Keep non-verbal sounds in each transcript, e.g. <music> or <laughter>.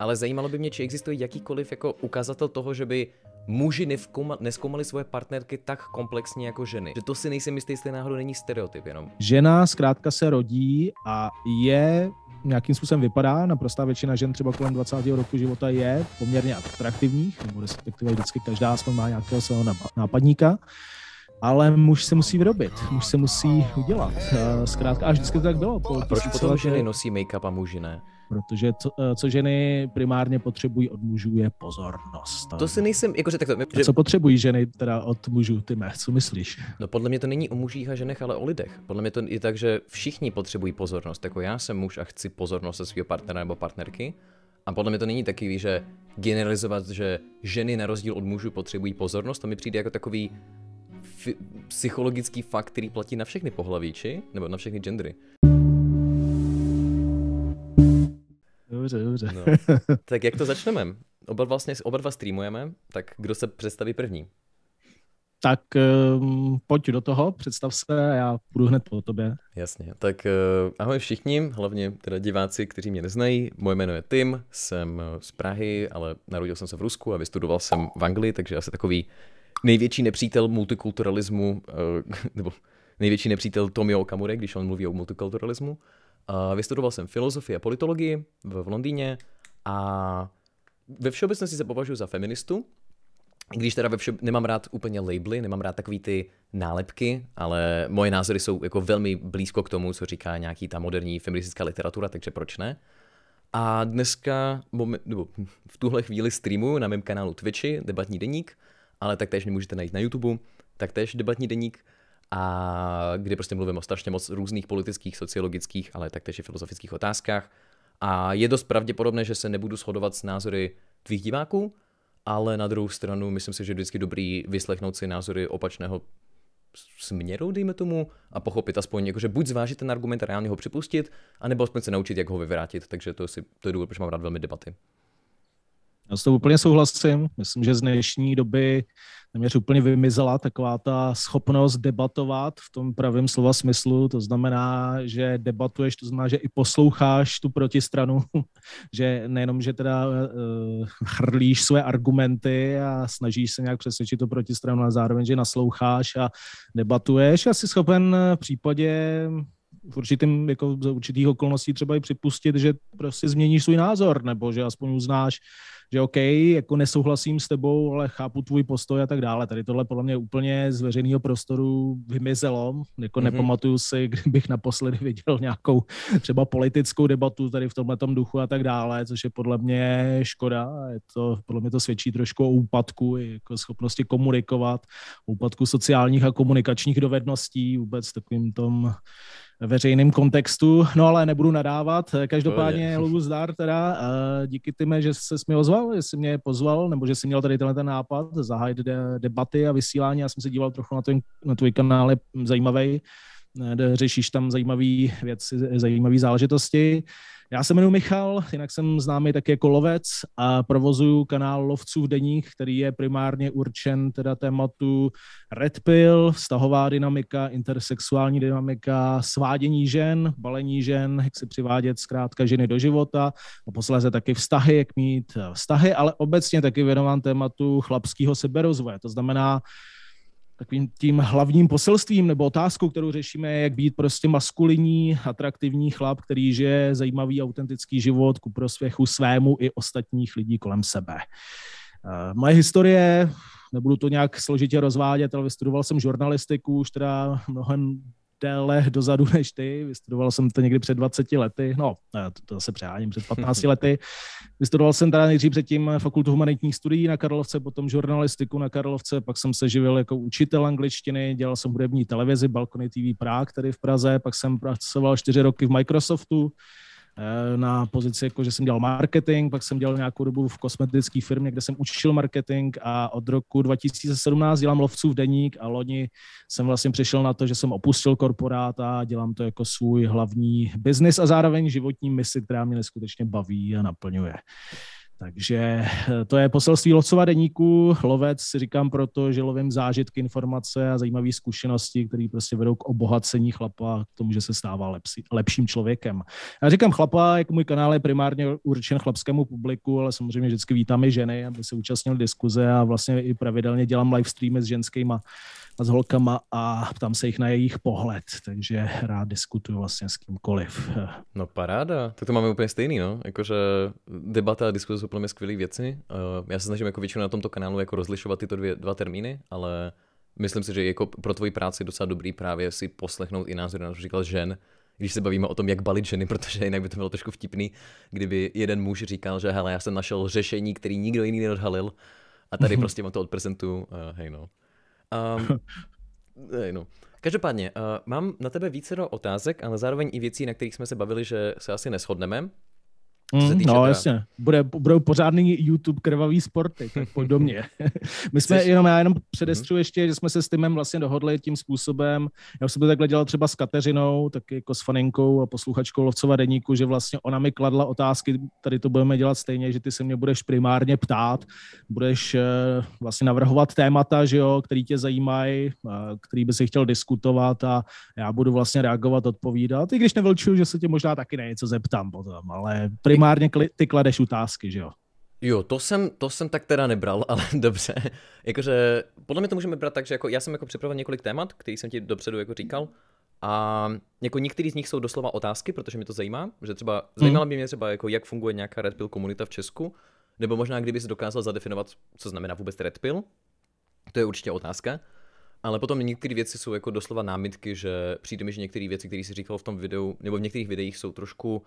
ale zajímalo by mě, či existuje jakýkoliv jako ukazatel toho, že by muži nevkouma, neskoumali svoje partnerky tak komplexně jako ženy. Že to si nejsem jistý, jestli náhodou není stereotyp jenom. Žena zkrátka se rodí a je nějakým způsobem vypadá. Naprostá většina žen třeba kolem 20. roku života je poměrně atraktivních, nebo respektive vždycky každá aspoň má nějakého svého nápadníka ale muž se musí vyrobit, muž se musí udělat. Eh, zkrátka, Až vždycky to tak bylo. Po a proč potom ženy nosí make-up a muži ne? protože co, eh, co ženy primárně potřebují od mužů je pozornost. To si nejsem, jakože tak to... že... Co potřebují ženy teda od mužů, ty mé, co myslíš? No podle mě to není o mužích a ženech, ale o lidech. Podle mě to je tak, že všichni potřebují pozornost. Jako já jsem muž a chci pozornost od svého partnera nebo partnerky. A podle mě to není takový, že generalizovat, že ženy na rozdíl od mužů potřebují pozornost, to mi přijde jako takový psychologický fakt, který platí na všechny pohlaví, či? Nebo na všechny gendery. dobře, dobře. No. Tak jak to začneme? Oba, vlastně, oba dva streamujeme, tak kdo se představí první? Tak um, pojď do toho, představ se a já půjdu hned po tobě. Jasně, tak uh, ahoj všichni, hlavně teda diváci, kteří mě neznají. Moje jméno je Tim, jsem eh, z Prahy, ale narodil jsem se v Rusku a vystudoval jsem v Anglii, takže asi takový největší nepřítel multikulturalismu, uh, <laughs> nebo největší nepřítel Tomio Okamure, když on mluví o multikulturalismu. Eh, vystudoval jsem filozofii a politologii v, v Londýně a ve všeobecnosti se považuji za feministu, když teda ve vše, nemám rád úplně labely, nemám rád takový ty nálepky, ale moje názory jsou jako velmi blízko k tomu, co říká nějaký ta moderní feministická literatura, takže proč ne? A dneska, nebo v tuhle chvíli streamuju na mém kanálu Twitchi, debatní deník, ale taktéž mě můžete najít na YouTube, taktéž debatní deník, a kdy prostě mluvím o strašně moc různých politických, sociologických, ale taktéž i filozofických otázkách. A je dost pravděpodobné, že se nebudu shodovat s názory tvých diváků, ale na druhou stranu myslím si, že je vždycky dobrý vyslechnout si názory opačného směru, dejme tomu, a pochopit aspoň, jako, že buď zvážit ten argument a reálně ho připustit, anebo aspoň se naučit, jak ho vyvrátit. Takže to, si, to je důvod, proč mám rád velmi debaty. Já s to úplně souhlasím. Myslím, že z dnešní doby téměř úplně vymizela taková ta schopnost debatovat v tom pravém slova smyslu. To znamená, že debatuješ, to znamená, že i posloucháš tu protistranu, <laughs> že nejenom, že teda uh, chrlíš své argumenty a snažíš se nějak přesvědčit tu protistranu, ale zároveň, že nasloucháš a debatuješ Asi schopen v případě v určitým, jako za určitých okolností třeba i připustit, že prostě změníš svůj názor, nebo že aspoň uznáš, že OK, jako nesouhlasím s tebou, ale chápu tvůj postoj a tak dále. Tady tohle podle mě úplně z veřejného prostoru vymizelo. Jako mm-hmm. nepamatuju si, <laughs> kdybych naposledy viděl nějakou třeba politickou debatu tady v tomhle duchu a tak dále, což je podle mě škoda. Je to, podle mě to svědčí trošku o úpadku, jako schopnosti komunikovat, úpadku sociálních a komunikačních dovedností, vůbec takovým tom veřejném kontextu, no ale nebudu nadávat. Každopádně Lubu zdar teda, díky Tyme, že se mi ozval, že jsi mě pozval, nebo že jsi měl tady tenhle ten nápad, zahájit de- debaty a vysílání. Já jsem se díval trochu na, ten, na tvůj kanál, je zajímavý, řešíš tam zajímavé věci, zajímavé záležitosti. Já se jmenuji Michal, jinak jsem známý také jako lovec a provozuju kanál Lovců v deních, který je primárně určen teda tématu red pill, vztahová dynamika, intersexuální dynamika, svádění žen, balení žen, jak si přivádět zkrátka ženy do života a posléze taky vztahy, jak mít vztahy, ale obecně taky věnován tématu chlapského seberozvoje. To znamená, takovým tím hlavním poselstvím nebo otázkou, kterou řešíme, jak být prostě maskulinní, atraktivní chlap, který žije zajímavý, autentický život ku prospěchu svému i ostatních lidí kolem sebe. Eh, moje historie, nebudu to nějak složitě rozvádět, ale vystudoval jsem žurnalistiku už teda mnohem déle dozadu <laughs> než ty, vystudoval jsem to někdy před 20 lety, no, eh, to, to se přeháním, před 15 <laughs> lety. Vystudoval jsem teda nejdřív předtím fakultu humanitních studií na Karlovce, potom žurnalistiku na Karlovce, pak jsem se živil jako učitel angličtiny, dělal jsem hudební televizi Balkony TV Prague tady v Praze, pak jsem pracoval čtyři roky v Microsoftu, Eh, na pozici, jako že jsem dělal marketing, pak jsem dělal nějakou dobu v kosmetické firmě, kde jsem učil marketing a od roku 2017 dělám lovců v deník a loni jsem vlastně přišel na to, že jsem opustil korporát a dělám to jako svůj hlavní biznis a zároveň životní misi, která mě neskutečně baví a naplňuje. Takže eh, to je poselství Locova deníku. Lovec si říkám proto, že lovím zážitky, informace a zajímavé zkušenosti, které prostě vedou k obohacení chlapa, k tomu, že se stává lepší, lepším člověkem. Já říkám chlapa, jak můj kanál je primárně určen chlapskému publiku, ale samozřejmě vždycky vítám i ženy, aby se účastnil diskuze a vlastně i pravidelně dělám live streamy s ženskýma s holkama a ptám se jich na jejich pohled, takže rád diskutuju vlastně s kýmkoliv. No paráda, tak to máme úplně stejný, no, jakože debata a diskuze jsou podle mě skvělé věci. Eh, já se snažím jako většinou na tomto kanálu jako rozlišovat tyto dvě, dva termíny, ale myslím si, že jako pro tvoji práci je docela dobrý právě si poslechnout i názory například žen, když se bavíme o tom, jak balit ženy, <laughs> protože jinak by to bylo trošku vtipný, kdyby jeden muž říkal, že hele, já jsem našel řešení, který nikdo jiný neodhalil a tady <laughs> prostě mám to odprezentu, uh, eh, hej no. Um, <laughs> no. Každopádně, uh, mám na tebe vícero otázek, ale zároveň i věcí, na kterých jsme se bavili, že se asi neschodneme. Mm, no, teda... jasně. Bude, budou pořádný YouTube krvavý sporty, tak pojď do mě. My jsme jenom, já jenom předestřu mm ještě, že jsme se s Timem vlastně dohodli tím způsobem, já už jsem to takhle dělal třeba s Kateřinou, taky jako s faninkou a posluchačkou Lovcova deníku, že vlastně ona mi kladla otázky, tady to budeme dělat stejně, že ty se mě budeš primárně ptát, budeš eh, vlastně navrhovat témata, že jo, který tě zajímají, který by si chtěl diskutovat a já budu vlastně reagovat, odpovídat, i když nevlčuju, že se tě možná taky na něco zeptám potom, ale primárně ty kladeš otázky, že jo? Jo, to jsem, to jsem tak teda nebral, ale <laughs> dobře. Jakože, podle mě to můžeme brát tak, že jako, já jsem jako připravil několik témat, který jsem ti dopředu jako říkal. A jako některý z nich jsou doslova otázky, protože mě to zajímá, že třeba mhm. zajímalo by mě třeba, jako, jak funguje nějaká Red Pill komunita v Česku, nebo možná kdyby se dokázal zadefinovat, co znamená vůbec Red Pill. To je určitě otázka. Ale potom některé věci jsou jako doslova námitky, že přijde mi, že některé věci, které si říkal v tom videu, nebo v některých videích jsou trošku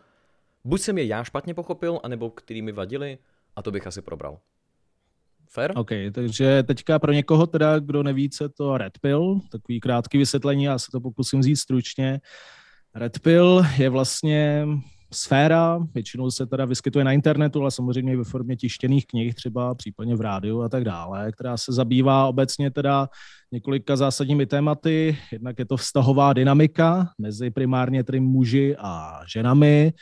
buď jsem je já špatně pochopil, anebo který mi vadili a to bych asi probral. Fair? OK, takže teďka pro někoho teda, kdo neví, co to Red Pill, takový krátký vysvětlení, já se to pokusím vzít stručně. Red Pill je vlastně sféra, většinou se teda vyskytuje na internetu, ale samozřejmě ve formě tištěných knih, třeba případně v rádiu a tak dále, která se zabývá obecně teda několika zásadními tématy. Jednak je to vztahová dynamika mezi primárně tedy muži a ženami,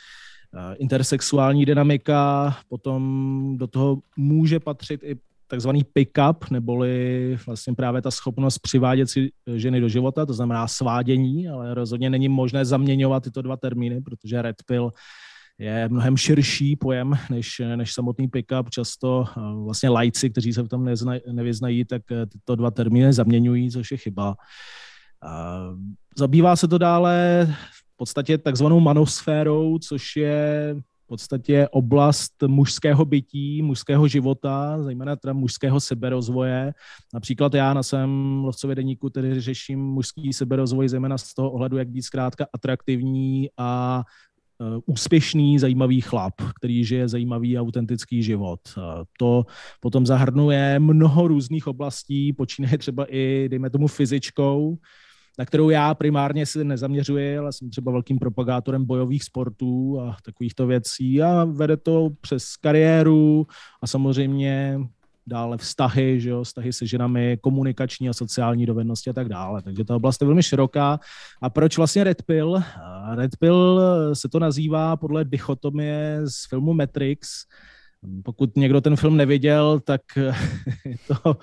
Eh, intersexuální dynamika, potom do toho může patřit i takzvaný pick-up, neboli vlastně právě ta schopnost přivádět si eh, ženy do života, to znamená svádění, ale rozhodně není možné zaměňovat tyto dva termíny, protože red pill je mnohem širší pojem než, než samotný pick-up. Často eh, vlastně lajci, kteří se v tom neznaj, nevyznají, tak tyto dva termíny zaměňují, což je chyba. Zabývá se to dále podstatě takzvanou manosférou, což je v podstatě oblast mužského bytí, mužského života, zejména teda mužského seberozvoje. Například já na svém lovcově deníku tedy řeším mužský seberozvoj zejména z toho ohledu, jak být zkrátka atraktivní a e, úspěšný, zajímavý chlap, který žije zajímavý autentický život. E, to potom zahrnuje mnoho různých oblastí, počínaje třeba i, dejme tomu, fyzičkou, na kterou já primárně se nezaměřuji, ale jsem třeba velkým propagátorem bojových sportů a takovýchto věcí a vede to přes kariéru a samozřejmě dále vztahy, že jo, vztahy se ženami, komunikační a sociální dovednosti a tak dále. Takže ta oblast je velmi široká. A proč vlastně Red Pill? Red Pill se to nazývá podle dichotomie z filmu Matrix, pokud někdo ten film neviděl, tak je eh, <laughs> to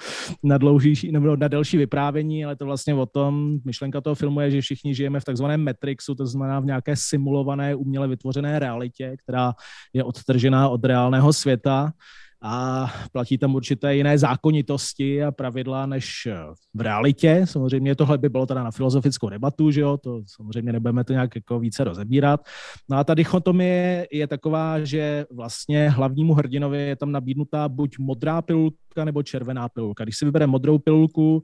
na dlouhý nebo na delší vyprávění, ale to vlastně o tom, myšlenka toho filmu je, že všichni žijeme v takzvaném Matrixu, to znamená v nějaké simulované, uměle vytvořené realitě, která je odtržená od reálného světa a platí tam určité jiné zákonitosti a pravidla než eh, v realitě. Samozřejmě tohle by bylo teda na filozofickou debatu, že jo, to samozřejmě nebudeme to nějak jako více rozebírat. No a ta dichotomie je taková, že vlastně hlavnímu hrdinovi je tam nabídnutá buď modrá pilulka nebo červená pilulka. Když si vybere modrou pilulku,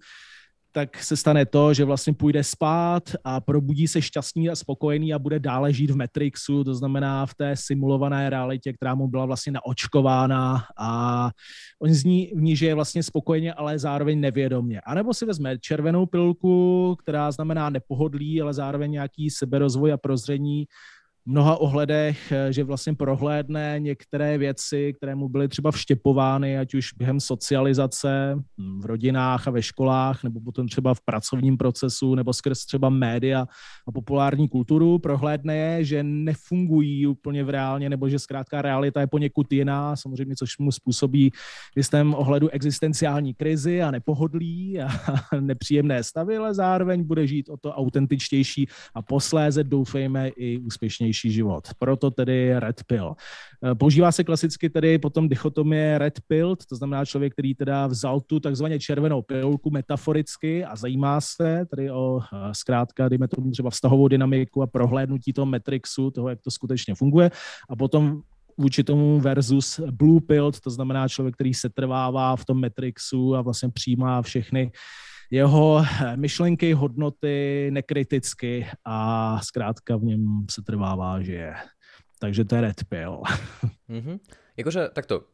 tak se stane to, že vlastně půjde spát a probudí se šťastný a spokojený a bude dále žít v Matrixu, to znamená v té simulované realitě, která mu byla vlastně naočkována a on z ní, v ní žije vlastně spokojeně, ale zároveň nevědomě. A nebo si vezme červenou pilku, která znamená nepohodlí, ale zároveň nějaký seberozvoj a prozření, mnoha ohledech, eh, že vlastně prohlédne některé věci, které mu byly třeba vštěpovány, ať už během socializace hm, v rodinách a ve školách, nebo potom třeba v pracovním procesu, nebo skrz třeba média a populární kulturu, prohlédne je, že nefungují úplně v reálně, nebo že zkrátka realita je poněkud jiná, samozřejmě což mu způsobí v jistém ohledu existenciální krizi a nepohodlí a <laughs> nepříjemné stavy, ale zároveň bude žít o to autentičtější a posléze doufejme i úspěšnější vnější život. Proto tedy red pill. Eh, používá se klasicky tedy potom dichotomie red pill, to znamená člověk, který teda vzal tu takzvaně červenou pilulku metaforicky a zajímá se tedy o eh, zkrátka, dejme tomu třeba vztahovou dynamiku a prohlédnutí toho metrixu, toho, jak to skutečně funguje. A potom vůči tomu versus blue pill, to znamená člověk, který se trvává v tom metrixu a vlastně přijímá všechny uh, jeho eh, myšlenky, hodnoty nekriticky a zkrátka v něm se trvává, že je. Takže to je red pill. Mm-hmm. <laughs> Jakože takto,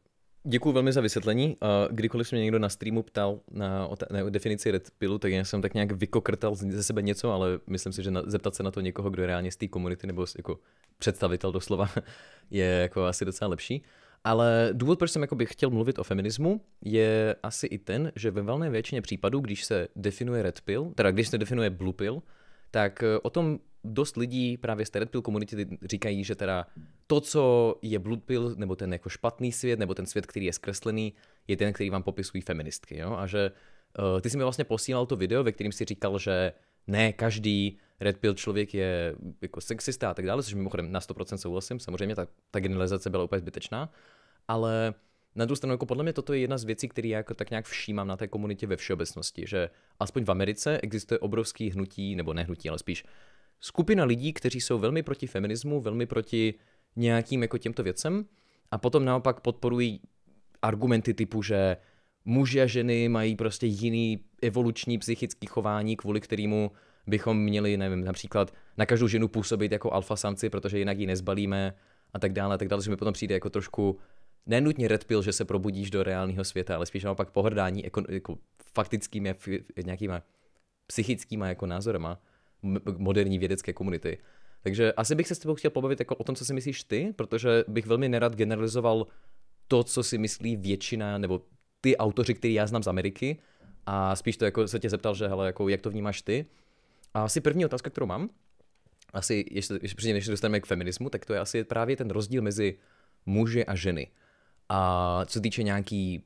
Děkuji velmi za vysvětlení. Eh, kdykoliv se mě někdo na streamu ptal na, na definici Red Pillu, tak já jsem tak nějak vykokrtal ze sebe něco, ale myslím si, že na, zeptat se na to někoho, kdo je reálně z té komunity nebo jako představitel doslova, <laughs> je jako asi docela lepší. Ale důvod, proč jsem jakoby chtěl mluvit o feminismu, je asi i ten, že ve valné většině případů, když se definuje red pill, teda když se definuje blue pill, tak e, o tom dost lidí právě z té Red Pill komunity říkají, že teda to, co je Blue Pill, nebo ten jako špatný svět, nebo ten svět, který je zkreslený, je ten, který vám popisují feministky. Jo? A že uh, ty jsi mi vlastně posílal to video, ve kterém si říkal, že ne každý red pill člověk je jako sexista a tak dále, což mimochodem na 100% souhlasím, samozřejmě ta, ta generalizace byla úplně zbytečná, ale na druhou stranu, jako podle mě toto je jedna z věcí, které jako tak nějak všímám na té komunitě ve všeobecnosti, že aspoň v Americe existuje obrovský hnutí, nebo nehnutí, ale spíš skupina lidí, kteří jsou velmi proti feminismu, velmi proti nějakým jako těmto věcem a potom naopak podporují argumenty typu, že muži a ženy mají prostě jiný evoluční psychický chování, kvůli kterému bychom měli, nevím, například na každou ženu působit jako alfa samci, protože jinak ji nezbalíme a tak dále, a tak dále, že mi potom přijde jako trošku nenutně red pill, že se probudíš do reálného světa, ale spíš naopak pohrdání jako, jako faktickými, nějakýma psychickýma jako názorama moderní vědecké komunity. Takže asi bych se s tebou chtěl pobavit jako o tom, co si myslíš ty, protože bych velmi nerad generalizoval to, co si myslí většina, nebo ty autoři, který já znám z Ameriky, a spíš to jako se tě zeptal, že hele, jako jak to vnímáš ty, a asi první otázka, kterou mám, asi ještě, ještě předtím, než se dostaneme k feminismu, tak to je asi právě ten rozdíl mezi muže a ženy. A co týče nějaký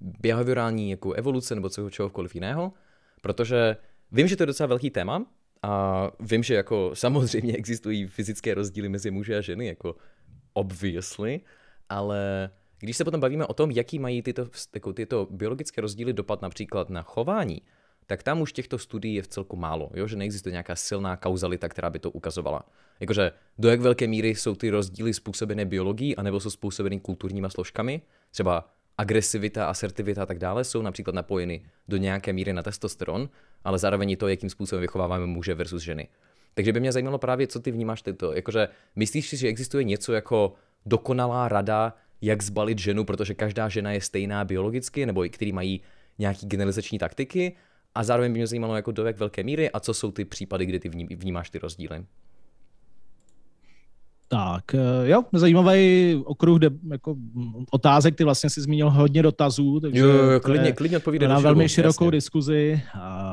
behaviorální jako evoluce nebo co, čehokoliv jiného, protože vím, že to je docela velký téma a vím, že jako <laughs> samozřejmě existují fyzické rozdíly mezi muže a ženy, jako obviously, ale když se potom bavíme o tom, jaký mají tyto, jako tyto biologické rozdíly dopad například na chování, tak tam už těchto studií je v celku málo, jo? že neexistuje nějaká silná kauzalita, která by to ukazovala. Jakože do jak velké míry jsou ty rozdíly způsobené biologií, anebo jsou způsobeny kulturníma složkami, třeba agresivita, asertivita a tak dále, jsou například napojeny do nějaké míry na testosteron, ale zároveň i to, jakým způsobem vychováváme muže versus ženy. Takže by mě zajímalo právě, co ty vnímáš tyto. Jakože myslíš si, že existuje něco jako dokonalá rada, jak zbalit ženu, protože každá žena je stejná biologicky, nebo i který mají nějaký generalizační taktiky, a zároveň by mě zajímalo, jako do jak velké míry a co jsou ty případy, kdy ty vnímáš ty rozdíly. Tak, eh, jo, zajímavý okruh de, jako, mm, otázek, ty vlastně si zmínil hodně dotazů, takže jo, jo, jo klidně, klidně odpovídej. Na velmi širokou jasně. diskuzi. A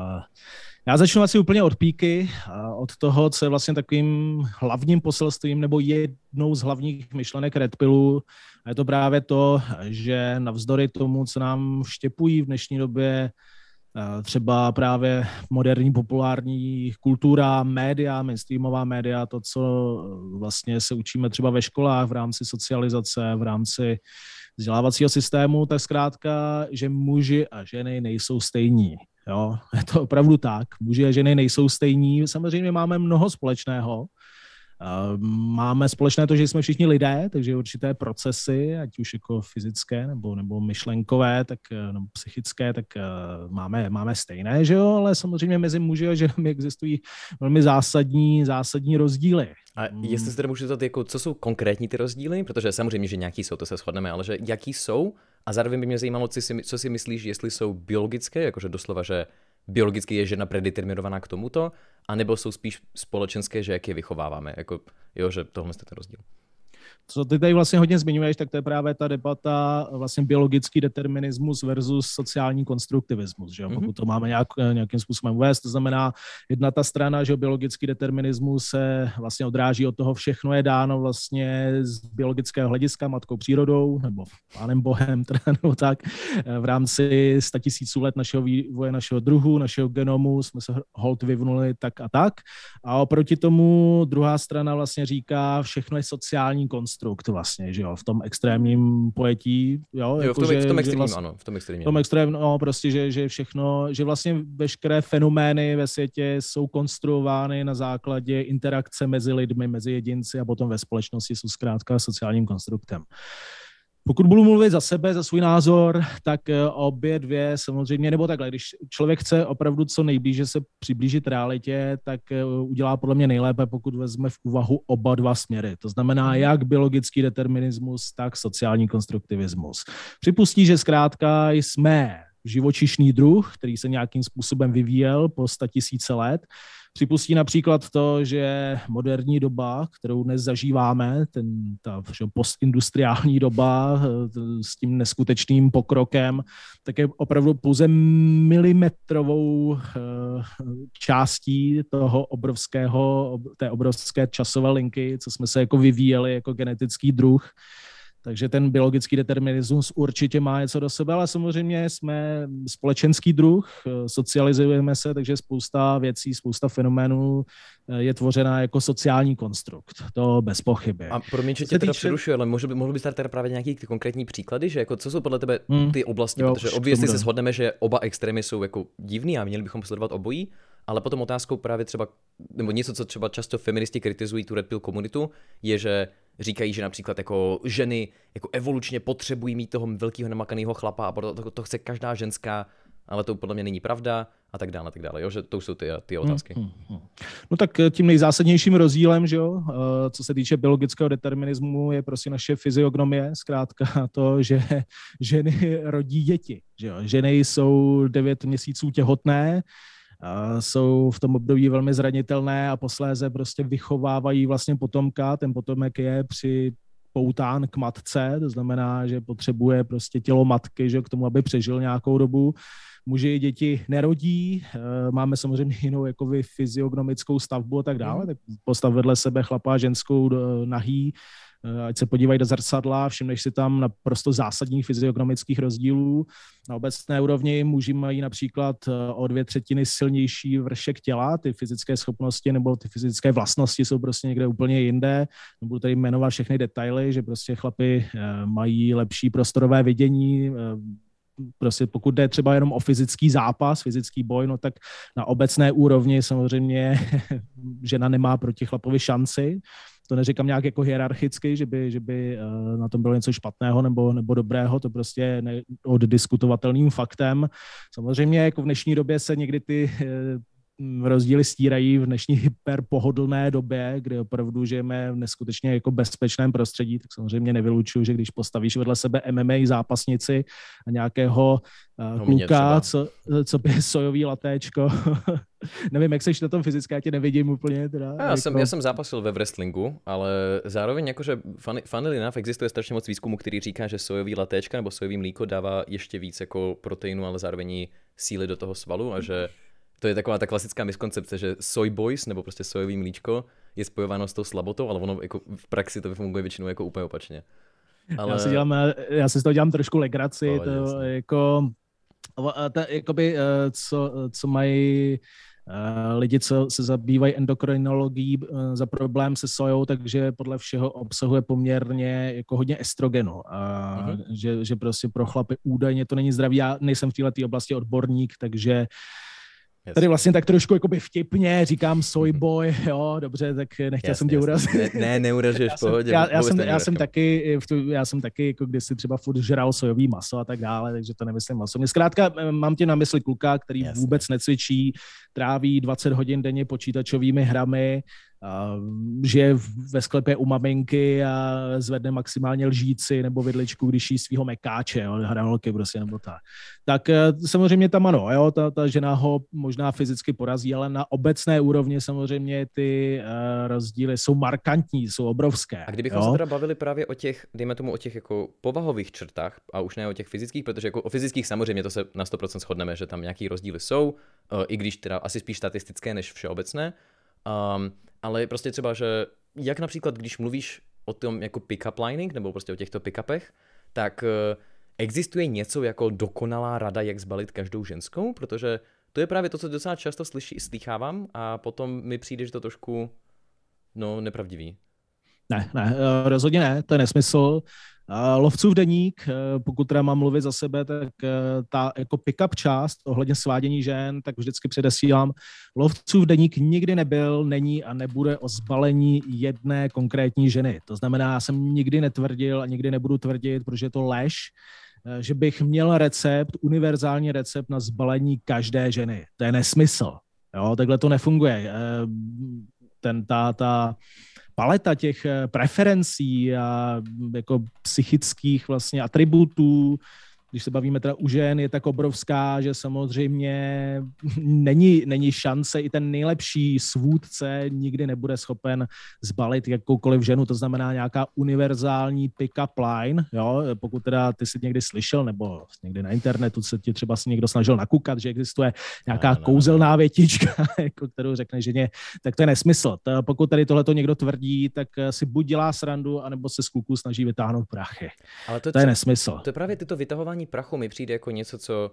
já začnu asi úplně od píky, a od toho, co je vlastně takovým hlavním poselstvím nebo jednou z hlavních myšlenek Red Pillu. A je to právě to, že navzdory tomu, co nám vštěpují v dnešní době Eh, třeba právě moderní populární kultura, média, mainstreamová média, to, co eh, vlastně se učíme třeba ve školách v rámci socializace, v rámci vzdělávacího systému, tak zkrátka, že muži a ženy nejsou stejní. Jo, je to opravdu tak. Muži a ženy nejsou stejní. Samozřejmě máme mnoho společného, Eh, máme společné to, že jsme všichni lidé, takže určité procesy, ať už jako fyzické nebo, nebo myšlenkové, tak, eh, nebo psychické, tak eh, máme, máme stejné, že jo? ale samozřejmě mezi muži a ženami existují velmi zásadní, zásadní rozdíly. A jestli se tedy můžu zeptat, jako, co jsou konkrétní ty rozdíly, protože samozřejmě, že nějaký jsou, to se shodneme, ale že jaký jsou a zároveň by mě zajímalo, co si, co si myslíš, jestli jsou biologické, jakože doslova, že biologicky je žena predeterminovaná k tomuto, anebo jsou spíš společenské, že jak je vychováváme, jako jo, že tohle je ten rozdíl co ty tady vlastně hodně zmiňuješ, tak to je právě ta debata vlastně biologický determinismus versus sociální konstruktivismus, že jo? Mhm. pokud to máme nějak, nějakým způsobem uvést, to znamená jedna ta strana, že biologický determinismus se vlastně odráží od toho, všechno je dáno vlastně z biologického hlediska matkou přírodou nebo pánem bohem, <laughs> teda, nebo tak, v rámci statisíců let našeho vývoje, našeho druhu, našeho genomu jsme se hold vyvnuli tak a tak. A oproti tomu druhá strana vlastně říká, všechno je sociální konstruktivismus konstrukt vlastně, že jo, v tom extrémním pojetí, jo, jo jako v, tom, že, v tom extrémním, vlastně, ano, v tom extrémním. V tom extrémním, no, prostě, že, že všechno, že vlastně veškeré fenomény ve světě jsou konstruovány na základě interakce mezi lidmi, mezi jedinci a potom ve společnosti jsou zkrátka sociálním konstruktem. Uh, pokud budu mluvit za sebe, za svůj názor, tak eh, obě dvě samozřejmě, nebo takhle, když člověk chce opravdu co nejblíže se přiblížit realitě, tak eh, udělá podle mě nejlépe, pokud vezme v úvahu oba dva směry. To znamená mhm. jak biologický determinismus, tak sociální konstruktivismus. Připustí, že zkrátka jsme živočišný druh, který se nějakým způsobem vyvíjel po tisíce let, Připustí například to, že moderní doba, kterou dnes zažíváme, ten, ta že postindustriální doba eh, s tím neskutečným pokrokem, tak je opravdu pouze milimetrovou eh, částí toho obrovského, té obrovské časové linky, co jsme se jako vyvíjeli jako genetický druh takže ten biologický determinismus určitě má něco do sebe, ale samozřejmě jsme společenský druh, eh, socializujeme se, takže spousta věcí, spousta fenoménů eh, je tvořena jako sociální konstrukt. To bez pochyby. A mě že tě teda týče... přerušuji, ale mohl by, mohl bys tady právě nějaký konkrétní příklady, že jako co jsou podle tebe hmm. ty oblasti, hmm, jo, protože obvěsně se shodneme, že oba extrémy jsou jako divný a měli bychom sledovat obojí, ale potom otázkou právě třeba, nebo něco, co třeba často feministi kritizují tu Red Pill komunitu, je, že říkají, že například jako ženy jako evolučně potřebují mít toho velkého namakaného chlapa a proto to, to chce každá ženská, ale to podle mě není pravda a tak dále, a tak dále. Jo? Že to jsou ty, ty otázky. Hmm, hmm, hmm. No tak eh, tím nejzásadnějším rozdílem, že jo, eh, co se týče biologického determinismu, je prostě naše fyziognomie, zkrátka to, že ženy rodí děti. Že jo? Ženy jsou devět měsíců těhotné, jsou v tom období velmi zranitelné a posléze prostě vychovávají vlastně potomka. Ten potomek je při poután k matce, to znamená, že potřebuje prostě tělo matky, že k tomu, aby přežil nějakou dobu. Muži i děti nerodí, eh, máme samozřejmě jinou jakoby fyziognomickou stavbu a tak dále, mhm. tak postav vedle sebe chlapa a ženskou eh, nahý Eh, ať se podívají do zrcadla, všimneš si tam naprosto zásadních fyziognomických rozdílů. Na obecné úrovni muži mají například eh, o dvě třetiny silnější vršek těla, ty fyzické schopnosti nebo ty fyzické vlastnosti jsou prostě někde úplně jinde. Nebudu tady jmenovat všechny detaily, že prostě chlapi eh, mají lepší prostorové vidění, prostě pokud jde třeba jenom o fyzický zápas, fyzický boj, no tak na obecné úrovni samozřejmě <laughs> žena nemá proti chlapovi šanci, to neříkám nějak jako hierarchicky, že by, že by eh, na tom bylo něco špatného nebo, nebo dobrého, to prostě je oddiskutovatelným faktem. Samozřejmě jako v dnešní době se někdy ty eh, Mm, rozdíly stírají v dnešní hyperpohodlné době, kdy opravdu žijeme v neskutečně jako bezpečném prostředí, tak samozřejmě nevylučuju, že když postavíš vedle sebe MMA zápasnici a nějakého uh, kluka, co, co by sojový latéčko, <laughs> nevím, jak seš na tom fyzicky, já tě nevidím úplně. Teda, já, jako... jsem, já jsem zápasil ve wrestlingu, ale zároveň jakože funny, funny enough existuje strašně moc výzkumu, který říká, že sojový latéčka nebo sojový mlíko dává ještě víc jako proteinu, ale zároveň síly do toho svalu a že hmm to je taková ta klasická miskoncepce, že soy boys nebo prostě sojový mlíčko je spojováno s tou slabotou, ale ono jako v praxi to funguje většinou jako úplně opačně. Ale... Já, si dělám, já si z toho dělám trošku legraci, ale, to jako, ta, jakoby, eh, co, co mají eh, lidi, co se zabývají endokrinologií eh, za problém se sojou, takže podle všeho obsahuje poměrně jako hodně estrogenu. A mm-hmm. že, že prostě pro chlapy údajně to není zdraví. Já nejsem v této oblasti odborník, takže uh, Yes. Tady vlastně tak trošku jakoby vtipně říkám soyboy, mhm. jo, dobře, tak eh, nechtěl jasně, jsem tě urazit. Ne, ne neuražuješ, <laughs> v pohodě. Já, já, jsem, já, jsem taky, eh, já jsem taky jako kdysi třeba furt žral sojový maso a tak dále, takže to nemyslím maso. Mě zkrátka eh, mám tě na mysli kluka, který jasně. vůbec necvičí, tráví 20 hodin denně počítačovými hrami, Ehm, že ve sklepě u maminky a zvedne maximálně lžíci nebo vidličku, když jí svého mekáče, jo, hranolky prostě nebo tak. Tak eh, samozřejmě tam ano, jo, ta, ta žena ho možná fyzicky porazí, ale na obecné úrovni samozřejmě ty uh, rozdíly jsou markantní, jsou obrovské. A kdybychom jo? se teda bavili právě o těch, dejme tomu o těch jako povahových črtách a už ne o těch fyzických, protože jako o fyzických samozřejmě to se na 100% shodneme, že tam nějaký rozdíly jsou, uh, i když teda asi spíš statistické než všeobecné, Um, ale prostě třeba, že jak například, když mluvíš o tom jako pick-up lining, nebo prostě o těchto pick-upech, tak eh, existuje něco jako dokonalá rada, jak zbalit každou ženskou, protože to je právě to, co docela často slyší, slychávám a potom mi přijde, že to trošku no, nepravdivý. Ne, ne, eh, rozhodně ne, to je nesmysl. Lovcův deník, eh, pokud teda mám mluvit za sebe, tak eh, ta jako pick-up část ohledně svádění žen, tak vždycky předesílám. Lovcův deník nikdy nebyl, není a nebude o zbalení jedné konkrétní ženy. To znamená, já jsem nikdy netvrdil a nikdy nebudu tvrdit, protože je to lež, eh, že bych měl recept, univerzální recept na zbalení každé ženy. To je nesmysl. Jo, takhle to nefunguje. Ten, ta, ta, paleta těch eh, preferencí a jako psychických vlastně atributů když se bavíme teda u žen, je tak obrovská, že samozřejmě není, není šance, i ten nejlepší svůdce nikdy nebude schopen zbalit jakoukoliv ženu, to znamená nějaká univerzální pick-up line, jo? pokud teda ty si někdy slyšel, nebo někdy na internetu se ti třeba si někdo snažil nakukat, že existuje nějaká ne, ne, kouzelná větička, <laughs> jako kterou řekne ženě, tak to je nesmysl. To, pokud tady tohleto někdo tvrdí, tak si buď dělá srandu, anebo se z snaží vytáhnout prachy. Ale to, je, je nesmysl. To je právě tyto vytahování zvyšování prachu mi přijde jako něco, co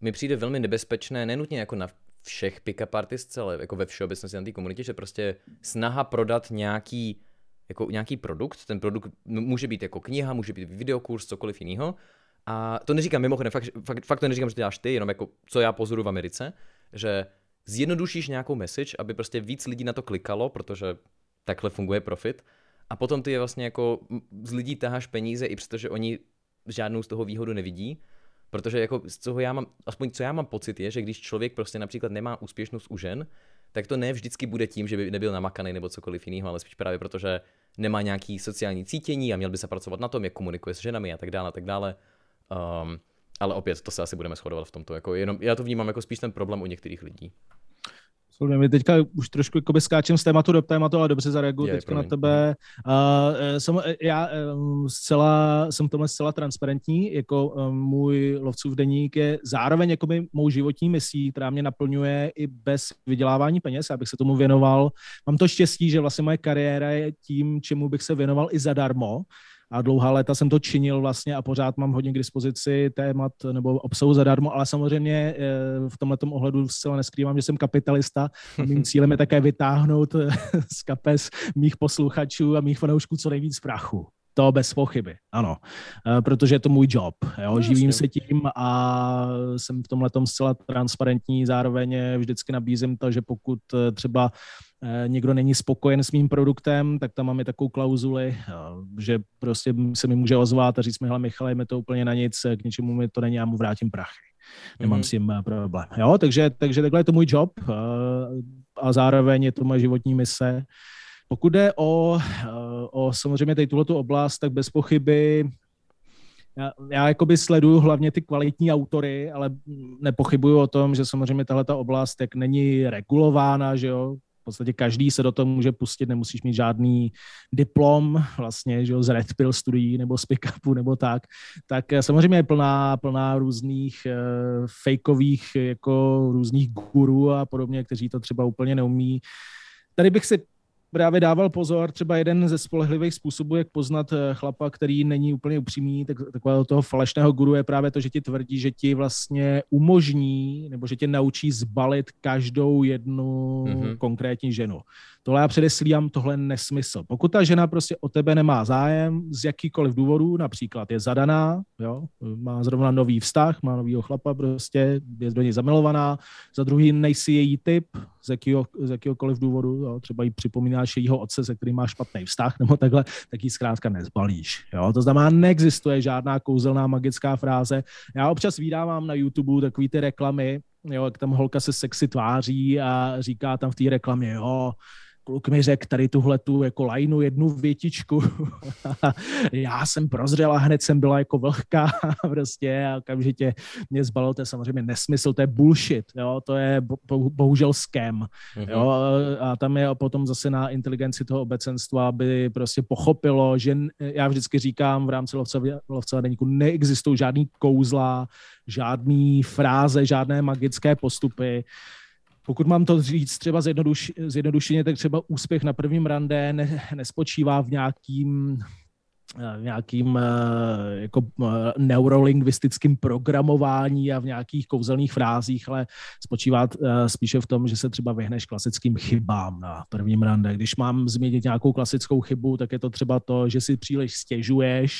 mi přijde velmi nebezpečné, nenutně jako na všech pick-up artists, ale jako ve všeobecnosti na té komunitě, že prostě snaha prodat nějaký, jako nějaký produkt, ten produkt může být jako kniha, může být videokurs, cokoliv jiného. A to neříkám mimochodem, fakt, fakt, fakt to neříkám, že to děláš ty, jenom jako co já pozoruju v Americe, že zjednodušíš nějakou message, aby prostě víc lidí na to klikalo, protože takhle funguje profit. A potom ty je vlastně jako z lidí taháš peníze, i přestože oni žádnou z toho výhodu nevidí, protože jako z toho já mám, aspoň co já mám pocit je, že když člověk prostě například nemá úspěšnost u žen, tak to ne vždycky bude tím, že by nebyl namakaný nebo cokoliv jiného, ale spíš právě protože nemá nějaký sociální cítění a měl by se pracovat na tom, jak komunikuje s ženami a tak dále a tak dále. Um, ale opět, to se asi budeme shodovat v tomto. Jako jenom, já to vnímám jako spíš ten problém u některých lidí. Sorry, my teďka už trošku jakoby, skáčem z tématu do tématu, ale dobře zareaguju teď teďka na tebe. Uh, jsem, e, e, já um, zcela, jsem tomhle zcela transparentní, jako um, můj lovcův deník je zároveň jakoby, mou životní misí, která mě naplňuje i bez vydělávání peněz, abych se tomu věnoval. Mám to štěstí, že vlastně moje kariéra je tím, čemu bych se věnoval i zadarmo, a dlouhá léta jsem to činil vlastně a pořád mám hodně k dispozici témat nebo obsahu zadarmo, ale samozřejmě eh, v tomhle ohledu zcela neskrývám, že jsem kapitalista a mým <laughs> cílem je také vytáhnout eh, z kapes mých posluchačů a mých fanoušků co nejvíc prachu. To bez pochyby, ano. Eh, protože je to můj job. Jo? No, živím se tím a jsem v tomhle zcela transparentní. Zároveň vždycky nabízím to, že pokud eh, třeba eh, někdo není spokojen s mým produktem, tak tam máme takovou klauzuli, že prostě se mi může ozvat a říct mi, hele Michale, je to úplně na nic, k ničemu mi to není, já mu vrátím prachy. Nemám mm-hmm. s tím problém. Jo, takže, takže takhle je to můj job a zároveň je to moje životní mise pokud jde o, eh, o samozřejmě tady tuto oblast, tak bez pochyby já, já jakoby sleduju hlavně ty kvalitní autory, ale nepochybuju o tom, že samozřejmě tahle ta oblast jak není regulována, že jo, v podstatě každý se do toho může pustit, nemusíš mít žádný diplom vlastně, že jo, z Red Pill studií nebo z Pickupu nebo tak, tak eh, samozřejmě je plná, plná různých e, fejkových jako různých gurů a podobně, kteří to třeba úplně neumí. Tady bych si právě dával pozor, třeba jeden ze spolehlivých způsobů, jak poznat eh, chlapa, který není úplně upřímný, tak, takového toho falešného guru je právě to, že ti tvrdí, že ti vlastně umožní nebo že tě naučí zbalit každou jednu mm-hmm. konkrétní ženu. Tohle já předeslívám, tohle nesmysl. Pokud ta žena prostě o tebe nemá zájem z jakýkoliv důvodů, například je zadaná, jo, má zrovna nový vztah, má novýho chlapa prostě, je do něj zamilovaná, za druhý nejsi její typ z, jakýho, z jakýhokoliv důvodu, jo, třeba jí připomíná přinášejího otce, se kterým má špatný vztah nebo takhle, tak ji zkrátka nezbalíš. Jo? To znamená, neexistuje žádná kouzelná magická fráze. Já občas vydávám na YouTube takové ty reklamy, jo, jak tam holka se sexy tváří a říká tam v té reklamě, jo, kluk mi řekl tady tuhle tu jako lajnu, jednu větičku. <laughs> já jsem prozřela, hned jsem byla jako vlhká <laughs> prostě a okamžitě mě zbalil, to je samozřejmě nesmysl, to je bullshit, jo, to je bo, bohužel scam, mm-hmm. jo, a tam je potom zase na inteligenci toho obecenstva, aby prostě pochopilo, že já vždycky říkám v rámci lovcova lovce deníku, neexistují žádný kouzla, žádný fráze, žádné magické postupy, pokud mám to říct třeba zjednoduš, zjednodušeně, tak třeba úspěch na prvním rande ne, nespočívá v nějakým eh, v nějakým eh, jako eh, neurolingvistickém programování a v nějakých kouzelných frázích, ale spočívá spíše v tom, že se třeba vyhneš klasickým chybám na prvním rande. Když mám změnit nějakou klasickou chybu, tak je to třeba to, že si příliš stěžuješ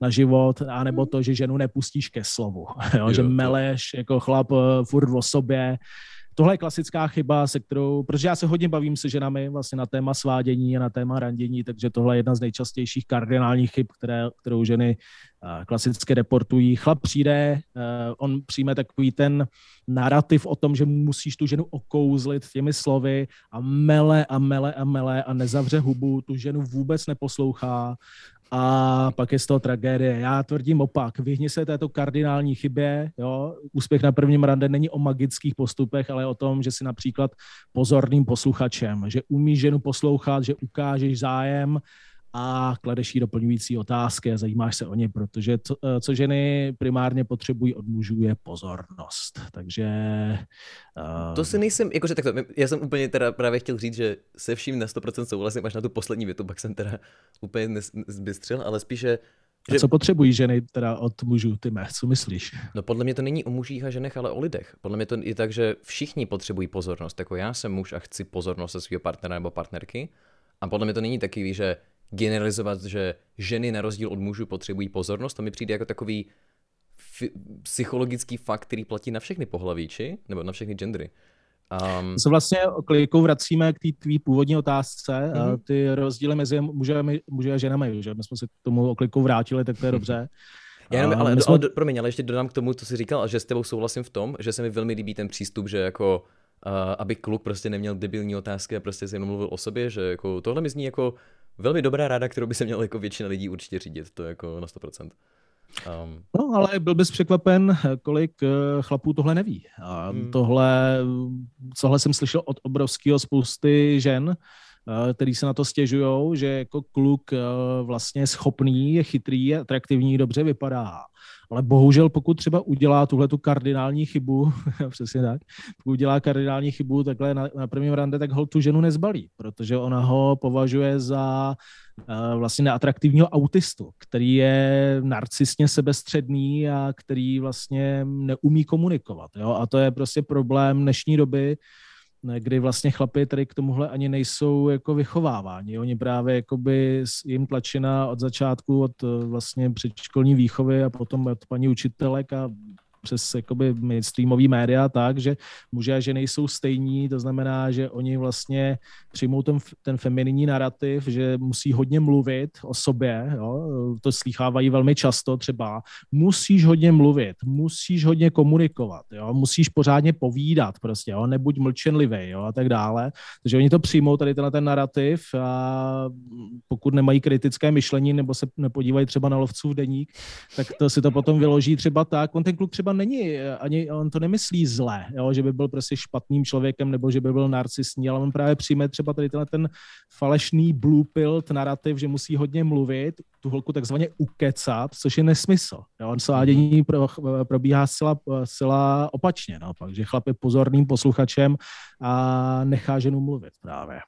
na život, anebo mhm. to, že ženu nepustíš ke slovu, <laughs> jo, jo, že meleš jako chlap furt o sobě, Tohle je klasická chyba, se kterou, protože já se hodně bavím se ženami vlastně na téma svádění a na téma randění, takže tohle je jedna z nejčastějších kardinálních chyb, které, kterou ženy eh, klasicky reportují. Chlap přijde, eh, on přijme takový ten narrativ o tom, že musíš tu ženu okouzlit těmi slovy a mele a mele a mele a nezavře hubu, tu ženu vůbec neposlouchá a pak je z toho tragédie. Já tvrdím opak. Vyhni se této kardinální chybě. Jo? Úspěch na prvním rande není o magických postupech, ale o tom, že si například pozorným posluchačem, že umíš ženu poslouchat, že ukážeš zájem, a kladeš jí doplňující otázky a zajímáš se o ně, protože co, eh, co ženy primárně potřebují od mužů je pozornost. Takže... Um... To si nejsem, jakože takto, já jsem úplně teda právě chtěl říct, že se vším na 100% souhlasím až na tu poslední větu, pak jsem teda úplně zbystřil, ale spíše že... A co potřebují ženy teda od mužů, ty mé, co myslíš? No podle mě to není o mužích a ženech, ale o lidech. Podle mě to je tak, že všichni potřebují pozornost. Jako já jsem muž a chci pozornost se svého partnera nebo partnerky. A podle mě to není takový, že generalizovat, že ženy na rozdíl od mužů potřebují pozornost, to mi přijde jako takový f- psychologický fakt, který platí na všechny pohlavíči, nebo na všechny gendery. Um... Co vlastně klikou vracíme k té tvý původní otázce, mm-hmm. ty rozdíly mezi mužemi, muži a ženami, že my jsme se k tomu oklikou vrátili, tak to je mhm. dobře. Já jenom, ale, jsme... ale, promiň, ale ještě dodám k tomu, co jsi říkal, a že s tebou souhlasím v tom, že se mi velmi líbí ten přístup, že jako uh, aby kluk prostě neměl debilní otázky a prostě se jenom mluvil o sobě, že jako tohle mi zní jako velmi dobrá rada, kterou by se měla jako většina lidí určitě řídit, to jako na 100%. Um. No, ale byl bys překvapen, kolik eh, chlapů tohle neví. A hmm. tohle, tohle jsem slyšel od obrovského spousty žen, eh, který se na to stěžují, že jako kluk eh, vlastně schopný, je chytrý, atraktivní, dobře vypadá ale bohužel pokud třeba udělá tuhle tu kardinální chybu, <laughs> přesně tak, pokud udělá kardinální chybu takhle na, na prvním rande, tak hol tu ženu nezbalí, protože ona ho považuje za eh, vlastně neatraktivního autistu, který je narcistně sebestředný a který vlastně neumí komunikovat. Jo? A to je prostě problém dnešní doby, kdy vlastně chlapy tady k tomuhle ani nejsou jako vychováváni. Oni právě jakoby jim tlačena od začátku, od eh, vlastně předškolní výchovy a potom od paní učitelek a přes jakoby mainstreamový média tak, že muže a ženy jsou stejní, to znamená, že oni vlastně přijmou ten, ten femininní narrativ, že musí hodně mluvit o sobě, jo? to slýchávají velmi často třeba, musíš hodně mluvit, musíš hodně komunikovat, jo? musíš pořádně povídat prostě, jo? nebuď mlčenlivý jo? a tak dále, takže oni to přijmou tady tenhle ten narrativ a pokud nemají kritické myšlení nebo se nepodívají třeba na lovců v deník, tak to si to potom vyloží třeba tak, on ten kluk třeba třeba není, eh, ani on to nemyslí zle, jo, že by byl prostě špatným člověkem nebo že by byl narcisní, ale on právě přijme třeba tady tenhle ten falešný blue pill narrativ, že musí hodně mluvit, tu holku takzvaně ukecat, což je nesmysl. Jo. On svádění mhm. pro, eh, probíhá sila sila eh, opačně, no, pak, že chlap je pozorným posluchačem a nechá ženu mluvit právě.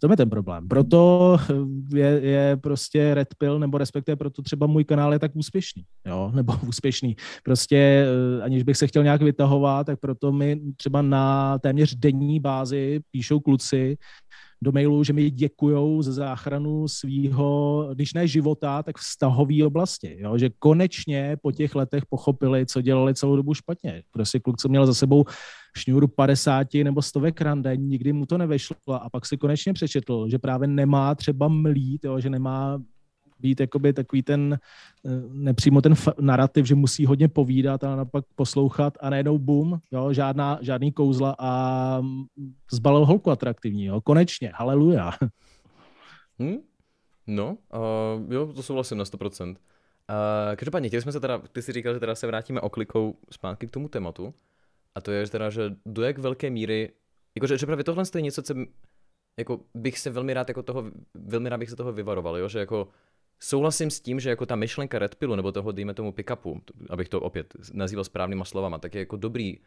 To je ten problém. Proto eh, je, je prostě Red Pill, nebo respektive proto třeba můj kanál je tak úspěšný, jo, <laughs> nebo úspěšný. Prostě eh, aniž bych se chtěl nějak vytahovat, tak proto mi třeba na téměř denní bázi píšou kluci, do mailu, že mi děkujou za záchranu svého, když ne života, tak vztahové oblasti. Jo? Že konečně po těch letech pochopili, co dělali celou dobu špatně. Prostě kluk, co měl za sebou šňůru 50 nebo 100 krande, nikdy mu to nevešlo a pak si konečně přečetl, že právě nemá třeba mlít, jo? že nemá být jakoby takový ten, eh, nepřímo ten narrativ, že musí hodně povídat a naopak poslouchat a najednou bum, jo, žádná, žádný kouzla a zbalil holku atraktivní, jo, konečně, haleluja. Hmm? No, uh, jo, to souhlasím na 100%. Uh, každopádně, chtěli jsme se teda, ty si říkal, že teda se vrátíme oklikou zpátky k tomu tématu. A to je že teda, že do jak velké míry, jakože že právě tohle je něco, co jako bych se velmi rád jako toho, velmi rád bych se toho vyvaroval, jo? že jako souhlasím s tím, že jako ta myšlenka Red Pillu, nebo toho, dejme tomu, pick-upu, abych to opět nazýval správnýma slovama, tak je jako dobrý, uh,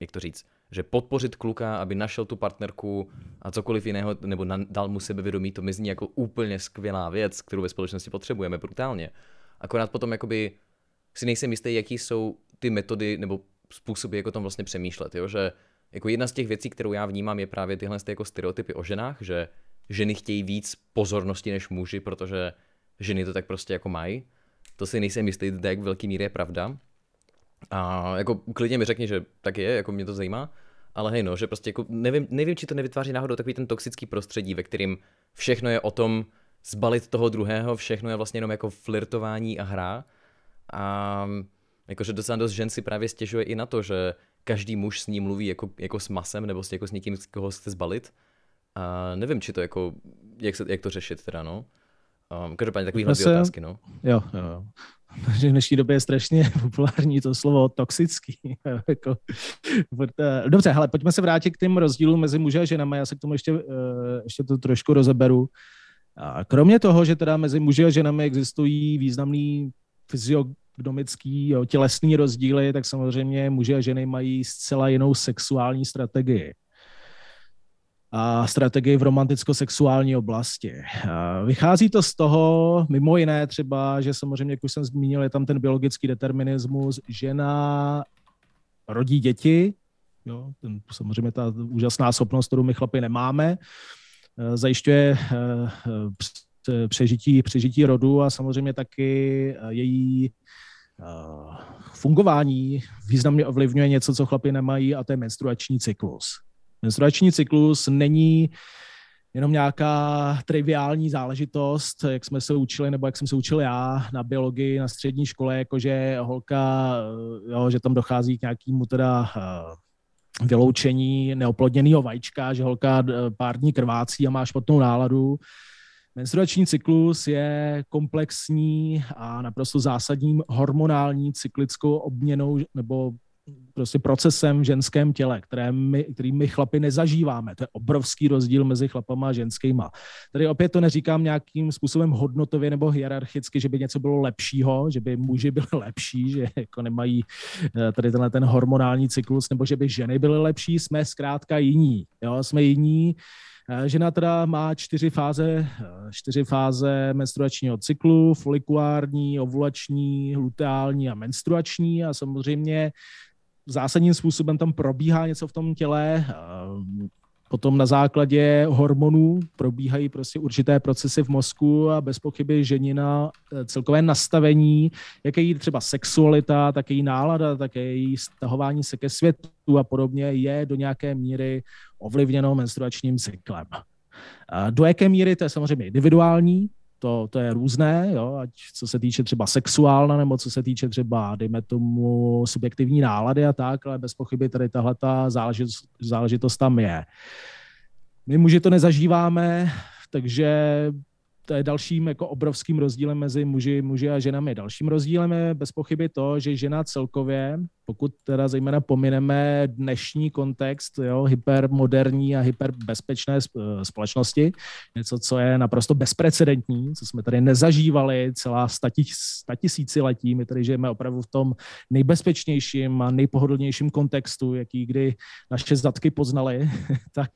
jak to říct, že podpořit kluka, aby našel tu partnerku a cokoliv jiného, nebo na, dal mu sebevědomí, to mi zní jako úplně skvělá věc, kterou ve společnosti potřebujeme brutálně. Akorát potom jakoby si nejsem jistý, jaký jsou ty metody nebo způsoby, jako tom vlastně přemýšlet, jo? že jako jedna z těch věcí, kterou já vnímám, je právě tyhle jako stereotypy o ženách, že ženy chtějí víc pozornosti než muži, protože ženy to tak prostě jako mají. To si nejsem jistý, do jak velký míry je pravda. A jako klidně mi řekni, že tak je, jako mě to zajímá. Ale hej no, že prostě jako nevím, nevím, či to nevytváří náhodou takový ten toxický prostředí, ve kterým všechno je o tom zbalit toho druhého, všechno je vlastně jenom jako flirtování a hra. A jakože docela dost žen si právě stěžuje i na to, že každý muž s ním mluví jako, jako s masem nebo s, jako s někým, koho chce zbalit. A nevím, či to jako, jak, se, jak to řešit teda, no. Um, každopádně takovýhle se... otázky, no. Jo, jo, jo. Že <laughs> v dnešní době je strašně <laughs> populární to slovo toxický. <laughs> Jako, eh, dobře, ale pojďme se vrátit k těm rozdílům mezi muži a ženami. Já se k tomu ještě, eh, ještě to trošku rozeberu. A kromě toho, že teda mezi muži a ženami existují významný fyziognomický, jo, tělesný rozdíly, tak samozřejmě muži a ženy mají zcela jinou sexuální strategii a strategii v romanticko-sexuální oblasti. Vychází to z toho, mimo jiné třeba, že samozřejmě, jak už jsem zmínil, je tam ten biologický determinismus, žena rodí děti, jo, ten, samozřejmě ta úžasná schopnost, kterou my chlapi nemáme, e, zajišťuje e, e, přežití, přežití rodu a samozřejmě taky její fungování významně ovlivňuje něco, co chlapi nemají, a to je menstruační cyklus. Menstruační cyklus není jenom nějaká triviální záležitost, jak jsme se učili, nebo jak jsem se učil já na biologii na střední škole, jakože holka, eh, jo, že tam dochází k nějakému teda eh, vyloučení neoplodněného vajíčka, že holka eh, pár dní krvácí a má špatnou náladu. Menstruační cyklus je komplexní a naprosto zásadním hormonální cyklickou obměnou nebo prostě procesem v ženském těle, které my, který my chlapy nezažíváme. To je obrovský rozdíl mezi chlapama a ženskýma. Tady opět to neříkám nějakým způsobem hodnotově nebo hierarchicky, že by něco bylo lepšího, že by muži byli <laughs> lepší, že jako nemají eh, tady tenhle ten hormonální cyklus, nebo že by ženy byly lepší, jsme zkrátka jiní. Jo? Jsme jiní. Eh, žena teda má čtyři fáze, eh, čtyři fáze menstruačního cyklu, folikulární, ovulační, luteální a menstruační a samozřejmě zásadním způsobem tam probíhá něco v tom těle, Potom na základě hormonů probíhají prostě určité procesy v mozku a bez pochyby ženina eh, celkové nastavení, jak je jí třeba sexualita, tak její nálada, tak je její stahování se ke světu a podobně je do nějaké míry ovlivněno menstruačním cyklem. Do jaké míry, to je samozřejmě individuální, to, to je různé, jo, ať co se týče třeba sexuálna, nebo co se týče třeba, dejme tomu, subjektivní nálady a tak, ale bez pochyby tady tahle ta záležitost, záležitost tam je. My muži to nezažíváme, takže to je dalším jako obrovským rozdílem mezi muži, muži a ženami. Dalším rozdílem je bez pochyby to, že žena celkově, pokud teda zejména pomineme dnešní kontext jo, hypermoderní a hyperbezpečné eh, společnosti, něco, co je naprosto bezprecedentní, co jsme tady nezažívali celá statisíci letí, My tady žijeme opravdu v tom nejbezpečnějším a nejpohodlnějším kontextu, jaký kdy naše zadky poznaly, <laughs> tak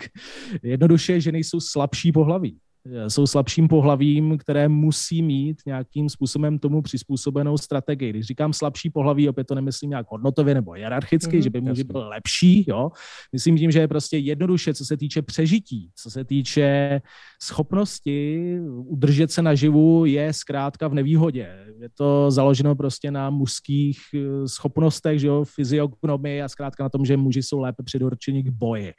jednoduše ženy jsou slabší pohlaví. Eh, jsou slabším pohlavím, které musí mít nějakým způsobem tomu přizpůsobenou strategii. Když říkám slabší pohlaví, opět to nemyslím nějak hodnotově nebo hierarchicky, mm-hmm, že by může byl lepší. Jo? Myslím tím, že je prostě jednoduše, co se týče přežití, co se týče schopnosti udržet se naživu, je zkrátka v nevýhodě. Je to založeno prostě na mužských eh, schopnostech, že jo, fyziognomii a zkrátka na tom, že muži jsou lépe předurčeni k boji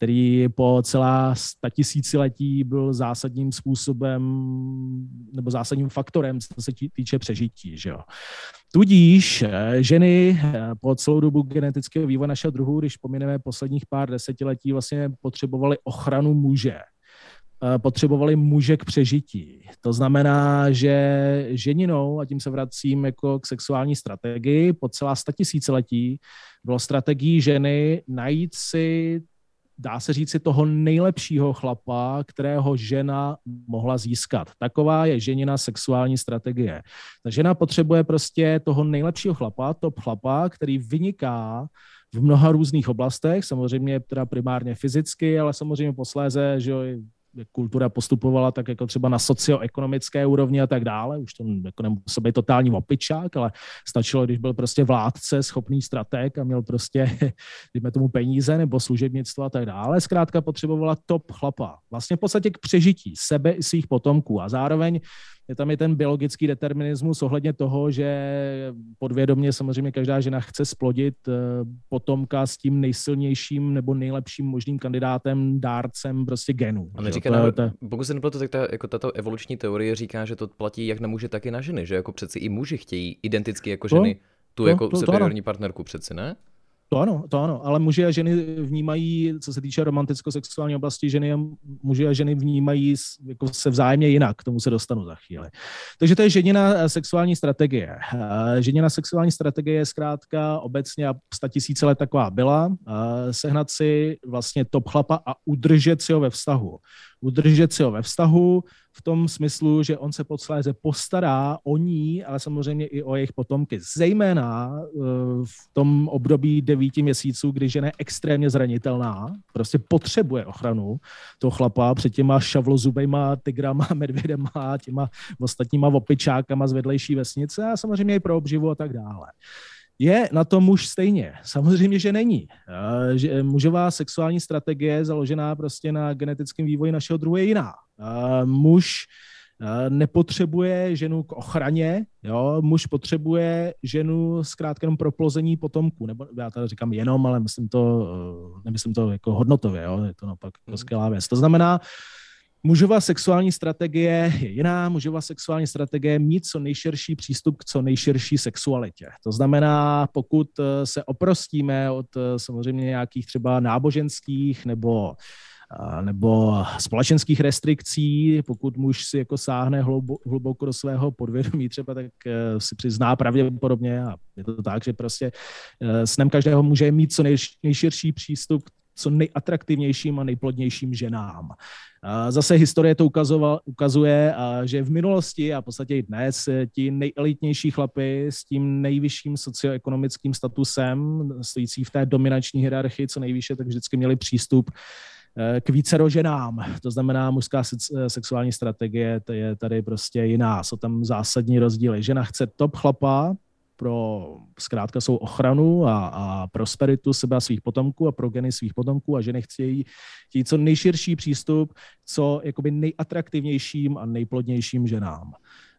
který po celá statisíciletí byl zásadním způsobem nebo zásadním faktorem, co se týče přežití. Že jo. Tudíž eh, ženy eh, po celou dobu genetického vývoje našeho druhu, když pomineme posledních pár desetiletí, vlastně potřebovaly ochranu muže eh, potřebovali muže k přežití. To znamená, že ženinou, a tím se vracím jako k sexuální strategii, po celá statisíciletí bylo strategií ženy najít si dá se říci, toho nejlepšího chlapa, kterého žena mohla získat. Taková je ženina sexuální strategie. Ta žena potřebuje prostě toho nejlepšího chlapa, top chlapa, který vyniká v mnoha různých oblastech, samozřejmě teda primárně fyzicky, ale samozřejmě posléze, že kultura postupovala tak jako třeba na socioekonomické úrovni a tak dále. Už to jako nemusel být totální opičák, ale stačilo, když byl prostě vládce, schopný strateg a měl prostě, <laughs> dejme tomu, peníze nebo služebnictvo a tak dále. Zkrátka potřebovala top chlapa. Vlastně v podstatě k přežití sebe i svých potomků a zároveň je tam i ten biologický determinismus ohledně toho, že podvědomě samozřejmě každá žena chce splodit eh, potomka s tím nejsilnějším nebo nejlepším možným kandidátem, dárcem prostě genů. A neříká, to, to, pokud se nepletu, tak ta, jako tato evoluční teorie říká, že to platí jak na muže, tak i na ženy, že jako přeci i muži chtějí identicky jako ženy to, tu to, jako to, superiorní to, partnerku přeci, ne? To ano, to ano, ale muži a ženy vnímají, co se týče romanticko-sexuální oblasti, ženy a muži a ženy vnímají jako se vzájemně jinak, k tomu se dostanu za chvíli. Takže to je ženina eh, sexuální strategie. Eh, ženina sexuální strategie je zkrátka obecně a tisíce let taková byla, eh, sehnat si vlastně top chlapa a udržet si ho ve vztahu udržet si ho ve vztahu v tom smyslu, že on se podsléze postará o ní, ale samozřejmě i o jejich potomky. Zejména eh, v tom období devíti měsíců, kdy žena je extrémně zranitelná, prostě potřebuje ochranu toho chlapa před těma šavlozubejma tygrama, <laughs> medvědema, těma ostatníma opičákama z vedlejší vesnice a samozřejmě i pro obživu a tak dále je na tom muž stejně? Samozřejmě, že není. Že mužová sexuální strategie založená prostě na genetickém vývoji našeho druhu je jiná. Muž nepotřebuje ženu k ochraně, jo? muž potřebuje ženu zkrátka jenom pro plození potomku, nebo já tady říkám jenom, ale myslím to, e, nemyslím to jako hodnotově, jo? je to naopak jako mhm. skvělá věc. To znamená, uh, Mužová sexuální strategie je jiná. Mužová sexuální strategie je mít co nejširší přístup k co nejširší sexualitě. To znamená, pokud eh, se oprostíme od eh, samozřejmě nějakých třeba náboženských nebo eh, nebo společenských restrikcí, pokud muž si jako sáhne hluboko do svého podvědomí třeba, tak si přizná pravděpodobně a je to tak, že prostě snem každého muže je mít co nejširší přístup co nejatraktivnějším a nejplodnějším ženám. Zase historie to ukazoval, ukazuje, že v minulosti a v podstatě i dnes ti nejelitnější chlapy s tím nejvyšším socioekonomickým statusem, stojící v té dominační hierarchii co nejvýše, tak vždycky měli přístup e, k vícero ženám. To znamená, mužská e, sexuální strategie to je tady prostě jiná. Jsou tam zásadní rozdíly. Žena chce top chlapa, pro zkrátka svou ochranu a, a prosperitu sebe a svých potomků a pro geny svých potomků a že nechtějí chtějí co nejširší přístup, co jakoby nejatraktivnějším a nejplodnějším ženám.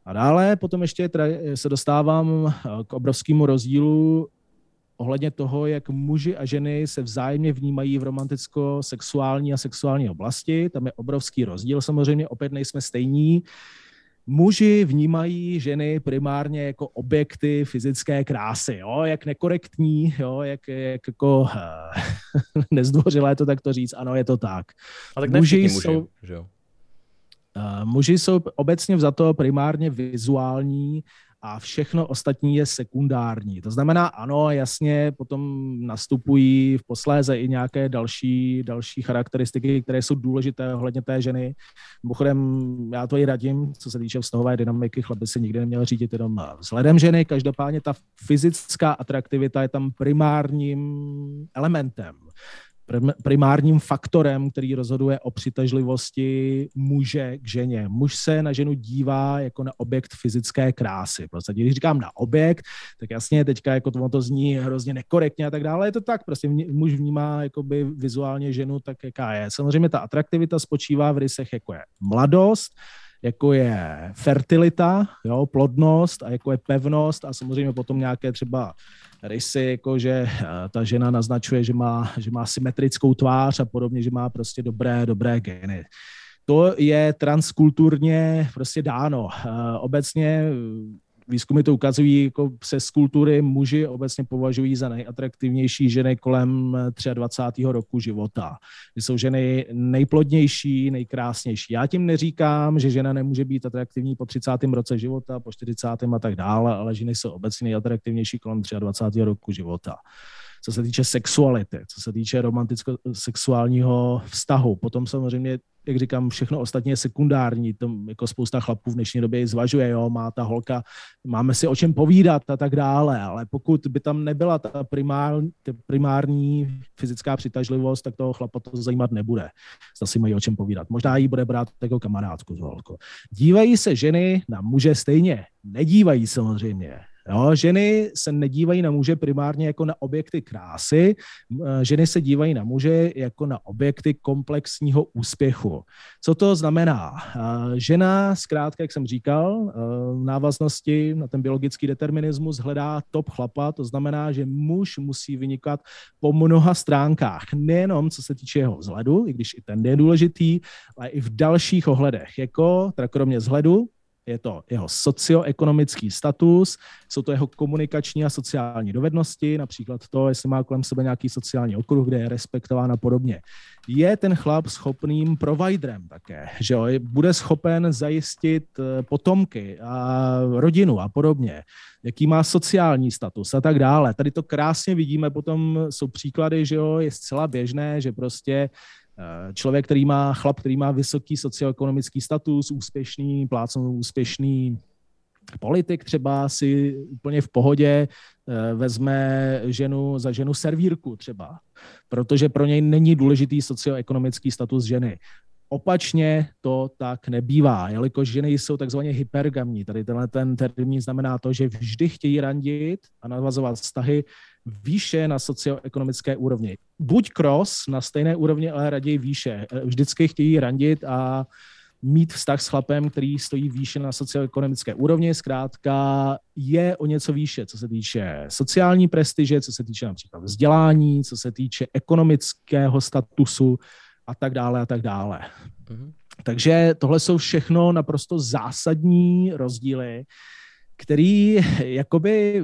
A dále potom ještě se dostávám eh, k obrovskému rozdílu ohledně toho, jak muži a ženy se vzájemně vnímají v romanticko-sexuální a sexuální oblasti. Tam je obrovský rozdíl. Samozřejmě opět nejsme stejní. Uh, muži vnímají ženy primárně jako objekty fyzické krásy, jo? jak nekorektní, jo? jak, jak jako eh, <laughs> nezdvořilé to takto říct, ano, je to tak. A tak muži, muži jsou, že jo? Uh, muži jsou obecně za to primárně vizuální a všechno ostatní je sekundární. To znamená, ano, jasně, potom nastupují v posléze i nějaké další, další charakteristiky, které jsou důležité ohledně té ženy. Mimochodem, já to i radím, co se týče vztahové dynamiky, chlap by se nikdy neměl řídit jenom vzhledem ženy. Každopádně ta fyzická atraktivita je tam primárním elementem primárním faktorem, který rozhoduje o přitažlivosti muže k ženě. Muž se na ženu dívá jako na objekt fyzické krásy. Prostě když říkám na objekt, tak jasně teďka jako to, to zní hrozně nekorektně a tak dále. Je to tak, prostě muž vnímá jakoby vizuálně ženu tak, jaká je. Samozřejmě ta atraktivita spočívá v rysech, jako je mladost, jako je fertilita, jo, plodnost a jako je pevnost a samozřejmě potom nějaké třeba rysy, jako že eh, ta žena naznačuje, že má, že má symetrickou tvář a podobně, že má prostě dobré, dobré geny. To je transkulturně prostě dáno. Eh, obecně výzkumy to ukazují, jako přes kultury muži obecně považují za nejatraktivnější ženy kolem 23. Eh, roku života. Jsou ženy nejplodnější, nejkrásnější. Já tím neříkám, že žena nemůže být atraktivní po 30. roce života, po 40. a tak dále, ale ženy jsou obecně nejatraktivnější kolem 23. roku života co se týče sexuality, co se týče romanticko-sexuálního vztahu. Potom samozřejmě, jak říkám, všechno ostatně je sekundární, to jako spousta chlapů v dnešní době zvažuje, jo, má ta holka, máme si o čem povídat a tak dále, ale pokud by tam nebyla ta primární, primární fyzická přitažlivost, tak toho chlapa to zajímat nebude. Zase mají o čem povídat. Možná jí bude brát jako kamarádku z holku. Dívají se ženy na muže stejně. Nedívají samozřejmě. Jo, ženy se nedívají na muže primárně jako na objekty krásy, eh, ženy se dívají na muže jako na objekty komplexního úspěchu. Co to znamená? Eh, žena, zkrátka, jak jsem říkal, eh, v návaznosti na ten biologický determinismus hledá top chlapa, to znamená, že muž musí vynikat po mnoha stránkách, nejenom co se týče jeho vzhledu, i když i ten je důležitý, ale i v dalších ohledech, jako teda kromě vzhledu, je to jeho socioekonomický status, jsou to jeho komunikační a sociální dovednosti, například to, jestli má kolem sebe nějaký sociální okruh, kde je respektován a podobně. Je ten chlap schopným providerem také, že jo? bude schopen zajistit eh, potomky a rodinu a podobně, jaký má sociální status a tak dále. Tady to krásně vidíme, potom jsou příklady, že jo, je zcela běžné, že prostě Eh, člověk, který má, chlap, který má vysoký socioekonomický status, úspěšný, plácnou úspěšný politik třeba si úplně v pohodě eh, vezme ženu za ženu servírku třeba, protože pro něj není důležitý socioekonomický status ženy. Opačně to tak nebývá, jelikož ženy jsou takzvaně hypergamní. Tady tenhle ten termín znamená to, že vždy chtějí randit a navazovat vztahy výše na socioekonomické úrovni. Buď cross na stejné úrovni, ale raději výše. Eh, vždycky chtějí randit a mít vztah s chlapem, který stojí výše na socioekonomické úrovni, zkrátka je o něco výše, co se týče sociální prestiže, co se týče například vzdělání, co se týče ekonomického statusu a tak dále a tak dále. Mhm. Takže tohle jsou všechno naprosto zásadní rozdíly, který jakoby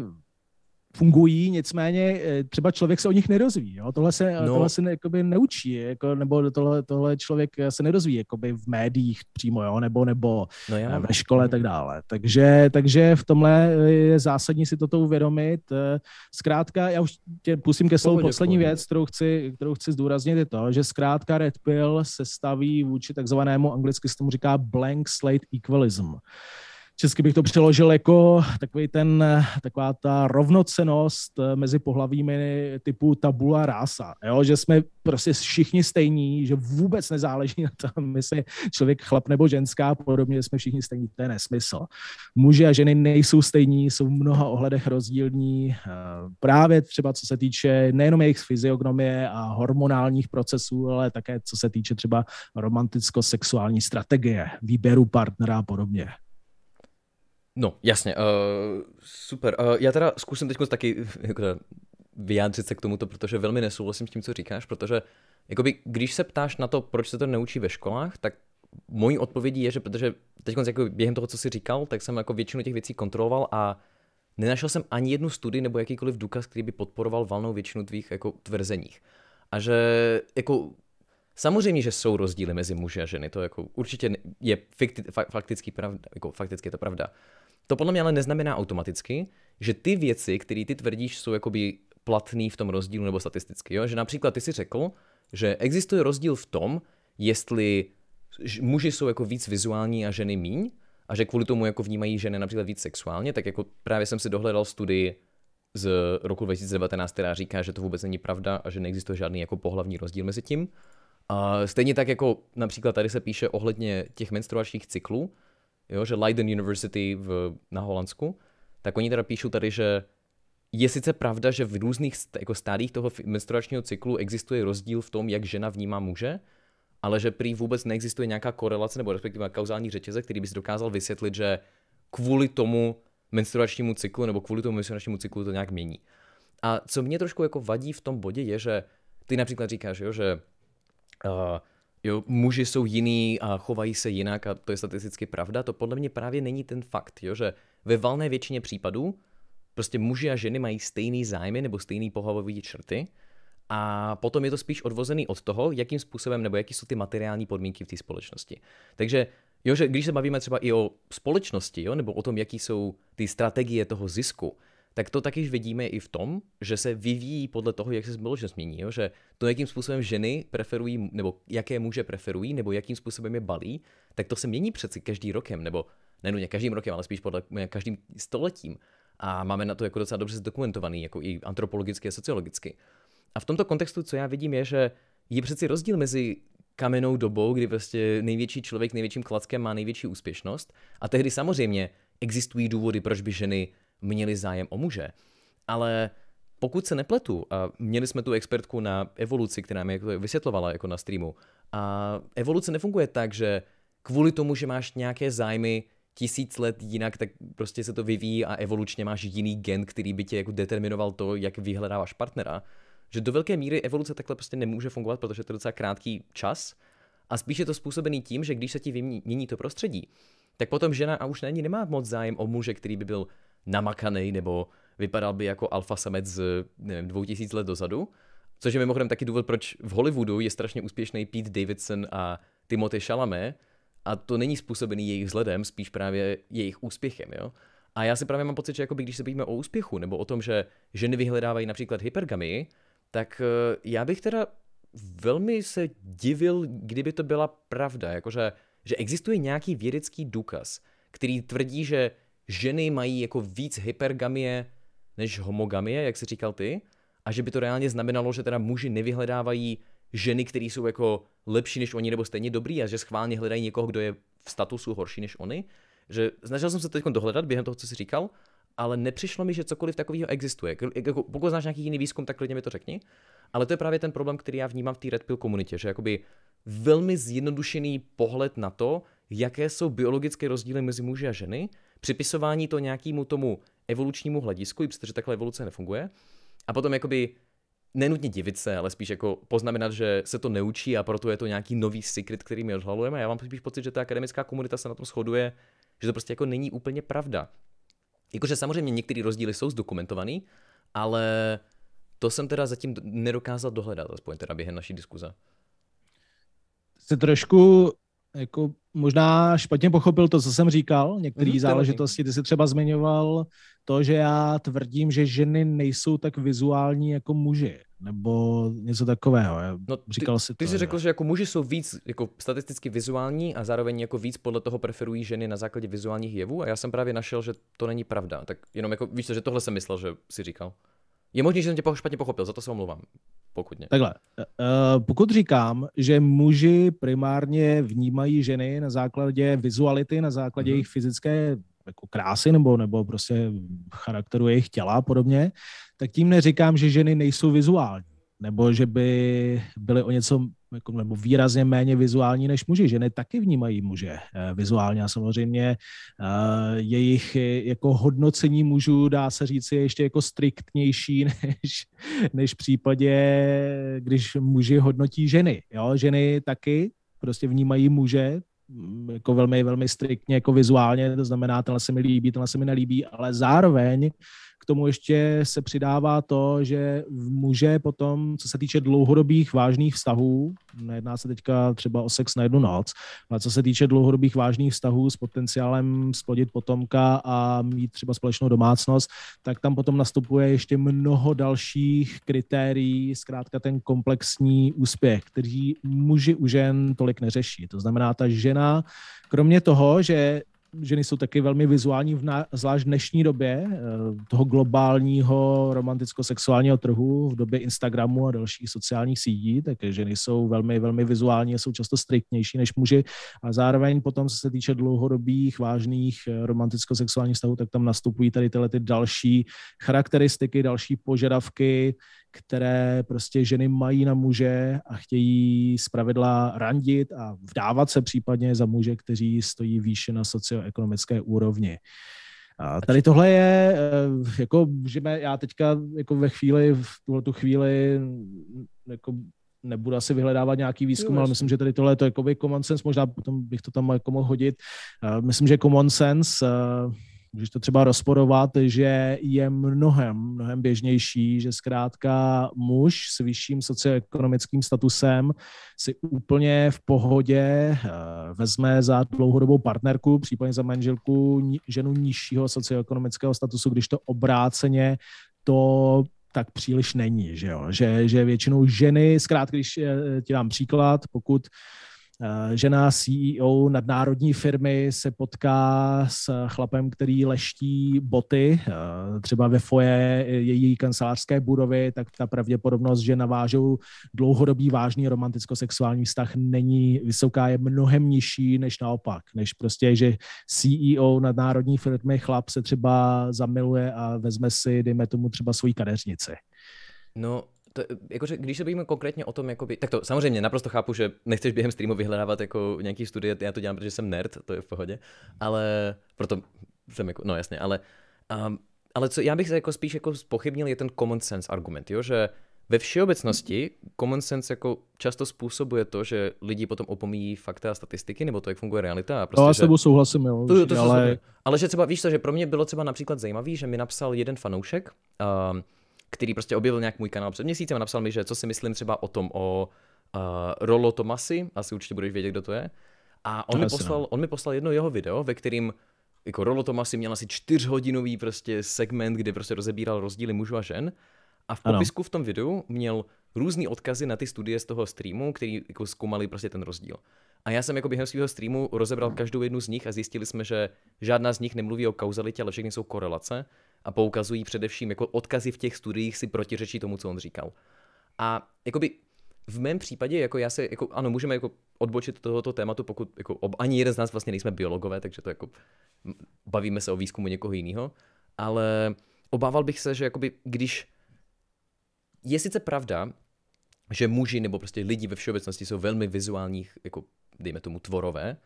fungují, nicméně eh, třeba člověk se o nich nerozvíjí. Jo? Tohle se, no. tohle se ne, jakoby neučí, jako, nebo tohle, tohle člověk eh, se nerozvíjí jakoby v médiích přímo, jo? nebo, nebo no, já, eh, ve škole a tak dále. Takže, takže v tomhle je zásadní si toto uvědomit. Zkrátka, já už tě pusím ke slovu poslední děkuji. věc, kterou chci, kterou chci zdůraznit, je to, že zkrátka Red Pill se staví vůči takzvanému, anglicky se tomu říká blank slate equalism. Česky bych to přeložil jako takový ten, taková ta rovnocenost eh, mezi pohlavími typu tabula rasa. Jo? Že jsme prostě všichni stejní, že vůbec nezáleží na tom, jestli člověk chlap nebo ženská, podobně jsme všichni stejní. To je nesmysl. Muži a ženy nejsou stejní, jsou v mnoha ohledech rozdílní. Eh, právě třeba co se týče nejenom jejich fyziognomie a hormonálních procesů, ale také co se týče třeba romanticko-sexuální strategie, výběru partnera a podobně. No, jasně, uh, super. Uh, já teda zkusím teď taky <laughs> jako teda, vyjádřit se k tomuto, protože velmi nesouhlasím s tím, co říkáš, protože jakoby, když se ptáš na to, proč se to neučí ve školách, tak mojí odpovědí je, že protože teď jako během toho, co jsi říkal, tak jsem jako většinu těch věcí kontroloval a nenašel jsem ani jednu studii nebo jakýkoliv důkaz, který by podporoval valnou většinu tvých jako tvrzeních. A že jako Samozřejmě, že jsou rozdíly mezi muži a ženy, to jako určitě je fakticky, fakticky pravda, jako fakticky je to pravda. To podle mě ale neznamená automaticky, že ty věci, které ty tvrdíš, jsou jakoby platný v tom rozdílu nebo statisticky. Jo? Že například ty si řekl, že existuje rozdíl v tom, jestli muži jsou jako víc vizuální a ženy míň, a že kvůli tomu jako vnímají ženy například víc sexuálně, tak jako právě jsem si dohledal studii z roku 2019, která říká, že to vůbec není pravda a že neexistuje žádný jako pohlavní rozdíl mezi tím. A stejně tak jako například tady se píše ohledně těch menstruačních cyklů, jo, že Leiden University v, na Holandsku, tak oni teda píšou tady, že je sice pravda, že v různých jako stádích toho menstruačního cyklu existuje rozdíl v tom, jak žena vnímá muže, ale že prý vůbec neexistuje nějaká korelace nebo respektive kauzální řetězec, který bys dokázal vysvětlit, že kvůli tomu menstruačnímu cyklu nebo kvůli tomu menstruačnímu cyklu to nějak mění. A co mě trošku jako vadí v tom bodě je, že ty například říkáš, jo, že uh, Jo, muži jsou jiný a chovají se jinak a to je statisticky pravda, to podle mě právě není ten fakt, jo, že ve valné většině případů prostě muži a ženy mají stejný zájmy nebo stejný pohlavový črty a potom je to spíš odvozený od toho, jakým způsobem nebo jaký jsou ty materiální podmínky v té společnosti. Takže jo, že když se bavíme třeba i o společnosti, jo, nebo o tom, jaký jsou ty strategie toho zisku, tak to taky vidíme i v tom, že se vyvíjí podle toho, jak se společnost mění, jo? že to, jakým způsobem ženy preferují, nebo jaké muže preferují, nebo jakým způsobem je balí, tak to se mění přeci každý rokem, nebo ne, ne každým rokem, ale spíš podle každým stoletím. A máme na to jako docela dobře zdokumentovaný, jako i antropologicky a sociologicky. A v tomto kontextu, co já vidím, je, že je přeci rozdíl mezi kamenou dobou, kdy prostě největší člověk největším klackem má největší úspěšnost. A tehdy samozřejmě existují důvody, proč by ženy měli zájem o muže. Ale pokud se nepletu, a měli jsme tu expertku na evoluci, která mi jako vysvětlovala jako na streamu, a evoluce nefunguje tak, že kvůli tomu, že máš nějaké zájmy tisíc let jinak, tak prostě se to vyvíjí a evolučně máš jiný gen, který by tě jako determinoval to, jak vyhledáváš partnera. Že do velké míry evoluce takhle prostě nemůže fungovat, protože to je docela krátký čas a spíš je to způsobený tím, že když se ti vymění to prostředí, tak potom žena a už ní nemá moc zájem o muže, který by byl namakaný nebo vypadal by jako alfa samec z nevím, 2000 let dozadu. Což je mimochodem taky důvod, proč v Hollywoodu je strašně úspěšný Pete Davidson a Timothy Chalamet, a to není způsobený jejich vzhledem, spíš právě jejich úspěchem, jo. A já si právě mám pocit, že jakoby, když se bavíme o úspěchu, nebo o tom, že ženy vyhledávají například hypergamy, tak eh, já bych teda velmi se divil, kdyby to byla pravda, jakože že existuje nějaký vědecký důkaz, který tvrdí, že ženy mají jako víc hypergamie než homogamie, jak jsi říkal ty, a že by to reálně znamenalo, že teda muži nevyhledávají ženy, které jsou jako lepší než oni nebo stejně dobrý a že schválně hledají někoho, kdo je v statusu horší než oni. Že snažil jsem se teď dohledat během toho, co jsi říkal, ale nepřišlo mi, že cokoliv takového existuje. Jako, pokud znáš nějaký jiný výzkum, tak klidně mi to řekni. Ale to je právě ten problém, který já vnímám v té Red Pill komunitě, že jakoby velmi zjednodušený pohled na to, jaké jsou biologické rozdíly mezi muži a ženy připisování to nějakému tomu evolučnímu hledisku, i přestože takhle evoluce nefunguje, a potom jakoby nenutně divit se, ale spíš jako poznamenat, že se to neučí a proto je to nějaký nový secret, který my odhalujeme. Já mám spíš pocit, že ta akademická komunita se na tom shoduje, že to prostě jako není úplně pravda. Jakože samozřejmě některé rozdíly jsou zdokumentovaný, ale to jsem teda zatím nedokázal dohledat, aspoň teda během naší diskuze. Se trošku jako možná špatně pochopil to, co jsem říkal, některé mm záležitosti. Ty jsi třeba zmiňoval to, že já tvrdím, že ženy nejsou tak vizuální jako muži, nebo něco takového. Já no, ty, říkal si ty to, jsi řekl, že jako muži jsou víc jako statisticky vizuální a zároveň jako víc podle toho preferují ženy na základě vizuálních jevů a já jsem právě našel, že to není pravda. Tak jenom jako víš, že tohle jsem myslel, že si říkal. Je možné, že jsem tě špatně pochopil, za to se omlouvám pokud ne. Takhle, eh, eh, pokud říkám, že muži primárně vnímají ženy na základě vizuality, na základě mm-hmm. jejich fyzické jako krásy nebo, nebo prostě charakteru jejich těla a podobně, tak tím neříkám, že ženy nejsou vizuální nebo že by byly o něco jako, nebo výrazně méně vizuální než muži. Ženy taky vnímají muže eh, vizuálně a samozřejmě eh, jejich eh, jako hodnocení mužů, dá se říct, je ještě jako striktnější <laughs> než, než v případě, když muži hodnotí ženy. Jo? Ženy taky prostě vnímají muže mm, jako velmi, velmi striktně, jako vizuálně, to znamená, tenhle se mi líbí, tenhle se mi nelíbí, ale zároveň tomu ještě se přidává to, že muže potom, co se týče dlouhodobých vážných vztahů, nejedná se teďka třeba o sex na jednu noc, ale co se týče dlouhodobých vážných vztahů s potenciálem splodit potomka a mít třeba společnou domácnost, tak tam potom nastupuje ještě mnoho dalších kritérií, zkrátka ten komplexní úspěch, který muži u žen tolik neřeší. To znamená, ta žena, kromě toho, že ženy jsou taky velmi vizuální, v na, zvlášť v dnešní době eh, toho globálního romanticko-sexuálního trhu, v době Instagramu a dalších sociálních sítí, tak ženy jsou velmi, velmi vizuální a jsou často striktnější než muži. A zároveň potom, co se týče dlouhodobých, vážných eh, romanticko-sexuálních vztahů, tak tam nastupují tady tyhle ty další charakteristiky, další požadavky, které prostě ženy mají na muže a chtějí zpravidla randit a vdávat se případně za muže, kteří stojí výše na socioekonomické úrovni. A tady tohle je, eh, jako, že já teďka jako ve chvíli, v tuhle tu chvíli mm, jako nebudu asi vyhledávat nějaký výzkum, jo, no, ale myslím, že tady tohle je to jako common sense, možná potom bych to tam jako mohl hodit. Eh, myslím, že common sense eh, Můžeš to třeba rozporovat, že je mnohem, mnohem běžnější, že zkrátka muž s vyšším socioekonomickým statusem si úplně v pohodě eh, vezme za dlouhodobou partnerku, případně za manželku ženu nižšího socioekonomického statusu, když to obráceně to tak příliš není, že jo? Že, že většinou ženy, zkrátka, když eh, ti dám příklad, pokud uh, Eh, žena CEO nadnárodní firmy se potká s chlapem, který leští boty, eh, třeba ve foje její kancelářské budovy, tak ta pravděpodobnost, že navážou dlouhodobý vážný romanticko-sexuální vztah není vysoká, je mnohem nižší než naopak, než prostě, že CEO nadnárodní firmy chlap se třeba zamiluje a vezme si, dejme tomu třeba svoji kadeřnici. No, to, jakože, když se bavíme konkrétně o tom, jakoby, tak to samozřejmě naprosto chápu, že nechceš během streamu vyhledávat jako nějaký studie, já to dělám, protože jsem nerd, to je v pohodě, ale proto jsem jako, no jasně, ale, um, ale co já bych se jako spíš jako spochybnil je ten common sense argument, jo, že ve všeobecnosti common sense jako často způsobuje to, že lidi potom opomíjí fakta a statistiky, nebo to, jak funguje realita. A prostě, no, já s tebou souhlasím, jo. To, to ale... ale že třeba, víš to, že pro mě bylo třeba například zajímavý, že mi napsal jeden fanoušek, um, který prostě objevil nějak můj kanál před měsícem a napsal mi, že co si myslím třeba o tom o uh, Rolo Tomasi, asi určitě budeš vědět, kdo to je. A on, mi poslal, on mi poslal jedno jeho video, ve kterým jako Rolo Tomasi měl asi čtyřhodinový prostě segment, kde prostě rozebíral rozdíly mužů a žen. A v popisku ano. v tom videu měl různý odkazy na ty studie z toho streamu, který jako zkoumali prostě ten rozdíl. A já jsem jako během svého streamu rozebral každou jednu z nich a zjistili jsme, že žádná z nich nemluví o kauzalitě, ale všechny jsou korelace a poukazují především jako odkazy v těch studiích si protiřečí tomu, co on říkal. A jakoby v mém případě, jako já se, jako, ano, můžeme jako odbočit tohoto tématu, pokud jako, ob, ani jeden z nás vlastně nejsme biologové, takže to jako bavíme se o výzkumu někoho jiného, ale obával bych se, že jakoby, když je sice pravda, že muži nebo prostě lidi ve všeobecnosti jsou velmi vizuálních, jako dejme tomu tvorové,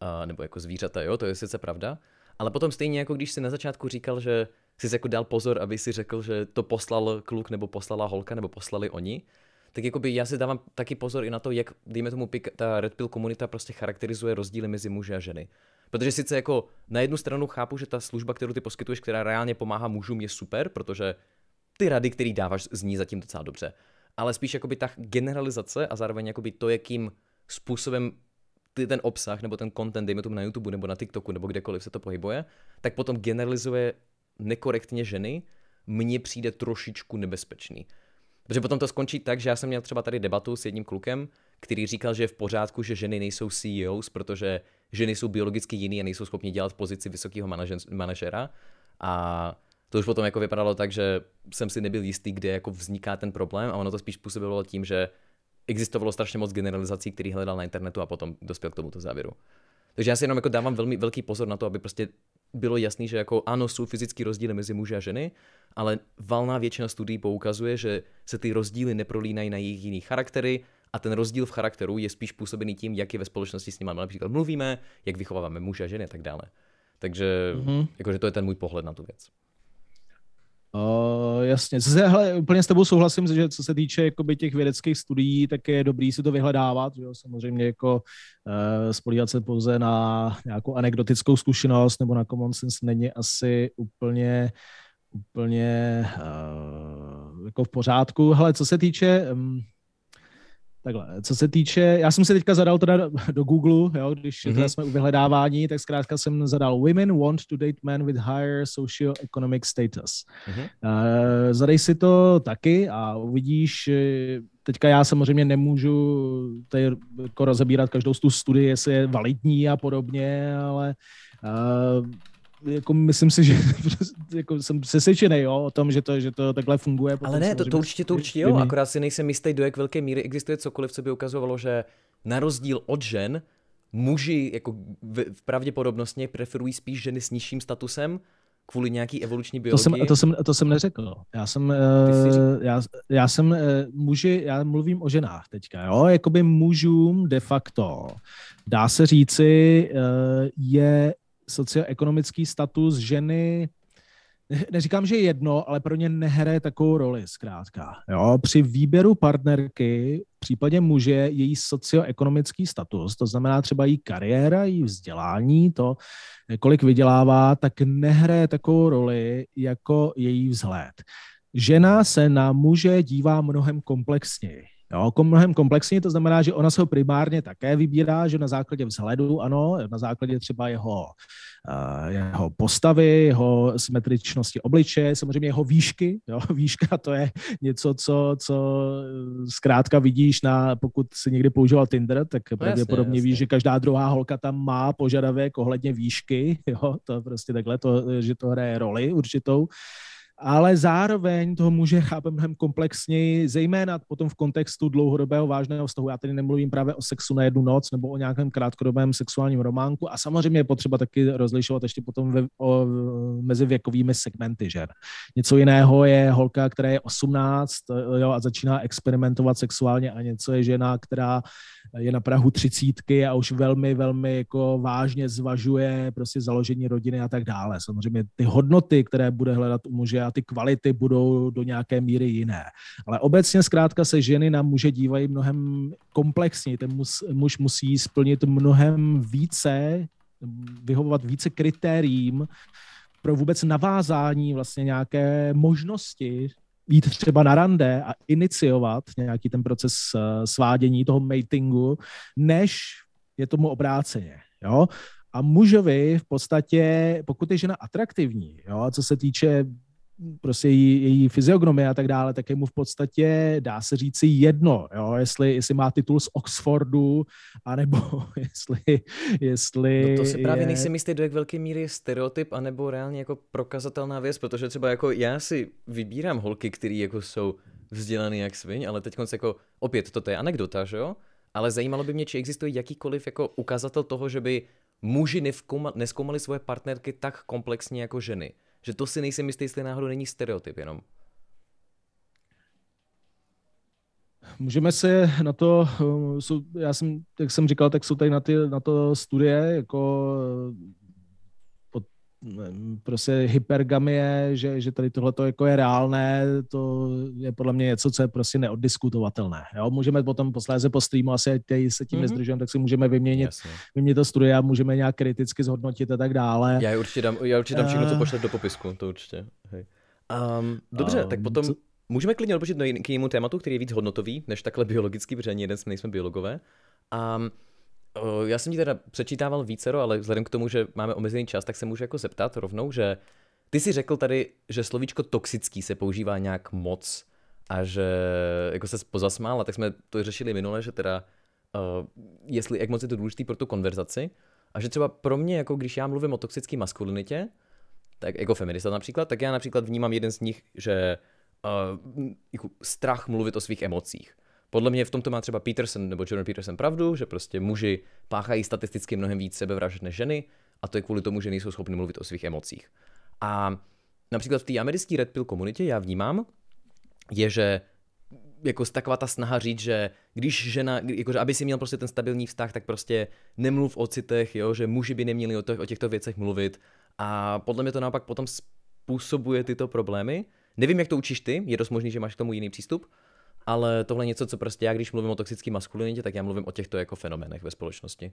a, nebo jako zvířata, jo, to je sice pravda, ale potom stejně jako když si na začátku říkal, že jsi jako dal pozor, aby si řekl, že to poslal kluk nebo poslala holka nebo poslali oni, tak jakoby já si dávám taky pozor i na to, jak, dejme tomu, ta Red Pill komunita prostě charakterizuje rozdíly mezi muži a ženy. Protože sice jako na jednu stranu chápu, že ta služba, kterou ty poskytuješ, která reálně pomáhá mužům, je super, protože ty rady, které dáváš, zní zatím docela dobře. Ale spíš jakoby ta generalizace a zároveň jakoby to, jakým způsobem ty, ten obsah nebo ten content, dejme tomu na YouTube nebo na TikToku nebo kdekoliv se to pohybuje, tak potom generalizuje nekorektně ženy, mně přijde trošičku nebezpečný. Protože potom to skončí tak, že já jsem měl třeba tady debatu s jedním klukem, který říkal, že je v pořádku, že ženy nejsou CEOs, protože ženy jsou biologicky jiný a nejsou schopni dělat pozici vysokého manažera. A to už potom jako vypadalo tak, že jsem si nebyl jistý, kde jako vzniká ten problém a ono to spíš působilo tím, že existovalo strašně moc generalizací, který hledal na internetu a potom dospěl k tomuto závěru. Takže já si jenom jako dávám velmi velký pozor na to, aby prostě bylo jasný, že jako ano, jsou fyzický rozdíly mezi muži a ženy, ale valná většina studií poukazuje, že se ty rozdíly neprolínají na jejich jiný charaktery a ten rozdíl v charakteru je spíš působený tím, jak je ve společnosti s nimi no, například mluvíme, jak vychováváme muže a ženy a tak dále. Takže mm-hmm. jakože to je ten můj pohled na tu věc. Uh, jasně, se, hele, úplně s tebou souhlasím, že co se týče jakoby, těch vědeckých studií, tak je dobrý si to vyhledávat, že jo? samozřejmě jako uh, spolíhat se pouze na nějakou anekdotickou zkušenost nebo na common sense není asi úplně úplně uh, jako v pořádku. Hele, co se týče um, Takhle, co se týče, já jsem se teďka zadal teda do Google, jo, když mm-hmm. teda jsme u vyhledávání, tak zkrátka jsem zadal Women want to date men with higher socioeconomic economic status. Mm-hmm. Uh, zadej si to taky a uvidíš, eh, teďka já samozřejmě nemůžu tady jako rozebírat každou tu studii, jestli je validní a podobně, ale uh, jako myslím si, že <laughs> jako jsem přesvědčený o tom, že to, že to takhle funguje. Ale ne, to, to určitě, to určitě jo, akorát si nejsem jistý, do jak velké míry existuje cokoliv, co by ukazovalo, že na rozdíl od žen, muži jako v, pravděpodobnostně preferují spíš ženy s nižším statusem, kvůli nějaký evoluční biologii? To jsem, to jsem, to jsem neřekl. Já jsem, eh, já, já jsem eh, muži, já mluvím o ženách teďka, jo? Jakoby mužům de facto, dá se říci, eh, je socioekonomický status ženy, neříkám, že jedno, ale pro ně nehraje takovou roli zkrátka. Jo? Při výběru partnerky, v případě muže, její socioekonomický status, to znamená třeba její kariéra, její vzdělání, to, kolik vydělává, tak nehraje takovou roli jako její vzhled. Žena se na muže dívá mnohem komplexněji. Jo, mnohem komplexně, to znamená, že ona se ho primárně také vybírá, že na základě vzhledu, ano, na základě třeba jeho, eh, jeho postavy, jeho symetričnosti obliče, samozřejmě jeho výšky. Jo, <laughs> výška to je něco, co, co zkrátka vidíš, na, pokud si někdy používal Tinder, tak no pravděpodobně jasně, jasně. víš, že každá druhá holka tam má požadavek ohledně výšky. Jo, to prostě takhle, to, že to hraje roli určitou. Uh, ale zároveň toho muže chápe mnohem komplexněji, zejména potom v kontextu dlouhodobého vážného vztahu. Já tedy nemluvím právě o sexu na jednu noc nebo o nějakém krátkodobém sexuálním románku a samozřejmě je potřeba taky rozlišovat ještě potom ve, o, mezi věkovými segmenty žen. Něco jiného je holka, která je 18 jo, a začíná experimentovat sexuálně a něco je žena, která je na Prahu třicítky a už velmi, velmi jako vážně zvažuje prostě založení rodiny a tak dále. Samozřejmě ty hodnoty, které bude hledat u muže a ty kvality budou do nějaké míry jiné. Ale obecně zkrátka se ženy na muže dívají mnohem komplexně. Ten muž, muž musí splnit mnohem více, vyhovovat více kritériím, pro vůbec navázání vlastně nějaké možnosti jít třeba na rande a iniciovat nějaký ten proces eh, svádění toho matingu, než je tomu obráceně. Jo? A mužovi v podstatě, pokud je žena atraktivní, jo, co se týče prostě její, její fyziognomie a tak dále, tak je mu v podstatě, dá se říci, jedno, jo, jestli, jestli má titul z Oxfordu, anebo <laughs> jestli... jestli no to si právě je... nejsem jistý, do jak velké míry je stereotyp, anebo reálně jako prokazatelná věc, protože třeba jako já si vybírám holky, které jako jsou vzdělané jak sviň, ale teď jako, opět, toto je anekdota, že jo? Ale zajímalo by mě, či existuje jakýkoliv jako ukazatel toho, že by muži neskoumali svoje partnerky tak komplexně jako ženy. Že to si nejsem jistý, jestli náhodou není stereotyp jenom. Můžeme se na to, eh, jsou, já jsem, jak jsem říkal, tak jsou tady na, ty, na to studie, jako prostě hypergamie, že, že tady tohle jako je reálné, to je podle mě něco, co je prostě neoddiskutovatelné. Jo? Můžeme potom posléze po streamu, asi se tím mm-hmm. nezdržujeme, tak si můžeme vyměnit, Jasně. vyměnit to studie a můžeme nějak kriticky zhodnotit a tak dále. Já určitě dám, já určitě dám všechno, co eh. pošle do popisku, to určitě. Hej. Um, dobře, um, tak potom co? můžeme klidně odpočít k jinému tématu, který je víc hodnotový, než takhle biologický, protože ani jeden jsme nejsme biologové. Um, já jsem ti teda přečítával vícero, ale vzhledem k tomu, že máme omezený čas, tak se můžu jako zeptat rovnou, že ty si řekl tady, že slovíčko toxický se používá nějak moc a že jako se a tak jsme to řešili minule, že teda uh, jestli, jak moc je to důležité pro tu konverzaci a že třeba pro mě, jako když já mluvím o toxické maskulinitě, tak jako feminista například, tak já například vnímám jeden z nich, že uh, jako strach mluvit o svých emocích. Podle mě v tomto má třeba Peterson nebo Jordan Peterson pravdu, že prostě muži páchají statisticky mnohem víc sebevražd než ženy a to je kvůli tomu, že nejsou schopni mluvit o svých emocích. A například v té americké Red Pill komunitě já vnímám, je, že jako taková ta snaha říct, že když žena, jakože aby si měl prostě ten stabilní vztah, tak prostě nemluv o citech, jo, že muži by neměli o, to, o těchto věcech mluvit a podle mě to naopak potom způsobuje tyto problémy. Nevím, jak to učíš ty, je dost možný, že máš k tomu jiný přístup, ale tohle je něco, co prostě já, když mluvím o toxické maskulinitě, tak já mluvím o těchto jako fenoménech ve společnosti.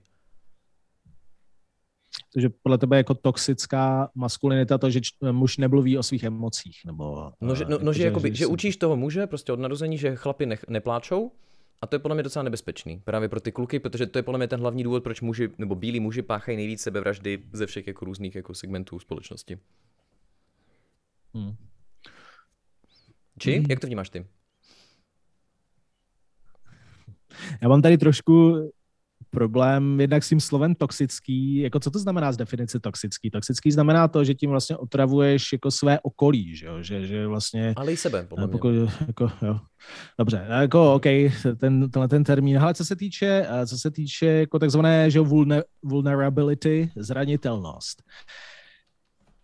Takže podle tebe jako toxická maskulinita to, že muž nemluví o svých emocích, nebo... No, že, eh, no, no, že, že, jakoby, že, že učíš toho muže prostě od narození, že chlapi ne, nepláčou, a to je podle mě docela nebezpečný právě pro ty kluky, protože to je podle mě ten hlavní důvod, proč muži, nebo bílí muži páchají nejvíc sebevraždy ze všech jako různých jako segmentů společnosti. Hmm. Či? Hmm. Jak to vnímáš ty? Já mám tady trošku problém jednak s tím slovem toxický. Jako co to znamená z definice toxický? Toxický znamená to, že tím vlastně otravuješ jako své okolí, že, jo? že, že vlastně... Ale i sebe, podle eh, pokud, mě. Jako, jo. Dobře, no, jako OK, ten, tenhle ten termín. Ale co se týče, eh, co se týče jako takzvané že vulnerability, zranitelnost.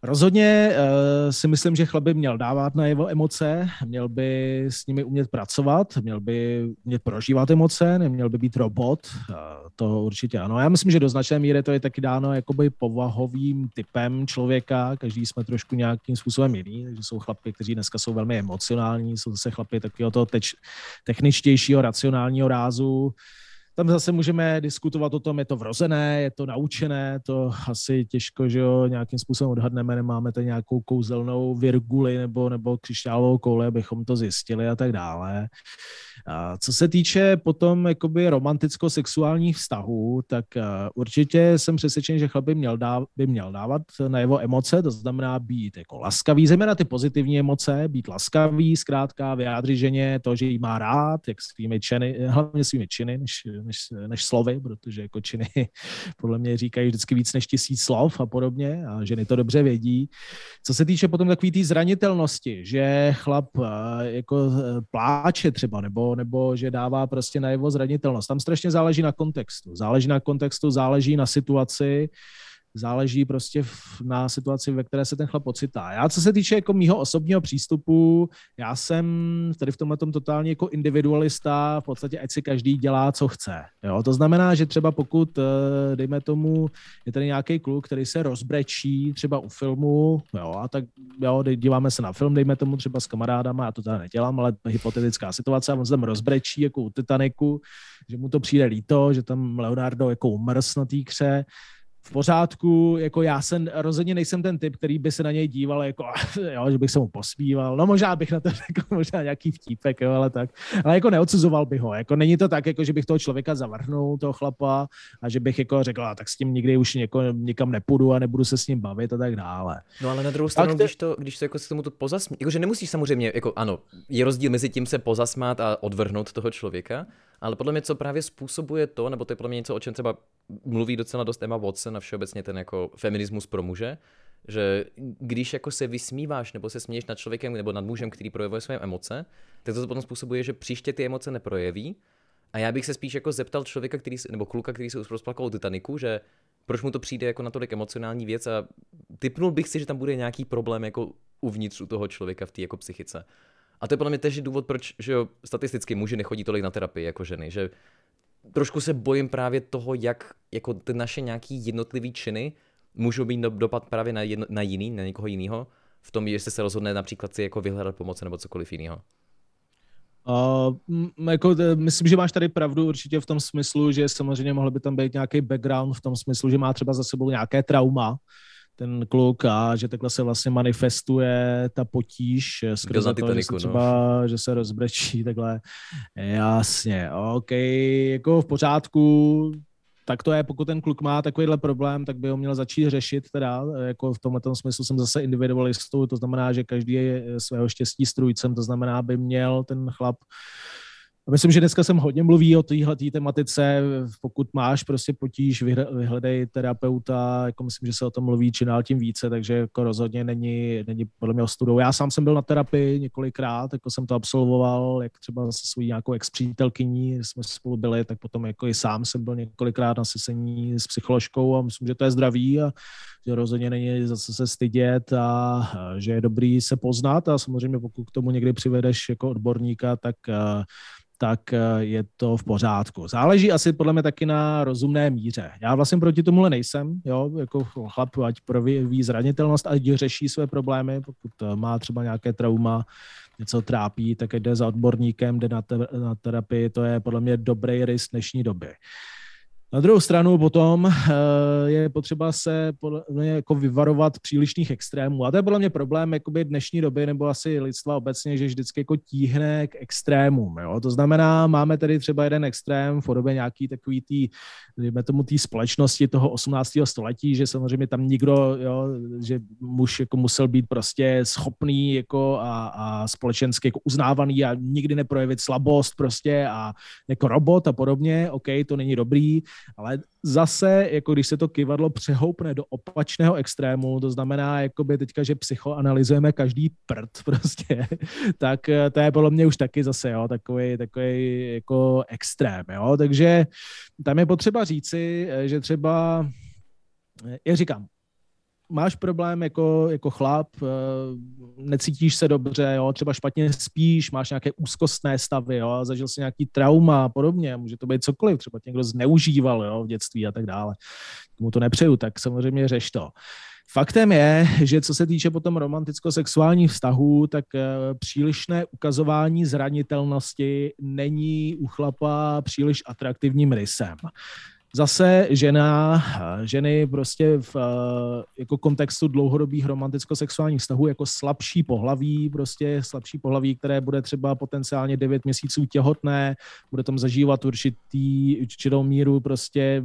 Rozhodně uh, si myslím, že chlap by měl dávat na jeho emoce, měl by s nimi umět pracovat, měl by umět prožívat emoce, neměl by být robot, uh, to určitě ano. Já myslím, že do značné míry to je taky dáno jakoby povahovým typem člověka, každý jsme trošku nějakým způsobem jiný, takže jsou chlapy, kteří dneska jsou velmi emocionální, jsou zase chlapy takového toho teč, techničtějšího, racionálního rázu, uh, tam zase můžeme diskutovat o tom, je to vrozené, je to naučené, to asi těžko, že jo, nějakým způsobem odhadneme, nemáme tady nějakou kouzelnou virguli nebo, nebo křišťálovou koule, abychom to zjistili a tak dále. A co se týče potom jakoby romanticko-sexuálních vztahů, tak eh, určitě jsem přesvědčen, že chlap by měl, dáv- by měl dávat na jeho emoce, to znamená být jako laskavý, zejména ty pozitivní emoce, být laskavý, zkrátka vyjádřit ženě to, že jí má rád, jak svými činy, hlavně svými činy, než než, než slovy, protože jako činy <laughs> podle mě říkají vždycky víc než tisíc slov a podobně a ženy to dobře vědí. Co se týče potom takové té tý zranitelnosti, že chlap eh, jako eh, pláče třeba nebo, nebo že dává prostě na jeho zranitelnost. Tam strašně záleží na kontextu. Záleží na kontextu, záleží na situaci záleží prostě v, na situaci, ve které se ten chlap pocitá. Já, co se týče jako mýho osobního přístupu, já jsem tady v tomhle tom totálně jako individualista, v podstatě ať si každý dělá, co chce. Jo? To znamená, že třeba pokud, eh, dejme tomu, je tady nějaký kluk, který se rozbrečí třeba u filmu, jo, a tak jo, díváme se na film, dejme tomu třeba s kamarádama, já to teda nedělám, ale hypotetická situace, a on se tam rozbrečí jako u Titaniku, že mu to přijde líto, že tam Leonardo jako umrs na té kře, v pořádku, jako já jsem, rozhodně nejsem ten typ, který by se na něj díval, jako, <laughs> jo, že bych se mu posmíval, no možná bych na to <laughs> řekl možná nějaký vtípek, jo, ale tak, ale jako neodsuzoval bych ho, jako není to tak, jako že bych toho člověka zavrhnul, toho chlapa, a že bych jako řekl, a tak s tím nikdy už něko, jako nikam nepůjdu a nebudu se s ním bavit a tak dále. No ale na druhou stranu, te... když to, když to jako se tomu to pozasmí, jakože nemusíš samozřejmě, jako ano, je rozdíl mezi tím se pozasmát a odvrhnout toho člověka, ale podle mě, co právě způsobuje to, nebo to je podle mě něco, o čem třeba mluví docela dost Emma Watson a všeobecně ten jako feminismus pro muže, že když jako se vysmíváš nebo se směješ nad člověkem nebo nad mužem, který projevuje své emoce, tak to, to potom způsobuje, že příště ty emoce neprojeví. A já bych se spíš jako zeptal člověka, který, nebo kluka, který se rozplakal o Titaniku, že proč mu to přijde jako natolik emocionální věc a typnul bych si, že tam bude nějaký problém jako uvnitř u toho člověka v té jako psychice. A to je podle mě tež důvod, proč že jo, statisticky muži nechodí tolik na terapii jako ženy, že trošku se bojím právě toho, jak jako ty naše nějaký jednotlivý činy můžou být dopad právě na, jedno, na jiný, na někoho jiného, v tom, že se rozhodne například si jako vyhledat pomoc nebo cokoliv jiného. Uh, jako, e, myslím, že máš tady pravdu určitě v tom smyslu, že samozřejmě mohl by tam být nějaký background v tom smyslu, že má třeba za sebou nějaké trauma, ten kluk a že takhle se vlastně manifestuje ta potíž skrze na to, že se no. třeba, no. že se rozbrečí takhle. Jasně, OK, jako v pořádku, tak to je, pokud ten kluk má takovýhle problém, tak by ho měl začít řešit teda, eh, jako v tomhle smyslu jsem zase individualistou, to znamená, že každý je eh, svého štěstí strůjcem, to znamená, by měl ten chlap uh, a myslím, že dneska jsem hodně mluví o téhle tematice. Pokud máš prostě potíž, vyhledej terapeuta. Jako myslím, že se o tom mluví čím dál tím více, takže jako rozhodně není, není podle mě ostudou. Já sám jsem byl na terapii několikrát, jako jsem to absolvoval, jak třeba se svou nějakou ex přítelkyní, jsme spolu byli, tak potom jako i sám jsem byl několikrát na sesení s psycholožkou a myslím, že to je zdravý a že rozhodně není zase se stydět a že je dobrý se poznat a samozřejmě pokud k tomu někdy přivedeš jako odborníka, tak tak eh, je to v pořádku. Záleží asi podle mě taky na rozumné míře. Já vlastně proti tomuhle nejsem, jo, jako chlap, ať proví zranitelnost, ať řeší své problémy, pokud eh, má třeba nějaké trauma, něco trápí, tak jde za odborníkem, jde na, te- na terapii, to je podle mě dobrý rys dnešní doby. Na druhou stranu potom eh, je potřeba se podle mě jako vyvarovat přílišných extrémů. A to je podle mě problém jakoby dnešní doby nebo asi lidstva obecně, že vždycky jako tíhne k extrémům. Jo? To znamená, máme tady třeba jeden extrém v podobě nějaký takový tý, tomu tý společnosti toho 18. století, že samozřejmě tam nikdo, jo, že muž jako musel být prostě schopný jako a, a společensky jako uznávaný a nikdy neprojevit slabost prostě a jako robot a podobně. OK, to není dobrý ale zase, jako když se to kivadlo přehoupne do opačného extrému, to znamená, jakoby teďka, že psychoanalyzujeme každý prd <laughs> prostě, tak eh, to je podle mě už taky zase, jo, takový, takový jako extrém, jo. Takže tam je potřeba říci, eh, že třeba eh, jak říkám, máš problém jako, jako chlap, eh, necítíš se dobře, jo, třeba špatně spíš, máš nějaké úzkostné stavy, jo, zažil si nějaký trauma a podobně, může to být cokoliv, třeba tě někdo zneužíval jo, v dětství a tak dále. Mu to nepřeju, tak samozřejmě řeš to. Faktem je, že co se týče potom romanticko-sexuálních vztahů, tak eh, přílišné ukazování zranitelnosti není u chlapa příliš atraktivním rysem zase žena, eh, ženy prostě v eh, jako kontextu dlouhodobých romanticko-sexuálních vztahů jako slabší pohlaví, prostě slabší pohlaví, které bude třeba potenciálně 9 měsíců těhotné, bude tam zažívat určitý, určitou míru prostě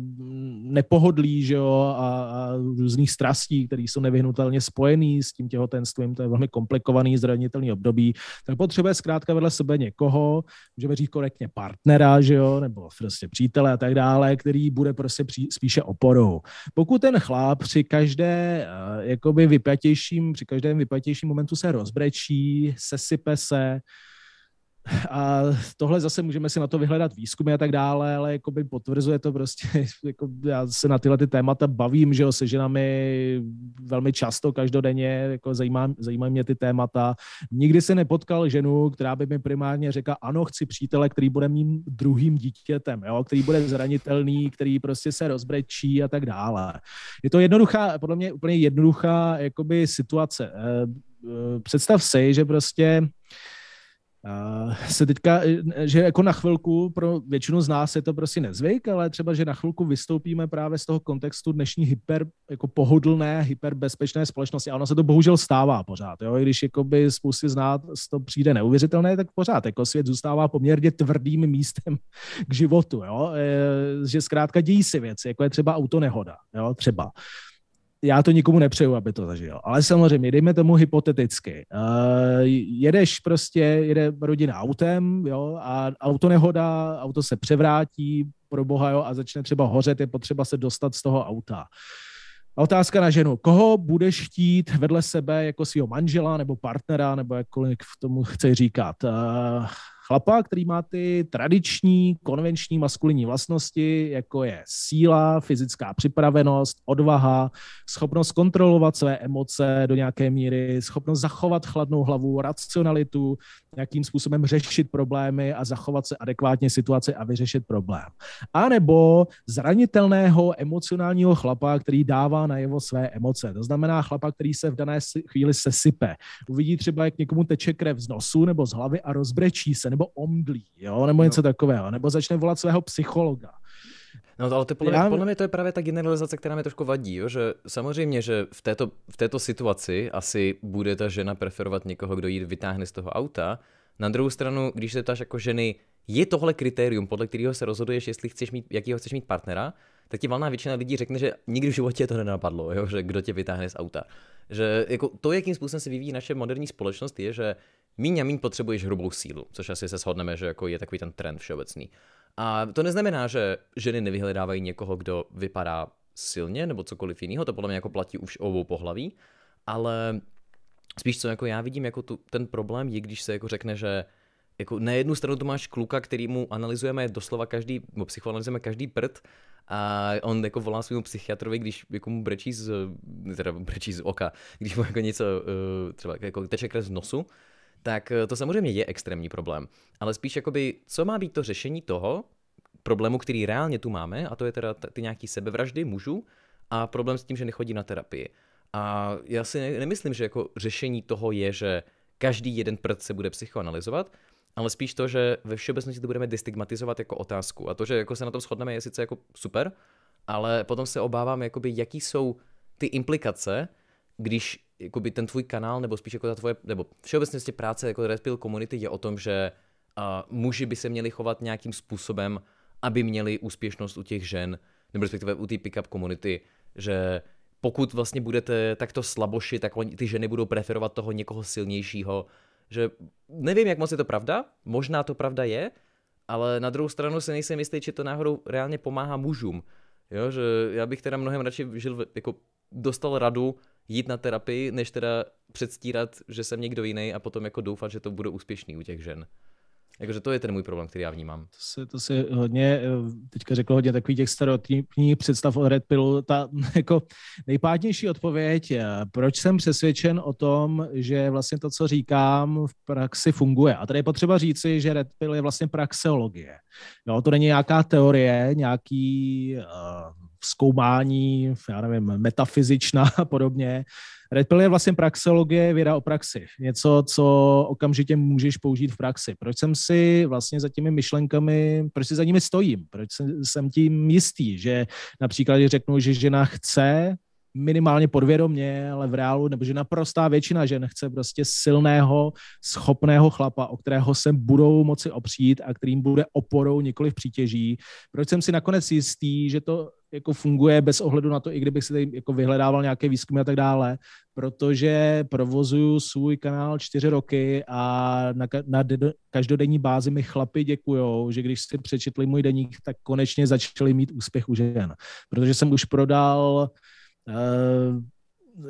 nepohodlí, že jo, a, a různých strastí, které jsou nevyhnutelně spojený s tím těhotenstvím, to je velmi komplikovaný zranitelný období, tak potřebuje zkrátka vedle sebe někoho, můžeme říct korektně partnera, že jo, nebo prostě přítele a tak dále, který bude prostě pří, spíše oporou. Pokud ten chlap při každé eh, jakoby vypatějším, při každém vypatějším momentu se rozbrečí, sesype se, a tohle zase můžeme si na to vyhledat výzkumy a tak dále, ale jako by potvrzuje to prostě, <laughs> jako já se na tyhle ty témata bavím, že jo, se ženami velmi často, každodenně, jako zajímá, zajímají mě ty témata. Nikdy se nepotkal ženu, která by mi primárně řekla, ano, chci přítele, který bude mým druhým dítětem, jo, který bude zranitelný, který prostě se rozbrečí a tak dále. Je to jednoduchá, podle mě úplně jednoduchá jakoby situace. Eh, eh, představ si, že prostě se teďka, eh, že jako na chvilku, pro většinu z nás je to prostě nezvyk, ale třeba, že na chvilku vystoupíme právě z toho kontextu dnešní hyper, jako pohodlné, hyperbezpečné společnosti. A ono se to bohužel stává pořád, jo? i když jakoby spoustě z nás to přijde neuvěřitelné, tak pořád jako svět zůstává poměrně tvrdým místem k životu, jo? Eh, že zkrátka dějí si věci, jako je třeba autonehoda, jo? třeba já to nikomu nepřeju, aby to zažil. Ale samozřejmě, dejme tomu hypoteticky. Uh, jedeš prostě, jede rodina autem, jo, a auto nehoda, auto se převrátí, pro boha, jo, a začne třeba hořet, je potřeba se dostat z toho auta. A otázka na ženu. Koho budeš chtít vedle sebe jako svého manžela nebo partnera, nebo jakkoliv k tomu chci říkat? Uh, chlapa, který má ty tradiční, konvenční maskulinní vlastnosti, jako je síla, fyzická připravenost, odvaha, schopnost kontrolovat své emoce do nějaké míry, schopnost zachovat chladnou hlavu, racionalitu, nějakým způsobem řešit problémy a zachovat se adekvátně situaci a vyřešit problém. A nebo zranitelného emocionálního chlapa, který dává na jeho své emoce. To znamená chlapa, který se v dané chvíli sesype. Uvidí třeba, jak někomu teče krev z nosu nebo z hlavy a rozbrečí se, nebo omdlí, jo, nebo no. něco no. takového, nebo začne volat svého psychologa. No ale to podle, Já... mě, podle mě to je právě ta generalizace, která mi trošku vadí, jo? že samozřejmě, že v této, v této situaci asi bude ta žena preferovat někoho, kdo ji vytáhne z toho auta. Na druhou stranu, když se ptáš jako ženy, je tohle kritérium, podle kterého se rozhoduješ, jestli chceš mít, jakýho chceš mít partnera, tak ti valná většina lidí řekne, že nikdy v životě to nenapadlo, jo? že kdo tě vytáhne z auta. Že jako to, jakým způsobem se vyvíjí naše moderní společnost, je, že míň a míň potřebuješ hrubou sílu, což asi se shodneme, že jako je takový ten trend všeobecný. A to neznamená, že ženy nevyhledávají někoho, kdo vypadá silně nebo cokoliv jiného, to podle mě jako platí už obou pohlaví, ale spíš co jako já vidím jako tu, ten problém je, když se jako řekne, že jako na jednu stranu to máš kluka, kterýmu analyzujeme doslova každý, nebo psychoanalyzujeme každý prd, a on jako volá svému psychiatrovi, když jako mu brečí z, teda brečí z oka, když mu jako něco, eh, třeba jako teče krev z nosu, tak eh, to samozřejmě je extrémní problém. Ale spíš jakoby, co má být to řešení toho problému, který reálně tu máme, a to je teda ty nějaký sebevraždy mužů a problém s tím, že nechodí na terapii. A já si nemyslím, že jako řešení toho je, že každý jeden prd se bude psychoanalyzovat, ale spíš to, že ve všeobecnosti to budeme destigmatizovat jako otázku. A to, že jako se na tom shodneme, je sice jako super, ale potom se obávám, jakoby, jaký jsou ty implikace, když jakoby ten tvůj kanál, nebo spíš jako ta tvoje, nebo všeobecně vlastně práce jako Red Pill Community je o tom, že uh, muži by se měli chovat nějakým způsobem, aby měli úspěšnost u těch žen, nebo respektive u té pickup komunity, že pokud vlastně budete takto slaboši, tak oni, ty ženy budou preferovat toho někoho silnějšího, že nevím, jak moc je to pravda, možná to pravda je, ale na druhou stranu se nejsem jistý, či to náhodou reálně pomáhá mužům. Jo, že já bych teda mnohem radši žil, jako dostal radu jít na terapii, než teda předstírat, že jsem někdo jiný a potom jako doufat, že to bude úspěšný u těch žen. Jakože to je ten můj problém, který já vnímám. To se, to se hodně, eh, teďka řekl hodně takových těch stereotypních představ o Red Pillu. Ta <laughs> jako nejpádnější odpověď, eh, proč jsem přesvědčen o tom, že vlastně to, co říkám, v praxi funguje. A tady je potřeba říci, že Red Pill je vlastně praxeologie. Jo, to není nějaká teorie, nějaký uh, zkoumání, já nevím, metafyzična a podobně. Red Pill je vlastně praxeologie, věda o praxi. Něco, co okamžitě můžeš použít v praxi. Proč jsem si vlastně za těmi myšlenkami, proč si za nimi stojím? Proč jsem tím jistý? Že například, řeknu, že žena chce minimálně podvědomě, ale v reálu, nebo že naprostá většina žen chce prostě silného, schopného chlapa, o kterého se budou moci opřít a kterým bude oporou, nikoli v přítěží. Proč jsem si nakonec jistý, že to jako funguje bez ohledu na to, i kdybych si tady jako vyhledával nějaké výzkumy a tak dále, protože provozuju svůj kanál čtyři roky a na, na každodenní bázi mi chlapi děkují, že když si přečetli můj deník, tak konečně začali mít úspěch u žen. Protože jsem už prodal uh, Eh,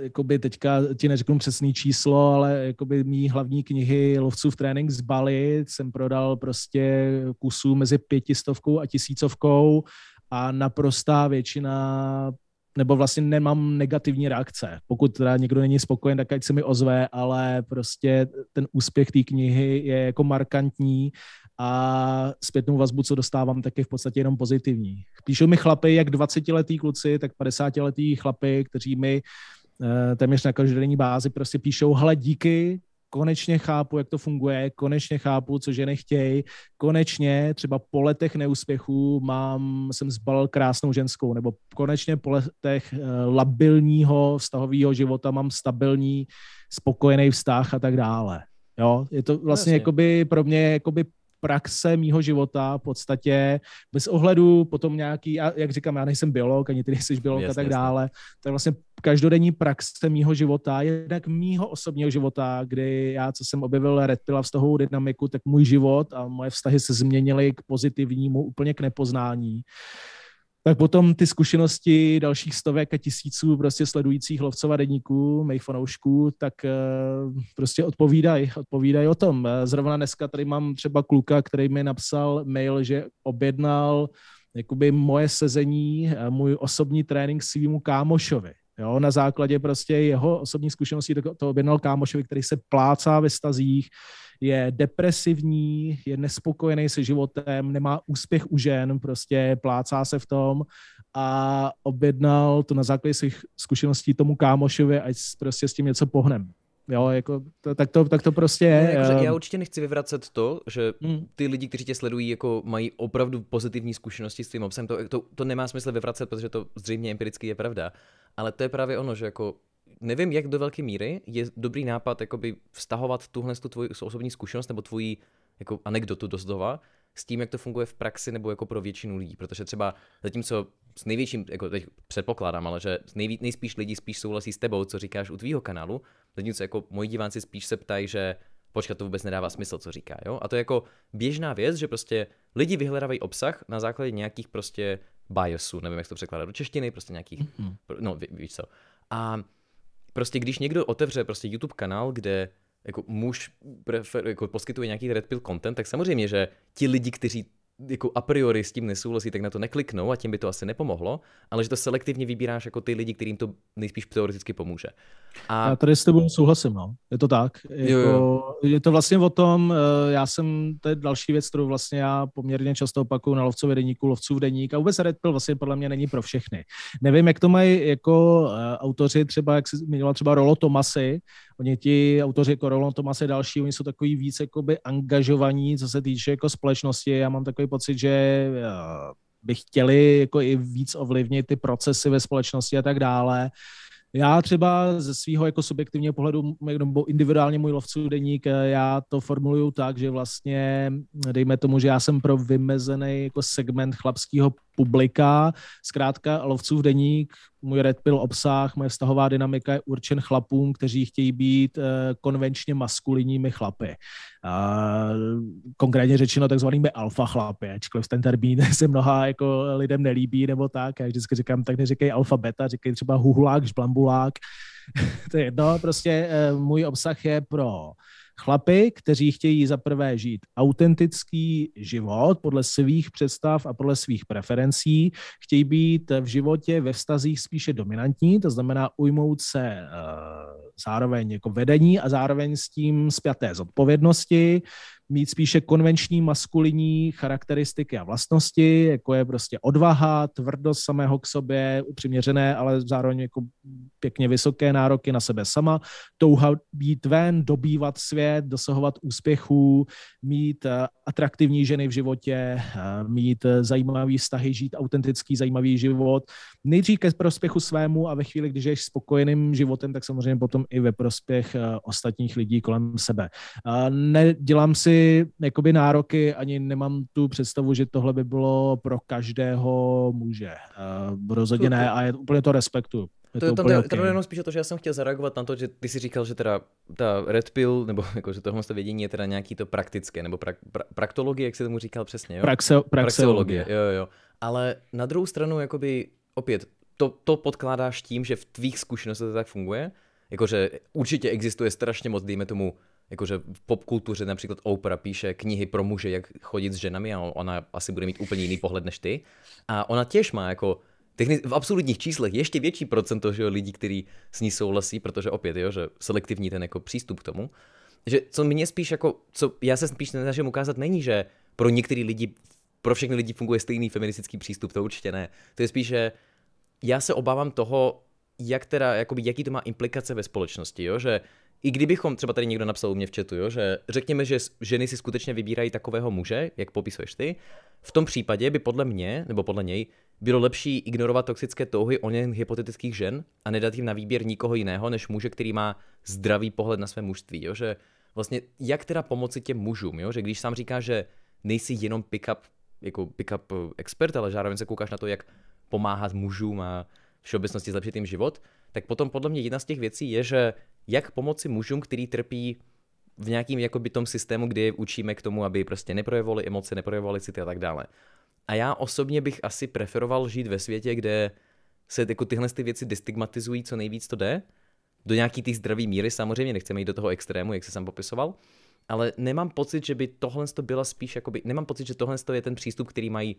jakoby teďka ti neřeknu přesný číslo, ale jakoby mý hlavní knihy Lovců v trénink z Bali jsem prodal prostě kusů mezi pětistovkou a tisícovkou a naprostá většina nebo vlastně nemám negativní reakce. Pokud teda někdo není spokojen, tak ať se mi ozve, ale prostě ten úspěch té knihy je jako markantní a zpětnou vazbu, co dostávám, tak je v podstatě jenom pozitivní. Píšou mi chlapy, jak 20-letí kluci, tak 50-letí chlapy, kteří mi eh, téměř na každodenní bázi prostě píšou, hele díky, konečně chápu, jak to funguje, konečně chápu, co ženy chtějí, konečně třeba po letech neúspěchů mám, jsem zbalil krásnou ženskou, nebo konečně po letech eh, labilního vztahového života mám stabilní, spokojený vztah a tak dále. Jo, je to vlastně Jasně. jakoby pro mě jakoby praxe mýho života v podstatě bez ohledu potom nějaký, a jak říkám, já nejsem biolog, ani ty jsi biolog jasně, a tak dále, tak vlastně každodenní praxe mýho života, jednak mýho osobního života, kdy já, co jsem objevil Red Pill a vztahovou dynamiku, tak můj život a moje vztahy se změnily k pozitivnímu, úplně k nepoznání tak potom ty zkušenosti dalších stovek a tisíců prostě sledujících lovcova denníků, mých fanoušků, tak eh, prostě odpovídají, odpovídají o tom. Eh, zrovna dneska tady mám třeba kluka, který mi napsal mail, že objednal jakoby moje sezení, eh, můj osobní trénink svýmu kámošovi. Jo, na základě prostě jeho osobní zkušenosti to, to objednal kámošovi, který se plácá ve stazích, je depresivní, je nespokojený se životem, nemá úspěch u žen, prostě plácá se v tom a objednal to na základě svých zkušeností tomu kámošovi, ať prostě s tím něco pohnem. Jo, jako, to, tak, to, tak to prostě je. Ne, jakože eh, já určitě nechci vyvracet to, že mm. ty lidi, kteří tě sledují, jako mají opravdu pozitivní zkušenosti s tvým obsahem. To, to, to nemá smysl vyvracet, protože to zřejmě empiricky je pravda. Ale to je právě ono, že jako nevím, jak do velké míry je dobrý nápad jakoby vztahovat tuhle tu tvoji osobní zkušenost nebo tvoji jako anekdotu dozdova s tím, jak to funguje v praxi nebo jako pro většinu lidí, protože třeba zatímco s největším, jako teď předpokládám, ale že nejví, nejspíš lidi spíš souhlasí s tebou, co říkáš u tvýho kanálu, zatímco jako moji diváci spíš se ptají, že počkat, to vůbec nedává smysl, co říká, jo? A to je jako běžná věc, že prostě lidi vyhledávají obsah na základě nějakých prostě biasů, nevím, jak to překládá do češtiny, prostě nějakých, mm-hmm. no ví, víš co. A prostě když někdo otevře prostě YouTube kanál, kde jako muž prefer, jako poskytuje nějaký red pill content, tak samozřejmě, že ti lidi, kteří jako a priori s tím nesouhlasí, tak na to nekliknou a tím by to asi nepomohlo, ale že to selektivně vybíráš jako ty lidi, kterým to nejspíš teoreticky pomůže. A já tady s tebou souhlasím, no. Je to tak. Je, jo, jako jo. Je to vlastně o tom, eh, já jsem, to je další věc, kterou vlastně já poměrně často opakuju na lovcově denníku, lovců denník a vůbec Red Pill vlastně podle mě není pro všechny. Nevím, jak to mají jako eh, autoři třeba, jak se zmiňoval třeba Rolo Tomasy, Oni ti autoři Corolla jako Tomase další, oni jsou takový víc jakoby angažovaní, co se týče jako společnosti. Já mám takový pocit, že eh, by chtěli jako i víc ovlivnit ty procesy ve společnosti a tak dále. Já třeba ze svého jako subjektivního pohledu, nebo individuálně můj lovců deník, eh, já to formuluju tak, že vlastně, dejme tomu, že já jsem pro vymezený jako segment chlapského publika. Zkrátka lovců v deník, můj Red Pill obsah, moje vztahová dynamika je určen chlapům, kteří chtějí být eh, konvenčně maskulinními chlapy. Konkrétně řečeno takzvanými alfa chlapy, ačkoliv ten termín <laughs> se mnoha jako lidem nelíbí nebo tak. Já vždycky říkám, tak neříkej alfa beta, říkej třeba huhulák, žblambulák. <laughs> to je jedno, prostě eh, můj obsah je pro Chlapy, kteří chtějí zaprvé žít autentický život podle svých představ a podle svých preferencí, chtějí být v životě ve vztazích spíše dominantní, to znamená ujmout se eh, zároveň jako vedení a zároveň s tím zpěté zodpovědnosti, mít spíše konvenční maskulinní charakteristiky a vlastnosti, jako je prostě odvaha, tvrdost samého k sobě, upřiměřené, ale zároveň jako pěkně vysoké nároky na sebe sama, touha být ven, dobývat svět, dosahovat úspěchů, mít eh, atraktivní ženy v životě, eh, mít eh, zajímavý vztahy, žít autentický, zajímavý život. Nejdřív ke prospěchu svému a ve chvíli, když ješ spokojeným životem, tak samozřejmě potom i ve prospěch ostatních lidí kolem sebe. Nedělám si jakoby nároky, ani nemám tu představu, že tohle by bylo pro každého muže. Uh, rozhodně ne a je, úplně to respektuju. Je to, to, tam, okay. tam jenom spíš to, že já jsem chtěl zareagovat na to, že ty si říkal, že teda ta red pill, nebo <laughs> jako, že tohle vědění je teda nějaký to praktické, nebo pra, pra, praktologie, jak jsi tomu říkal přesně, jo? Praxe, praxeologie. praxeologie. Jo, jo. Ale na druhou stranu, jakoby, opět, to, to podkládáš tím, že v tvých zkušenostech to tak funguje, jakože určitě existuje strašně moc, dejme tomu, Jakože v popkultuře například Oprah píše knihy pro muže, jak chodit s ženami a ona asi bude mít úplně jiný pohled než ty. A ona těž má jako v absolutních číslech ještě větší procento že jo, lidí, kteří s ní souhlasí, protože opět, jo, že selektivní ten jako přístup k tomu. Že co mě spíš jako, co já se spíš nesnažím ukázat, není, že pro některý lidi, pro všechny lidi funguje stejný feministický přístup, to určitě ne. To je spíš, že já se obávám toho, jak teda, jakoby, jaký to má implikace ve společnosti, jo? že i kdybychom třeba tady někdo napsal u mě v chatu, jo, že řekněme, že ženy si skutečně vybírají takového muže, jak popisuješ ty, v tom případě by podle mě, nebo podle něj, bylo lepší ignorovat toxické touhy o něm hypotetických žen a nedat jim na výběr nikoho jiného, než muže, který má zdravý pohled na své mužství, jo, že vlastně jak teda pomoci těm mužům, jo, že když sám říká, že nejsi jenom pick-up, jako pick eh, expert, ale zároveň se koukáš na to, jak pomáhat mužům a všeobecnosti zlepšit jim život, tak potom podle mě jedna z těch věcí je, že jak pomoci mužům, který trpí v nějakým jakoby tom systému, kdy je učíme k tomu, aby prostě neprojevovali emoce, neprojevovali city a tak dále. A já osobně bych asi preferoval žít ve světě, kde se jako tyhle ty věci destigmatizují, co nejvíc to jde, do nějaký ty zdravý míry samozřejmě, nechceme jít do toho extrému, jak se sám popisoval, ale nemám pocit, že by tohle byla spíš, jakoby, nemám pocit, že tohle je ten přístup, který mají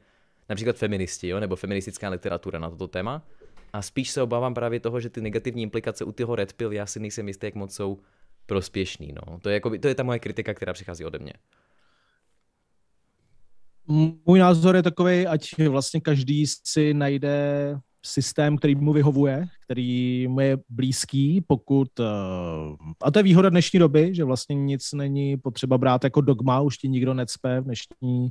například feministi, jo, nebo feministická literatura na toto téma, a spíš se obávám právě toho, že ty negativní implikace u toho red pill, já si nejsem jistý, jak moc jsou prospěšný. No. To, je, jako, to je ta moje kritika, která přichází ode mě. Můj názor je takový, ať vlastně každý si najde systém, který mu vyhovuje, který mu je blízký, pokud... Eh, a to je výhoda dnešní doby, že vlastně nic není potřeba brát jako dogma, už ti nikdo necpe v dnešní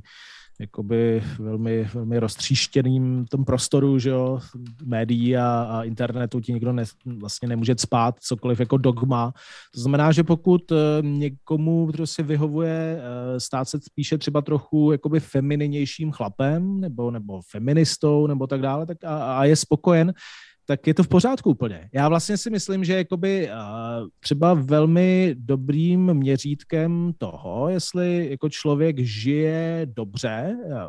jakoby velmi, velmi roztříštěným tom prostoru, že jo, médií a, a internetu ti nikdo ne, vlastně nemůže spát cokoliv jako dogma. To znamená, že pokud eh, někomu kdo si vyhovuje eh, stát se spíše třeba trochu jakoby femininějším chlapem nebo, nebo feministou nebo tak dále, tak a, a je spokojen, tak je to v pořádku úplně. Já vlastně si myslím, že jakoby uh, třeba velmi dobrým měřítkem toho, jestli jako člověk žije dobře, eh,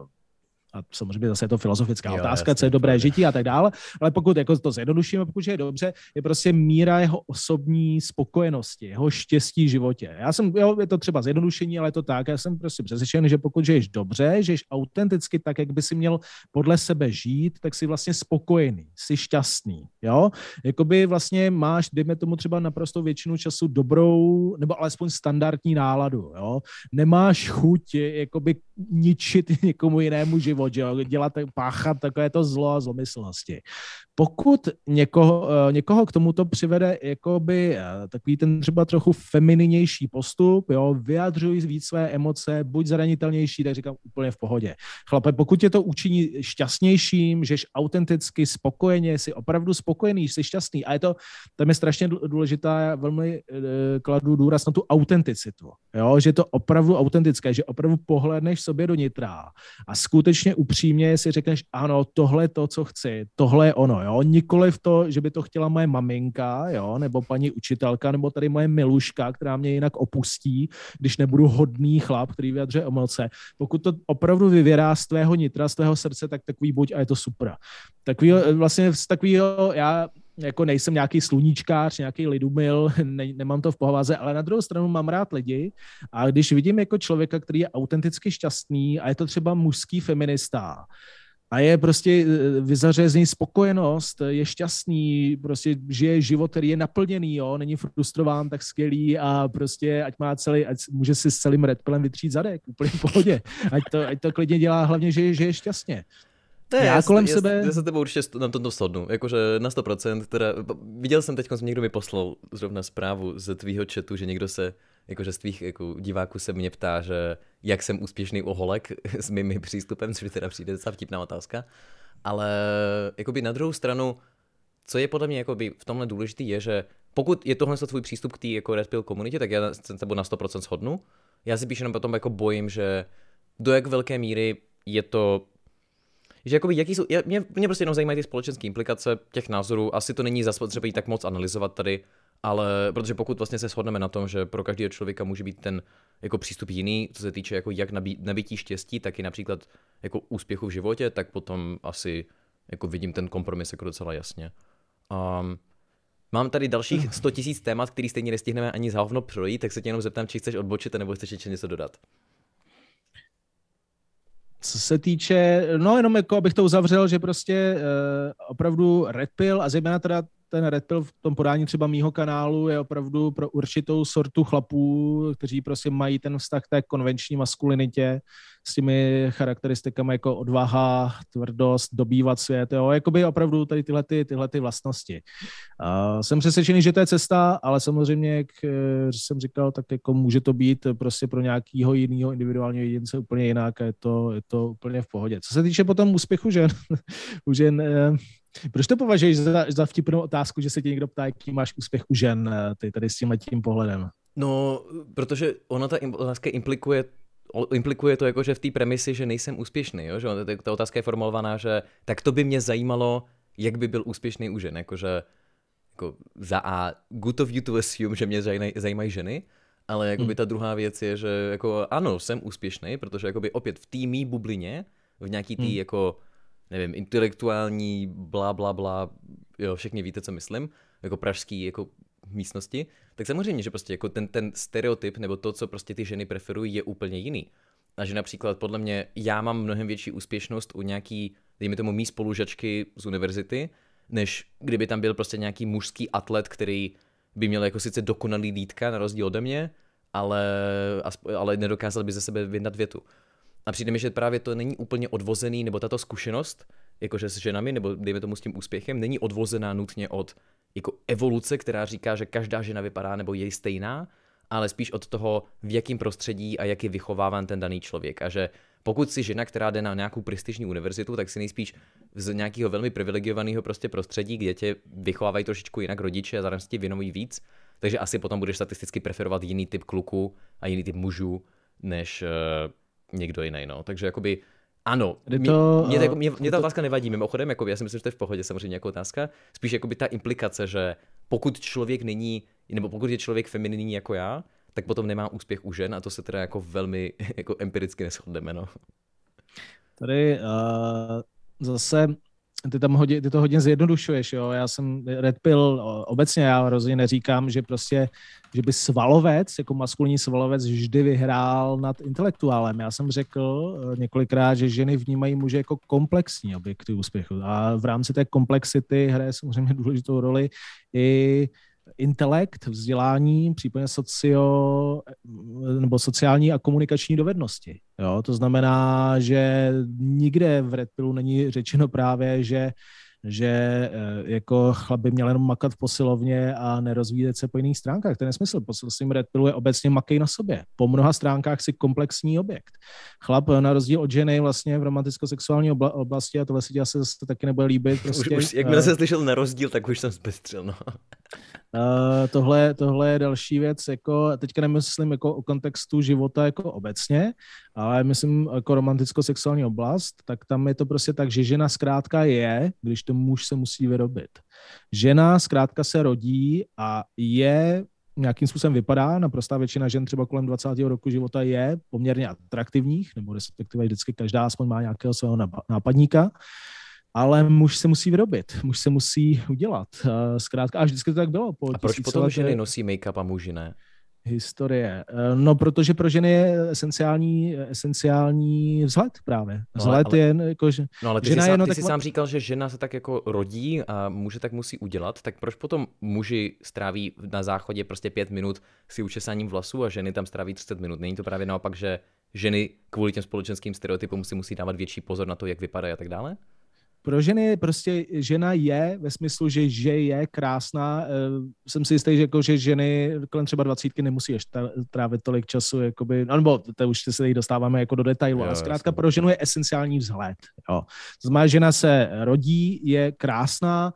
a samozřejmě zase je to filozofická jo, otázka, jasný, co je dobré tak. žití a tak dále, ale pokud jako to zjednodušíme, pokud je dobře, je prostě míra jeho osobní spokojenosti, jeho štěstí v životě. Já jsem, jo, je to třeba zjednodušení, ale je to tak, já jsem prostě přesvědčen, že pokud žiješ dobře, žiješ autenticky tak, jak by si měl podle sebe žít, tak si vlastně spokojený, jsi šťastný, jo? Jakoby vlastně máš, dejme tomu třeba naprosto většinu času dobrou, nebo alespoň standardní náladu, jo? Nemáš chuť jakoby ničit <laughs> někomu jinému život, že jo? dělat, páchat takové to zlo a zlomyslnosti. Pokud někoho, eh, někoho k tomuto přivede jakoby eh, takový ten třeba trochu femininější postup, jo, vyjadřují víc své emoce, buď zranitelnější, tak říkám úplně v pohodě. Chlape, pokud tě to učiní šťastnějším, žeš autenticky, spokojeně, jsi opravdu spokojený, jsi šťastný a je to, tam je strašně důležitá, já velmi eh, kladu důraz na tu autenticitu, jo, že je to opravdu autentické, že opravdu pohledneš sobě do nitra a skutečně upřímně si řekneš, ano, tohle je to, co chci, tohle je ono, jo, nikoli v to, že by to chtěla moje maminka, jo, nebo paní učitelka, nebo tady moje miluška, která mě jinak opustí, když nebudu hodný chlap, který vyjadřuje emoce. Pokud to opravdu vyvěrá z tvého nitra, z tvého srdce, tak takový buď a je to super. Takový, vlastně z takového, já jako nejsem nějaký sluníčkář, nějaký lidumil, <laughs> ne, nemám to v pohovaze, ale na druhou stranu mám rád lidi a když vidím jako člověka, který je autenticky šťastný a je to třeba mužský feminista, a je prostě e, vyzařezný z spokojenost, je šťastný, prostě žije život, který je naplněný, jo, není frustrován, tak skvělý a prostě ať má celý, ať může si s celým redpelem vytřít zadek, úplně v pohodě. Ať to, ať to klidně dělá, hlavně, že, že je šťastně. To je já jasný, kolem jasný, sebe... Já se tebou určitě na tomto shodnu, jakože na 100%, teda, viděl jsem teď, někdo mi poslal zrovna zprávu z tvýho chatu, že někdo se, jakože z tvých jako, diváků se mě ptá, že jak jsem úspěšný oholek <laughs> s mými přístupem, což teda přijde docela vtipná otázka, ale jakoby na druhou stranu, co je podle mě jakoby v tomhle důležité, je, že pokud je tohle tvůj přístup k té jako Red Pill komunitě, tak já se tebou na 100% shodnu. Já si píšu jenom potom jako bojím, že do jak velké míry je to že jakoby, jaký jsou, mě, mě prostě jenom zajímají ty společenské implikace těch názorů. Asi to není zapotřebí tak moc analyzovat tady, ale protože pokud vlastně se shodneme na tom, že pro každého člověka může být ten jako přístup jiný, co se týče jako jak nabí, nabití štěstí, tak i například jako úspěchu v životě, tak potom asi jako vidím ten kompromis jako docela jasně. Um, Mám tady dalších 100 <clears throat> 000 témat, který stejně nestihneme ani za hovno projít, tak se tě jenom zeptám, či chceš odbočit, nebo chceš ještě něco dodat. Co se týče, no jenom jako abych to uzavřel, že prostě uh, opravdu Red Pill a zejména teda ten Red Pill v tom podání třeba mýho kanálu je opravdu pro určitou sortu chlapů, kteří prostě mají ten vztah té konvenční maskulinitě s těmi charakteristikami jako odvaha, tvrdost, dobývat svět, jo, jakoby opravdu tady tyhle, ty, tyhle ty vlastnosti. A jsem přesvědčený, že to je cesta, ale samozřejmě, jak eh, jsem říkal, tak jako může to být prostě pro nějakého jiného individuálního jedince úplně jinak a je to, je to úplně v pohodě. Co se týče potom úspěchu žen, <laughs> u žen, eh, proč to považuješ za, za vtipnou otázku, že se tě někdo ptá, jaký máš úspěch u žen, eh, ty tady s tím tím pohledem? No, protože ona ta otázka implikuje implikuje to jako, že v té premisi, že nejsem úspěšný, jo? že ta otázka je formulovaná, že tak to by mě zajímalo, jak by byl úspěšný u žen, jakože jako za A, good of you to assume, že mě zajímají ženy, ale jako by hmm. ta druhá věc je, že jako ano, jsem úspěšný, protože jako by opět v té mý bublině, v nějaký té hmm. jako nevím, intelektuální, bla, bla, bla, jo, všichni víte, co myslím, jako pražský, jako místnosti, tak samozřejmě, že prostě jako ten, ten stereotyp nebo to, co prostě ty ženy preferují, je úplně jiný. A že například podle mě já mám mnohem větší úspěšnost u nějaký, dejme tomu, mý spolužačky z univerzity, než kdyby tam byl prostě nějaký mužský atlet, který by měl jako sice dokonalý lítka na rozdíl ode mě, ale, ale nedokázal by ze sebe vyndat větu. A přijde mi, že právě to není úplně odvozený, nebo tato zkušenost, jakože s ženami, nebo dejme tomu s tím úspěchem, není odvozená nutně od jako evoluce, která říká, že každá žena vypadá nebo je stejná, ale spíš od toho, v jakém prostředí a jak je vychováván ten daný člověk. A že pokud si žena, která jde na nějakou prestižní univerzitu, tak si nejspíš z nějakého velmi privilegovaného prostě prostředí, kde tě vychovávají trošičku jinak rodiče a zároveň ti věnují víc, takže asi potom budeš statisticky preferovat jiný typ kluku a jiný typ mužů, než eh, někdo jiný. No. Takže jakoby ano, Kdy to, mě, mě, jako, eh, mě, mě ta otázka nevadí, mimochodem, jako, já si myslím, že to je v pohodě samozřejmě jako otázka, spíš jakoby ta implikace, že pokud člověk není, nebo pokud je člověk femininní jako já, tak potom nemá úspěch u žen a to se teda jako velmi <laughs> jako empiricky neschodneme, no. Tady uh, zase ty, tam hodně, ty to hodně zjednodušuješ, jo. Já jsem Red Pill obecně, já hrozně neříkám, že prostě, že by svalovec, jako maskulní svalovec, vždy vyhrál nad intelektuálem. Já jsem řekl eh, několikrát, že ženy vnímají muže jako komplexní objekty úspěchu. A v rámci té komplexity hraje samozřejmě důležitou roli i intelekt, vzdělání, případně socio, nebo sociální a komunikační dovednosti. Jo? To znamená, že nikde v Red Pillu není řečeno právě, že že eh, jako chlap by měl jenom makat v posilovně a nerozvíjet se po jiných stránkách. To je nesmysl. Posilovním Red Pillu je obecně makej na sobě. Po mnoha stránkách si komplexní objekt. Chlap eh, na rozdíl od ženy vlastně v romanticko-sexuální obla- oblasti, a tohle si asi zase taky nebude líbit. Prostě, už, už, jakmile uh, eh, se slyšel na rozdíl, tak už jsem zbystřil. No. Uh, tohle, tohle je další věc, jako teďka nemyslím jako o kontextu života jako obecně, ale myslím jako romanticko-sexuální oblast, tak tam je to prostě tak, že žena zkrátka je, když to muž se musí vyrobit. Žena zkrátka se rodí a je nějakým způsobem vypadá. Naprostá většina žen třeba kolem 20. roku života je poměrně atraktivních, nebo respektive vždycky každá aspoň má nějakého svého nápadníka ale muž se musí vyrobit, muž se musí udělat. Eh, zkrátka, až vždycky to tak bylo. Po a proč potom let, ženy nosí make-up a muži ne? Historie. Eh, no, protože pro ženy je esenciální, esenciální vzhled právě. Vzhled no, ale, je no, jako, že No, ale ty žena jsi, sám, no, ty tak... sám říkal, že žena se tak jako rodí a muže tak musí udělat, tak proč potom muži stráví na záchodě prostě pět minut si učesáním vlasů a ženy tam stráví 30 minut? Není to právě naopak, že ženy kvůli těm společenským stereotypům si musí dávat větší pozor na to, jak vypadají a tak dále? pro ženy prostě žena je ve smyslu, že, že je krásná. Eh, jsem si jistý, že, jako, že ženy kolem třeba dvacítky nemusí ještě trávit tolik času, jakoby, no, nebo to už se tady dostáváme jako do detailu, ale zkrátka pro ženu je esenciální vzhled. Jo. Znamená, žena se rodí, je krásná,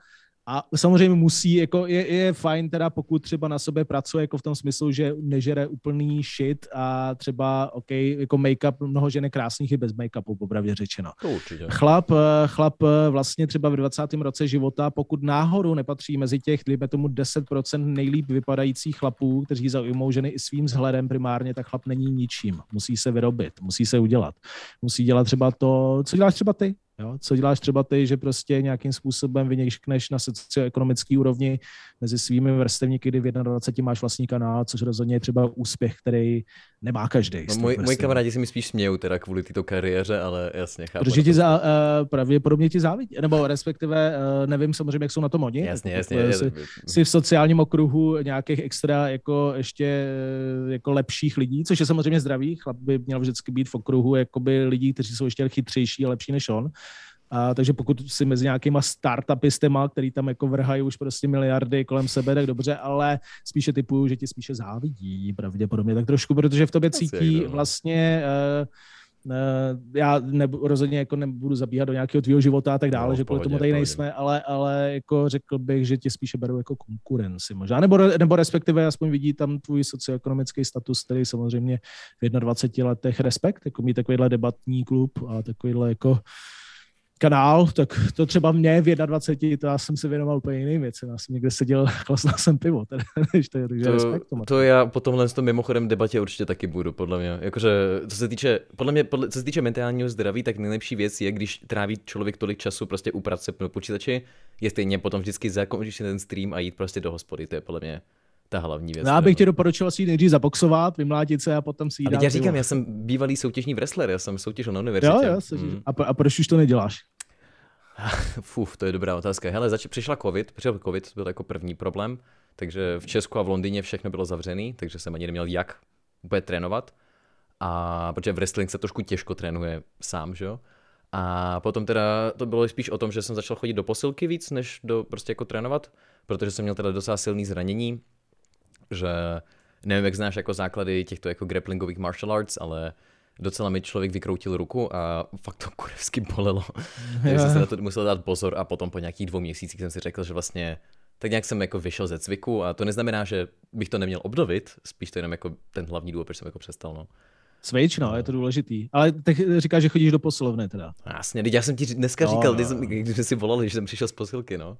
a samozřejmě musí, jako je, je fajn teda, pokud třeba na sobě pracuje, jako v tom smyslu, že nežere úplný shit a třeba, OK, jako make-up, mnoho žen je krásných i bez make-upu, popravdě řečeno. To určitě. Chlap, eh, chlap eh, vlastně třeba v 20. roce života, pokud náhodou nepatří mezi těch, dejme tomu 10% nejlíp vypadajících chlapů, kteří zaujmou ženy i svým vzhledem primárně, tak chlap není ničím. Musí se vyrobit, musí se udělat. Musí dělat třeba to, co děláš třeba ty, Jo? Co děláš třeba ty, že prostě nějakým způsobem vyněškneš na socioekonomické úrovni mezi svými vrstevníky, kdy v 21 máš vlastní kanál, což rozhodně je třeba úspěch, který nemá každý. No, můj, můj kamarádi si mi spíš smějou teda kvůli této kariéře, ale jasně chápu. Protože ti za, uh, pravděpodobně ti závidí, nebo respektive uh, nevím samozřejmě, jak jsou na tom oni. Jasně, jasně. Jsi, jako, jsi v sociálním okruhu nějakých extra jako ještě eh, jako lepších lidí, což je samozřejmě zdravý, chlap by měl vždycky být v okruhu jakoby lidí, kteří jsou ještě chytřejší a lepší než on a, takže pokud si mezi nějakýma startupistema, který tam jako vrhají už prostě miliardy kolem sebe, tak dobře, ale spíše typuju, že ti spíše závidí pravděpodobně tak trošku, protože v tobě cítí no. vlastně uh, já ne, rozhodně jako nebudu zabíhat do nějakého tvýho života a tak dále, no, že kvůli tomu tady nejsme, ale, ale jako řekl bych, že tě spíše beru jako konkurenci možná, nebo, nebo respektive aspoň vidí tam tvůj socioekonomický status, který samozřejmě v 21 letech respekt, jako mít takovýhle debatní klub a takovýhle jako kanál, tak to třeba mě v 21, to já jsem se věnoval úplně jiným věcem. Já jsem někde seděl, klasnal <laughs> jsem pivo, teda, <laughs> to, je, takže to, respekt To já po tomhle tom mimochodem debatě určitě taky budu, podle mě. Jakože, co se týče, podle mě, podle, co se týče mentálního zdraví, tak nejlepší věc je, když tráví člověk tolik času prostě u práce na počítači, je stejně potom vždycky zakončit ten stream a jít prostě do hospody, to je podle mě ta hlavní věc. No, já bych ti doporučil si nejdřív zaboxovat, vymlátit se a potom si jít. já říkám, já jsem bývalý soutěžní wrestler, já jsem soutěžil na univerzitě. Jo, jo, mm. a, a, proč už to neděláš? <laughs> Fuf, to je dobrá otázka. Hele, zač- přišla covid, přišel covid, to byl jako první problém, takže v Česku a v Londýně všechno bylo zavřené, takže jsem ani neměl jak úplně trénovat. A protože v wrestling se trošku těžko trénuje sám, že jo? A potom teda to bylo spíš o tom, že jsem začal chodit do posilky víc, než do prostě jako trénovat, protože jsem měl teda docela silný zranění, že nevím, jak znáš jako základy těchto jako grapplingových martial arts, ale docela mi člověk vykroutil ruku a fakt to kurevsky bolelo. <laughs> Takže jsem se na to musel dát pozor a potom po nějakých dvou měsících jsem si řekl, že vlastně tak nějak jsem jako vyšel ze cviku a to neznamená, že bych to neměl obdovit, spíš to jenom jako ten hlavní důvod, proč jsem jako přestal. No. Switch, no, je to důležitý. Ale tak říkáš, že chodíš do posilovny teda. Jasně, já jsem ti dneska no, říkal, no, no. když jsme si volali, že jsem přišel z posilky, no.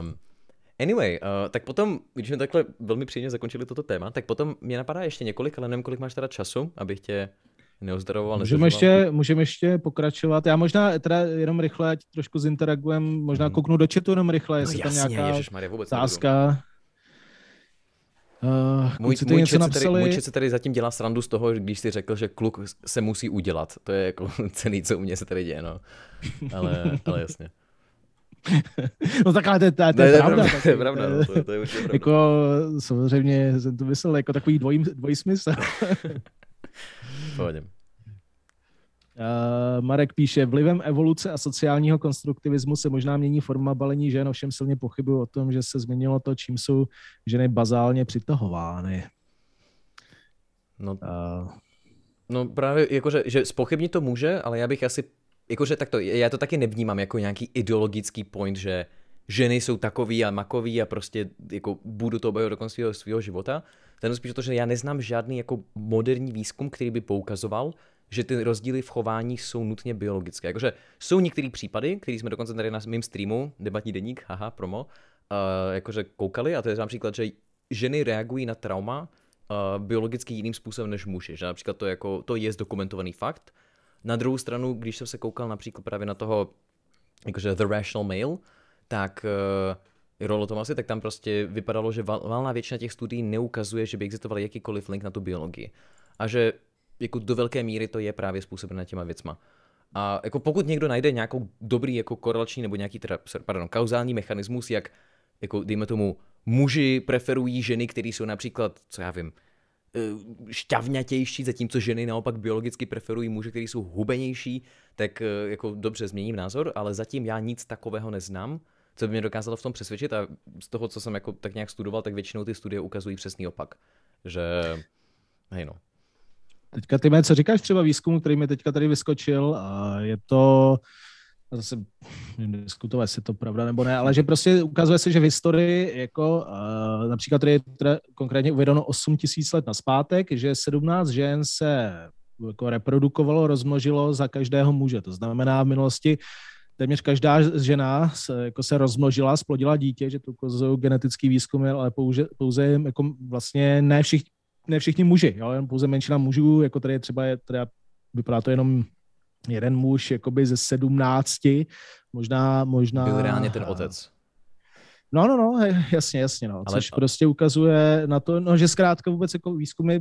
Um, Anyway, uh, tak potom, když jsme takhle velmi příjemně zakončili toto téma, tak potom mě napadá ještě několik, ale nevím, kolik máš teda času, abych tě neozdravoval. Můžeme ještě, můžem ještě pokračovat. Já možná teda jenom rychle, ať trošku zinteragujem, možná hmm. kouknu do chatu jenom rychle, jestli no, jasně, tam nějaká ježišmarja, vůbec otázka. Uh, můj, můj, čet tady, můj čet se tady zatím dělá srandu z toho, když jsi řekl, že kluk se musí udělat. To je jako <laughs> celý, co u mě se tady děje, no. Ale, ale jasně no tak ale to, to, to, je, pravda. To je pravda, no, to, to je určitě pravda. jako, samozřejmě jsem to myslel jako takový dvojí, dvojí smysl. No. <laughs> Pohodím. Uh, eh, Marek píše, vlivem evoluce a sociálního konstruktivismu se možná mění forma balení žen, ovšem silně pochybuju o tom, že se změnilo to, čím jsou ženy bazálně přitahovány. No, uh, no právě jakože, že spochybnit to může, ale já bych asi jakože tak to, já to taky nevnímám jako nějaký ideologický point, že ženy jsou takový a makový a prostě jako budu to obhajovat do konce svého, svého života. Ten spíš to, že já neznám žádný jako moderní výzkum, který by poukazoval, že ty rozdíly v chování jsou nutně biologické. Jakože jsou některé případy, které jsme dokonce tady na mém streamu, debatní deník, haha, promo, uh, jakože koukali a to je například, že ženy reagují na trauma uh, biologicky jiným způsobem než muži. Že například to, jako, to je zdokumentovaný fakt, na druhou stranu, když jsem se koukal například právě na toho, jakože The Rational Male, tak uh, Rolo asi, tak tam prostě vypadalo, že val, valná většina těch studií neukazuje, že by existoval jakýkoliv link na tu biologii. A že jako do velké míry to je právě způsobené těma věcma. A jako pokud někdo najde nějakou dobrý jako korelační nebo nějaký teda, pardon, kauzální mechanismus, jak jako dejme tomu muži preferují ženy, které jsou například, co já vím, Eh, šťavňatější, zatímco ženy naopak biologicky preferují muže, kteří jsou hubenější, tak eh, jako dobře změním názor, ale zatím já nic takového neznám, co by mě dokázalo v tom přesvědčit a z toho, co jsem jako tak nějak studoval, tak většinou ty studie ukazují přesný opak, že hej no. Teďka ty mé, co říkáš třeba výzkumu, který mi teďka tady vyskočil, a je to a zase nevím diskutovat, jestli to pravda nebo ne, ale že prostě ukazuje se, že v historii, jako uh, například tady je tra, konkrétně uvedeno 8 tisíc let na zpátek, že 17 žen se jako reprodukovalo, rozmnožilo za každého muže. To znamená v minulosti téměř každá žena se, jako se rozmnožila, splodila dítě, že to ukazují genetický výzkum, ale pouze, pouze jako vlastně ne všichni, ne všichni muži, jo, pouze menšina mužů, jako tady je třeba je, teda vypadá to jenom jeden muž jakoby ze sedmnácti, možná, možná... Byl reálně ten otec. No, no, no, jasně, jasně, no. Ale... Což prostě ukazuje na to, no, že zkrátka vůbec jako výzkumy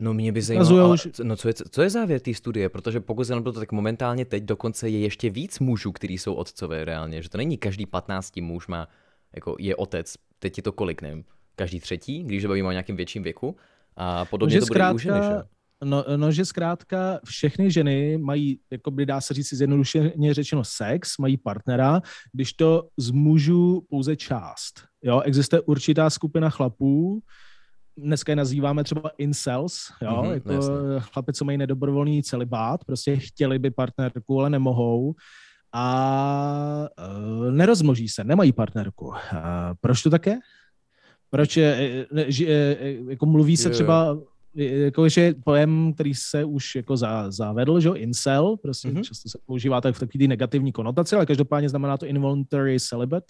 No mě by zajímalo, ale, no co je, co je závěr té studie, protože pokud se nám to tak momentálně teď, dokonce je ještě víc mužů, kteří jsou otcové reálně, že to není každý patnáctý muž má, jako je otec, teď je to kolik, nevím, každý třetí, když se bavíme o nějakém větším věku a podobně no, to bude zkrátka, u ženy, že? No, no, že zkrátka všechny ženy mají, jako by dá se říct zjednodušeně řečeno sex, mají partnera, když to z mužů pouze část. Jo, existuje určitá skupina chlapů, dneska je nazýváme třeba incels, jo, mm-hmm, jako chlapy, co mají nedobrovolný celibát, prostě chtěli by partnerku, ale nemohou a e, eh, nerozmoží se, nemají partnerku. E, proč to také? Proč je, e, e, jako mluví se třeba jako, že pojem, který se už jako za, zavedl, že jo, incel, prostě mm-hmm. často se používá tak v takový ty negativní konotaci, ale každopádně znamená to involuntary celibate,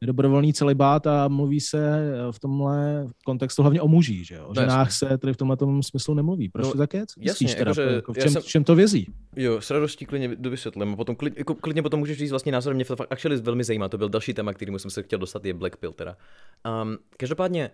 nedobrovolný celibát a mluví se eh, v tomhle kontextu hlavně o mužích, že jo. o ženách se tady v tomhle tom smyslu nemluví. Proč no, to tak je? Co jasně, teda, jako, že jako, v, čem, jsem, v čem to vězí? Jo, s radostí klidně dovysvětlím a potom klid, jako, klidně potom můžeš říct vlastně názor, mě to fakt actually velmi zajímá, to byl další téma, kterýmu jsem se chtěl dostat, je Black Pill teda. Um, každopádně,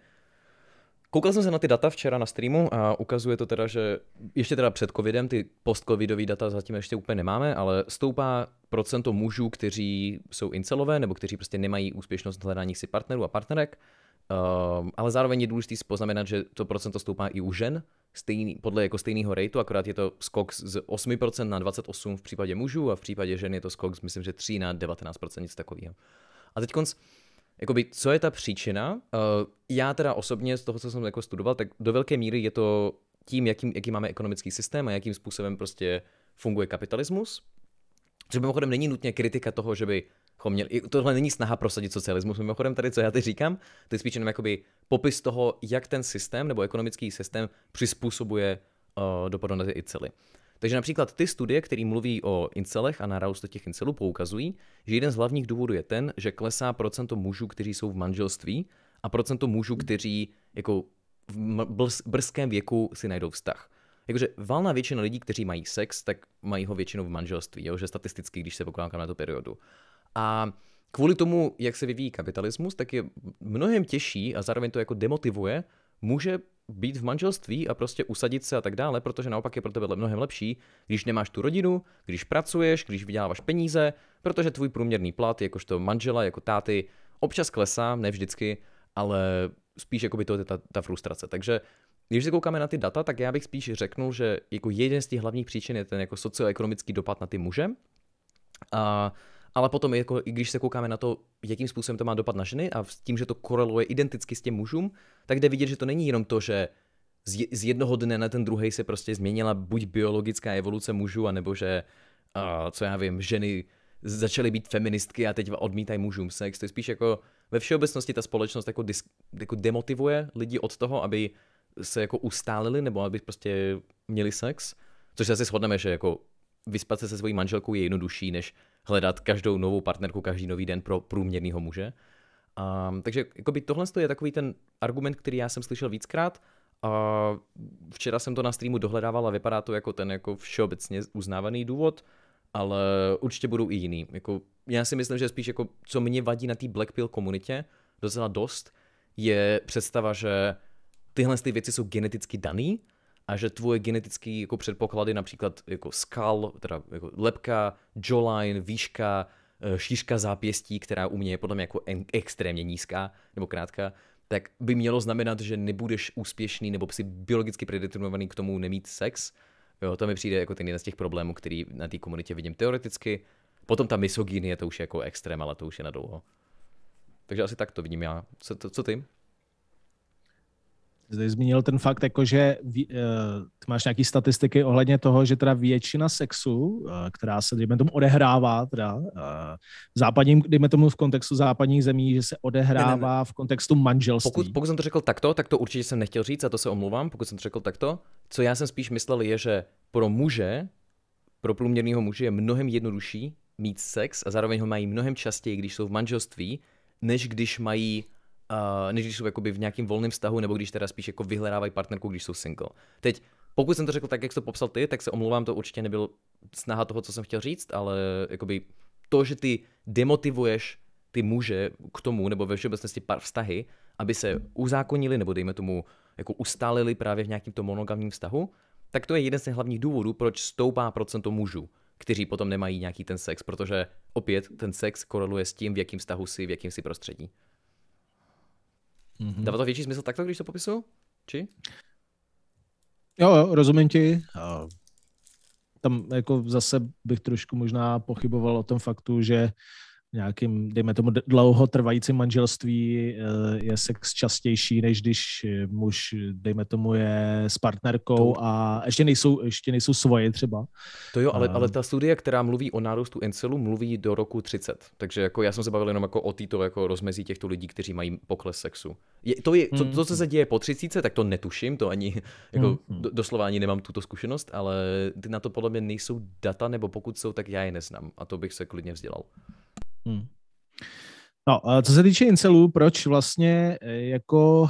Koukal jsem se na ty data včera na streamu a ukazuje to teda, že ještě teda před covidem, ty post-covidový data zatím ještě úplně nemáme, ale stoupá procento mužů, kteří jsou incelové nebo kteří prostě nemají úspěšnost v hledání si partnerů a partnerek. Um, ale zároveň je důležité poznamenat, že to procento stoupá i u žen, stejný, podle jako stejného rateu, akorát je to skok z 8% na 28% v případě mužů a v případě žen je to skok z, myslím, že 3 na 19%, nic takového. A teď konc, Jakoby, co je ta příčina? Uh, já teda osobně z toho, co jsem jako studoval, tak do velké míry je to tím, jakým, jaký máme ekonomický systém a jakým způsobem prostě funguje kapitalismus. Což mimochodem není nutně kritika toho, že bychom měli, tohle není snaha prosadit socialismus, mimochodem tady, co já teď říkám, to je spíš jenom jakoby popis toho, jak ten systém nebo ekonomický systém přizpůsobuje uh, eh, dopadu na ty cely. Takže například ty studie, které mluví o incelech a nárůstu těch incelů, poukazují, že jeden z hlavních důvodů je ten, že klesá procento mužů, kteří jsou v manželství a procento mužů, kteří jako v brzkém věku si najdou vztah. Jakože valná většina lidí, kteří mají sex, tak mají ho většinou v manželství, jo? že statisticky, když se pokládám na tu periodu. A kvůli tomu, jak se vyvíjí kapitalismus, tak je mnohem těžší a zároveň to jako demotivuje muže být v manželství a prostě usadit se a tak dále, protože naopak je pro tebe mnohem lepší, když nemáš tu rodinu, když pracuješ, když vyděláváš peníze, protože tvůj průměrný plat, jakožto manžela, jako táty, občas klesá, ne vždycky, ale spíš jako by to je ta, ta frustrace. Takže když se koukáme na ty data, tak já bych spíš řekl, že jako jeden z těch hlavních příčin je ten jako socioekonomický dopad na ty muže. A uh, ale potom, jako, i když se koukáme na to, jakým způsobem to má dopad na ženy a s tím, že to koreluje identicky s těm mužům, tak jde vidět, že to není jenom to, že z jednoho dne na ten druhý se prostě změnila buď biologická evoluce mužů, anebo že, uh, co já vím, ženy začaly být feministky a teď odmítají mužům sex. To je spíš jako ve všeobecnosti ta společnost jako, dis, jako demotivuje lidi od toho, aby se jako ustálili nebo aby prostě měli sex. Což se asi shodneme, že jako vyspat se se svojí manželkou je jednodušší, než hledat každou novou partnerku každý nový den pro průměrného muže. Um, takže jakoby tohle je takový ten argument, který já jsem slyšel víckrát. a včera jsem to na streamu dohledával a vypadá to jako ten jako všeobecně uznávaný důvod, ale určitě budou i jiný. Jako, já si myslím, že spíš jako, co mě vadí na té Blackpill komunitě docela dost, je představa, že tyhle ty věci jsou geneticky daný a že tvoje genetické jako předpoklady, například jako skal, teda jako lepka, jawline, výška, eh, šířka zápěstí, která u mě je potom jako extrémně nízká nebo krátká, tak by mělo znamenat, že nebudeš úspěšný nebo si biologicky predeterminovaný k tomu nemít sex. Jo, to mi přijde jako ten jeden z těch problémů, který na té komunitě vidím teoreticky. Potom ta misogynie, to už je jako extrém, ale to už je na dlouho. Takže asi tak to vidím já. Co, to, co ty? Zde zmínil ten fakt, jako že uh, ty máš nějaké statistiky ohledně toho, že teda většina sexu, uh, která se, dejme tomu, odehrává teda uh, v západním, dejme tomu v kontextu západních zemí, že se odehrává ne, ne, ne. v kontextu manželství. Pokud, pokud jsem to řekl takto, tak to určitě jsem nechtěl říct a to se omlouvám, pokud jsem to řekl takto. Co já jsem spíš myslel je, že pro muže, pro průměrného muže je mnohem jednodušší mít sex a zároveň ho mají mnohem častěji, když jsou v manželství, než když mají Uh, než když jsou jakoby v nějakém volném vztahu, nebo když teda spíš jako vyhledávají partnerku, když jsou single. Teď, pokud jsem to řekl tak, jak jsi to popsal ty, tak se omlouvám, to určitě nebyl snaha toho, co jsem chtěl říct, ale jakoby to, že ty demotivuješ ty muže k tomu, nebo ve všeobecnosti par vztahy, aby se uzákonili, nebo dejme tomu, jako ustálili právě v nějakém tom monogamním vztahu, tak to je jeden z těch hlavních důvodů, proč stoupá procento mužů, kteří potom nemají nějaký ten sex, protože opět ten sex koreluje s tím, v jakém vztahu si, v jakém si prostředí. Mm-hmm. Dává to větší smysl takto, když to popisuju? Či? Jo, jo, rozumím ti. Tam jako zase bych trošku možná pochyboval o tom faktu, že nějakým, dejme tomu, dlouhotrvajícím manželství eh, je sex častější, než když eh, muž, dejme tomu, je s partnerkou to... a ještě nejsou, ještě nejsou svoje třeba. To jo, ale, eh. ale ta studie, která mluví o nárůstu encelu, mluví do roku 30. Takže jako já jsem se bavil jenom jako o této jako rozmezí těchto lidí, kteří mají pokles sexu. Je, to, je, to, to, co hmm. se děje po 30, tak to netuším, to ani jako hmm, hmm. do doslova ani nemám tuto zkušenost, ale na to podle mě nejsou data, nebo pokud jsou, tak já je neznám a to bych se klidně vzdělal. Mm. No, co se týče incelů, proč vlastně eh, jako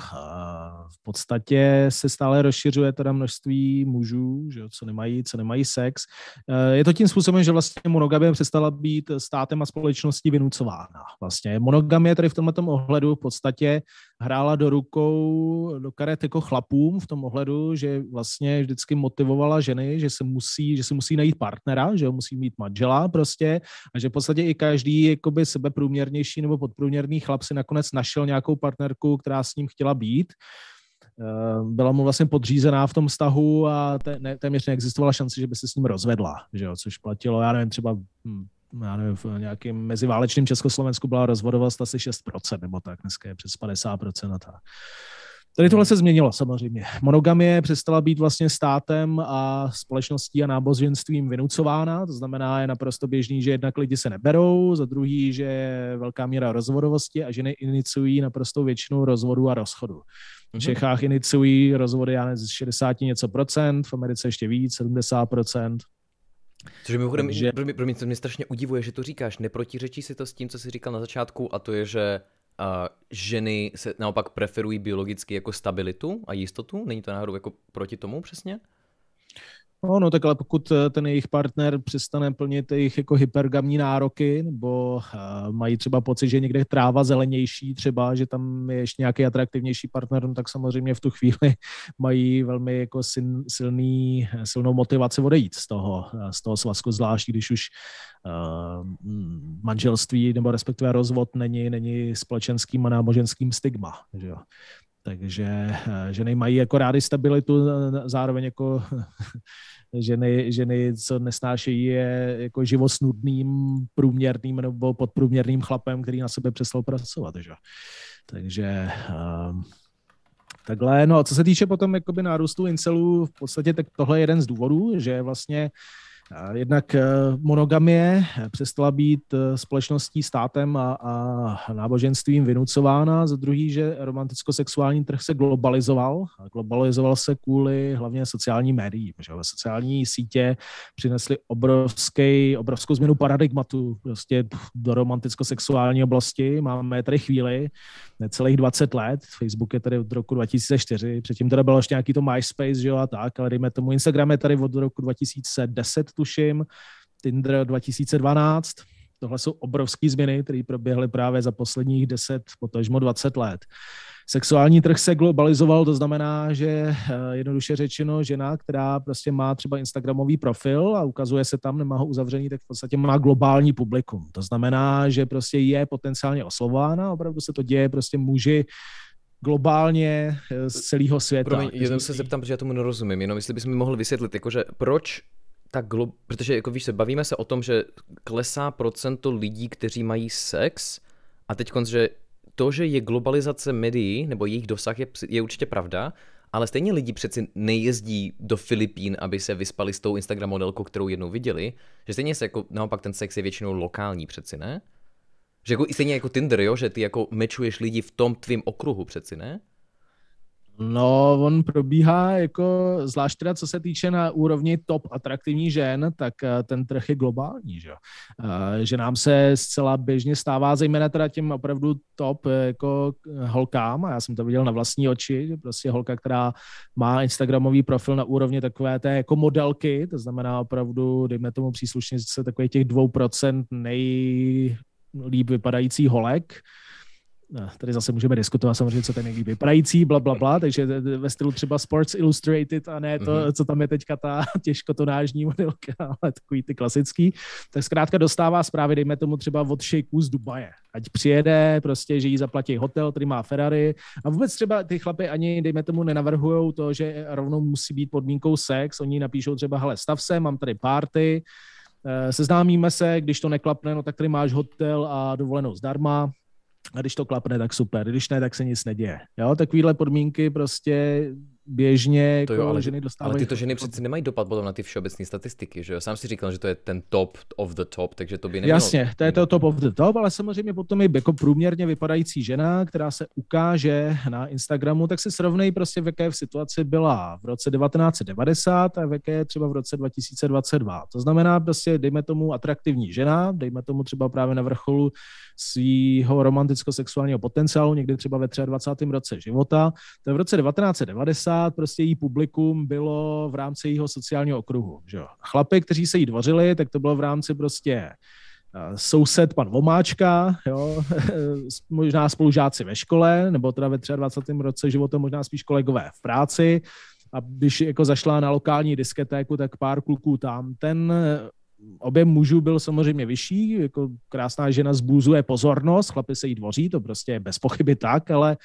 v podstatě se stále rozšiřuje teda množství mužů, že jo, co nemají, co nemají sex. Eh, je to tím způsobem, že vlastně monogamie přestala být státem a společností vynucována. Vlastně monogamie tady v tomto ohledu v podstatě hrála do rukou, do karet jako chlapům v tom ohledu, že vlastně vždycky motivovala ženy, že se musí, že se musí najít partnera, že musí mít manžela prostě a že v podstatě i každý jakoby sebeprůměrnější nebo podprůměrný chlap si nakonec našel nějakou partnerku, která s ním chtěla být. Eh, byla mu vlastně podřízená v tom vztahu a téměř neexistovala šance, že by se s ním rozvedla, že jo? což platilo, já nevím, třeba hm, já nevím, v nějakém meziválečném Československu byla rozvodovost asi 6% nebo tak, dneska je přes 50% a tak. Tady tohle se změnilo samozřejmě. Monogamie přestala být vlastně státem a společností a náboženstvím vynucována, to znamená je naprosto běžný, že jednak lidi se neberou, za druhý, že je velká míra rozvodovosti a ženy iniciují naprosto většinu rozvodu a rozchodu. V mhm. Čechách iniciují rozvody já ne, z 60 něco procent, v Americe ještě víc, 70 procent. Což mi že... pro, mě, pro mě to mě strašně udivuje, že to říkáš, neprotiřečí si to s tím, co jsi říkal na začátku, a to je, že ženy se naopak preferují biologicky jako stabilitu a jistotu? Není to náhodou jako proti tomu přesně? No, no tak ale pokud eh, ten jejich partner přestane plnit jejich jako hypergamní nároky, nebo uh, mají třeba pocit, že někde tráva zelenější třeba, že tam je ještě nějaký atraktivnější partner, no, tak samozřejmě v tu chvíli <laughs> mají velmi jako sin, silný, silnou motivaci odejít z toho, eh, z toho svazku, zvlášť když už uh, manželství nebo respektive rozvod není, není společenským a náboženským stigma. Že jo? Takže eh, ženy mají jako rády stabilitu, eh, zároveň jako <laughs> ženy, ženy co nesnášejí, je jako život s nudným, průměrným nebo podprůměrným chlapem, který na sebe přestal pracovat. Že? Takže ehm, takhle. No a co se týče potom jakoby nárůstu incelů, v podstatě tak tohle je jeden z důvodů, že vlastně Jednak eh, monogamie eh, přestala být eh, společností, státem a, a náboženstvím vynucována, za druhý, že romanticko-sexuální trh se globalizoval. Globalizoval se kvůli hlavně sociální médiím. Že? Sociální sítě přinesly obrovský, obrovskou změnu paradigmatu prostě do romanticko-sexuální oblasti. Máme tady chvíli, necelých 20 let. Facebook je tady od roku 2004, předtím teda bylo ještě nějaký to MySpace, že jo, a tak, ale dejme tomu Instagram je tady od roku 2010, tuším, Tinder 2012. Tohle jsou obrovské změny, které proběhly právě za posledních 10, potažmo 20 let. Sexuální trh se globalizoval, to znamená, že eh, jednoduše řečeno žena, která prostě má třeba Instagramový profil a ukazuje se tam, nemá ho uzavřený, tak v podstatě má globální publikum. To znamená, že prostě je potenciálně oslovována, opravdu se to děje prostě muži, globálně eh, z celého světa. Promiň, jenom se zeptám, protože já tomu nerozumím, jenom jestli bychom mohli vysvětlit, jakože proč tak glo... protože jako víš se, bavíme se o tom, že klesá procento lidí, kteří mají sex a teď že to, že je globalizace médií, nebo jejich dosah je, je určitě pravda, ale stejně lidi přeci nejezdí do Filipín, aby se vyspali s tou Instagram modelkou, kterou jednou viděli. Že stejně se jako, naopak ten sex je většinou lokální přeci, ne? Že jako, stejně jako Tinder, jo? Že ty jako mečuješ lidi v tom tvým okruhu přeci, ne? No, on probíhá jako, zvlášť teda co se týče na úrovni top atraktivní žen, tak eh, ten trh je globální, že eh, Že nám se zcela běžně stává, zejména teda těm opravdu top eh, jako holkám, a já jsem to viděl na vlastní oči, že prostě holka, která má Instagramový profil na úrovni takové té jako modelky, to znamená opravdu, dejme tomu příslušně se takových těch 2% nejlíp vypadající holek, tady zase můžeme diskutovat samozřejmě, co ten nejlíp vypadající, bla, bla, bla, takže ve stylu třeba Sports Illustrated a ne to, mm-hmm. co tam je teďka ta <laughs> těžkotonážní modelka, ale takový ty klasický, tak zkrátka dostává zprávy, dejme tomu třeba od šejků z Dubaje. Ať přijede, prostě, že jí zaplatí hotel, který má Ferrari a vůbec třeba ty chlapy ani, dejme tomu, nenavrhují to, že rovnou musí být podmínkou sex, oni napíšou třeba, hele, stav se, mám tady party, eh, seznámíme se, když to neklapne, no tak tady máš hotel a dovolenou zdarma, a když to klapne, tak super. Když ne, tak se nic neděje. Jo, takovýhle podmínky prostě běžně to jo, ale, ženy dostávají. Ale tyto ženy jako- přeci nemají dopad potom na ty všeobecné statistiky, že jo? Sám si říkal, že to je ten top of the top, takže to by nemělo... Jasně, to je to top of the top, ale samozřejmě potom i jako průměrně vypadající žena, která se ukáže na Instagramu, tak si srovnej prostě v jaké v situaci byla v roce 1990 a v jaké třeba v roce 2022. To znamená prostě, dejme tomu, atraktivní žena, dejme tomu třeba právě na vrcholu svýho romanticko-sexuálního potenciálu, někdy třeba ve 23. roce života, to je v roce 1990 90 prostě její publikum bylo v rámci jejího sociálního okruhu. Že jo. Chlapy, kteří se jí dvořili, tak to bylo v rámci prostě eh, soused pan Vomáčka, jo, <laughs> možná spolužáci ve škole, nebo teda ve 23. roce života možná spíš kolegové v práci. A když jako zašla na lokální disketéku, tak pár kluků tam. Ten eh, objem mužů byl samozřejmě vyšší, jako krásná žena zbůzuje pozornost, chlapy se jí dvoří, to prostě je bez pochyby tak, ale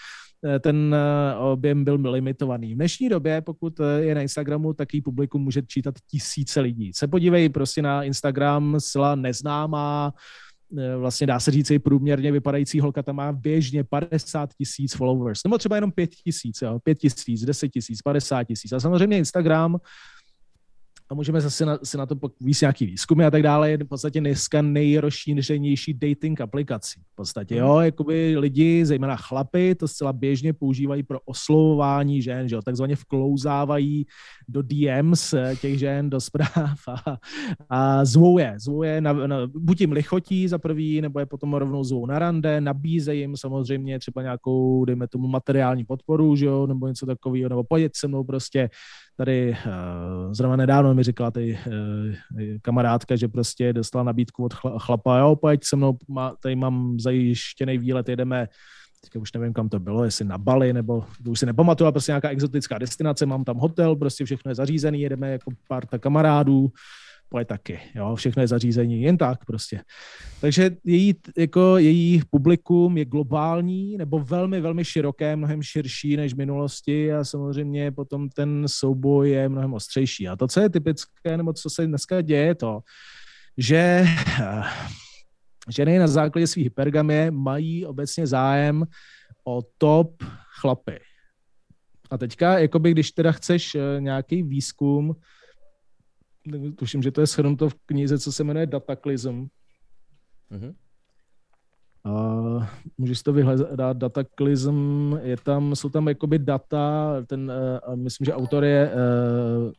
Eh, ten eh, objem byl limitovaný. V dnešní době, pokud eh, je na Instagramu, taký publikum může čítat tisíce lidí. Se podívej prostě na Instagram, sila neznámá, vlastně dá se říct i průměrně vypadající holka tam má běžně 50 tisíc followers, nebo třeba jenom 5 tisíc, 5 tisíc, 10 tisíc, 50 tisíc. A samozřejmě Instagram a můžeme zase na, si na to povíst nějaký výzkumy a tak dále, je v podstatě dneska nejrozšířenější dating aplikací. V podstatě, hmm. jo, jakoby lidi, zejména chlapy, to zcela běžně používají pro oslovování žen, že jo, takzvaně vklouzávají do DMs těch žen, do zpráv a, a zvou je, zvou je, na, na, buď jim lichotí za prvý, nebo je potom rovnou zvou na rande, nabízejí jim samozřejmě třeba nějakou, dejme tomu, materiální podporu, že jo, nebo něco takového, nebo pojď se mnou prostě, tady eh, zrovna nedávno mi říkala tady eh, kamarádka, že prostě dostala nabídku od chlapa, jo, pojď se mnou, tady mám zajištěný výlet, jedeme teďka už nevím, kam to bylo, jestli na Bali, nebo to už si nepamatuju, ale prostě nějaká exotická destinace, mám tam hotel, prostě všechno je zařízený, jedeme jako pár kamarádů, poje taky, jo, všechno je zařízení, jen tak prostě. Takže její, jako její publikum je globální nebo velmi, velmi široké, mnohem širší než v minulosti a samozřejmě potom ten souboj je mnohem ostřejší. A to, co je typické, nebo co se dneska děje, je to, že eh, ženy na základě svých hypergamie mají obecně zájem o top chlapy. A teďka, jakoby, když teda chceš eh, nějaký výzkum, tuším, že to je shrnuto v knize, co se jmenuje Dataclism. Uh-huh. Mhm. A můžeš to vyhledat, Dataclism, je tam, jsou tam jakoby data, ten, uh, myslím, že autor je, uh,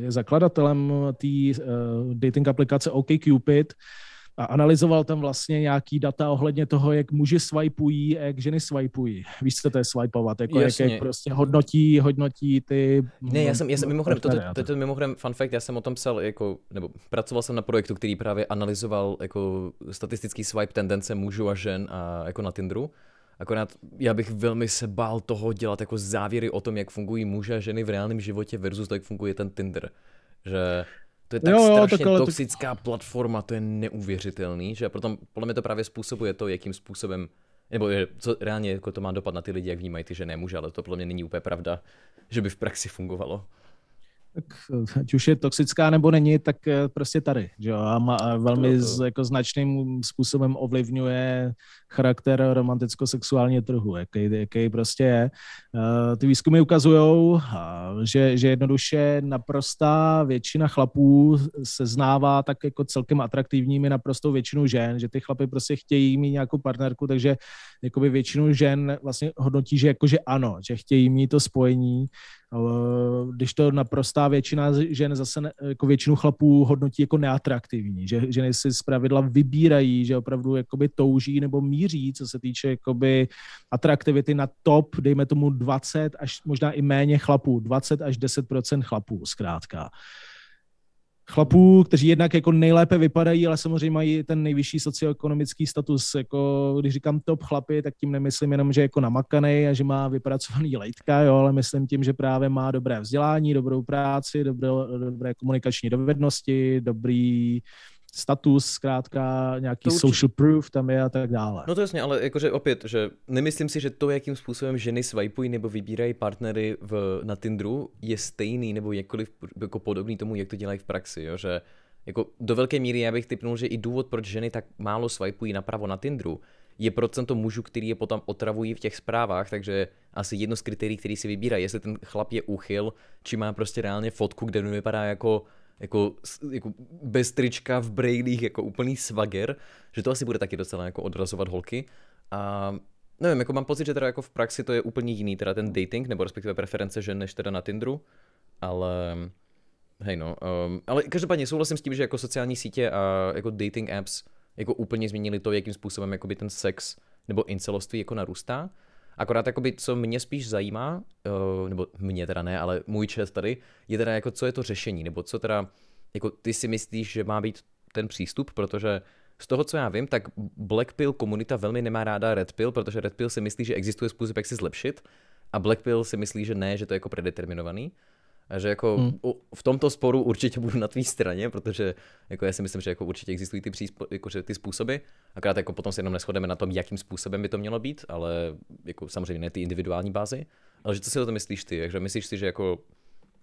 je zakladatelem té uh, dating aplikace OKCupid, a analyzoval tam vlastně nějaký data ohledně toho, jak muži swipeují a jak ženy swipeují. Víš, co to je swipeovat, jako jak, jak prostě hodnotí, hodnotí ty... Ne, já jsem, já jsem mimochodem, to, to, to, to, mimochodem fun fact, já jsem o tom psal, jako, nebo pracoval jsem na projektu, který právě analyzoval jako statistický swipe tendence mužů a žen a jako na Tinderu. Akorát já bych velmi se bál toho dělat jako závěry o tom, jak fungují muže a ženy v reálném životě versus to, jak funguje ten Tinder. Že to je tak jo, strašně jo, toxická platforma, to je neuvěřitelný, že? A proto podle mě to právě způsobuje to, jakým způsobem, nebo co reálně jako to má dopad na ty lidi, jak vnímají ty ženy muže, ale to podle mě není úplně pravda, že by v praxi fungovalo. Tak eh, ať už je toxická nebo není, tak eh, prostě tady, že jo? A, má, a velmi to, to... Z, jako značným způsobem ovlivňuje charakter romanticko-sexuálního trhu, jaký, jaký prostě je. Eh, ty výzkumy ukazují, eh, že, že jednoduše naprostá většina chlapů se znává tak jako celkem atraktivními naprostou většinu žen, že ty chlapy prostě chtějí mít nějakou partnerku, takže jakoby většinu žen vlastně hodnotí, že jakože ano, že chtějí mít to spojení, eh, když to naprostá většina žen zase jako většinu chlapů hodnotí jako neatraktivní, že ženy si zpravidla vybírají, že opravdu jakoby touží nebo mít míří, co se týče jakoby atraktivity na top, dejme tomu 20 až možná i méně chlapů, 20 až 10 chlapů zkrátka chlapů, kteří jednak jako nejlépe vypadají, ale samozřejmě mají ten nejvyšší socioekonomický status. Jako, když říkám top chlapy, tak tím nemyslím jenom, že je jako namakaný a že má vypracovaný lejtka, jo, ale myslím tím, že právě má dobré vzdělání, dobrou práci, dobré, dobré komunikační dovednosti, dobrý status, zkrátka nějaký to social proof tam je a tak dále. No to jasně, ale jakože opět, že nemyslím si, že to, jakým způsobem ženy swipeují nebo vybírají partnery v, na Tinderu, je stejný nebo jakkoliv jako podobný tomu, jak to dělají v praxi, jo? že jako do velké míry já bych typnul, že i důvod, proč ženy tak málo swipeují napravo na Tinderu, je procento mužů, který je potom otravují v těch zprávách, takže asi jedno z kritérií, který si vybírá, jestli ten chlap je uchyl, či má prostě reálně fotku, kde vypadá jako jako, jako bez trička v brejlích, jako úplný svager, že to asi bude taky docela jako odrazovat holky. A nevím, jako mám pocit, že teda jako v praxi to je úplně jiný, teda ten dating, nebo respektive preference žen, než teda na Tinderu, ale hej no, um, ale každopádně souhlasím s tím, že jako sociální sítě a jako dating apps jako úplně změnili to, jakým způsobem jakoby ten sex nebo inceloství jako narůstá. Akorát jakoby, co mě spíš zajímá, uh, nebo mě teda ne, ale můj čest tady, je teda jako co je to řešení, nebo co teda, jako ty si myslíš, že má být ten přístup, protože z toho, co já vím, tak Black Pill komunita velmi nemá ráda Red Pill, protože Red Pill si myslí, že existuje způsob, jak si zlepšit, a Black Pill si myslí, že ne, že to je jako predeterminovaný. A že jako hmm. v tomto sporu určitě budu na tvý straně, protože jako já si myslím, že jako určitě existují ty, příspo, jako, že ty způsoby. Akorát jako potom se jenom neschodeme na tom, jakým způsobem by to mělo být, ale jako samozřejmě ne ty individuální bázy. Ale že co si o to myslíš ty? Takže myslíš si, že jako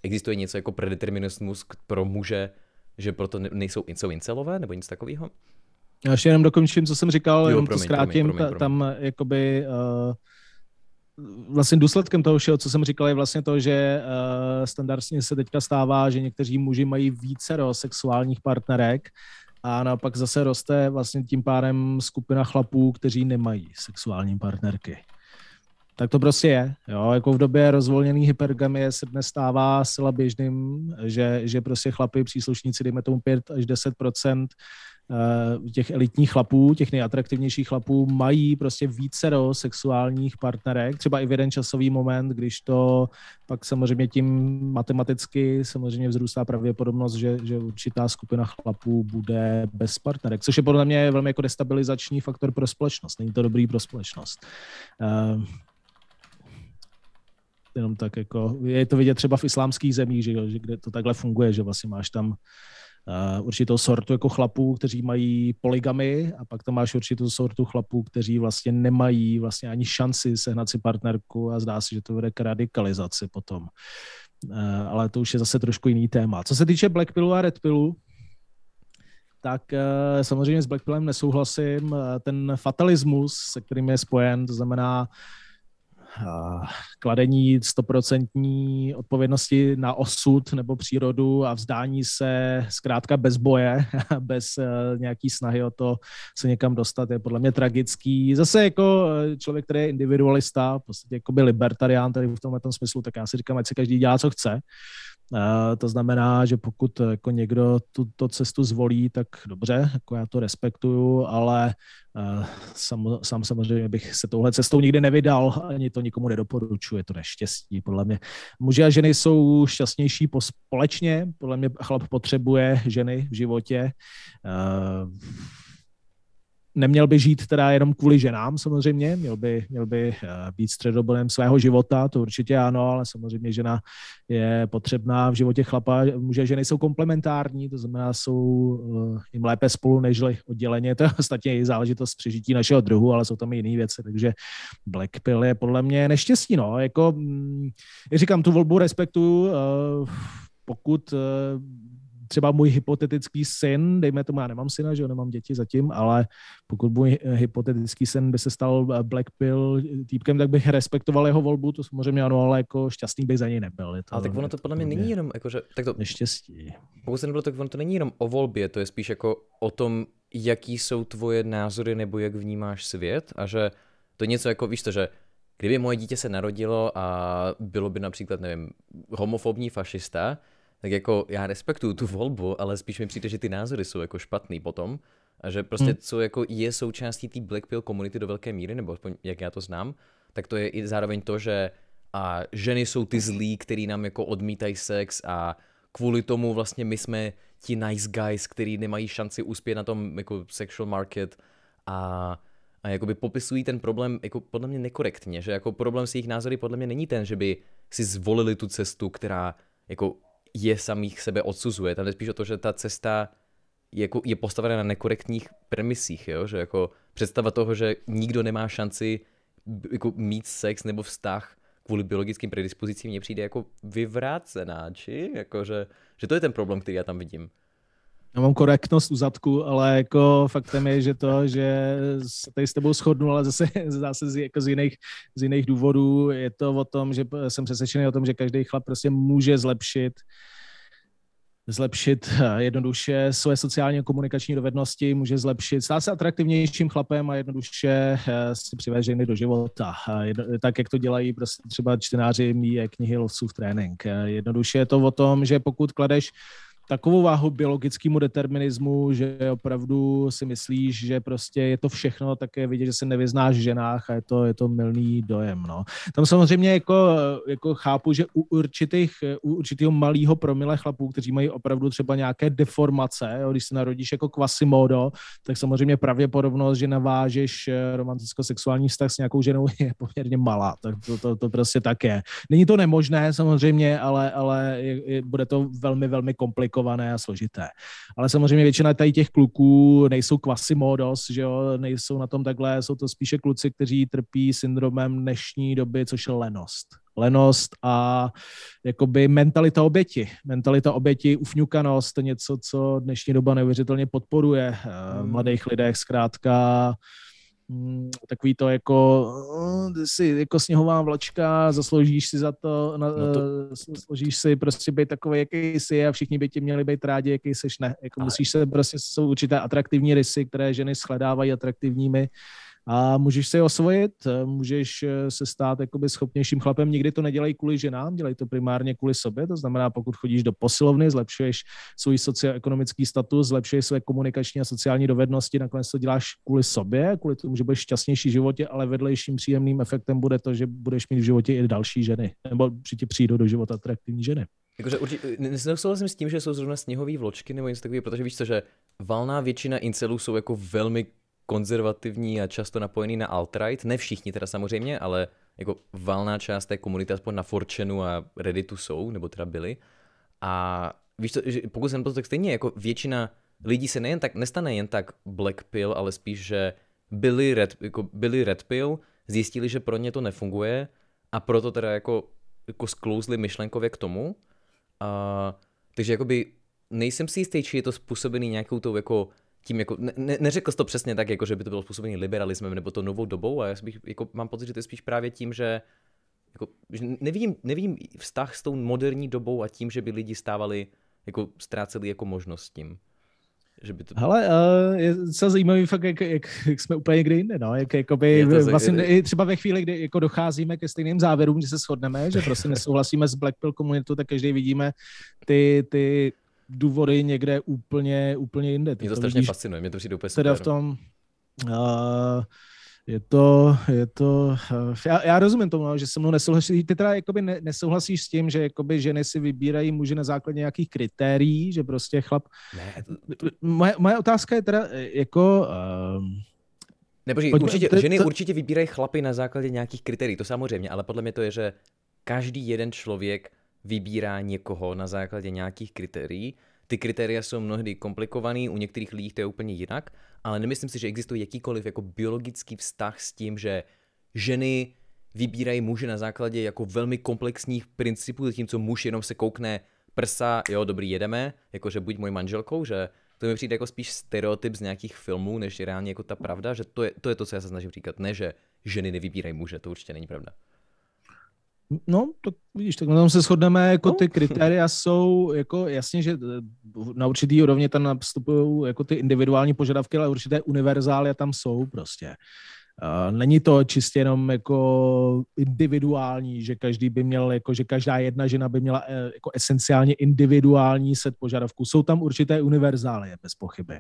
existuje něco jako predeterminismus pro muže, že proto nejsou jsou incelové nebo nic takového? Já ještě jenom dokončím, co jsem říkal, jo, jenom promiň, to zkrátím, promiň, promiň, promiň. tam eh, jakoby uh, vlastně důsledkem toho všeho, co jsem říkal, je vlastně to, že uh, standardně se teďka stává, že někteří muži mají více sexuálních partnerek a naopak zase roste vlastně tím pádem skupina chlapů, kteří nemají sexuální partnerky. Tak to prostě je. Jo? Jako v době rozvolněný hypergamie se dnes stává zcela běžným, že, že prostě chlapy, příslušníci, dejme tomu 5 až 10 Eh, těch elitních chlapů, těch nejatraktivnějších chlapů, mají prostě vícero sexuálních partnerek, třeba i v jeden časový moment, když to pak samozřejmě tím matematicky samozřejmě vzrůstá pravděpodobnost, že, že určitá skupina chlapů bude bez partnerek, což je podle mě velmi jako destabilizační faktor pro společnost. Není to dobrý pro společnost. Uh, jenom tak jako, je to vidět třeba v islámských zemích, že, že kde to takhle funguje, že vlastně máš tam Uh, určitou sortu jako chlapů, kteří mají poligamy a pak tam máš určitou sortu chlapů, kteří vlastně nemají vlastně ani šanci sehnat si partnerku a zdá se, že to vede k radikalizaci potom. Uh, ale to už je zase trošku jiný téma. Co se týče Blackpillu a Redpillu, tak uh, samozřejmě s Blackpillem nesouhlasím. Ten fatalismus, se kterým je spojen, to znamená, kladení stoprocentní odpovědnosti na osud nebo přírodu a vzdání se zkrátka bez boje, <laughs> bez eh, nějaký snahy o to se někam dostat, je podle mě tragický. Zase jako eh, člověk, který je individualista, v podstatě jako by libertarián, tady v tomhle tom smyslu, tak já si říkám, ať se každý dělá, co chce to znamená, že pokud eh, jako někdo tuto cestu zvolí, tak dobře, jako já to respektuju, ale sam, eh, sam samozřejmě bych se touhle cestou nikdy nevydal, ani to nikomu nedoporučuje, to neštěstí, podle mě. Muži a ženy jsou šťastnější po, společně, podle mě chlap potřebuje ženy v životě. Eh, neměl by žít teda jenom kvůli ženám samozřejmě, měl by, měl by eh, být středobodem svého života, to určitě ano, ale samozřejmě žena je potřebná v životě chlapa. Muže ženy jsou komplementární, to znamená, jsou eh, jim lépe spolu než odděleně, to je ostatně i záležitost přežití našeho druhu, ale jsou tam i jiné věci, takže Black Pill je podle mě neštěstí, no, jako, mm, jak říkám, tu volbu respektuju, eh, pokud třeba můj hypotetický sen, dejme tomu, já nemám syna, že jo, nemám děti zatím, ale pokud můj hypotetický sen by se stal eh, Black Pill týpkem, tak bych respektoval jeho volbu, to samozřejmě ano, ale jako šťastný bych za něj nebyl. Je to, ale tak ono to podle mě není jenom, jako, že, tak to, neštěstí. Pokud nebylo, tak ono to není jenom o volbě, to je spíš jako o tom, jaký jsou tvoje názory nebo jak vnímáš svět a že to je něco jako, víš to, že kdyby moje dítě se narodilo a bylo by například, nevím, homofobní fašista, tak jako já respektuju tu volbu, ale spíš mi přijde, že ty názory jsou jako špatný potom a že prostě hmm. co jako je součástí té Black Pill komunity do velké míry, nebo jak já to znám, tak to je i zároveň to, že a ženy jsou ty zlí, který nám jako odmítají sex a kvůli tomu vlastně my jsme ti nice guys, který nemají šanci uspět na tom jako sexual market a, a jakoby popisují ten problém jako podle mě nekorektně, že jako problém s jejich názory podle mě není ten, že by si zvolili tu cestu, která jako je samých sebe odsuzuje. Tam je spíš o to, že ta cesta je, jako, je postavena na nekorektních premisích, jo? že jako představa toho, že nikdo nemá šanci jako mít sex nebo vztah kvůli biologickým predispozicím mně přijde jako vyvrácená, či? Jako, že, že to je ten problém, který já tam vidím já mám korektnost u zadku, ale jako faktem je, že to, že se tady s tebou shodnu, ale zase, zase z, jako z, jiných, z jiných důvodů je to o tom, že jsem přesvědčený o tom, že každý chlap prostě může zlepšit zlepšit eh, jednoduše své sociálně komunikační dovednosti, může zlepšit, stát se atraktivnějším chlapem a jednoduše eh, si přivést ženy do života. tak, jak to dělají prostě třeba čtenáři mý eh, knihy v trénink. Jednoduše je to o tom, že pokud kladeš takovou váhu biologickému determinismu, že opravdu si myslíš, že prostě je to všechno, také vidět, že se nevyznáš v ženách a je to, je to milný dojem. No. Tam samozřejmě jako, jako chápu, že u, určitých, u určitého malého promile chlapů, kteří mají opravdu třeba nějaké deformace, jo, když se narodíš jako kvasimodo, tak samozřejmě pravděpodobnost, že navážeš eh, romanticko-sexuální vztah s nějakou ženou je poměrně malá. Tak to, to, to prostě tak je. Není to nemožné samozřejmě, ale, ale je, je, bude to velmi, velmi komplikované komplikované a složité. Ale samozřejmě většina tady těch kluků nejsou kvasimodos, že jo, nejsou na tom takhle, jsou to spíše kluci, kteří trpí syndromem dnešní doby, což je lenost lenost a jakoby mentalita oběti. Mentalita oběti, ufňukanost, něco, co dnešní doba neuvěřitelně podporuje hmm. v mladých lidech. Zkrátka Mm, takový to jako eh, si jako sněhová vlačka, zasloužíš si za to, na, no to... Eh, zasloužíš si prostě být takový, jaký jsi a všichni by ti měli být rádi, jaký jsi ne. Jako Ale... musíš se prostě, jsou určité atraktivní rysy, které ženy shledávají atraktivními a můžeš se je osvojit, eh, můžeš eh, se stát jakoby schopnějším chlapem. Nikdy to nedělej kvůli ženám, dělej to primárně kvůli sobě, to znamená, pokud chodíš do posilovny, zlepšuješ svůj socioekonomický status, zlepšuješ své komunikační a sociální dovednosti, nakonec to děláš kvůli sobě, kvůli tomu, že budeš šťastnější v životě, ale vedlejším příjemným efektem bude to, že budeš mít v životě i další ženy, nebo při přijdou do života atraktivní ženy. Jakože určitě, nesouhlasím s tím, že jsou zrovna sněhové vločky nebo něco takového, protože víš co, že valná většina incelů jsou jako velmi konzervativní a často napojený na alt-right. Ne všichni teda samozřejmě, ale jako valná část té komunity, aspoň na Forčenu a Redditu jsou, nebo teda byli. A víš to, že pokud jsem to tak stejně, jako většina lidí se nejen tak, nestane jen tak black pill, ale spíš, že byli red, jako byli red pill, zjistili, že pro ně to nefunguje a proto teda jako, jako sklouzli myšlenkově k tomu. A, takže jakoby nejsem si jistý, či je to způsobený nějakou tou jako tím jako, ne, neřekl jsi to přesně tak, jako že by to bylo způsobené liberalismem nebo to novou dobou, a já bych, jako, mám pocit, že to je spíš právě tím, že jako, že nevidím, nevidím vztah s tou moderní dobou a tím, že by lidi stávali, jako ztráceli jako možnost tím. Že by to... Hele, uh, je docela zajímavý fakt, jak, jak, jak, jsme úplně někde jinde, no, jak jakoby, vlastně zajímavé. i třeba ve chvíli, kdy jako docházíme ke stejným závěrům, kdy se shodneme, že prostě <laughs> nesouhlasíme s Blackpill komunitou, tak každý vidíme ty, ty důvody někde úplně, úplně jinde. Ty mě to, to strašně vidíš, fascinuje, mě to přijde úplně Teda v no. tom, uh, je to, je to, uh, já, já, rozumím tomu, no, že se mnou nesouhlasíš, Ty teda jakoby ne, nesouhlasíš s tím, že jakoby ženy si vybírají muže na základě nějakých kritérií, že prostě chlap... Ne, to, to... Moje, moje otázka je teda eh, jako... Uh, ehm, nebo že určitě, to, ženy určitě vybírají chlapy na základě nějakých kritérií, to samozřejmě, ale podle mě to je, že každý jeden člověk vybírá někoho na základě nějakých kritérií. Ty kritéria jsou mnohdy komplikovaný, u některých lidí to je úplně jinak, ale nemyslím si, že existuje jakýkoliv jako biologický vztah s tím, že ženy vybírají muže na základě jako velmi komplexních principů, zatímco muž jenom se koukne prsa, jo, dobrý, jedeme, jakože buď mojí manželkou, že to mi přijde jako spíš stereotyp z nějakých filmů, než reálně jako ta pravda, že to je to, je to co já se snažím říkat. Ne, že ženy nevybírají muže, to určitě není pravda. No, to vidíš, tak na tom se shodneme, jako ty no. kritéria jsou, jako jasně, že eh, na určitý úrovni tam vstupují jako ty individuální požadavky, ale určité univerzály tam jsou prostě. Není to čistě jenom jako individuální, že každý by měl, jako, že každá jedna žena by měla eh, jako esenciálně individuální set požadavků. Jsou tam určité univerzály, bez pochyby.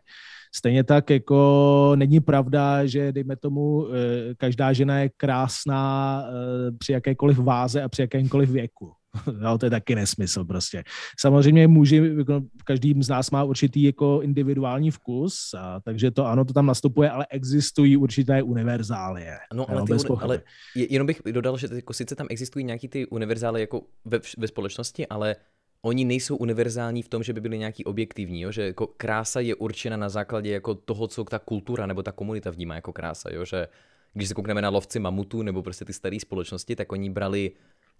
Stejně tak jako není pravda, že dejme tomu, eh, každá žena je krásná eh, při jakékoliv váze a při jakémkoliv věku no, <laughs> to je taky nesmysl prostě. Samozřejmě muži, jako každý z nás má určitý jako individuální vkus, a, takže to ano, to tam nastupuje, ale existují určité univerzálie. No, ale, no, ty, uni- ale jenom bych dodal, že jako sice tam existují nějaký ty univerzály jako ve, ve společnosti, ale oni nejsou univerzální v tom, že by byly nějaký objektivní, jo? že jako krása je určena na základě jako toho, co ta kultura nebo ta komunita vnímá jako krása, jo? že když se koukneme na lovci mamutů nebo prostě ty staré společnosti, tak oni brali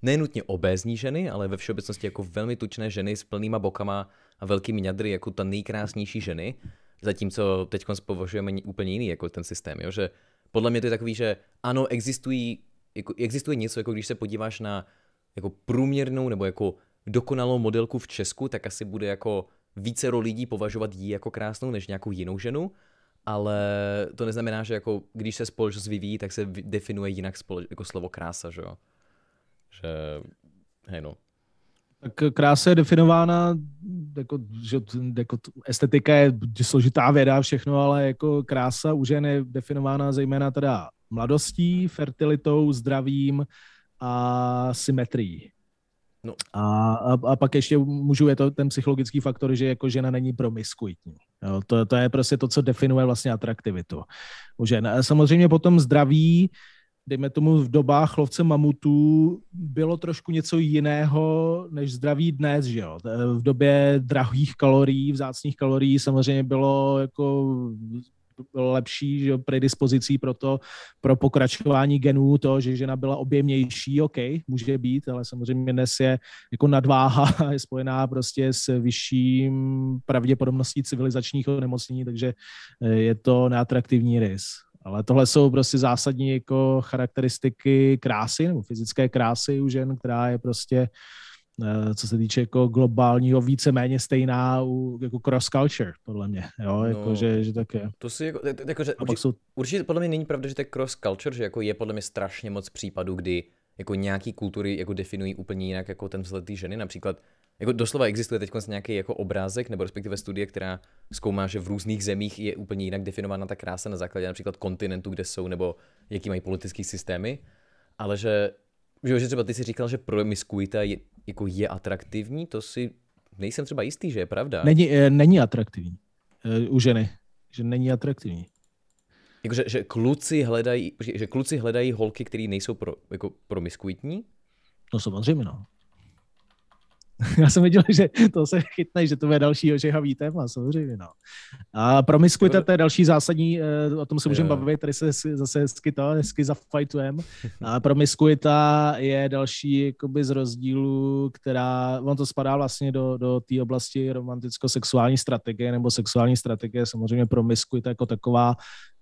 nenutně obézní ženy, ale ve všeobecnosti jako velmi tučné ženy s plnýma bokama a velkými ňadry jako ta nejkrásnější ženy, zatímco teď považujeme úplně jiný jako ten systém, jo? že podle mě to je takový, že ano, existují, jako, existuje něco, jako když se podíváš na jako průměrnou nebo jako dokonalou modelku v Česku, tak asi bude jako vícero lidí považovat ji jako krásnou než nějakou jinou ženu, ale to neznamená, že jako když se společnost vyvíjí, tak se definuje jinak jako slovo krása, že jo? že hej no. Tak krása je definována, jako, že, jako estetika je složitá věda, všechno, ale jako krása žen je definována zejména teda mladostí, fertilitou, zdravím a symetrií. No. A, a, a pak ještě můžu, je to ten psychologický faktor, že jako žena není promiskuitní. Jo, to, to je prostě to, co definuje vlastně atraktivitu u žen. samozřejmě potom zdraví, uh, dejme tomu v dobách lovce mamutů bylo trošku něco jiného než zdraví dnes, že jo. Eh, v době drahých kalorií, vzácných kalorií samozřejmě bylo jako lepší že jo, predispozicí pro to, pro pokračování genů, to, že žena byla objemnější, OK, může být, ale samozřejmě dnes je jako nadváha, <laughs> je spojená prostě s vyšším pravděpodobností civilizačních onemocnění, takže eh, je to neatraktivní rys. Ale tohle jsou prostě zásadní jako charakteristiky krásy nebo fyzické krásy u žen, která je prostě eh, co se týče jako globálního, víceméně stejná u, jako cross culture, podle mě, jo, no, jako, že, že tak je. To si jako, jako že určitě, jsou... určitě, podle mě není pravda, že to je cross culture, že jako je podle mě strašně moc případů, kdy jako nějaký kultury jako definují úplně jinak jako ten vzhled té ženy, například jako doslova existuje teď nějaký jako obrázek nebo respektive studie, která zkoumá, že v různých zemích je úplně jinak definována ta krása na základě například kontinentu, kde jsou nebo jaký mají politický systémy, ale že, že že třeba ty si říkal, že promiskuita je, jako je atraktivní, to si nejsem třeba jistý, že je pravda. Není, eh, není atraktivní eh, u ženy, že není atraktivní. že, že kluci hledají, že kluci hledají holky, které nejsou pro, jako promiskuitní? No samozřejmě, no. <laughs> já jsem viděl, že to se chytne, že to bude další ožehavý téma, samozřejmě. No. A promiskuita, to je další zásadní, eh, o tom se můžeme bavit, tady se zase hezky, to, hezky zafajtujeme. A promiskuita je další jakoby, z rozdílu, která, on to spadá vlastně do, do té oblasti romanticko-sexuální strategie nebo sexuální strategie, samozřejmě promiskuita jako taková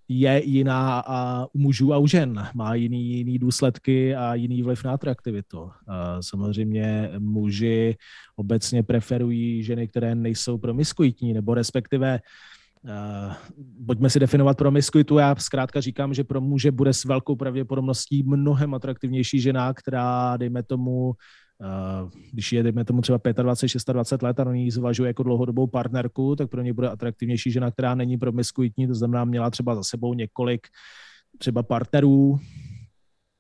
je jiná a u mužů a u žen. Má jiný, jiný důsledky a jiný vliv na atraktivitu. Samozřejmě muži obecně preferují ženy, které nejsou promiskuitní, nebo respektive Uh, pojďme si definovat promiskuitu. Já zkrátka říkám, že pro muže bude s velkou pravděpodobností mnohem atraktivnější žena, která, dejme tomu, Eh, když je, dejme tomu třeba 25, 26 let a na ní zvažuje jako dlouhodobou partnerku, tak pro ně bude atraktivnější žena, která není promiskuitní, to znamená měla třeba za sebou několik třeba partnerů,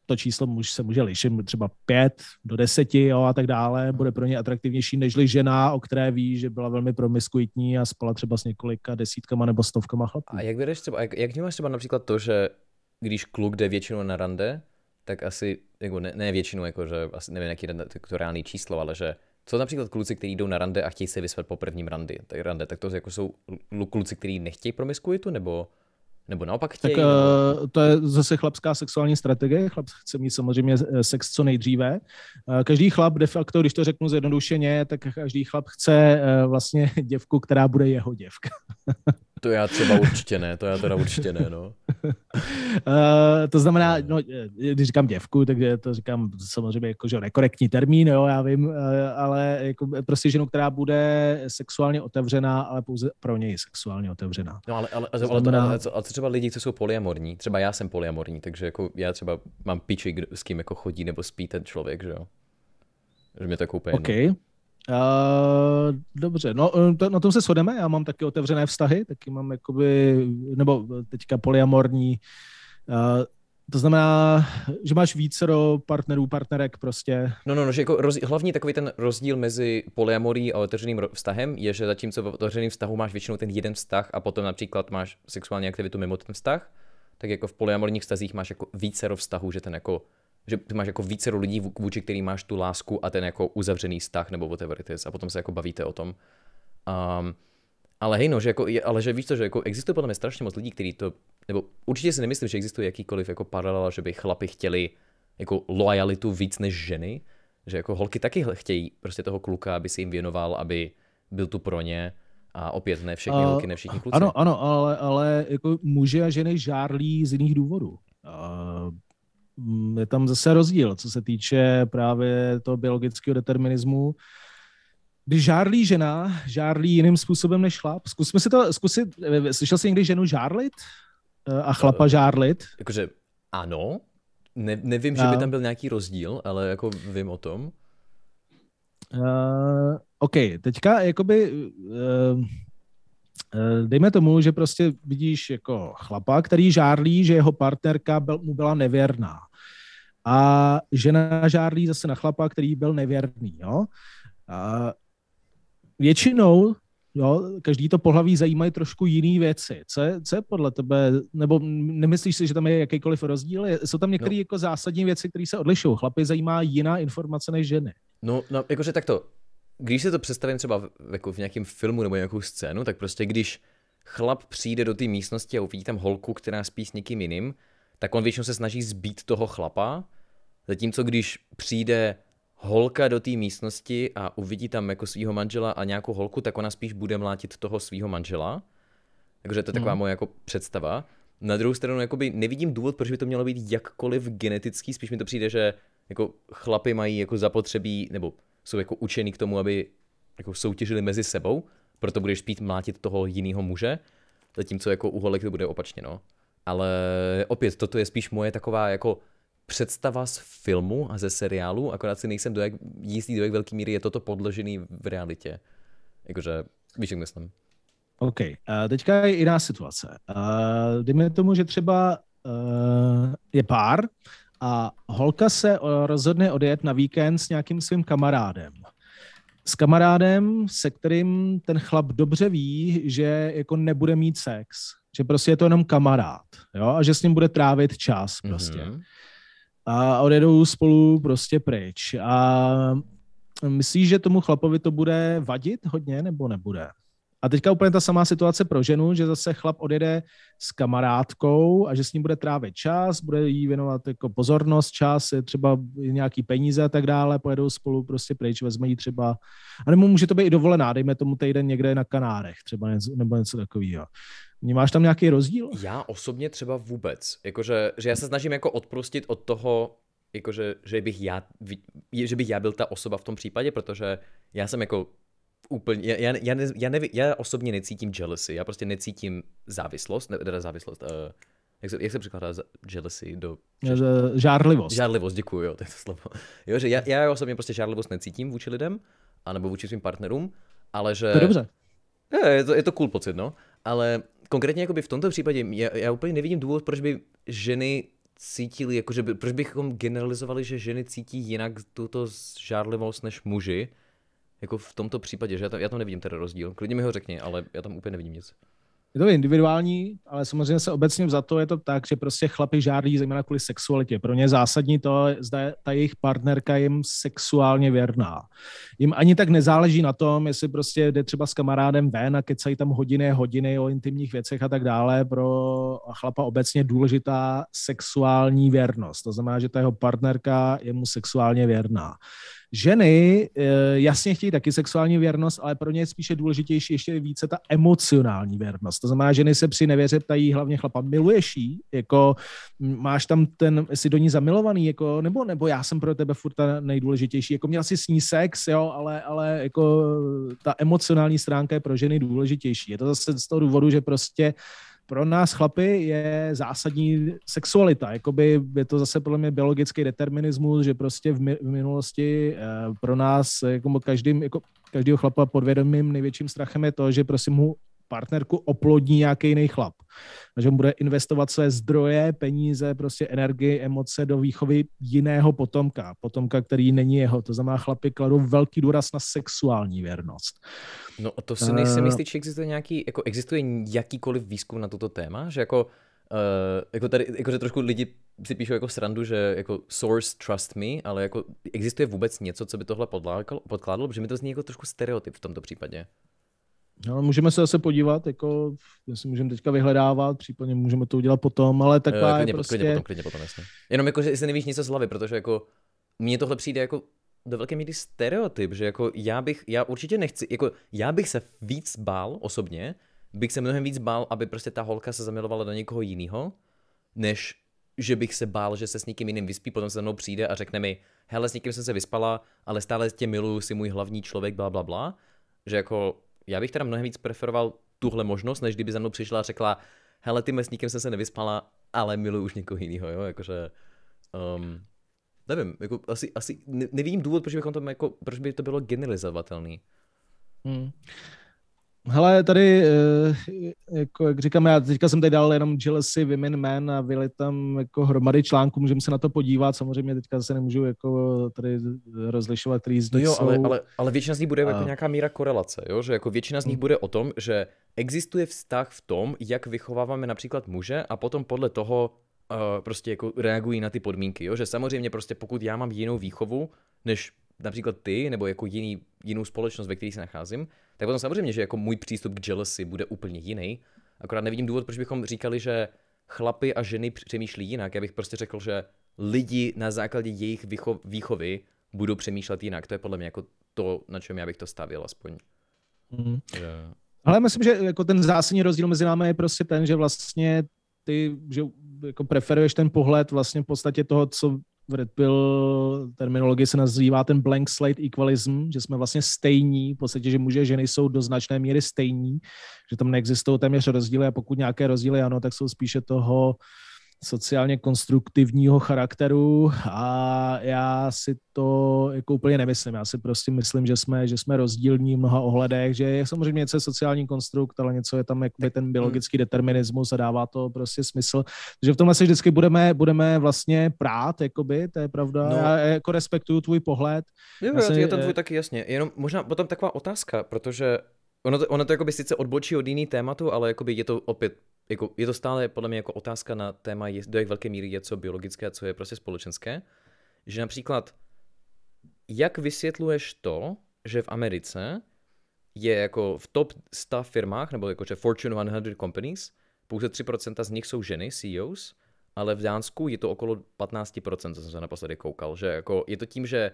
to číslo muž se může lišit třeba 5 do 10 jo, a tak dále, bude pro ně atraktivnější než žena, o které ví, že byla velmi promiskuitní a spala třeba s několika desítkama nebo stovkama chlapů. A jak bereš třeba, jak, jak vnímáš třeba například to, že když kluk jde většinou na rande, tak asi, jako ne, ne většinu, jako že asi nevím, jaký je to reálné číslo, ale že co například kluci, kteří jdou na rande a chtějí se vyspat po prvním randy, tak rande, tak to jako jsou kluci, kteří nechtějí promiskuitu, nebo nebo naopak chtějí? Tak eh, nebo... to je zase chlapská sexuální strategie. Chlap chce mít samozřejmě eh, sex co nejdříve. Eh, každý chlap de facto, když to řeknu zjednodušeně, tak každý chlap chce vlastně <laughs> děvku, která bude jeho děvka. <laughs> To já třeba určitě ne, to já teda určitě ne, no. uh, <laughs> to znamená, no, eh, když říkám děvku, tak to říkám samozřejmě jako, že nekorektní termín, jo, já vím, eh, ale jako prostě ženu, která bude sexuálně otevřená, ale pouze pro něj sexuálně otevřená. No ale, ale, ale, znamená... ale, ale, ale, třeba lidi, co jsou polyamorní, třeba já jsem polyamorní, takže jako já třeba mám piči, s kým jako chodí nebo spí ten člověk, že jo. Že mě to jako úplně... Okay. No. Uh, dobře, no eh, to, na tom se shodeme, já mám taky otevřené vztahy, taky mám jakoby, nebo teďka polyamorní, uh, to znamená, že máš více do partnerů, partnerek prostě. No, no, no, že jako roz, hlavní takový ten rozdíl mezi polyamorí a otevřeným vztahem je, že zatímco v otevřeném vztahu máš většinou ten jeden vztah a potom například máš sexuální aktivitu mimo ten vztah, tak jako v polyamorních vztazích máš jako více vztahů, že ten jako že ty máš jako více lidí, vůči který máš tu lásku a ten jako uzavřený vztah nebo whatever it is a potom se jako bavíte o tom. Um, ale hej no, že jako, ale že víš to, že jako existuje podle mě strašně moc lidí, kteří to, nebo určitě si nemyslím, že existuje jakýkoliv jako paralela, že by chlapi chtěli jako loajalitu víc než ženy, že jako holky taky chtějí prostě toho kluka, aby si jim věnoval, aby byl tu pro ně a opět ne všechny a, holky, ne všichni kluci. Ano, ano, ale, ale jako muži a ženy žárlí z jiných důvodů. Uh, Mm, je tam zase rozdíl, co se týče právě toho biologického determinismu. Když žárlí žena, žárlí jiným způsobem než chlap. Zkusme si to, zkusit, eh, slyšel jsi někdy ženu žárlit eh, a chlapa eh, žárlit? Takže ano, ne, nevím, že by tam byl nějaký rozdíl, ale jako vím o tom. Uh, OK, teďka jakoby uh, Eh, dejme tomu, že prostě vidíš jako chlapa, který žárlí, že jeho partnerka byl, mu byla nevěrná. A žena žárlí zase na chlapa, který byl nevěrný. Jo? A většinou Jo, každý to pohlaví zajímají trošku jiné věci. Co je, co je podle tebe, nebo nemyslíš si, že tam je jakýkoliv rozdíl? Jsou tam no. některé no. jako zásadní věci, které se odlišují. Chlapy zajímá jiná informace než ženy. No, no jakože takto, když se to představím třeba v, jako v nějakém filmu nebo nějakou scénu, tak prostě když chlap přijde do té místnosti a uvidí tam holku, která spí s někým jiným, tak on většinou se snaží zbít toho chlapa, zatímco když přijde holka do té místnosti a uvidí tam jako svého manžela a nějakou holku, tak ona spíš bude mlátit toho svého manžela. Takže to je taková hmm. moje jako představa. Na druhou stranu jakoby nevidím důvod, proč by to mělo být jakkoliv genetický, spíš mi to přijde, že jako chlapy mají jako zapotřebí, nebo jsou jako učený k tomu, aby jako soutěžili mezi sebou, proto budeš pít mlátit toho jiného muže, zatímco jako u holek to bude opačně, no. Ale opět, toto je spíš moje taková jako představa z filmu a ze seriálu, akorát si nejsem do jak, jistý, do jak velké míry je toto podložený v realitě. Jakože, víš, jak myslím. OK, uh, teďka je jiná situace. Uh, dejme tomu, že třeba uh, je pár a holka se eh, rozhodne odjet na víkend s nějakým svým kamarádem. S kamarádem, se kterým ten chlap dobře ví, že jako nebude mít sex, že prostě je to jenom kamarád, jo, a že s ním bude trávit čas mhm. prostě. Mm-hmm. A odjedou spolu prostě pryč. A myslíš, že tomu chlapovi to bude vadit hodně nebo nebude? A teďka úplně ta samá situace pro ženu, že zase chlap odjede s kamarádkou a že s ním bude trávit čas, bude jí věnovat jako pozornost, čas, třeba nějaký peníze a tak dále, pojedou spolu prostě pryč, vezme jí třeba, a nebo může to být i dovolená, dejme tomu týden někde na Kanárech třeba nebo něco takového. Máš tam nějaký rozdíl? Já osobně třeba vůbec. Jakože, že já se snažím jako odprostit od toho, jakože, že bych já, že bych já byl ta osoba v tom případě, protože já jsem jako úplně, já, já, já, ne, já, nevím, já osobně necítím jealousy, já prostě necítím závislost, ne, teda závislost, uh, jak se, jak se překládá jealousy do... No, žárlivost. Žárlivost, děkuji, jo, <laughs> to je to slovo. Jo, že já, já osobně prostě žárlivost necítím vůči lidem, anebo vůči svým partnerům, ale že... To je dobře. Je, je, to, je to cool pocit, no. Ale konkrétně jakoby v tomto případě já, já úplně nevidím důvod, proč by ženy cítili, jakože by, proč bychom generalizovali, že ženy cítí jinak tuto žárlivost než muži jako v tomto případě, že já tam, já tam nevidím ten rozdíl. Klidně mi ho řekni, ale já tam úplně nevidím nic. Je to individuální, ale samozřejmě se obecně za to je to tak, že prostě chlapi žádlí zejména kvůli sexualitě. Pro ně zásadní to, zda ta jejich partnerka jim sexuálně věrná. Jim ani tak nezáleží na tom, jestli prostě jde třeba s kamarádem ven a kecají tam hodiny, hodiny o intimních věcech a tak dále. Pro chlapa obecně důležitá sexuální věrnost. To znamená, že ta jeho partnerka je mu sexuálně věrná. Ženy eh, jasně chtějí taky sexuální věrnost, ale pro ně je spíše důležitější ještě více ta emocionální věrnost. To znamená, ženy se při nevěře ptají hlavně chlapa, miluješ jí? Jako, máš tam ten, jsi do ní zamilovaný, jako, nebo, nebo já jsem pro tebe furt ta nejdůležitější. Jako měl jsi s ní sex, jo, ale, ale jako ta emocionální stránka je pro ženy důležitější. Je to zase z toho důvodu, že prostě uh, pro nás chlapy je zásadní sexualita. Jakoby je to zase podle mě biologický determinismus, že prostě v, mi, v minulosti eh, pro nás, jako každým, jako každého chlapa podvědomým největším strachem je to, že prostě mu partnerku oplodní nějaký jiný chlap. takže on bude investovat své zdroje, peníze, prostě energii, emoce do výchovy jiného potomka. Potomka, který není jeho. To znamená, chlapi kladou velký důraz na sexuální věrnost. No a to si uh... nejsem eh. jistý, že existuje nějaký, jako existuje jakýkoliv výzkum na toto téma, že jako Uh, jako tady, jako že trošku lidi si píšou jako srandu, že jako source trust me, ale jako existuje vůbec něco, co by tohle podlákal, podkládalo, protože mi to zní jako trošku stereotyp v tomto případě. No, můžeme se zase podívat, jako, si můžeme teďka vyhledávat, případně můžeme to udělat potom, ale eh, taková jo, klidně, je prostě... Klidně potom, klidně potom, jasně. Jenom jako, že jestli nevíš něco z hlavy, protože jako mně tohle přijde jako do velké míry stereotyp, že jako já bych, já určitě nechci, jako já bych se víc bál osobně, bych se mnohem víc bál, aby prostě ta holka se zamilovala do někoho jiného, než že bych se bál, že se s někým jiným vyspí, potom se mnou přijde a řekne mi, hele, s někým jsem se vyspala, ale stále tě miluju, si můj hlavní člověk, bla, bla, bla. Že jako já bych teda mnohem víc preferoval tuhle možnost, než kdyby za mnou přišla a řekla, hele, ty mesníkem jsem se nevyspala, ale miluji už někoho jiného, jo, jakože... Um, nevím, jako asi, asi nevím důvod, proč, bychom to, jako, proč by to bylo generalizovatelný. Hmm. Hele, tady, eh, jako, jak říkám, já teďka jsem tady dal jenom Jealousy, Women, Men a vyli tam jako hromady článků, můžeme se na to podívat, samozřejmě teďka se nemůžu jako tady rozlišovat, který z no nich no jo, jsou. Ale, ale, ale většina z nich bude jako a... jako nějaká míra korelace, jo? že jako většina z nich mm. bude o tom, že existuje vztah v tom, jak vychováváme například muže a potom podle toho uh, prostě jako reagují na ty podmínky, jo? že samozřejmě prostě pokud já mám jinou výchovu, než například ty, nebo jako jiný, jinou společnost, ve které se nacházím, tak potom samozřejmě, že jako můj přístup k jealousy bude úplně jiný. Akorát nevidím důvod, proč bychom říkali, že chlapy a ženy přemýšlí jinak. Já bych prostě řekl, že lidi na základě jejich výchovy budou přemýšlet jinak. To je podle mě jako to, na čem já bych to stavil aspoň. Mm. Yeah. Ale myslím, že jako ten zásadní rozdíl mezi námi je prostě ten, že vlastně ty, že jako preferuješ ten pohled vlastně v podstatě toho, co v Red Pill terminologii se nazývá ten blank slate equalism, že jsme vlastně stejní, v podstatě, že muže a ženy jsou do značné míry stejní, že tam neexistují téměř rozdíly a pokud nějaké rozdíly ano, tak jsou spíše toho uh, sociálně konstruktivního charakteru a já si to jako úplně nemyslím. Já si prostě myslím, že jsme, že jsme rozdílní v mnoha ohledech, že je samozřejmě něco sociální konstrukt, ale něco je tam jakoby ten hmm. biologický determinismus a dává to prostě smysl. Takže v tomhle se vždycky budeme, budeme vlastně prát, jakoby, to je pravda. No. Já jako respektuju tvůj pohled. Jo, já, já, jsem, já ten eh, tvůj taky jasně. Jenom možná potom taková otázka, protože Ono to, ono to jakoby sice odbočí od jiný tématu, ale jakoby je to opět, jako, je to stále podle mě jako otázka na téma, do jak velké míry je co biologické a co je prostě společenské. Že například, jak vysvětluješ to, že v Americe je jako v top 100 firmách, nebo jako že Fortune 100 companies, pouze 3% z nich jsou ženy, CEOs, ale v Dánsku je to okolo 15%, co jsem se naposledy koukal, že jako je to tím, že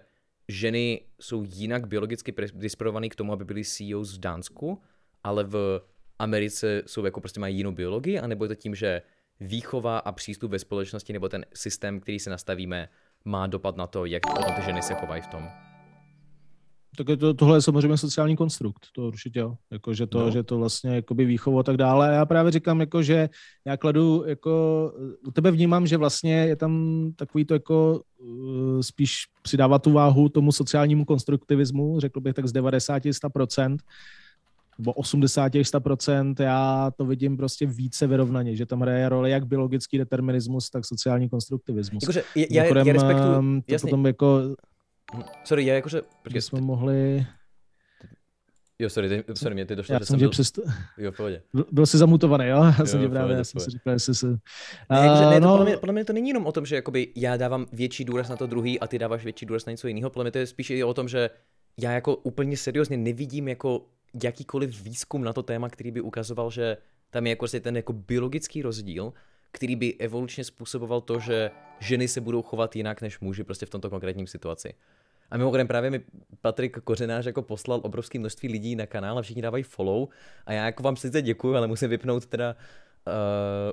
ženy jsou jinak biologicky disponované k tomu, aby byly CEO v Dánsku, ale v Americe jsou jako prostě mají jinou biologii, anebo je to tím, že výchova a přístup ve společnosti nebo ten systém, který se nastavíme, má dopad na to, jak ty ženy se chovají v tom. Tak je to, tohle je samozřejmě sociální konstrukt, to určitě, jo. Jako, že, to, no. že to vlastně jakoby výchovu a tak dále. já právě říkám, jako, že já kladu, jako, u tebe vnímám, že vlastně je tam takový to jako eh, spíš přidávat tu váhu tomu sociálnímu konstruktivismu, řekl bych tak z 90 100%, nebo 80 100%, já to vidím prostě více vyrovnaně, že tam hraje roli jak biologický determinismus, tak sociální konstruktivismus. Jakože, já, já respektuju, ehm, to jasný. potom jako Hm, sorry, já jakože... Počkej, jsme ty... mohli... Jo, sorry, ty, sorry, mě ty došlo, já že jsem byl... přes. Jo, pohodě. Byl jsi zamutovaný, jo? Já jo, jsem tě právě, já jsem si říkal, jestli se... Ne, jakože, ne, to no... podle, mě, podle mě to není jenom o tom, že jakoby já dávám větší důraz na to druhý a ty dáváš větší důraz na něco jiného. Podle mě to je spíš i o tom, že já jako úplně seriózně nevidím jako jakýkoliv výzkum na to téma, který by ukazoval, že tam je jako prostě ten jako biologický rozdíl, který by evolučně způsoboval to, že ženy se budou chovat jinak než muži prostě v tomto konkrétním situaci. A mimochodem právě mi Patrik Kořenář jako poslal obrovské množství lidí na kanál a všichni dávají follow. A já jako vám sice děkuju, ale musím vypnout teda uh,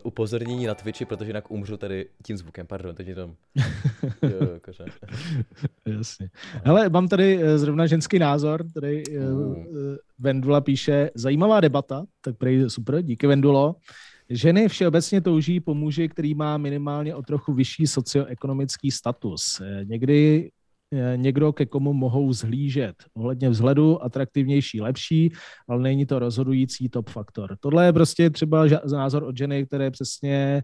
upozornění na Twitchi, protože jinak umřu tady tím zvukem, pardon, teď jenom. tam. <laughs> jo, Jasně. Ale mám tady eh, zrovna ženský názor, tady uh, Vendula píše, zajímavá debata, tak prej super, díky Vendulo. Ženy všeobecně touží po muži, který má minimálně o trochu vyšší socioekonomický status. Někdy Eh, někdo, ke komu mohou zhlížet. Ohledně vzhledu atraktivnější, lepší, ale není to rozhodující top faktor. Tohle je prostě třeba názor od ženy, které přesně uh,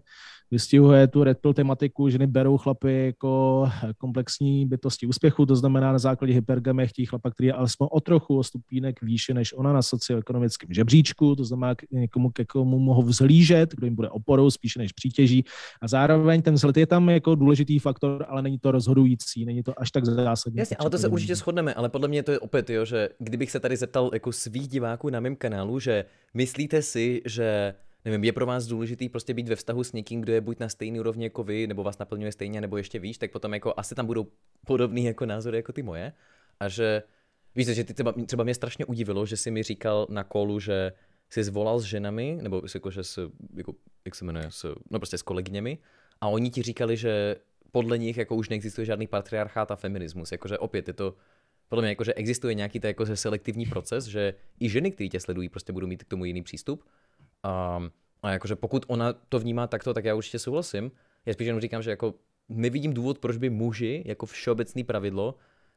vystihuje tu Red Pill tematiku, že berou chlapy jako eh, komplexní bytosti úspěchu, to znamená na základě hypergamy chtí chlapa, který je alespoň o trochu o stupínek výše než ona na socioekonomickém žebříčku, to znamená k někomu, ke komu mohou vzlížet, kdo jim bude oporou spíše než přítěží a zároveň ten vzhled je tam jako důležitý faktor, ale není to rozhodující, není to až tak zásadní. Jasně, ale to se určitě shodneme, ale podle mě to je opět, jo, že kdybych se tady zeptal jako svých diváků na mém kanálu, že myslíte si, že nevím, je pro vás důležitý prostě být ve vztahu s někým, kdo je buď na stejné úrovni jako vy, nebo vás naplňuje stejně, nebo ještě víš, tak potom jako asi tam budou podobný jako názory jako ty moje. A že víš, že ty třeba, třeba mě strašně udivilo, že si mi říkal na kolu, že jsi zvolal s ženami, nebo jako, že s, jako, jak se jmenuje, s, no prostě s kolegyněmi, a oni ti říkali, že podle nich jako už neexistuje žádný patriarchát a feminismus, jakože opět je to, podle mě, jakože existuje nějaký to jako selektivní proces, že i ženy, které tě sledují, prostě budou mít k tomu jiný přístup a, a jakože pokud ona to vnímá takto, tak já určitě souhlasím. Já spíš jenom říkám, že jako nevidím důvod, proč by muži jako všeobecný pravidlo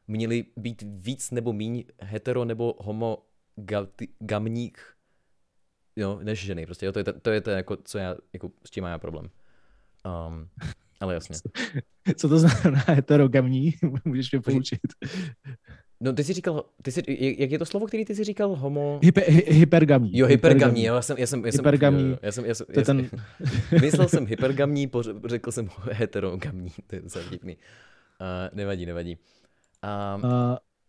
měli být víc nebo míň hetero nebo gamník jo, než ženy. Prostě, jo, to je, to, to, je to jako, co já, jako, s čím mám problém. Um, ale jasně. Co, <laughs> co to znamená heterogamní? <laughs> Můžeš mě poučit. <laughs> No ty jsi říkal, ty jsi, jak je to slovo, který ty jsi říkal, homo... Hyper, hypergamní. Jo, hypergamní, já jsem, já jsem, já jsem, hypergamní, jo, já jsem, já jsem, já jsem, ten... <laughs> myslel jsem hypergamní, řekl jsem <laughs> heterogamní, to je docela vtipný. Uh, nevadí, nevadí. Um, uh,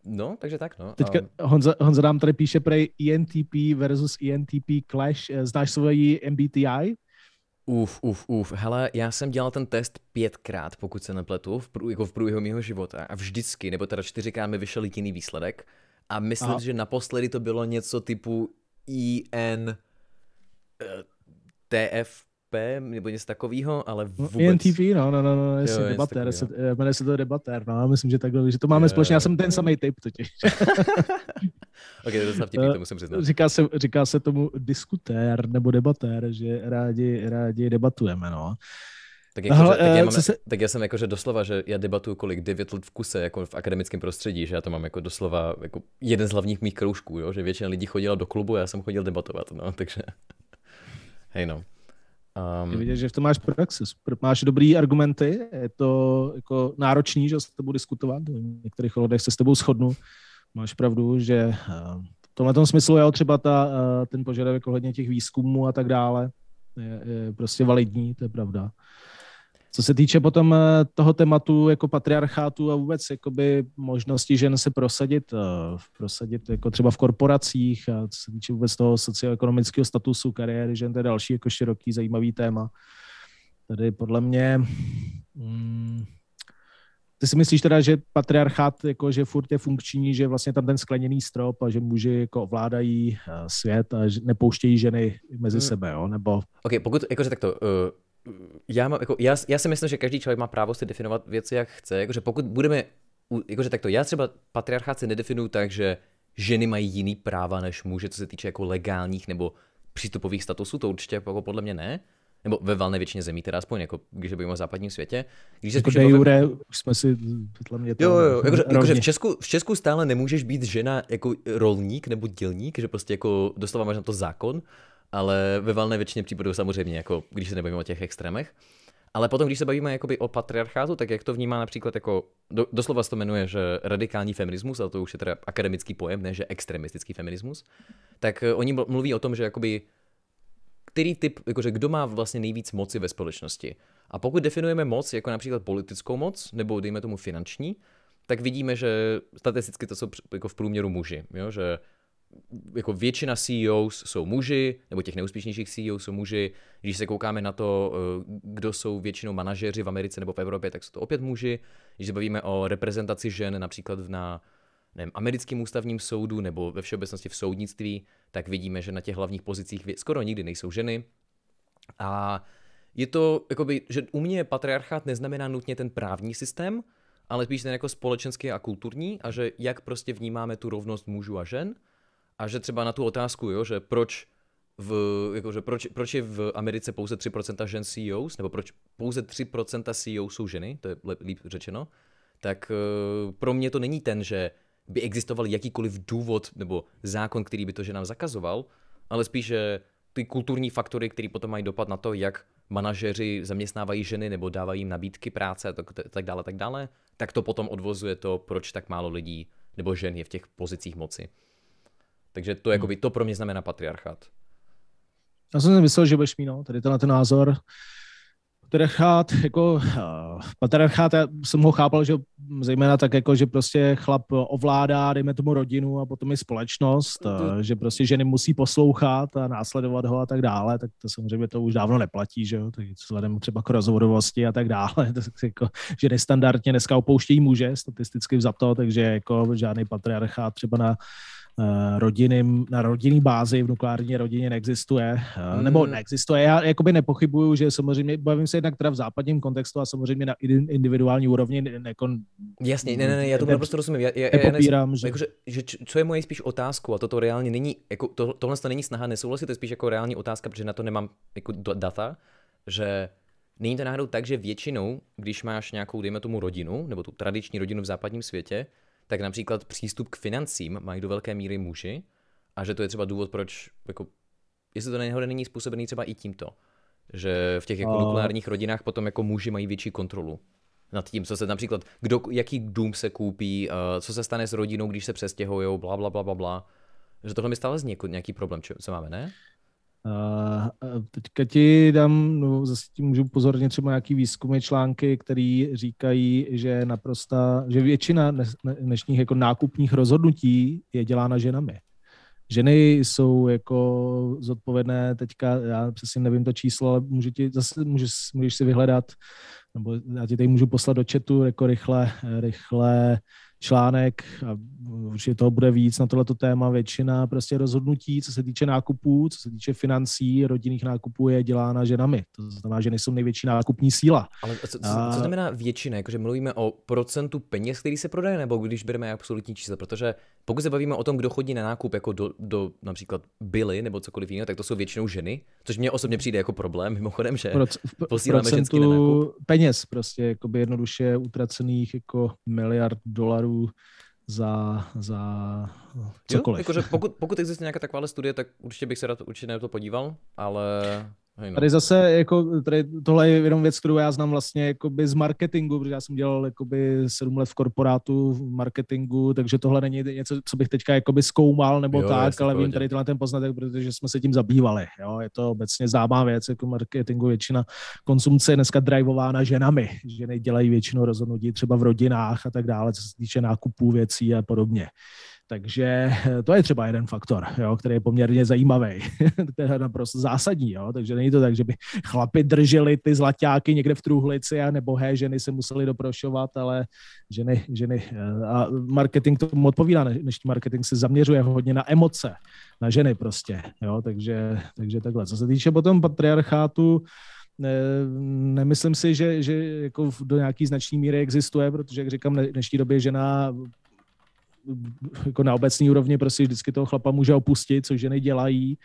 no, takže tak, no. Teďka Honza, Honza nám tady píše pro INTP e versus INTP e clash. Eh, znáš svoji MBTI? Uf, uf, uf. Hele, já jsem dělal ten test pětkrát, pokud se nepletu, v prů, jako v průběhu mého života. A vždycky, nebo teda čtyřikrát mi vyšel jiný výsledek. A myslím, Aha. že naposledy to bylo něco typu IN eh, TF P nebo něco takového, ale no, vůbec... E no, INTP, no, no, no, no jestli jo, debatér, se, eh, jmenuje se to debater, no, myslím, že takhle, že to máme jo. společně, já jsem ten samý typ totiž. <laughs> <laughs> ok, to je docela vtipný, eh, to musím přiznat. Říká se, říká se tomu diskutér nebo debatér, že rádi, rádi debatujeme, no. Tak, jako, Ahoj, že, tak, já eh, mám, se... tak já jsem jakože doslova, že já debatuju kolik, devět let v kuse, jako v akademickém prostředí, že já to mám jako doslova jako jeden z hlavních mých kroužků, jo? že většina lidí chodila do klubu a já jsem chodil debatovat, no, takže hej no. Um, je vidět, že v tom máš praxi, máš dobrý argumenty, je to jako náročný, že s tebou diskutovat, v některých ohledech se s tebou shodnu, máš pravdu, že eh, v tomhle tom smyslu je třeba ta, eh, ten požadavek ohledně těch výzkumů a tak dále je, je prostě validní, to je pravda. Co se týče potom eh, toho tématu jako patriarchátu a vůbec jakoby možnosti žen se prosadit, eh, prosadit jako třeba v korporacích a co se týče vůbec toho socioekonomického statusu kariéry žen, to je další jako široký zajímavý téma. Tady podle mě hmm, ty si myslíš teda, že patriarchát jako, že furt je funkční, že vlastně tam ten skleněný strop a že muži jako ovládají eh, svět a nepouštějí ženy mezi hmm. sebe, jo? Nebo... Ok, pokud, jakože takto, uh já, mám, jako, já, já si myslím, že každý člověk má právo si definovat věci, jak chce. Jakože pokud budeme, jakože takto, já třeba patriarchát si nedefinuju tak, že ženy mají jiný práva než muže, co se týče jako legálních nebo přístupových statusů, to určitě jako podle mě ne. Nebo ve valné většině zemí, teda aspoň, jako když bychom o západním světě. Když se jako de jure, jsme si podle mě to jo, jo, jakože, jakože v, Česku, v Česku stále nemůžeš být žena jako rolník nebo dělník, že prostě jako dostáváš na to zákon, ale ve valné většině případů samozřejmě, jako když se nebavíme o těch extrémech. Ale potom, když se bavíme jakoby o patriarchátu, tak jak to vnímá například jako, do, doslova se to jmenuje, že radikální feminismus, ale to už je teda akademický pojem, ne že extremistický feminismus, tak eh, oni mluví o tom, že jakoby který typ, jakože kdo má vlastně nejvíc moci ve společnosti. A pokud definujeme moc jako například politickou moc, nebo dejme tomu finanční, tak vidíme, že statisticky to jsou jako v průměru muži, jo? že jako většina CEOs jsou muži, nebo těch neúspěšnějších CEOs jsou muži. Když se koukáme na to, eh, kdo jsou většinou manažeři v Americe nebo v Evropě, tak jsou to opět muži. Když se bavíme o reprezentaci žen například na nevím, americkém ústavním soudu nebo ve všeobecnosti v soudnictví, tak vidíme, že na těch hlavních pozicích skoro nikdy nejsou ženy. A je to, jakoby, že u mě patriarchát neznamená nutně ten právní systém, ale spíš ten jako společenský a kulturní a že jak prostě vnímáme tu rovnost mužů a žen – a že třeba na tu otázku, jo, že proč v, jakože proč, proč je v Americe pouze 3% žen CEOs, nebo proč pouze 3% CEOs jsou ženy, to je líp řečeno, tak eh, pro mě to není ten, že by existoval jakýkoliv důvod nebo zákon, který by to ženám zakazoval, ale spíše ty kulturní faktory, které potom mají dopad na to, jak manažeři zaměstnávají ženy nebo dávají jim nabídky práce a tak, tak dále, tak dále, tak to potom odvozuje to, proč tak málo lidí nebo žen je v těch pozicích moci. Takže to, hmm. jakoby, to pro mě znamená patriarchát. Já jsem si myslel, že budeš mít no, tady tenhle ten názor. Patriarchát, jako uh, patriarchát, já jsem ho chápal, že zejména tak jako, že prostě chlap ovládá, dejme tomu rodinu a potom i společnost, uh, že prostě ženy musí poslouchat a následovat ho a tak dále, tak to samozřejmě to už dávno neplatí, že jo, tak vzhledem třeba k rozvodovosti a tak dále, <laughs> tak jako, že nestandardně dneska opouštějí muže, statisticky vzato, takže jako žádný patriarchát třeba na Eh, rodiny, na rodinný bázi v nukleární rodině neexistuje, eh, hmm. nebo neexistuje. Já jakoby nepochybuju, že samozřejmě, bavím se jednak teda v západním kontextu a samozřejmě na individuální úrovni nekon... Jako Jasně, ne, ne, ne, já to naprosto rozumím. Já, já, já ne, že... Jako, že, že... co je moje spíš otázku, a toto reálně není, jako, to, tohle to není snaha nesouhlasit, to je spíš jako reální otázka, protože na to nemám jako data, že Není to náhodou tak, že většinou, když máš nějakou, dejme tomu, rodinu, nebo tu tradiční rodinu v západním světě, tak například přístup k financím mají do velké míry muži a že to je třeba důvod, proč, jako, jestli to nejhodně není způsobený třeba i tímto, že v těch jako nukleárních rodinách potom jako muži mají větší kontrolu nad tím, co se například, kdo, jaký dům se koupí, co se stane s rodinou, když se přestěhují, bla, bla, bla, bla, bla. Že tohle mi stále zní nějaký problém, co máme, ne? Uh, teďka ti dám, no zase ti můžu pozorně třeba nějaký výzkumy, články, které říkají, že naprosta, že většina dnešních jako nákupních rozhodnutí je dělána ženami. Ženy jsou jako zodpovědné teďka, já přesně nevím to číslo, ale můžu ti, zase můžeš, můžeš si vyhledat, nebo já ti tady můžu poslat do chatu jako rychle, rychle článek a určitě toho bude víc na tohleto téma. Většina prostě rozhodnutí, co se týče nákupů, co se týče financí, rodinných nákupů je dělána ženami. To znamená, že nejsou největší nákupní síla. Ale co, co, a... co znamená většina? Jakože mluvíme o procentu peněz, který se prodaje, nebo když bereme absolutní čísla? Protože pokud se bavíme o tom, kdo chodí na nákup jako do, do například byly nebo cokoliv jiného, tak to jsou většinou ženy, což mě osobně přijde jako problém, mimochodem, že Proc, v, posíláme ženský na nákup. peněz prostě, jednoduše utracených jako miliard dolarů dolarů za, za cokoliv. Jo, jakože <laughs> pokud, pokud existuje nějaká taková studie, tak určitě bych se rád určitě na to podíval, ale... No. Tady zase, jako, tady tohle je jenom věc, kterou já znám vlastně jakoby z marketingu, protože já jsem dělal jakoby sedm let v korporátu v marketingu, takže tohle není něco, co bych teďka jakoby zkoumal nebo jo, tak, ale vím tady tenhle ten poznatek, protože jsme se tím zabývali. Jo? Je to obecně známá věc, jako marketingu většina konsumce je dneska drivována ženami. Ženy dělají většinu rozhodnutí třeba v rodinách a tak dále, co se týče nákupů věcí a podobně. Takže <laughs> to je třeba jeden faktor, jo, který je poměrně zajímavý, <laughs> který je naprosto zásadní. Jo. Takže není to tak, že by chlapi drželi ty zlaťáky někde v truhlici a nebohé ženy se museli doprošovat, ale ženy, ženy eh, a marketing tomu odpovídá. než marketing se zaměřuje hodně na emoce, na ženy prostě. Jo. Takže, takže takhle. Co se týče potom patriarchátu, ne, nemyslím si, že, že jako do nějaký značné míry existuje, protože, jak říkám, v dnešní době žena jako na obecné úrovni prostě vždycky toho chlapa může opustit, což ženy dělají.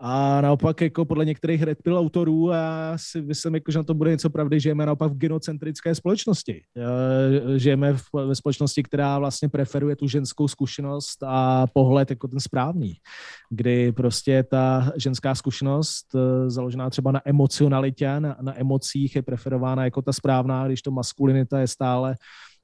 A naopak jako podle některých Red Pill autorů a si myslím, jako, že na to bude něco pravdy, žijeme naopak v genocentrické společnosti. Eh, žijeme v, ve společnosti, která vlastně preferuje tu ženskou zkušenost a pohled jako ten správný, kdy prostě ta ženská zkušenost eh, založená třeba na emocionalitě, na, na emocích je preferována jako ta správná, když to maskulinita je stále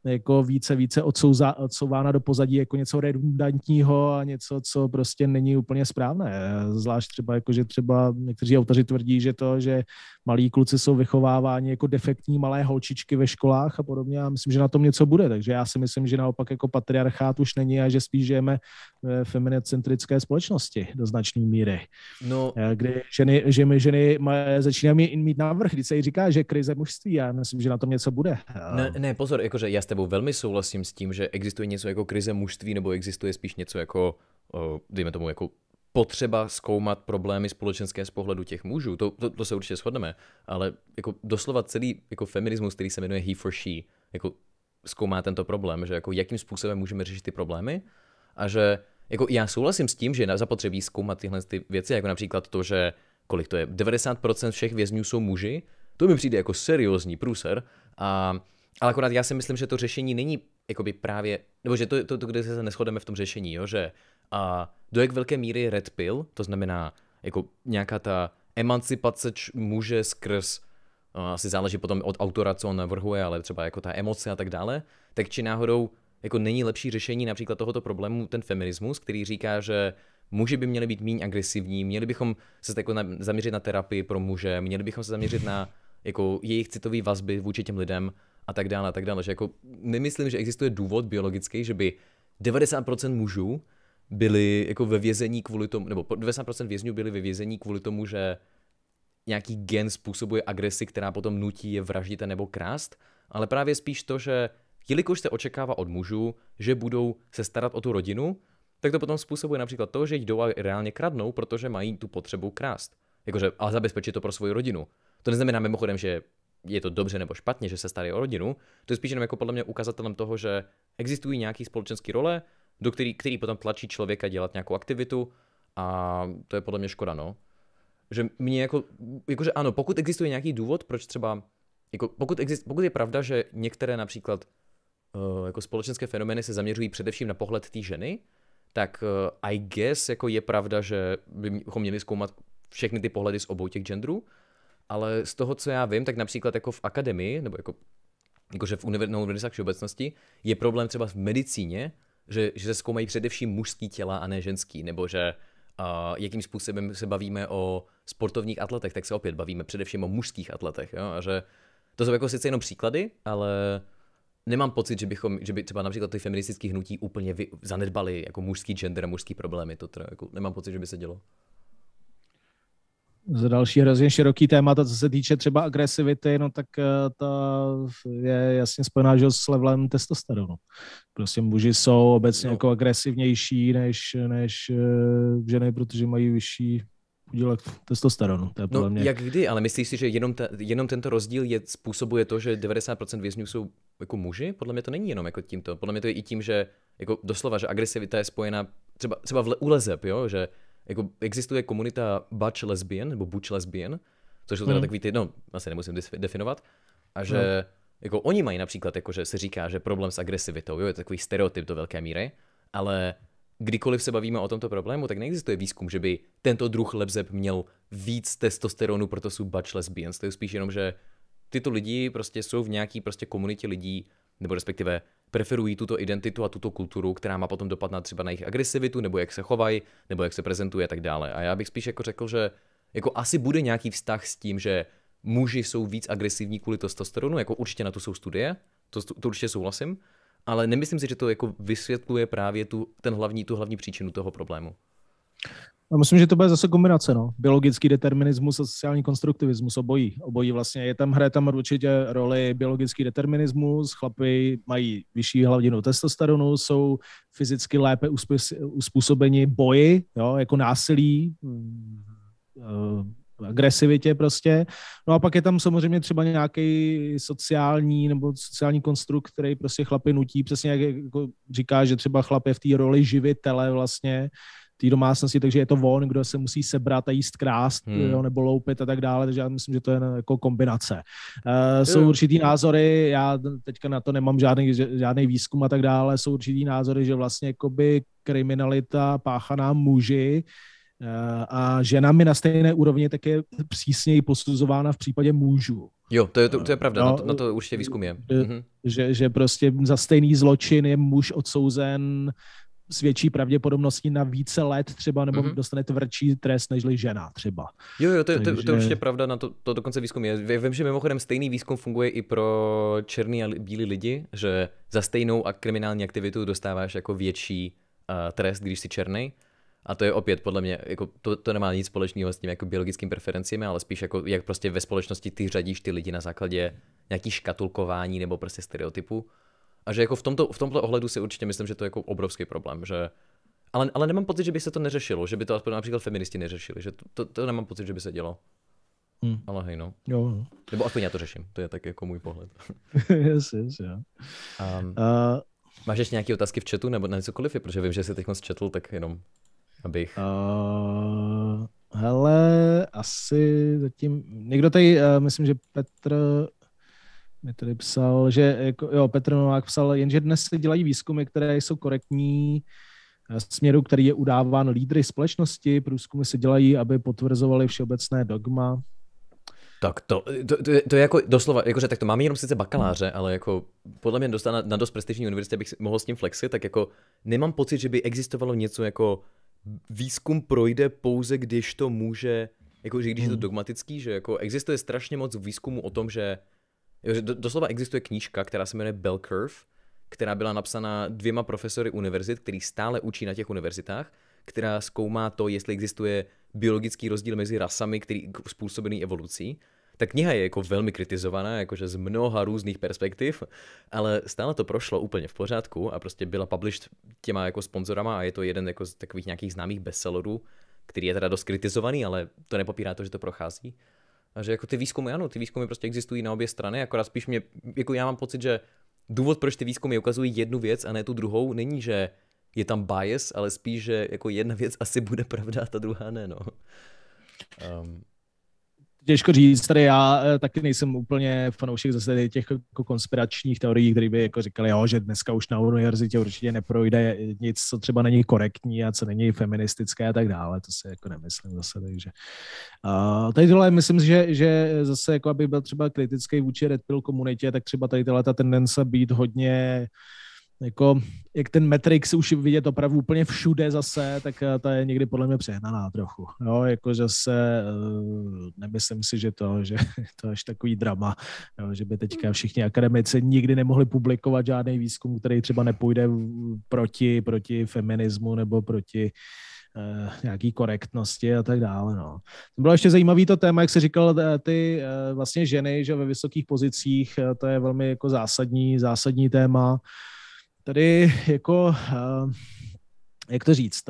jako více, více odsouza, odsouvána do pozadí jako něco redundantního a něco, co prostě není úplně správné. Zvlášť třeba, jako, že třeba někteří autoři tvrdí, že to, že malí kluci jsou vychováváni jako defektní malé holčičky ve školách a podobně a myslím, že na tom něco bude. Takže já si myslím, že naopak jako patriarchát už není a že spíš žijeme v feminicentrické společnosti do značné míry. No. Eh, Kdy ženy, ženy, ženy začínají mít návrh, když se jí říká, že krize mužství a myslím, že na tom něco bude. Ne, ne pozor, jakože já tebou velmi souhlasím s tím, že existuje něco jako krize mužství, nebo existuje spíš něco jako, eh, dejme tomu, jako potřeba zkoumat problémy společenské z pohledu těch mužů, to, to, to se určitě shodneme, ale jako doslova celý jako feminismus, který se jmenuje he for she, jako zkoumá tento problém, že jako jakým způsobem můžeme řešit ty problémy a že jako já souhlasím s tím, že na zapotřebí zkoumat tyhle ty věci, jako například to, že kolik to je, 90% všech vězňů jsou muži, to mi přijde jako seriózní průser a ale akorát já si myslím, že to řešení není jakoby právě, nebo že to, to, to kde se neschodeme v tom řešení, jo, že a do jak velké míry red pill, to znamená jako nějaká ta emancipace č, muže skrz, no, asi záleží potom od autora, co on navrhuje, ale třeba jako ta emoce a tak dále, tak či náhodou jako není lepší řešení například tohoto problému ten feminismus, který říká, že muži by měli být méně agresivní, měli bychom se jako na, zaměřit na terapii pro muže, měli bychom se zaměřit na jako jejich citové vazby vůči těm lidem a tak dále a tak dále. Že jako nemyslím, že existuje důvod biologický, že by 90% mužů byli jako ve vězení kvůli tomu, nebo 90% vězňů byli ve vězení kvůli tomu, že nějaký gen způsobuje agresi, která potom nutí je vraždit nebo krást, ale právě spíš to, že jelikož se očekává od mužů, že budou se starat o tu rodinu, tak to potom způsobuje například to, že jdou a reálně kradnou, protože mají tu potřebu krást. Jakože, a zabezpečit to pro svoji rodinu. To neznamená mimochodem, že je to dobře nebo špatně, že se starají o rodinu, to je spíš jenom jako podle mě ukazatelem toho, že existují nějaké společenské role, do který, který potom tlačí člověka dělat nějakou aktivitu a to je podle mě škoda, no. Že mě jako, jakože ano, pokud existuje nějaký důvod, proč třeba, jako pokud, exist, pokud je pravda, že některé například eh, jako společenské fenomény se zaměřují především na pohled té ženy, tak eh, I guess jako je pravda, že bychom měli zkoumat všechny ty pohledy z obou těch genderů, ale z toho, co já vím, tak například jako v akademii, nebo jako, jakože v univer- na univerzitách všeobecnosti, je problém třeba v medicíně, že, že se zkoumají především mužský těla a ne ženský, nebo že uh, jakým způsobem se bavíme o sportovních atletech, tak se opět bavíme především o mužských atletech. Jo? A že to jsou jako sice jenom příklady, ale nemám pocit, že, bychom, že by třeba například ty feministické hnutí úplně vy, zanedbali jako mužský gender a mužský problémy. To teda, jako, nemám pocit, že by se dělo za další hrozně široký témata, co se týče třeba agresivity, no tak eh, ta je jasně spojená že s levelem testosteronu. Prostě muži jsou obecně jako agresivnější než, než eh, ženy, protože mají vyšší podílek testosteronu. To je no, mě... jak kdy, ale myslíš si, že jenom, ta, jenom tento rozdíl je, způsobuje to, že 90% vězňů jsou jako muži? Podle mě to není jenom jako tímto. Podle mě to je i tím, že jako doslova, že agresivita je spojená třeba, třeba v lezeb, jo? že jako existuje komunita Butch lesbian, nebo Butch lesbian, což jsou teda hmm. takový ty, no, asi nemusím definovat, a že no. jako oni mají například, jako že se říká, že problém s agresivitou, jo, je to takový stereotyp do velké míry, ale kdykoliv se bavíme o tomto problému, tak neexistuje výzkum, že by tento druh lebzeb měl víc testosteronu, proto jsou Butch lesbians, to je spíš jenom, že tyto lidi prostě jsou v nějaký prostě komunitě lidí, nebo respektive preferují tuto identitu a tuto kulturu, která má potom dopad na třeba na jejich agresivitu, nebo jak se chovají, nebo jak se prezentuje a tak dále. A já bych spíš jako řekl, že jako asi bude nějaký vztah s tím, že muži jsou víc agresivní kvůli testosteronu, jako určitě na to jsou studie, to, to určitě souhlasím, ale nemyslím si, že to jako vysvětluje právě tu, ten hlavní, tu hlavní příčinu toho problému. Já no, myslím, že to bude zase kombinace, no. Biologický determinismus a sociální konstruktivismus, obojí. Obojí vlastně. Je tam, hraje tam určitě roli biologický determinismus, chlapy mají vyšší hladinu testosteronu, jsou fyzicky lépe uspůsobeni boji, jo, jako násilí, eh, agresivitě prostě. No a pak je tam samozřejmě třeba nějaký sociální nebo sociální konstrukt, který prostě chlapy nutí, přesně jak jako říká, že třeba chlap je v té roli živitele vlastně, té domácnosti, takže je to on, kdo se musí sebrat a jíst krást hmm. jo, nebo loupit a tak dále, takže já myslím, že to je jako kombinace. Uh, jsou určitý názory, já teďka na to nemám žádný, žádný výzkum a tak dále, jsou určitý názory, že vlastně jakoby kriminalita páchaná muži eh, a ženami na stejné úrovni tak je přísněji posuzována v případě mužů. Jo, to je, to, to je eh, pravda, no, na, to, na to určitě výzkum je. Že, mhm. že prostě za stejný zločin je muž odsouzen s větší pravděpodobností na více let třeba, nebo mm-hmm. dostane tvrdší trest než žena třeba. Jo, jo, to, Takže... to, to, to určitě pravda, na to, to dokonce výzkum je. Vím, že mimochodem stejný výzkum funguje i pro černý a bílý lidi, že za stejnou a kriminální aktivitu dostáváš jako větší uh, trest, když jsi černý. A to je opět podle mě, jako to, to nemá nic společného s tím jako biologickým preferencemi, ale spíš jako jak prostě ve společnosti ty řadíš ty lidi na základě nějaký škatulkování nebo prostě stereotypu. A že jako v tomto, v tomto ohledu si určitě myslím, že to je jako obrovský problém, že ale, ale nemám pocit, že by se to neřešilo, že by to aspoň například feministi neřešili, že to, to, to nemám pocit, že by se dělo. Hmm. Ale hej no. Jo, jo. Nebo aspoň já to řeším, to je tak jako můj pohled. <laughs> yes, yes, yeah. um, uh, máš ještě nějaké otázky v chatu nebo na cokoliv, protože vím, že jsi teď moc četl, tak jenom abych... Uh, hele, asi zatím... Někdo tady, uh, myslím, že Petr mi tady psal, že jako, jo, Petr Novák psal, jenže dnes se dělají výzkumy, které jsou korektní eh, směru, který je udáván lídry společnosti. Průzkumy se dělají, aby potvrzovali všeobecné dogma. Tak to, to, to, to je jako doslova, jakože tak to mám jenom sice bakaláře, ale jako podle mě dostat na, na dost prestižní univerzitě, abych mohl s tím flexit, tak jako nemám pocit, že by existovalo něco jako výzkum projde pouze, když to může, jako že když je to hmm. dogmatický, že jako existuje strašně moc výzkumu o tom, že do, doslova existuje knížka, která se jmenuje Bell Curve, která byla napsaná dvěma profesory univerzit, který stále učí na těch univerzitách, která zkoumá to, jestli existuje biologický rozdíl mezi rasami, který způsobený evolucí. Ta kniha je jako velmi kritizovaná, jakože z mnoha různých perspektiv, ale stále to prošlo úplně v pořádku a prostě byla published těma jako sponzorama a je to jeden jako z takových nějakých známých bestsellerů, který je teda dost kritizovaný, ale to nepopírá to, že to prochází. A že jako ty výzkumy, ano, ty výzkumy prostě existují na obě strany, akorát spíš mě, jako já mám pocit, že důvod, proč ty výzkumy ukazují jednu věc a ne tu druhou, není, že je tam bias, ale spíš, že jako jedna věc asi bude <laughs> pravda a ta druhá ne, no. Um těžko říct, tady já eh, taky nejsem úplně fanoušek zase těch jako konspiračních teorií, které by jako říkali, jo, že dneska už na univerzitě určitě neprojde nic, co třeba není korektní a co není feministické a tak dále, to si jako nemyslím zase, takže. A tady tohle myslím, že, že zase jako aby byl třeba kritický vůči Red Pill komunitě, tak třeba tady tahle ta tendence být hodně jako, jak ten Matrix už vidět opravdu úplně všude zase, tak eh, ta je někdy podle mě přehnaná trochu. Jo, jako, zase, eh, nemyslím si, že to, že <laughs> to až takový drama, jo, že by teďka všichni akademici nikdy nemohli publikovat žádný výzkum, který třeba nepůjde proti, proti feminismu nebo proti eh, nějaký korektnosti a tak dále. No. Bylo ještě zajímavé to téma, jak se říkal, ty vlastně ženy, že ve vysokých pozicích, to je velmi jako zásadní, zásadní téma tady jako, eh, jak to říct,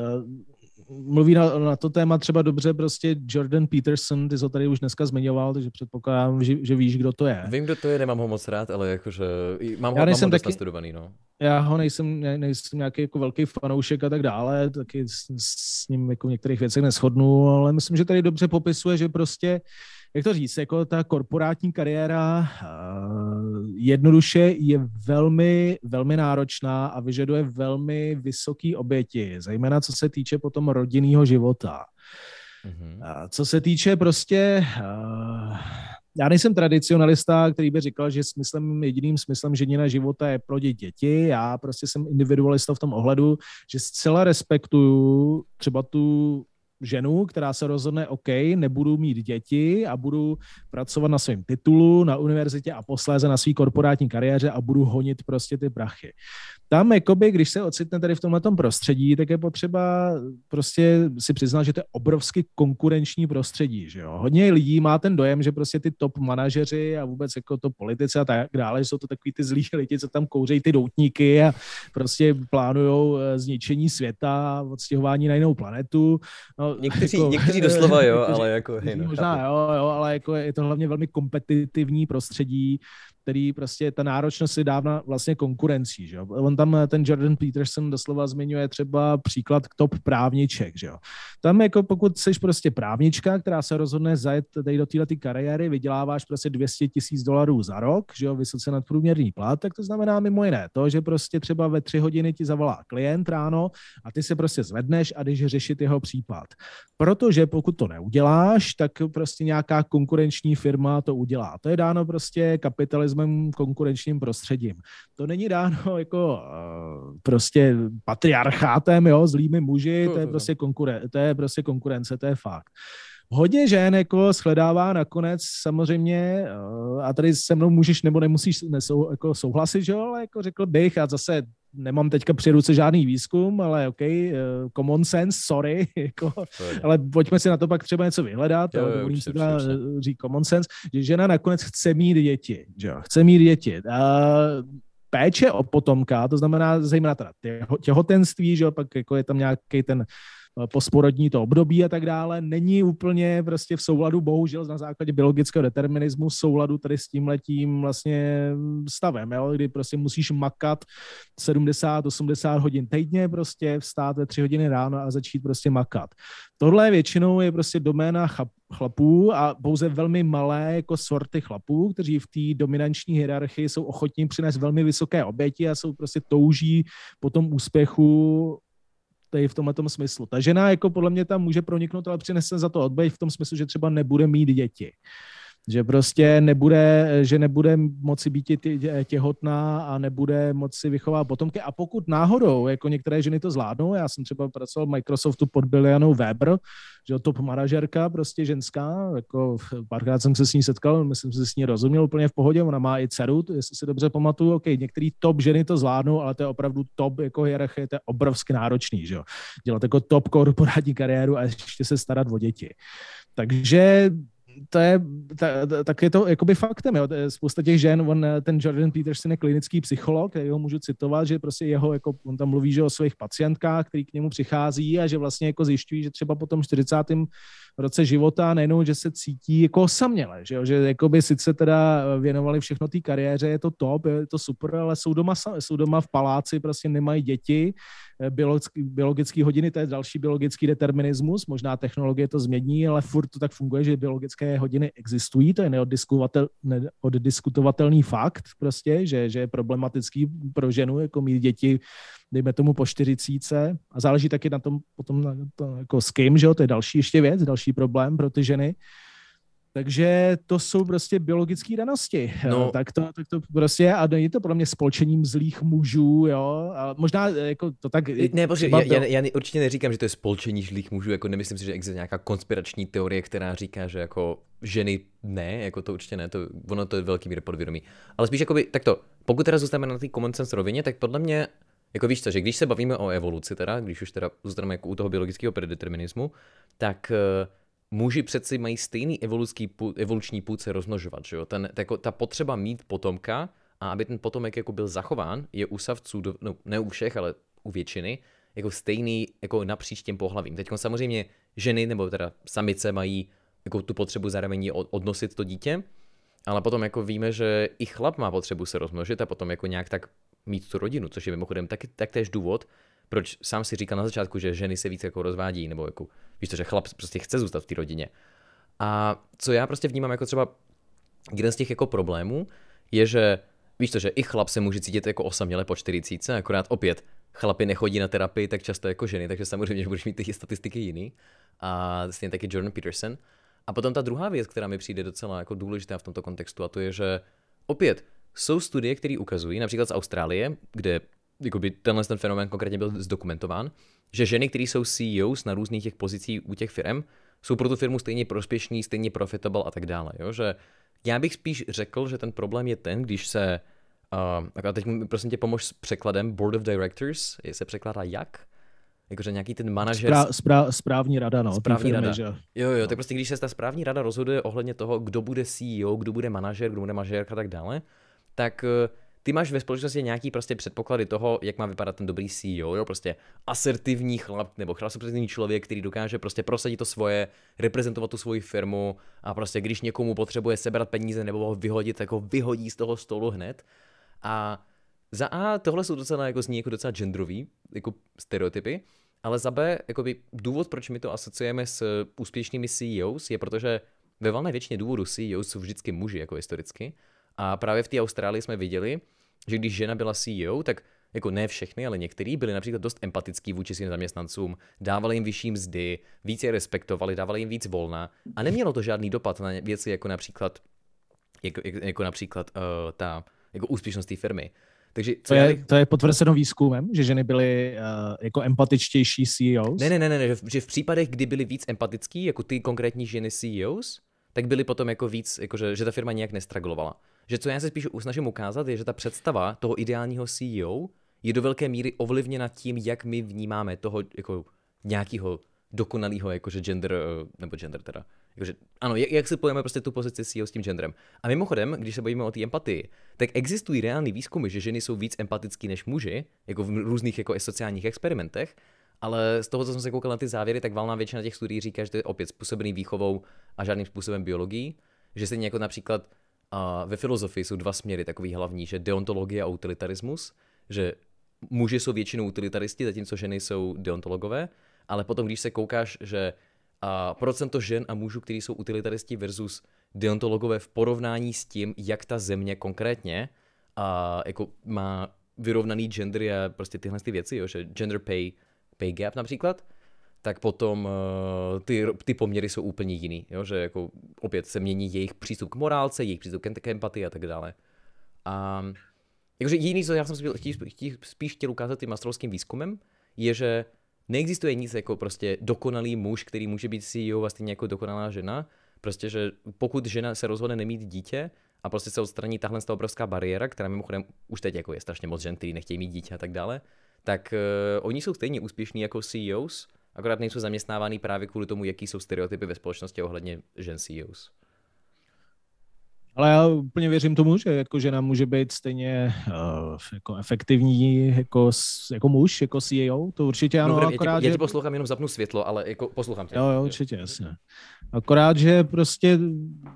mluví na, na to téma třeba dobře prostě Jordan Peterson, ty jsi ho tady už dneska zmiňoval, takže předpokládám, že, že víš, kdo to je. Vím, kdo to je, nemám ho moc rád, ale jakože mám ho, já nejsem mám ho taky, studovaný, no. Já ho nejsem, nejsem nějaký jako velký fanoušek a tak dále, taky s, s ním jako v některých věcech neschodnu, ale myslím, že tady dobře popisuje, že prostě uh, jak to říct, jako ta korporátní kariéra uh, jednoduše je velmi, velmi náročná a vyžaduje velmi vysoký oběti, zejména co se týče potom rodinného života. Mm-hmm. A eh, co se týče prostě uh, já nejsem tradicionalista, který by říkal, že smyslem, jediným smyslem ženina života je plodit děti. Já prostě jsem individualista v tom ohledu, že zcela respektuju třeba tu ženu, která se rozhodne, OK, nebudu mít děti a budu pracovat na svém titulu, na univerzitě a posléze na své korporátní kariéře a budu honit prostě ty prachy. Tam, jakoby, když se ocitne tady v tomhle prostředí, tak je potřeba prostě si přiznat, že to je obrovsky konkurenční prostředí. Že jo? Hodně lidí má ten dojem, že prostě ty top manažeři a vůbec jako to politici a tak dále, že jsou to takový ty zlí <laughs> lidi, co tam kouřejí ty doutníky a prostě plánují eh, zničení světa, odstěhování na jinou planetu. No, No, někteří, jako, někteří doslova jo, <laughs> ale jako... Hej, no, možná jo, jo, ale jako je to hlavně velmi kompetitivní prostředí, který prostě ta náročnost si dávna vlastně konkurencí. Že jo? On tam eh, ten Jordan Peterson doslova zmiňuje třeba příklad top právniček. Že jo? Tam jako pokud jsi prostě právnička, která se rozhodne zajet tady do této kariéry, vyděláváš prostě 200 tisíc dolarů za rok, že jo, vysoce nadprůměrný plat, tak to znamená mimo jiné to, že prostě třeba ve tři hodiny ti zavolá klient ráno a ty se prostě zvedneš a jdeš řešit jeho případ. Protože pokud to neuděláš, tak prostě nějaká konkurenční firma to udělá. To je dáno prostě kapitalismus mechanismem konkurenčním prostředím. To není dáno <laughs> jako eh, prostě patriarchátem, jo, zlými muži, no, to je prostě, konkuren, to je prostě konkurence, to je fakt. Hodně žen jako shledává nakonec samozřejmě, eh, a tady se mnou můžeš nebo nemusíš nesou, jako souhlasit, že jo, ale jako řekl bych, a zase nemám teďka při ruce žádný výzkum, ale OK, eh, common sense, sorry, <laughs> jako, ale pojďme si na to pak třeba něco vyhledat, jo, jo, určitě, určitě, eh, říct common sense, že žena nakonec chce mít děti, že jo, chce mít děti. A eh, péče o potomka, to znamená zejména teda těhotenství, že pak jako je tam nějaký ten Eh, posporodní to období a tak dále, není úplně prostě v souladu, bohužel na základě biologického determinismu, souladu tady s tím letím vlastně stavem, jo? kdy prostě musíš makat 70-80 hodin týdně, prostě vstát ve 3 hodiny ráno a začít prostě makat. Tohle většinou je prostě doména chlapů a pouze velmi malé jako sorty chlapů, kteří v té dominanční hierarchii jsou ochotní přinést velmi vysoké oběti a jsou prostě touží po tom úspěchu tady v tomhle smyslu. Ta žena jako podle mě tam může proniknout, ale přinese za to odbej v tom smyslu, že třeba nebude mít děti že prostě nebude, že nebude moci být těhotná a nebude moci vychovávat potomky. A pokud náhodou, jako některé ženy to zvládnou, já jsem třeba pracoval v Microsoftu pod Billianou Weber, že top manažerka, prostě ženská, jako párkrát jsem se s ní setkal, myslím, že se s ní rozuměl úplně v pohodě, ona má i dceru, jestli si dobře pamatuju, OK, některý top ženy to zvládnou, ale to je opravdu top jako hierarchie, to je obrovsky náročný, že jo. Dělat jako top korporátní kariéru a ještě se starat o děti. Takže to je, ta, ta, tak je to jakoby faktem, jo. spousta těch žen, on, ten Jordan Peterson je klinický psycholog, jeho můžu citovat, že prostě jeho, jako, on tam mluví, že o svých pacientkách, který k němu přichází a že vlastně jako zjišťují, že třeba po tom 40 roce života, nejenom, že se cítí jako osaměle, že, jo? že by sice teda eh, věnovali všechno té kariéře, je to top, je to super, ale jsou doma, jsou doma v paláci, prostě nemají děti, eh, biologické hodiny, to je další biologický determinismus, možná technologie to změní, ale furt to tak funguje, že biologické hodiny existují, to je neoddiskutovatelný fakt prostě, že, že je problematický pro ženu jako mít děti dejme tomu po 40 a záleží taky na tom potom na to, jako s kým, že jo, to je další ještě věc, další problém pro ty ženy. Takže to jsou prostě biologické danosti. No. Tak, to, tak to prostě, a není to pro mě spolčením zlých mužů, jo. A možná jako to tak... Ne, bože, já, já, já, určitě neříkám, že to je spolčení zlých mužů, jako nemyslím si, že existuje nějaká konspirační teorie, která říká, že jako ženy ne, jako to určitě ne, to, ono to je velký mír podvědomí. Ale spíš jakoby, tak to, pokud teda zůstaneme na té common sense rovině, tak podle mě jako víš co, že když se bavíme o evoluci teda, když už teda zůstaneme jako u toho biologického predeterminismu, tak eh, muži přeci mají stejný evoluční půd, evoluční půd se rozmnožovat, že jo? Ten, jako ta potřeba mít potomka a aby ten potomek jako byl zachován, je u savců, do, no, ne u všech, ale u většiny, jako stejný jako napříč těm pohlavím. Teď samozřejmě ženy nebo teda samice mají jako tu potřebu zároveň odnosit to dítě, ale potom jako víme, že i chlap má potřebu se rozmnožit a potom jako nějak tak mít tu rodinu, což je mimochodem taky taktéž důvod, proč sám si říkal na začátku, že ženy se víc jako rozvádí, nebo jako, víš to, že chlap prostě chce zůstat v té rodině. A co já prostě vnímám jako třeba jeden z těch jako problémů, je, že víš to, že i chlap se může cítit jako osaměle po 40, akorát opět chlapy nechodí na terapii tak často jako ženy, takže samozřejmě, že budeš mít ty statistiky jiný. A stejně taky Jordan Peterson. A potom ta druhá věc, která mi přijde docela jako důležitá v tomto kontextu, a to je, že opět jsou studie, které ukazují, například z Austrálie, kde jakoby tenhle ten fenomén konkrétně byl zdokumentován, že ženy, které jsou CEOs na různých těch pozicích u těch firm, jsou pro tu firmu stejně prospěšní, stejně profitable a tak dále. Jo? Že já bych spíš řekl, že ten problém je ten, když se, uh, a teď mi prosím tě pomož s překladem, board of directors, je, se překládá jak? Jakože nějaký ten manažer... Spra- spra- správní rada, no. Správní firmy, rada. Že... Jo, jo, no. tak prostě když se ta správní rada rozhoduje ohledně toho, kdo bude CEO, kdo bude manažer, kdo bude manažerka a tak dále, tak eh, ty máš ve společnosti nějaký prostě předpoklady toho, jak má vypadat ten dobrý CEO, jo, prostě asertivní chlap nebo asertivní člověk, který dokáže prostě prosadit to svoje, reprezentovat tu svoji firmu a prostě když někomu potřebuje sebrat peníze nebo ho vyhodit, tak ho vyhodí z toho stolu hned. A za A tohle jsou docela jako zní jako docela genderový jako stereotypy, ale za B jakoby důvod, proč my to asociujeme s úspěšnými CEOs, je protože ve valné většině důvodu CEOs jsou vždycky muži jako historicky a právě v té Austrálii jsme viděli, že když žena byla CEO, tak jako ne všechny, ale některý byli například dost empatický vůči svým zaměstnancům, dávali jim vyšší mzdy, více je respektovali, dávali jim víc volna a nemělo to žádný dopad na věci jako například jako, jako, jako například uh, ta jako úspěšnost té firmy. Takže co to, je, já... to je potvrzeno výzkumem, že ženy byly uh, jako empatičtější CEOs? Ne, ne, ne, ne, že v, že v případech, kdy byly víc empatický, jako ty konkrétní ženy CEOs, tak byly potom jako víc, jako že, že ta firma nějak nestraglovala. Že co já se spíš snažím ukázat, je, že ta představa toho ideálního CEO je do velké míry ovlivněna tím, jak my vnímáme toho jako nějakého dokonalého jakože gender, eh, nebo gender teda, jakože, ano, jak, jak si pojeme prostě tu pozici CEO s tím genderem. A mimochodem, když se bavíme o té empatii, tak existují reální výzkumy, že ženy jsou víc empatický než muži, jako v různých jako sociálních experimentech, ale z toho, co jsem se koukal na ty závěry, tak valná většina těch studií říká, že to je opět způsobený výchovou a žádným způsobem biologií, že se jako například a ve filozofii jsou dva směry takový hlavní, že deontologie a utilitarismus, že muži jsou většinou utilitaristi, zatímco ženy jsou deontologové, ale potom, když se koukáš, že a procento žen a mužů, kteří jsou utilitaristi versus deontologové v porovnání s tím, jak ta země konkrétně a jako má vyrovnaný gender a prostě tyhle ty věci, jo, že gender pay, pay gap například, tak potom eh, ty, ty poměry jsou úplně jiný, jo? že jako opět se mění jejich přístup k morálce, jejich přístup k empatii a tak dále. A jakože jiný, co já jsem spíš, spíš chtěl ukázat tím astrologickým výzkumem, je, že neexistuje nic jako prostě dokonalý muž, který může být CEO a stejně jako dokonalá žena. Prostě, že pokud žena se rozhodne nemít dítě a prostě se odstraní tahle ta obrovská bariéra, která mimochodem už teď jako je strašně moc žen, který nechtějí mít dítě a tak dále, tak uh, oni jsou stejně úspěšní jako CEOs, akorát nejsou zaměstnávaný právě kvůli tomu, jaký jsou stereotypy ve společnosti ohledně žen CEOs. Ale já úplně věřím tomu, že jako žena může být stejně uh, jako efektivní jako, jako muž, jako CEO, to určitě ano. Dobrý, akorát, já, že... já poslouchám, jenom zapnu světlo, ale jako poslouchám tě. Jo, jo, určitě, jasně. Akorát, že prostě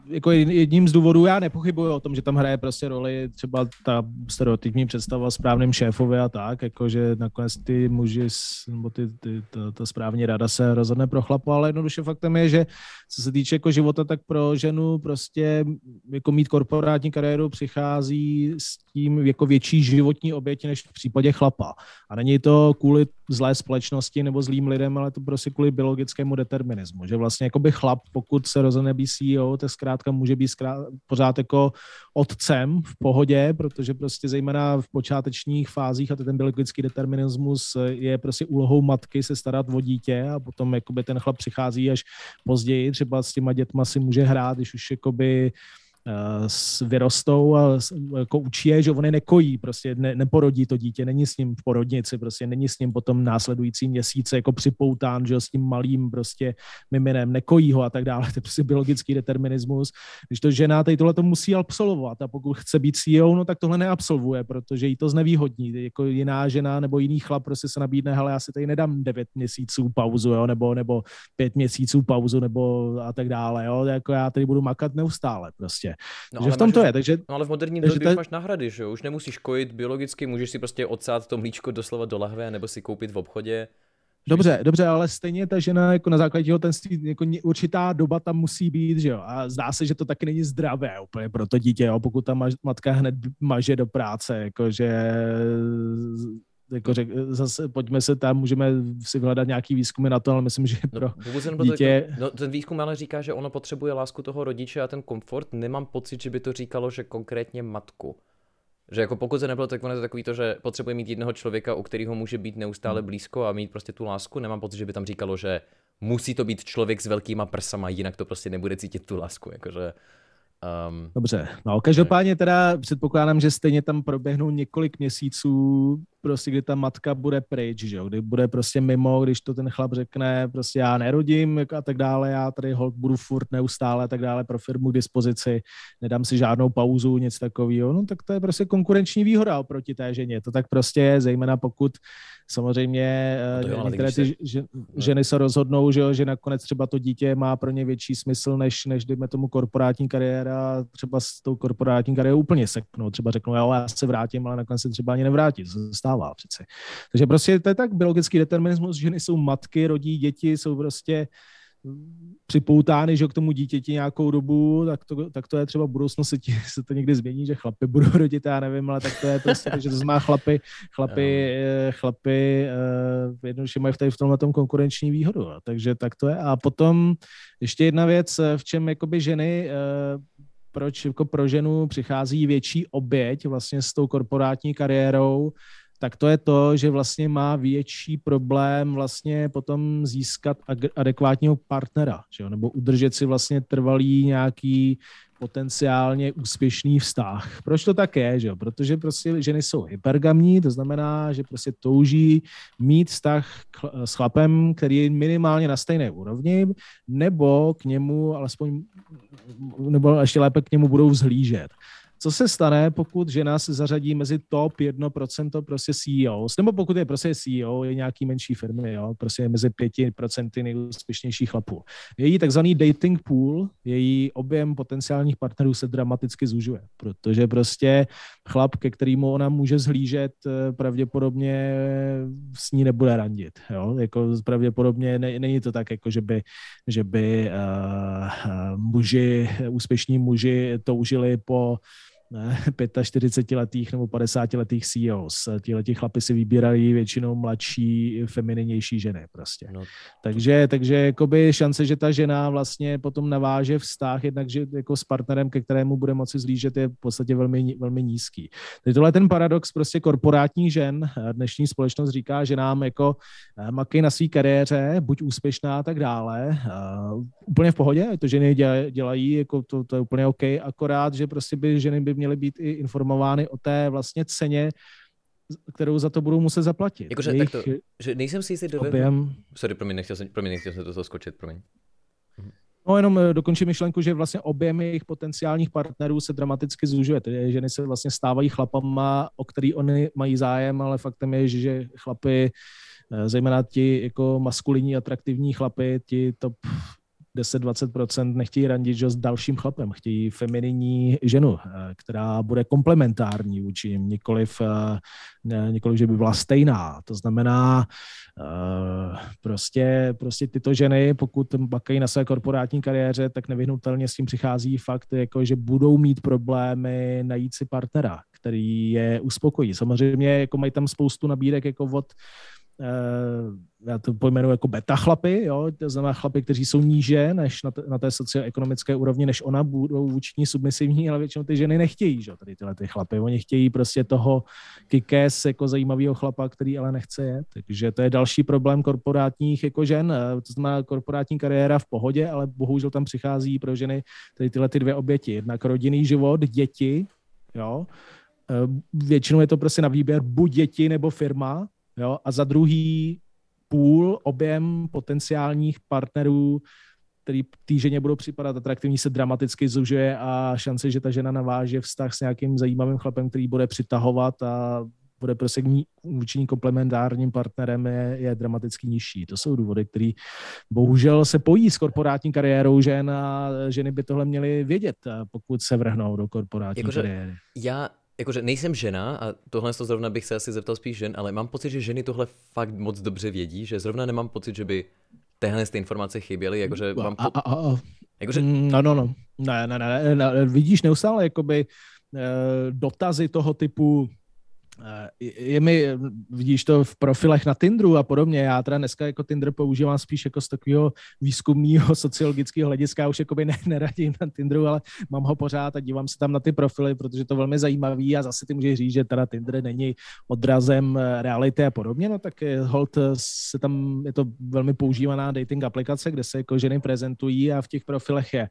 jako jedním z důvodů, já nepochybuji o tom, že tam hraje prostě roli třeba ta stereotypní představa správným šéfovi a tak, jako že nakonec ty muži, nebo ty, ty, ta, ta správní rada se rozhodne pro chlapa, ale jednoduše faktem je, že co se týče jako života, tak pro ženu prostě jako jako mít korporátní kariéru přichází s tím jako větší životní oběti než v případě chlapa. A není to kvůli zlé společnosti nebo zlým lidem, ale to prostě kvůli biologickému determinismu, že vlastně jako by chlap, pokud se rozhodne být CEO, tak zkrátka může být zkrátka, pořád jako otcem v pohodě, protože prostě zejména v počátečních fázích a ten biologický determinismus je prostě úlohou matky se starat o dítě a potom jakoby ten chlap přichází až později, třeba s těma dětma si může hrát, když už jakoby Eh, s vyrostou a jako učí je, že oni nekojí, prostě ne, neporodí to dítě, není s ním v porodnici, prostě není s ním potom následující měsíce jako připoután, že s tím malým prostě miminem, nekojí ho a tak dále, <laughs> to je prostě biologický determinismus. Když to žena tady tohle to musí absolvovat a pokud chce být CEO, no tak tohle neabsolvuje, protože jí to znevýhodní. Jako jiná žena nebo jiný chlap prostě se nabídne, ale já si tady nedám 9 měsíců pauzu, jo, nebo, nebo pět měsíců pauzu, nebo a tak dále, jo, jako já tady budu makat neustále prostě. No, že v tom to je, takže... No ale v moderním době ta... máš náhrady, že jo? Už nemusíš kojit biologicky, můžeš si prostě odsát to mlíčko doslova do lahve, nebo si koupit v obchodě. Dobře, dobře, ale stejně ta žena jako na základě těhotenství jako určitá doba tam musí být, že jo? A zdá se, že to taky není zdravé úplně pro to dítě, jo? pokud ta matka hned maže do práce, jakože jako řek, zase pojďme se tam, můžeme si vyhledat nějaký výzkumy na to, ale myslím, že no, pro no, dítě... To, jako, no, ten výzkum ale říká, že ono potřebuje lásku toho rodiče a ten komfort. Nemám pocit, že by to říkalo, že konkrétně matku. Že jako pokud se nebylo, tak ono je to takový to, že potřebuje mít jednoho člověka, u kterého může být neustále hmm. blízko a mít prostě tu lásku. Nemám pocit, že by tam říkalo, že musí to být člověk s velkýma prsama, jinak to prostě nebude cítit tu lásku. Jakože... Um, Dobře, no každopádně teda předpokládám, že stejně tam proběhnou několik měsíců, prostě kdy ta matka bude pryč, že jo? kdy bude prostě mimo, když to ten chlap řekne, prostě já nerodím a tak dále, já tady hold budu furt neustále a tak dále pro firmu k dispozici, nedám si žádnou pauzu, nic takového, no tak to je prostě konkurenční výhoda oproti té ženě, to tak prostě je, zejména pokud Samozřejmě no jo, některé ty se... No. ženy se rozhodnou, že, jo, že nakonec třeba to dítě má pro ně větší smysl, než, než dejme tomu korporátní kariéra, třeba s tou korporátní kariérou úplně seknou. Třeba řeknou, jo, já se vrátím, ale nakonec se třeba ani nevrátí. To se stává přece. Takže prostě to je tak biologický determinismus, ženy jsou matky, rodí děti, jsou prostě připoutány že k tomu dítěti nějakou dobu, tak to, tak to je třeba v budoucnosti, se to někdy změní, že chlapy budou rodit, já nevím, ale tak to je prostě, že to má chlapy, chlapy, eh, chlapy eh, jednoduše mají v, tady v tomhle tom konkurenční výhodu, takže tak to je. A potom ještě jedna věc, eh, v čem jakoby ženy proč jako pro ženu přichází větší oběť vlastně s tou korporátní kariérou, tak to je to, že vlastně má větší problém vlastně potom získat adekvátního partnera, že jo? nebo udržet si vlastně trvalý nějaký potenciálně úspěšný vztah. Proč to tak je? Že jo? Protože prostě ženy jsou hypergamní, to znamená, že prostě touží mít vztah s chlapem, který je minimálně na stejné úrovni, nebo k němu alespoň, nebo ještě lépe k němu budou vzhlížet. Co se stane, pokud žena se zařadí mezi top 1% prostě CEO, nebo pokud je prostě CEO je nějaký menší firmy, jo, prostě je mezi 5% nejúspěšnějších chlapů. Její takzvaný dating pool, její objem potenciálních partnerů se dramaticky zužuje, protože prostě chlap, ke kterému ona může zhlížet, eh, pravděpodobně s ní nebude randit. Jo? Jako pravděpodobně ne, není to tak, jako že by, že by uh, muži, úspěšní muži toužili po ne, 45-letých <laughs> nebo 50-letých CEOs. Tihleti chlapi si vybírají většinou mladší, femininější ženy prostě. No. Takže, takže jakoby šance, že ta žena vlastně potom naváže vztah, jednak že jako s partnerem, ke kterému bude moci zlížet, je v podstatě velmi, velmi nízký. Takže tohle je ten paradox prostě korporátní žen. Dnešní společnost říká, že nám jako eh, makej na své kariéře, buď úspěšná a tak dále. Uh, úplně v pohodě, to ženy dělají, jako to, to je úplně OK, akorát, že prostě by ženy by měly být i informovány o té vlastně ceně, kterou za to budou muset zaplatit. Jakože tak to, že nejsem si jistý, objem... Sorry, promiň, nechtěl jsem, promiň, nechtěl jsem do toho skočit, promiň. Mhm. No jenom eh, dokončím myšlenku, že vlastně objem jejich potenciálních partnerů se dramaticky zužuje, tedy ženy se vlastně stávají chlapama, o který oni mají zájem, ale faktem je, že chlapy, eh, zejména ti jako maskulinní atraktivní chlapy, ti to 10-20% nechtějí randit že s dalším chlapem, chtějí femininní ženu, eh, která bude komplementární vůči jim, nikoliv, eh, nikoliv, že by byla stejná. To znamená, eh, prostě, prostě tyto ženy, pokud bakají na své korporátní kariéře, tak nevyhnutelně s tím přichází fakt, jako, že budou mít problémy najít si partnera, který je uspokojí. Samozřejmě jako mají tam spoustu nabídek jako od Eh, já to pojmenuji jako beta chlapy, jo? to znamená chlapy, kteří jsou níže než na, t- na té socioekonomické úrovni, než ona, budou vůči ní submisivní, ale většinou ty ženy nechtějí, že? tady tyhle ty chlapy. Oni chtějí prostě toho kikes jako zajímavého chlapa, který ale nechce je. Takže to je další problém korporátních jako žen, eh, to znamená korporátní kariéra v pohodě, ale bohužel tam přichází pro ženy tady tyhle ty dvě oběti. Jednak rodinný život, děti, jo? Eh, většinou je to prostě na výběr buď děti nebo firma, Jo? A za druhý půl objem potenciálních partnerů, který té ženě budou připadat atraktivní, se dramaticky zužuje a šance, že ta žena naváže vztah s nějakým zajímavým chlapem, který bude přitahovat a bude prostě vůči komplementárním partnerem je, je dramaticky nižší. To jsou důvody, které bohužel se pojí s korporátní kariérou žen a ženy by tohle měly vědět, pokud se vrhnou do korporátní jako, kariéry. Já jakože nejsem žena a tohle to zrovna bych se asi zeptal spíš žen, ale mám pocit, že ženy tohle fakt moc dobře vědí, že zrovna nemám pocit, že by téhle té informace chyběly, jakože mám po... a, a, a. Jakože... Mm, no, no, no. Ne, ne, ne, ne, ne. vidíš neustále jakoby e, dotazy toho typu, je, eh, je mi, vidíš to v profilech na Tinderu a podobně, já teda dneska jako Tinder používám spíš jako z takového výzkumního <laughs> sociologického hlediska, já už jakoby ne, neradím na Tinderu, ale mám ho pořád a dívám se tam na ty profily, protože to velmi zajímavý a zase ty můžeš říct, že teda Tinder není odrazem eh, reality a podobně, no tak eh, hold se tam, je to velmi používaná dating aplikace, kde se jako ženy prezentují a v těch profilech je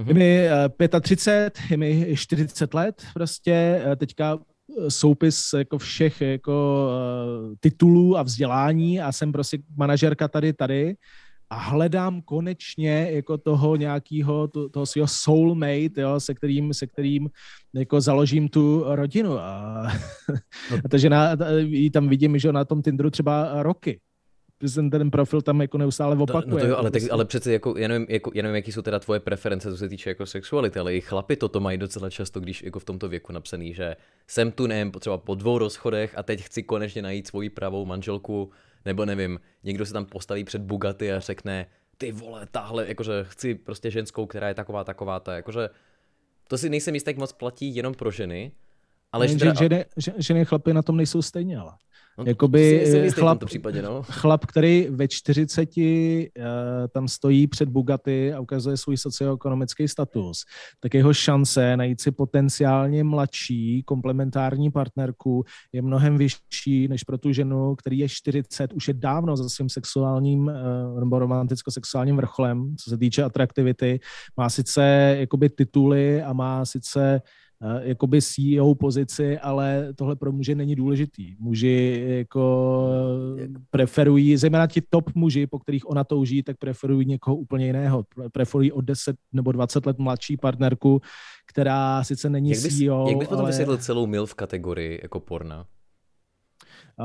Mm-hmm. Je mi 35, je mi 40 let prostě, teďka soupis jako všech jako eh, titulů a vzdělání a jsem prostě manažerka tady, tady a hledám konečně jako toho nějakého, to, toho svého soulmate, jo, se kterým, se kterým jako založím tu rodinu. A, no. <laughs> a takže na, tam vidím, že na tom Tinderu třeba roky ten, ten profil tam jako neustále no, no opakuje. No to jo, jako ale, tak, prostě. ale přece jako, já, nevím, jako, já nevím, jaký jsou teda tvoje preference, co se týče jako sexuality, ale i chlapi toto mají docela často, když jako v tomto věku napsaný, že jsem tu, nevím, třeba po dvou rozchodech a teď chci konečně najít svoji pravou manželku, nebo nevím, někdo se tam postaví před Bugaty a řekne, ty vole, tahle, jakože chci prostě ženskou, která je taková, taková, ta, jakože to si nejsem jistý, jak moc platí jenom pro ženy, ale že, teda... ženy, ženy, ženy chlapy na tom nejsou stejně, ale. No, Jakoby si, si eh, chlap, případě, no. chlap, který ve 40 uh, eh, tam stojí před Bugaty a ukazuje svůj socioekonomický status, tak jeho šance najít si potenciálně mladší komplementární partnerku je mnohem vyšší než pro tu ženu, který je 40, už je dávno za svým sexuálním uh, nebo romanticko-sexuálním vrcholem, co se týče atraktivity. Má sice jakoby tituly a má sice Eh, jakoby CEO pozici, ale tohle pro muže není důležitý. Muži jako preferují, zejména ti top muži, po kterých ona touží, tak preferují někoho úplně jiného. Preferují o 10 nebo 20 let mladší partnerku, která sice není jak bys, CEO, Jak bys potom ale... vysvětlil celou mil v kategorii jako porna?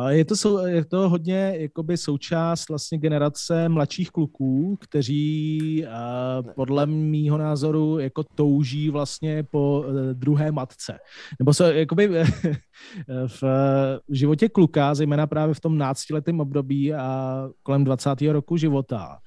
Je to, je to hodně jakoby součást vlastně generace mladších kluků, kteří podle mýho názoru jako touží vlastně po e, druhé matce. Nebo se jakoby <laughs> e, v životě kluka, zejména právě v tom náctiletém období a kolem 20. roku života,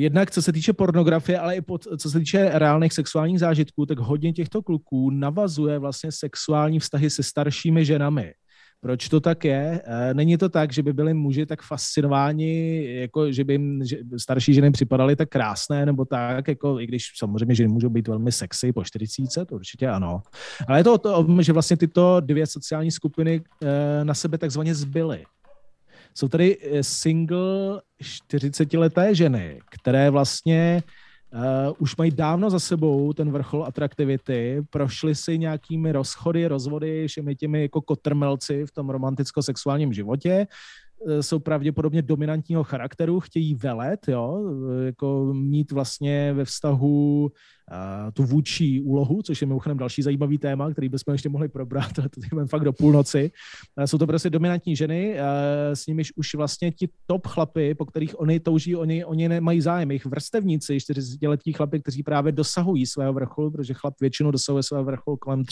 Jednak co se týče pornografie, ale i pod, co se týče reálných sexuálních zážitků, tak hodně těchto kluků navazuje vlastně sexuální vztahy se staršími ženami. Proč to tak je? Eh, není to tak, že by byli muži tak fascinováni, jako že by jim starší ženy připadaly tak krásné, nebo tak, jako i když samozřejmě ženy můžou být velmi sexy po 40, to určitě ano. Ale je to o tom, že vlastně tyto dvě sociální skupiny eh, na sebe takzvaně zbyly. Jsou tady eh, single 40-leté ženy, které vlastně Uh, už mají dávno za sebou ten vrchol atraktivity, prošli si nějakými rozchody, rozvody, všemi těmi jako kotrmelci v tom romanticko-sexuálním životě, uh, jsou pravděpodobně dominantního charakteru, chtějí velet, jo? Uh, jako mít vlastně ve vztahu tu vůči úlohu, což je mimochodem další zajímavý téma, který bychom ještě mohli probrat, ale to jdeme fakt do půlnoci. Jsou to prostě dominantní ženy, s nimiž už vlastně ti top chlapy, po kterých oni touží, oni, oni nemají zájem. Jejich vrstevníci, 40-letí chlapy, kteří právě dosahují svého vrcholu, protože chlap většinou dosahuje svého vrcholu kolem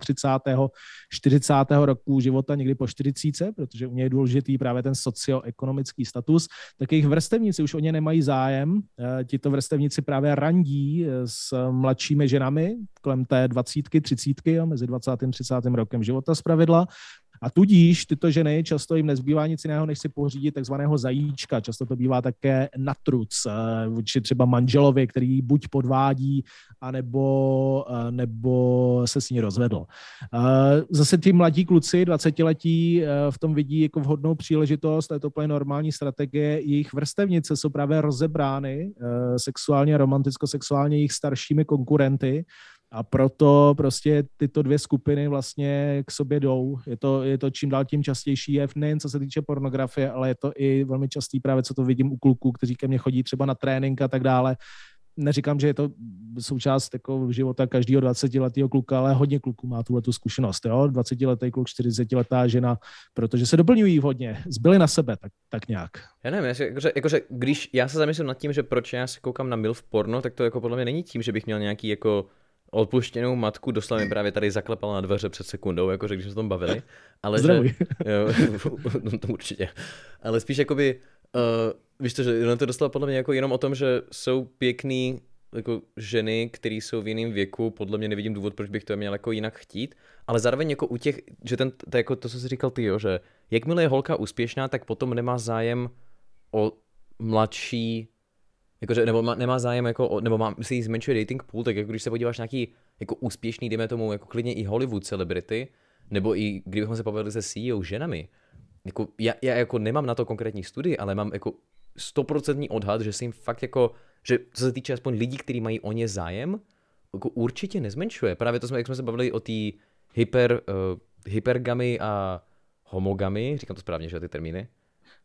37. 40. roku života, někdy po 40, protože u něj je důležitý právě ten socioekonomický status, tak jejich vrstevníci už o ně nemají zájem. E, tito vrstevníci právě randí e, s mladšími ženami kolem té dvacítky, třicítky, jo, mezi 20. a 30. rokem života zpravidla. A tudíž tyto ženy často jim nezbývá nic jiného, než si pořídit takzvaného zajíčka. Často to bývá také natruc, eh, či třeba manželovi, který buď podvádí, anebo, eh, nebo se s ní rozvedl. Eh, zase ty mladí kluci, 20 letí, v tom vidí jako vhodnou příležitost, a je to úplně normální strategie. Jejich vrstevnice jsou právě rozebrány sexuálně, romanticko-sexuálně jejich staršími konkurenty, a proto prostě tyto dvě skupiny vlastně k sobě jdou. Je to, je to čím dál tím častější jev, nejen co se týče pornografie, ale je to i velmi častý právě, co to vidím u kluků, kteří ke mně chodí třeba na trénink a tak dále. Neříkám, že je to součást jako života každého 20-letého kluka, ale hodně kluků má tuhle tu zkušenost. 20-letý kluk, 40-letá žena, protože se doplňují hodně, zbyli na sebe, tak, tak nějak. Já nevím, jakože, jakože, když já se zamyslím nad tím, že proč já se koukám na MILF porno, tak to jako podle mě není tím, že bych měl nějaký jako odpuštěnou matku doslova mi právě tady zaklepala na dveře před sekundou, jako že když jsme se tom bavili. Ale Že, <laughs> jo, <laughs> no, to určitě. Ale spíš jakoby, uh, víš to, že ono to dostalo podle mě jako jenom o tom, že jsou pěkný jako ženy, které jsou v jiném věku, podle mě nevidím důvod, proč bych to měl jako jinak chtít, ale zároveň jako u těch, že ten, to, jako to, co jsi říkal ty, jo, že jakmile je holka úspěšná, tak potom nemá zájem o mladší Jakože, nebo má, nemá zájem, jako, nebo má, si jí zmenšuje dating pool, tak jako když se podíváš na nějaký jako úspěšný, dejme tomu, jako klidně i Hollywood celebrity, nebo i kdybychom se bavili se CEO ženami, jako, já, já jako nemám na to konkrétní studii, ale mám jako stoprocentní odhad, že se jim fakt jako, že co se týče aspoň lidí, kteří mají o ně zájem, jako určitě nezmenšuje. Právě to jsme, jak jsme se bavili o té hyper, uh, hypergamy a homogamy, říkám to správně, že ty termíny?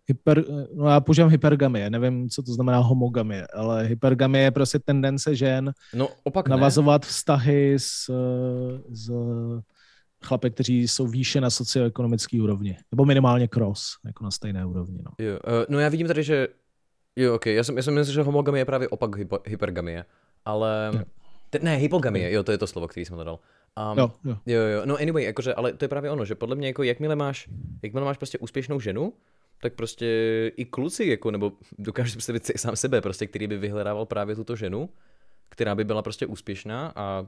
hyper, no já používám hypergamie, nevím, co to znamená homogamie, ale hypergamie je prostě tendence žen no, opak navazovat ne. vztahy s, s chlapy, kteří jsou výše na socioekonomické úrovni, nebo minimálně cross, jako na stejné úrovni. No, jo, uh, no já vidím tady, že jo, ok, já jsem, já jsem myslel, že homogamie je právě opak hypo, hypergamie, ale... Jo. Te, ne, hypogamie, jo, to je to slovo, který jsem dodal. Um, jo, jo. jo, jo. No anyway, jakože, ale to je právě ono, že podle mě jako jakmile máš, jakmile máš prostě úspěšnou ženu, tak prostě i kluci, jako, nebo dokážu si představit sám sebe, prostě, který by vyhledával právě tuto ženu, která by byla prostě úspěšná a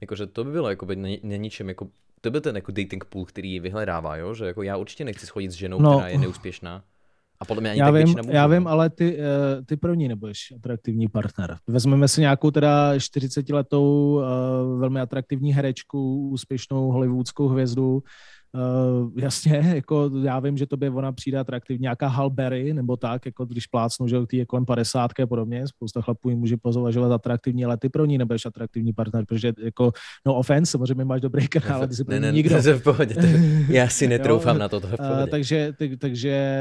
jakože to by bylo jako by na ničem, jako to by ten jako dating pool, který ji vyhledává, jo? že jako já určitě nechci schodit s ženou, no, která je neúspěšná. A podle mě ani já tak vím, Já vím, no. ale ty, eh, ty pro ní nebudeš atraktivní partner. Vezmeme si nějakou teda 40-letou eh, velmi atraktivní herečku, úspěšnou hollywoodskou hvězdu, Uh, jasně, jako já vím, že to by ona přijde atraktivní, nějaká Halberry nebo tak, jako když plácnu, že ty je kolem 50 a podobně, spousta chlapů jim může považovat atraktivní, ale ty pro ní nebudeš atraktivní partner, protože jako, no offense, samozřejmě máš dobrý kanál, ale ty si ne, ne, nikdo. Ne, v pohodě, to, já si <laughs> netroufám na to, to Uh, takže, tak, takže,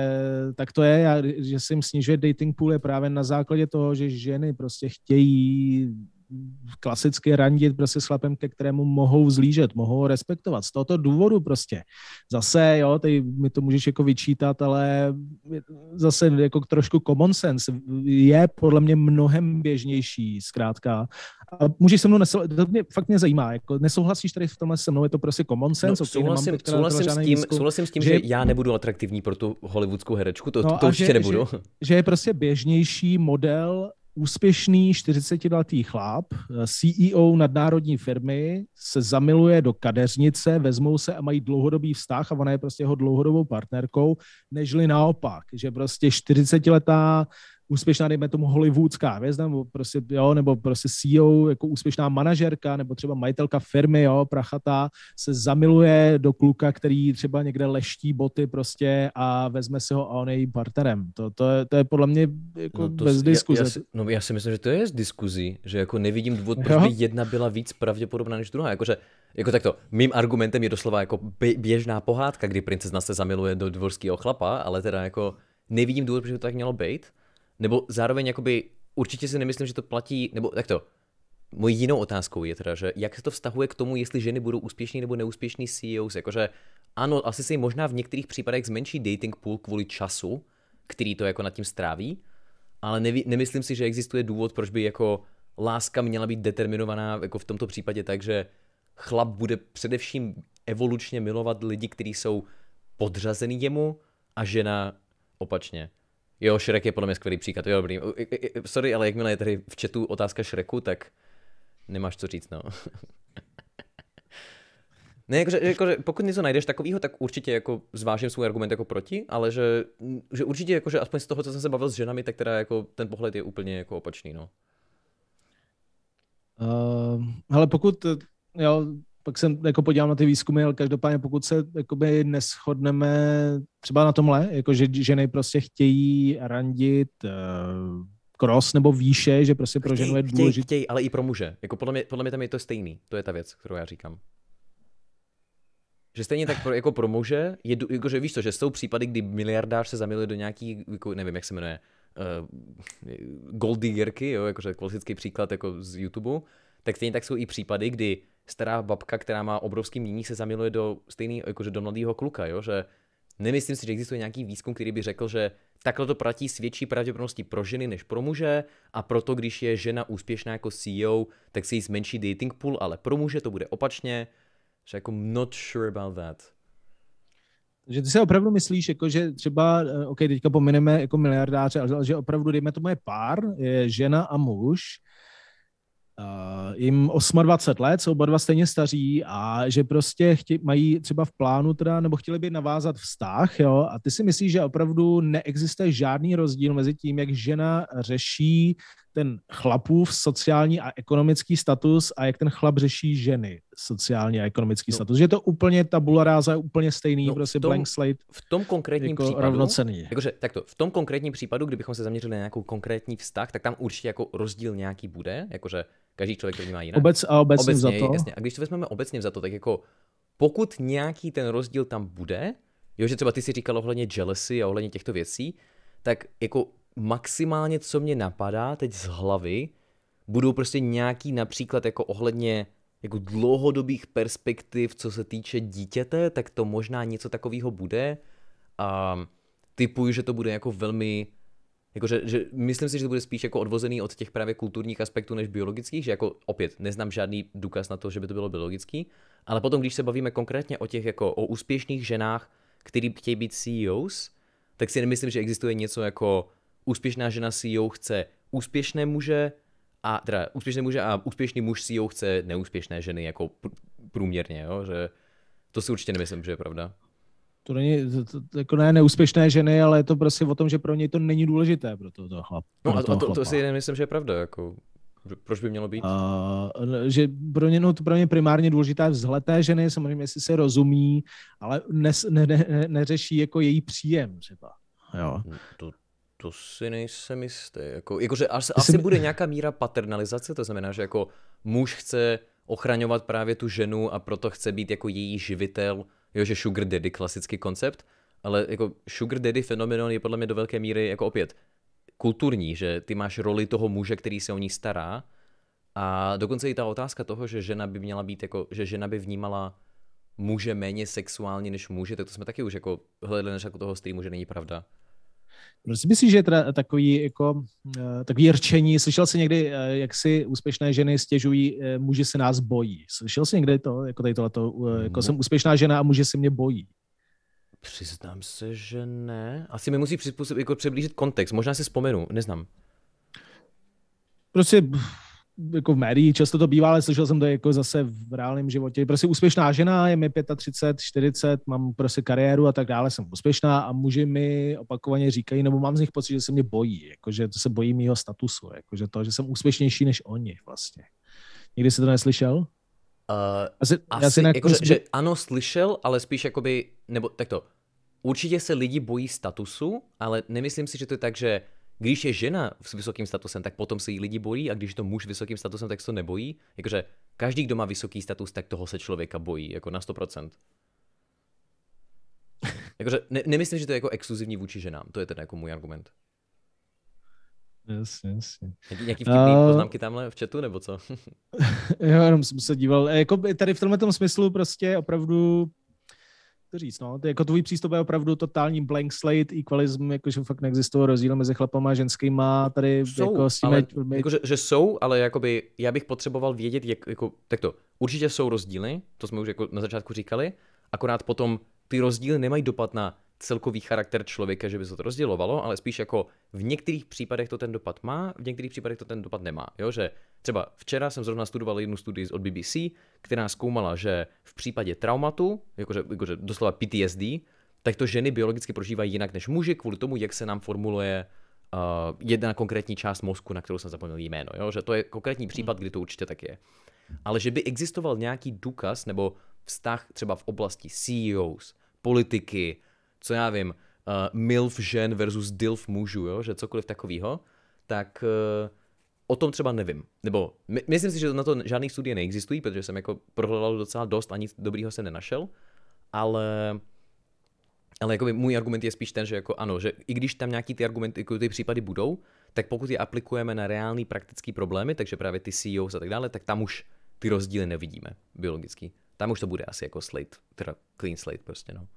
tak to je, já, že si jim snižuje dating pool je právě na základě toho, že ženy prostě chtějí klasicky randit prostě s chlapem, ke kterému mohou zlížet, mohou respektovat. Z tohoto důvodu prostě. Zase, jo, ty mi to můžeš jako vyčítat, ale zase jako trošku common sense je podle mě mnohem běžnější zkrátka. A můžeš se mnou nesouhlasit, to mě fakt mě zajímá, jako nesouhlasíš tady v tomhle se mnou, je to prostě common no, sense? No, souhlasím, okay, souhlasím, s tím, výzku, souhlasím s tím, že, že já nebudu atraktivní pro tu hollywoodskou herečku, to, no to určitě že, nebudu. Že, že je prostě běžnější model úspěšný 40-letý chlap, eh, CEO nadnárodní firmy, se zamiluje do kadeřnice, vezmou se a mají dlouhodobý vztah a ona je prostě jeho dlouhodobou partnerkou, nežli naopak, že prostě 40-letá úspěšná, dejme tomu, hollywoodská hvězda, nebo prostě, jo, nebo prostě CEO, jako úspěšná manažerka, nebo třeba majitelka firmy, jo, prachatá, se zamiluje do kluka, který třeba někde leští boty prostě a vezme si ho a on je jejím partnerem. To, to, je, to je podle mě jako no to, bez diskuze. Já, já si, no já si myslím, že to je z diskuzí, že jako nevidím důvod, proč by jedna byla víc pravděpodobná než druhá. Jakože, jako takto, mým argumentem je doslova jako běžná pohádka, kdy princezna se zamiluje do dvorského chlapa, ale teda jako nevidím důvod, proč by to tak mělo být. Nebo zároveň jakoby určitě si nemyslím, že to platí, nebo tak to, Mojí jinou otázkou je teda, že jak se to vztahuje k tomu, jestli ženy budou úspěšný nebo neúspěšný CEOs, jakože ano, asi si možná v některých případech zmenší dating pool kvůli času, který to jako nad tím stráví, ale neví, nemyslím si, že existuje důvod, proč by jako láska měla být determinovaná jako v tomto případě tak, že chlap bude především evolučně milovat lidi, kteří jsou podřazený jemu a žena opačně. Jo, Shrek je podle mě skvělý příklad. Jo, dobrý. Sorry, ale jakmile je tady v chatu otázka Shreku, tak nemáš co říct, no. <laughs> Ne, jakože, jakože pokud něco najdeš takového, tak určitě jako zvážím svůj argument jako proti, ale že, že určitě jakože aspoň z toho, co jsem se bavil s ženami, tak teda jako ten pohled je úplně jako opačný, no. Uh, ehm, ale pokud jo, pak jsem jako podíval na ty výzkumy, ale každopádně pokud se jakoby neschodneme třeba na tomhle, jako že ženy prostě chtějí randit, uh, eh, kros nebo výše, že prostě pro ženu je důležitý. Chtějí, ale i pro muže. Jako podle mě, podle mě tam je to stejný. To je ta věc, kterou já říkám. Že stejně tak pro, jako pro muže, je, jako, že víš to, že jsou případy, kdy miliardář se zamiluje do nějaký, jako, nevím, jak se jmenuje, uh, eh, gold diggerky, jo, jakože klasický příklad jako z YouTube, tak stejně tak jsou i případy, kdy stará babka, která má obrovský mění, se zamiluje do stejný, jakože do mladého kluka, jo? že nemyslím si, že existuje nějaký výzkum, který by řekl, že takhle to platí s větší pravděpodobností pro ženy než pro muže a proto, když je žena úspěšná jako CEO, tak si jí zmenší dating pool, ale pro muže to bude opačně, že jako not sure about that. Že ty se opravdu myslíš, jako, že třeba, eh, OK, teďka pomineme jako miliardáře, ale že opravdu, dejme tomu je pár, je žena a muž, uh, jim 28 let, jsou oba dva stejně staří a že prostě chtě, mají třeba v plánu teda, nebo chtěli by navázat vztah, jo, a ty si myslíš, že opravdu neexistuje žádný rozdíl mezi tím, jak žena řeší ten chlapův sociální a ekonomický status a jak ten chlap řeší ženy sociální a ekonomický no. status. Že je to úplně tabula ráza, úplně stejný, no, prostě tom, blank slate. V tom konkrétním jako případu, rovnocený. Jakože, takto, v tom konkrétním případu, kdybychom se zaměřili na nějakou konkrétní vztah, tak tam určitě jako rozdíl nějaký bude, jakože každý člověk to vnímá jinak. Obec a obecně, obecně za to. Jasně. A když to vezmeme obecně za to, tak jako pokud nějaký ten rozdíl tam bude, jo, že třeba ty si říkal ohledně jealousy a ohledně těchto věcí, tak jako maximálně, co mě napadá teď z hlavy, budou prostě nějaký například jako ohledně jako dlouhodobých perspektiv, co se týče dítěte, tak to možná něco takového bude. A typuji, že to bude jako velmi jako že myslím si, že to bude spíš jako odvozený od těch právě kulturních aspektů než biologických, že jako opět neznám žádný důkaz na to, že by to bylo biologický, ale potom, když se bavíme konkrétně o těch jako o úspěšných ženách, který chtějí být CEOs, tak si nemyslím, že existuje něco jako úspěšná žena CEO chce úspěšné muže, a teda úspěšné muže a úspěšný muž CEO chce neúspěšné ženy jako průměrně, jo? že to si určitě nemyslím, že je pravda. To není, to, to, to, jako ne neúspěšné ženy, ale je to prostě o tom, že pro něj to není důležité pro toho, toho chlap, No a, to, to, to si nemyslím, že je pravda, jako proč by mělo být? Uh, že pro ně, no, to pro mě primárně důležité vzhled té ženy, samozřejmě, jestli se rozumí, ale ne, ne, ne, neřeší jako její příjem třeba. Jo. No, to, to si nejsem jistý. Jako, jakože asi, asi jsi... bude nějaká míra paternalizace, to znamená, že jako muž chce ochraňovat právě tu ženu a proto chce být jako její živitel, jo, že sugar daddy, klasický koncept, ale jako sugar daddy fenomenon je podle mě do velké míry jako opět kulturní, že ty máš roli toho muže, který se o ní stará a dokonce i ta otázka toho, že žena by měla být jako, že žena by vnímala muže méně sexuálně než muže, tak to jsme taky už jako hledali na toho streamu, že není pravda. Proč si myslíš, že je teda takový, jako, eh, takový rčení, slyšel jsi někdy, eh, jak si úspěšné ženy stěžují, eh, muži se nás bojí. Slyšel jsi někdy to, jako tady tohleto, jako no. jsem úspěšná žena a muži se mě bojí? Přiznám se, že ne. Asi mi musí jako přiblížit kontext. Možná si vzpomenu, neznám. Prostě jako v médiích často to bývá, ale slyšel jsem to jako zase v reálném životě. Prostě úspěšná žena, je mi 35, 40, mám prostě kariéru a tak dále, jsem úspěšná a muži mi opakovaně říkají, nebo mám z nich pocit, že se mě bojí, jakože to se bojí mýho statusu, jakože to, že jsem úspěšnější než oni vlastně. Nikdy jsi to neslyšel? Uh, asi, asi, asi jako, že, že ano, slyšel, ale spíš jakoby, nebo tak to, určitě se lidi bojí statusu, ale nemyslím si, že to je tak, že když je žena s vysokým statusem, tak potom se jí lidi bojí a když je to muž s vysokým statusem, tak se to nebojí. Jakože každý, kdo má vysoký status, tak toho se člověka bojí, jako na 100%. <laughs> Jakože ne, nemyslím, že to je jako exkluzivní vůči ženám, to je ten jako můj argument. Jasně, jasně. Nějaký, nějaký vtipný uh... poznámky tamhle v chatu, nebo co? <laughs> jo, jenom jsem se díval. Jako tady v tomhle tom smyslu prostě opravdu to říct, no. jako tvůj přístup je opravdu totální blank slate, equalism, jakože fakt neexistují rozdíl mezi chlapama a ženskýma, tady jsou, jako s tím... Ale, my... jako, že, že, jsou, ale jakoby já bych potřeboval vědět, jak, jako, tak to, určitě jsou rozdíly, to jsme už jako na začátku říkali, akorát potom ty rozdíly nemají dopad na celkový charakter člověka, že by se to rozdělovalo, ale spíš jako v některých případech to ten dopad má, v některých případech to ten dopad nemá. Jo, že třeba včera jsem zrovna studoval jednu studii od BBC, která zkoumala, že v případě traumatu, jakože, jakože doslova PTSD, tak to ženy biologicky prožívají jinak než muži kvůli tomu, jak se nám formuluje uh, jedna konkrétní část mozku, na kterou jsem zapomněl jméno. Jo? Že to je konkrétní případ, kdy to určitě tak je. Ale že by existoval nějaký důkaz nebo vztah třeba v oblasti CEOs, politiky, co já vím, uh, MILF žen versus DILF mužů, jo, že cokoliv takového, tak uh, o tom třeba nevím. Nebo my, myslím si, že na to žádné studie neexistují, protože jsem jako prohledal docela dost a nic dobrýho se nenašel, ale ale jakoby můj argument je spíš ten, že jako ano, že i když tam nějaký ty argumenty, jako ty případy budou, tak pokud je aplikujeme na reální praktické problémy, takže právě ty CEOs a tak dále, tak tam už ty rozdíly nevidíme biologicky. Tam už to bude asi jako slate, teda clean slate prostě, no.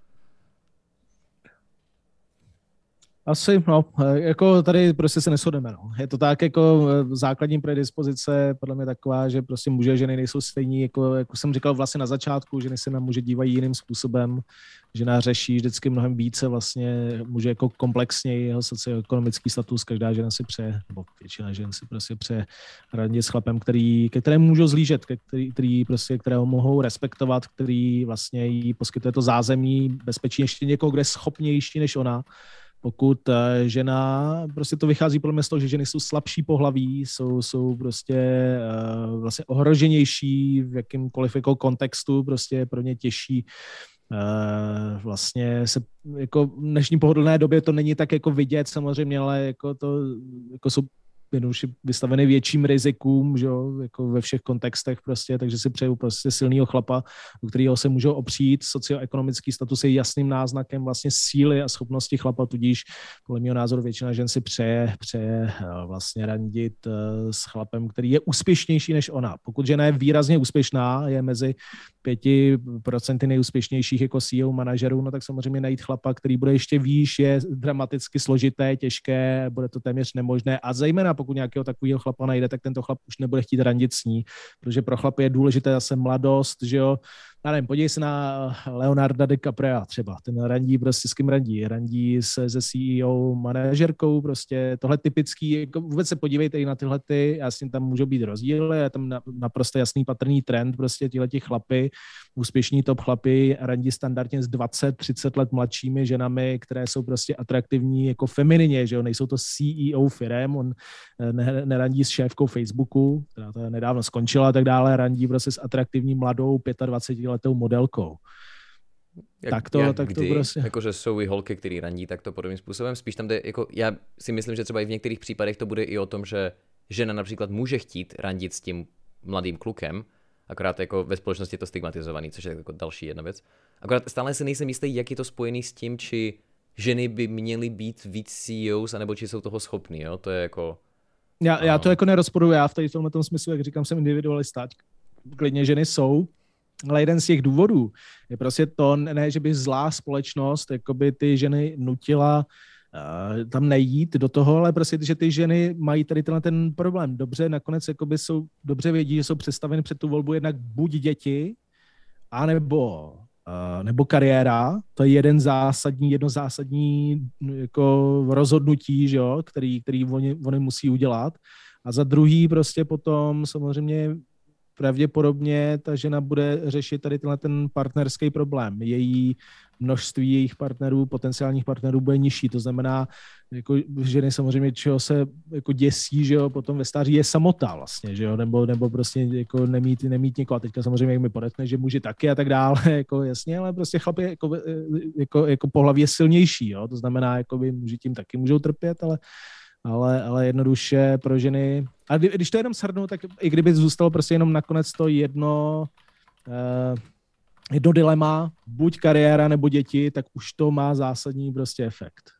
Asi, no, e, jako tady prostě se neshodneme, no. Je to tak, jako e, základní predispozice, podle mě taková, že prostě muže a ženy nejsou stejní, jako, jako jsem říkal vlastně na začátku, ženy se na muže dívají jiným způsobem, žena řeší vždycky mnohem více vlastně, muže jako komplexněji jeho socioekonomický status, každá žena si přeje, nebo většina žen si prostě přeje radit s chlapem, který, ke kterému můžou zlížet, ke který, který prostě, kterého mohou respektovat, který vlastně jí poskytuje to zázemí bezpečí ještě někoho, kde je schopnější než ona pokud eh, žena, prostě to vychází podle mě z toho, že ženy jsou slabší pohlaví, jsou, jsou prostě uh, vlastně ohroženější v jakýmkoliv jako kontextu, prostě pro ně těžší Uh, vlastně se jako v dnešní pohodlné době to není tak jako vidět samozřejmě, ale jako to jako jsou jednoduše vystavený větším rizikům, že jo, jako ve všech kontextech prostě, takže si přeju prostě silného chlapa, do kterého se můžou opřít. Socioekonomický status je jasným náznakem vlastně síly a schopnosti chlapa, tudíž podle mého názoru většina žen si přeje, přeje eh, vlastně randit eh, s chlapem, který je úspěšnější než ona. Pokud žena je výrazně úspěšná, je mezi 5% nejúspěšnějších jako CEO manažerů, no tak samozřejmě najít chlapa, který bude ještě výš, je dramaticky složité, těžké, bude to téměř nemožné a zejména pokud nějakého takového chlapa najde, tak tento chlap už nebude chtít randit s ní, protože pro chlapy je důležité zase mladost, že jo, já nevím, podívej se na eh, Leonarda DiCaprio třeba, ten randí prostě s kým randí, randí se, se CEO manažerkou, prostě tohle typický, jako vůbec se podívejte i na tyhle ty, jasně tam můžou být rozdíly, je tam naprosto jasný patrný trend, prostě tyhle chlapy, úspěšní top chlapy, randí standardně s 20-30 let mladšími ženami, které jsou prostě atraktivní jako feminině, že jo, nejsou to CEO firem, on eh, nerandí s šéfkou Facebooku, která to nedávno skončila a tak dále, randí prostě s atraktivní mladou 25 letou modelkou. Jak, tak to, jak tak kdy, to prostě. Jakože jsou i holky, které randí takto podobným způsobem. Spíš tam jde, jako já si myslím, že třeba i v některých případech to bude i o tom, že žena například může chtít randit s tím mladým klukem, akorát jako ve společnosti je to stigmatizovaný, což je jako další jedna věc. Akorát stále si nejsem jistý, jak je to spojený s tím, či ženy by měly být víc CEOs, anebo či jsou toho schopný, jo? To je jako... Já, já to jako nerozporuju, já v tady v tomhle tom smyslu, jak říkám, jsem individualista, klidně ženy jsou ale jeden z těch důvodů je prostě to, ne, že by zlá společnost jakoby ty ženy nutila uh, tam nejít do toho, ale prostě, že ty ženy mají tady tenhle ten problém. Dobře, nakonec jakoby jsou, dobře vědí, že jsou představeny před tu volbu jednak buď děti, anebo eh, nebo kariéra, to je jeden zásadní, jedno zásadní mm, jako rozhodnutí, že jo, který, který oni, oni musí udělat. A za druhý prostě potom samozřejmě pravděpodobně ta žena bude řešit tady tenhle ten partnerský problém. Její množství jejich partnerů, potenciálních partnerů bude nižší. To znamená, jako ženy samozřejmě, čeho se jako děsí, že jo, potom ve stáří je samota vlastně, že jo, nebo, nebo prostě jako nemít, nemít někoho. A teďka samozřejmě, jak mi podetne, že může taky a tak dále, <laughs> jako jasně, ale prostě chlap je jako, jako, jako pohlaví je silnější, jo, to znamená, jako by muži tím taky můžou trpět, ale ale, ale jednoduše pro ženy. A kdy, když to jenom shrnu, tak i kdyby zůstalo prostě jenom nakonec to jedno, uh, jedno dilema, buď kariéra nebo děti, tak už to má zásadní prostě efekt.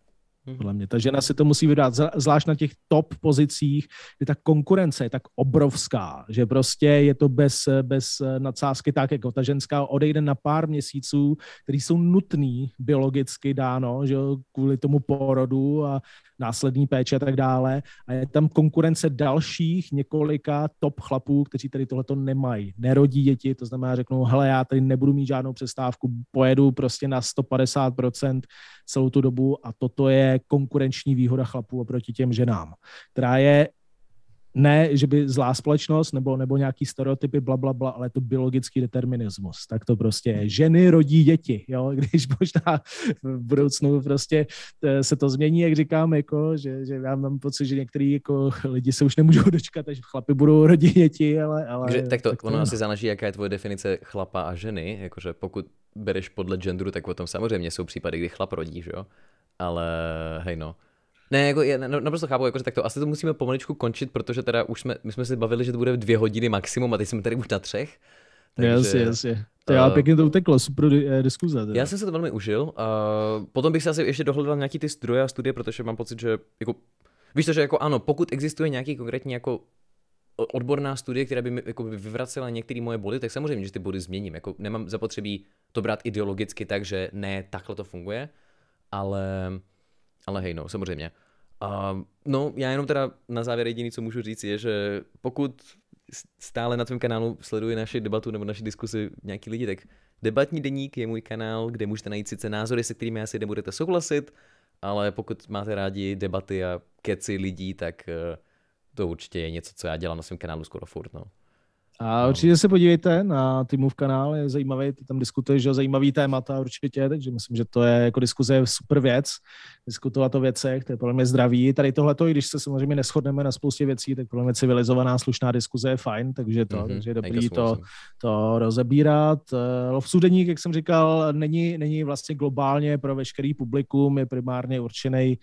Mhm. Podle mě. Ta žena si to musí vydat, zvlášť na těch top pozicích, kdy ta konkurence je tak obrovská, že prostě je to bez, bez nadsázky tak, jako ta ženská odejde na pár měsíců, který jsou nutný biologicky dáno, že kvůli tomu porodu a následní péče a tak dále. A je tam konkurence dalších několika top chlapů, kteří tady tohleto nemají. Nerodí děti, to znamená řeknou, hele, já tady nebudu mít žádnou přestávku, pojedu prostě na 150% celou tu dobu a toto je konkurenční výhoda chlapů oproti těm ženám, která je ne, že by zlá společnost nebo, nebo nějaký stereotypy, bla, bla, bla, ale to biologický determinismus. Tak to prostě je. Ženy rodí děti, jo, <laughs> když možná v budoucnu prostě eh, se to změní, jak říkám, jako, že, že já mám pocit, že některý jako, lidi se už nemůžou <laughs> dočkat, takže chlapi budou rodit děti, ale... ale že, tak to, tak to ono asi záleží, jaká je tvoje definice chlapa a ženy, jakože pokud bereš podle genderu, tak o tom samozřejmě jsou případy, kdy chlap rodí, že jo? Ale hej no, ne, jako, já no, naprosto chápu, jako, že tak to asi to musíme pomaličku končit, protože teda už jsme, my jsme si bavili, že to bude v dvě hodiny maximum a teď jsme tady už na třech. Takže, jasně, jasně. To já uh, pěkně to uteklo, super uh, diskuze. Teda. Já jsem se to velmi užil. Uh, potom bych se asi ještě dohledal nějaký ty zdroje a studie, protože mám pocit, že jako, víš to, že jako ano, pokud existuje nějaký konkrétní jako odborná studie, která by mi jako by vyvracela některé moje body, tak samozřejmě, že ty body změním. Jako nemám zapotřebí to brát ideologicky tak, že ne, takhle to funguje, ale ale hej no, samozřejmě. A, no, já jenom teda na závěr jediný, co můžu říct, je, že pokud stále na tvém kanálu sleduje naši debatu nebo naši diskusi nějaký lidi, tak Debatní deník je můj kanál, kde můžete najít sice názory, se kterými asi nebudete souhlasit, ale pokud máte rádi debaty a keci lidí, tak eh, to určitě je něco, co já dělám na svém kanálu skoro furt. No. A určitě se podívejte na Timův kanál, je zajímavý, ty tam diskutuješ o zajímavý témata určitě, takže myslím, že to je jako diskuze super věc, diskutovat o věcech, to je podle mě zdraví. Tady tohle, i když se samozřejmě neschodneme na spoustě věcí, tak podle mě civilizovaná slušná diskuze je fajn, takže to, mm-hmm. takže je dobrý to, to rozebírat. Lovců deník, jak jsem říkal, není, není vlastně globálně pro veškerý publikum, je primárně určený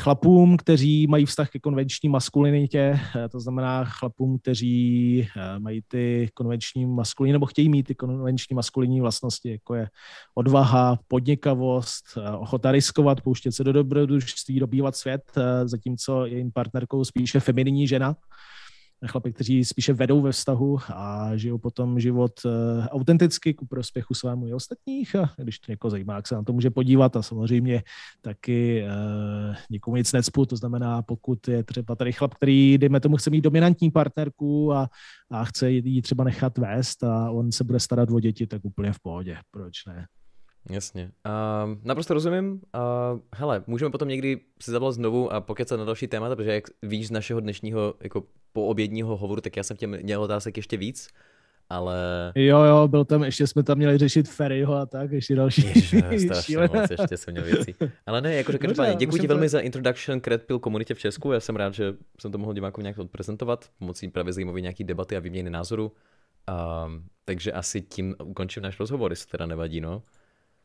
chlapům, kteří mají vztah ke konvenční maskulinitě, eh, to znamená chlapům, kteří eh, mají ty konvenční maskulinní nebo chtějí mít ty konvenční maskulinní vlastnosti, jako je odvaha, podnikavost, eh, ochota riskovat, pouštět se do dobrodružství, dobývat svět, zatímco je jim partnerkou spíše femininní žena chlapy, kteří spíše vedou ve vztahu a žijou potom život eh, autenticky ku prospěchu svému i ostatních. A když to někoho zajímá, jak se na to může podívat a samozřejmě taky eh, nikomu nic necpu, to znamená, pokud je třeba tady chlap, který, dejme tomu, chce mít dominantní partnerku a, a chce ji třeba nechat vést a on se bude starat o děti, tak úplně v pohodě, proč ne? Jasně. Uh, naprosto rozumím. Uh, hele, můžeme potom někdy si zavolat znovu a pokecat na další témata, protože jak víš z našeho dnešního jako po obědního hovoru, tak já jsem těm měl otázek ještě víc, ale... Jo, jo, byl tam, ještě jsme tam měli řešit Ferryho a tak, ještě další. Ještě, <laughs> strašně moc, ještě jsem měl věcí. Ale ne, jakože každopádně, děkuji ti velmi to... za introduction k Red Pill komunitě v Česku, já jsem rád, že jsem to mohl divákům nějak odprezentovat, pomocí právě zajímavé nějaký debaty a výměny názoru. Um, ehm, takže asi tím ukončím náš rozhovor, jestli teda nevadí, no.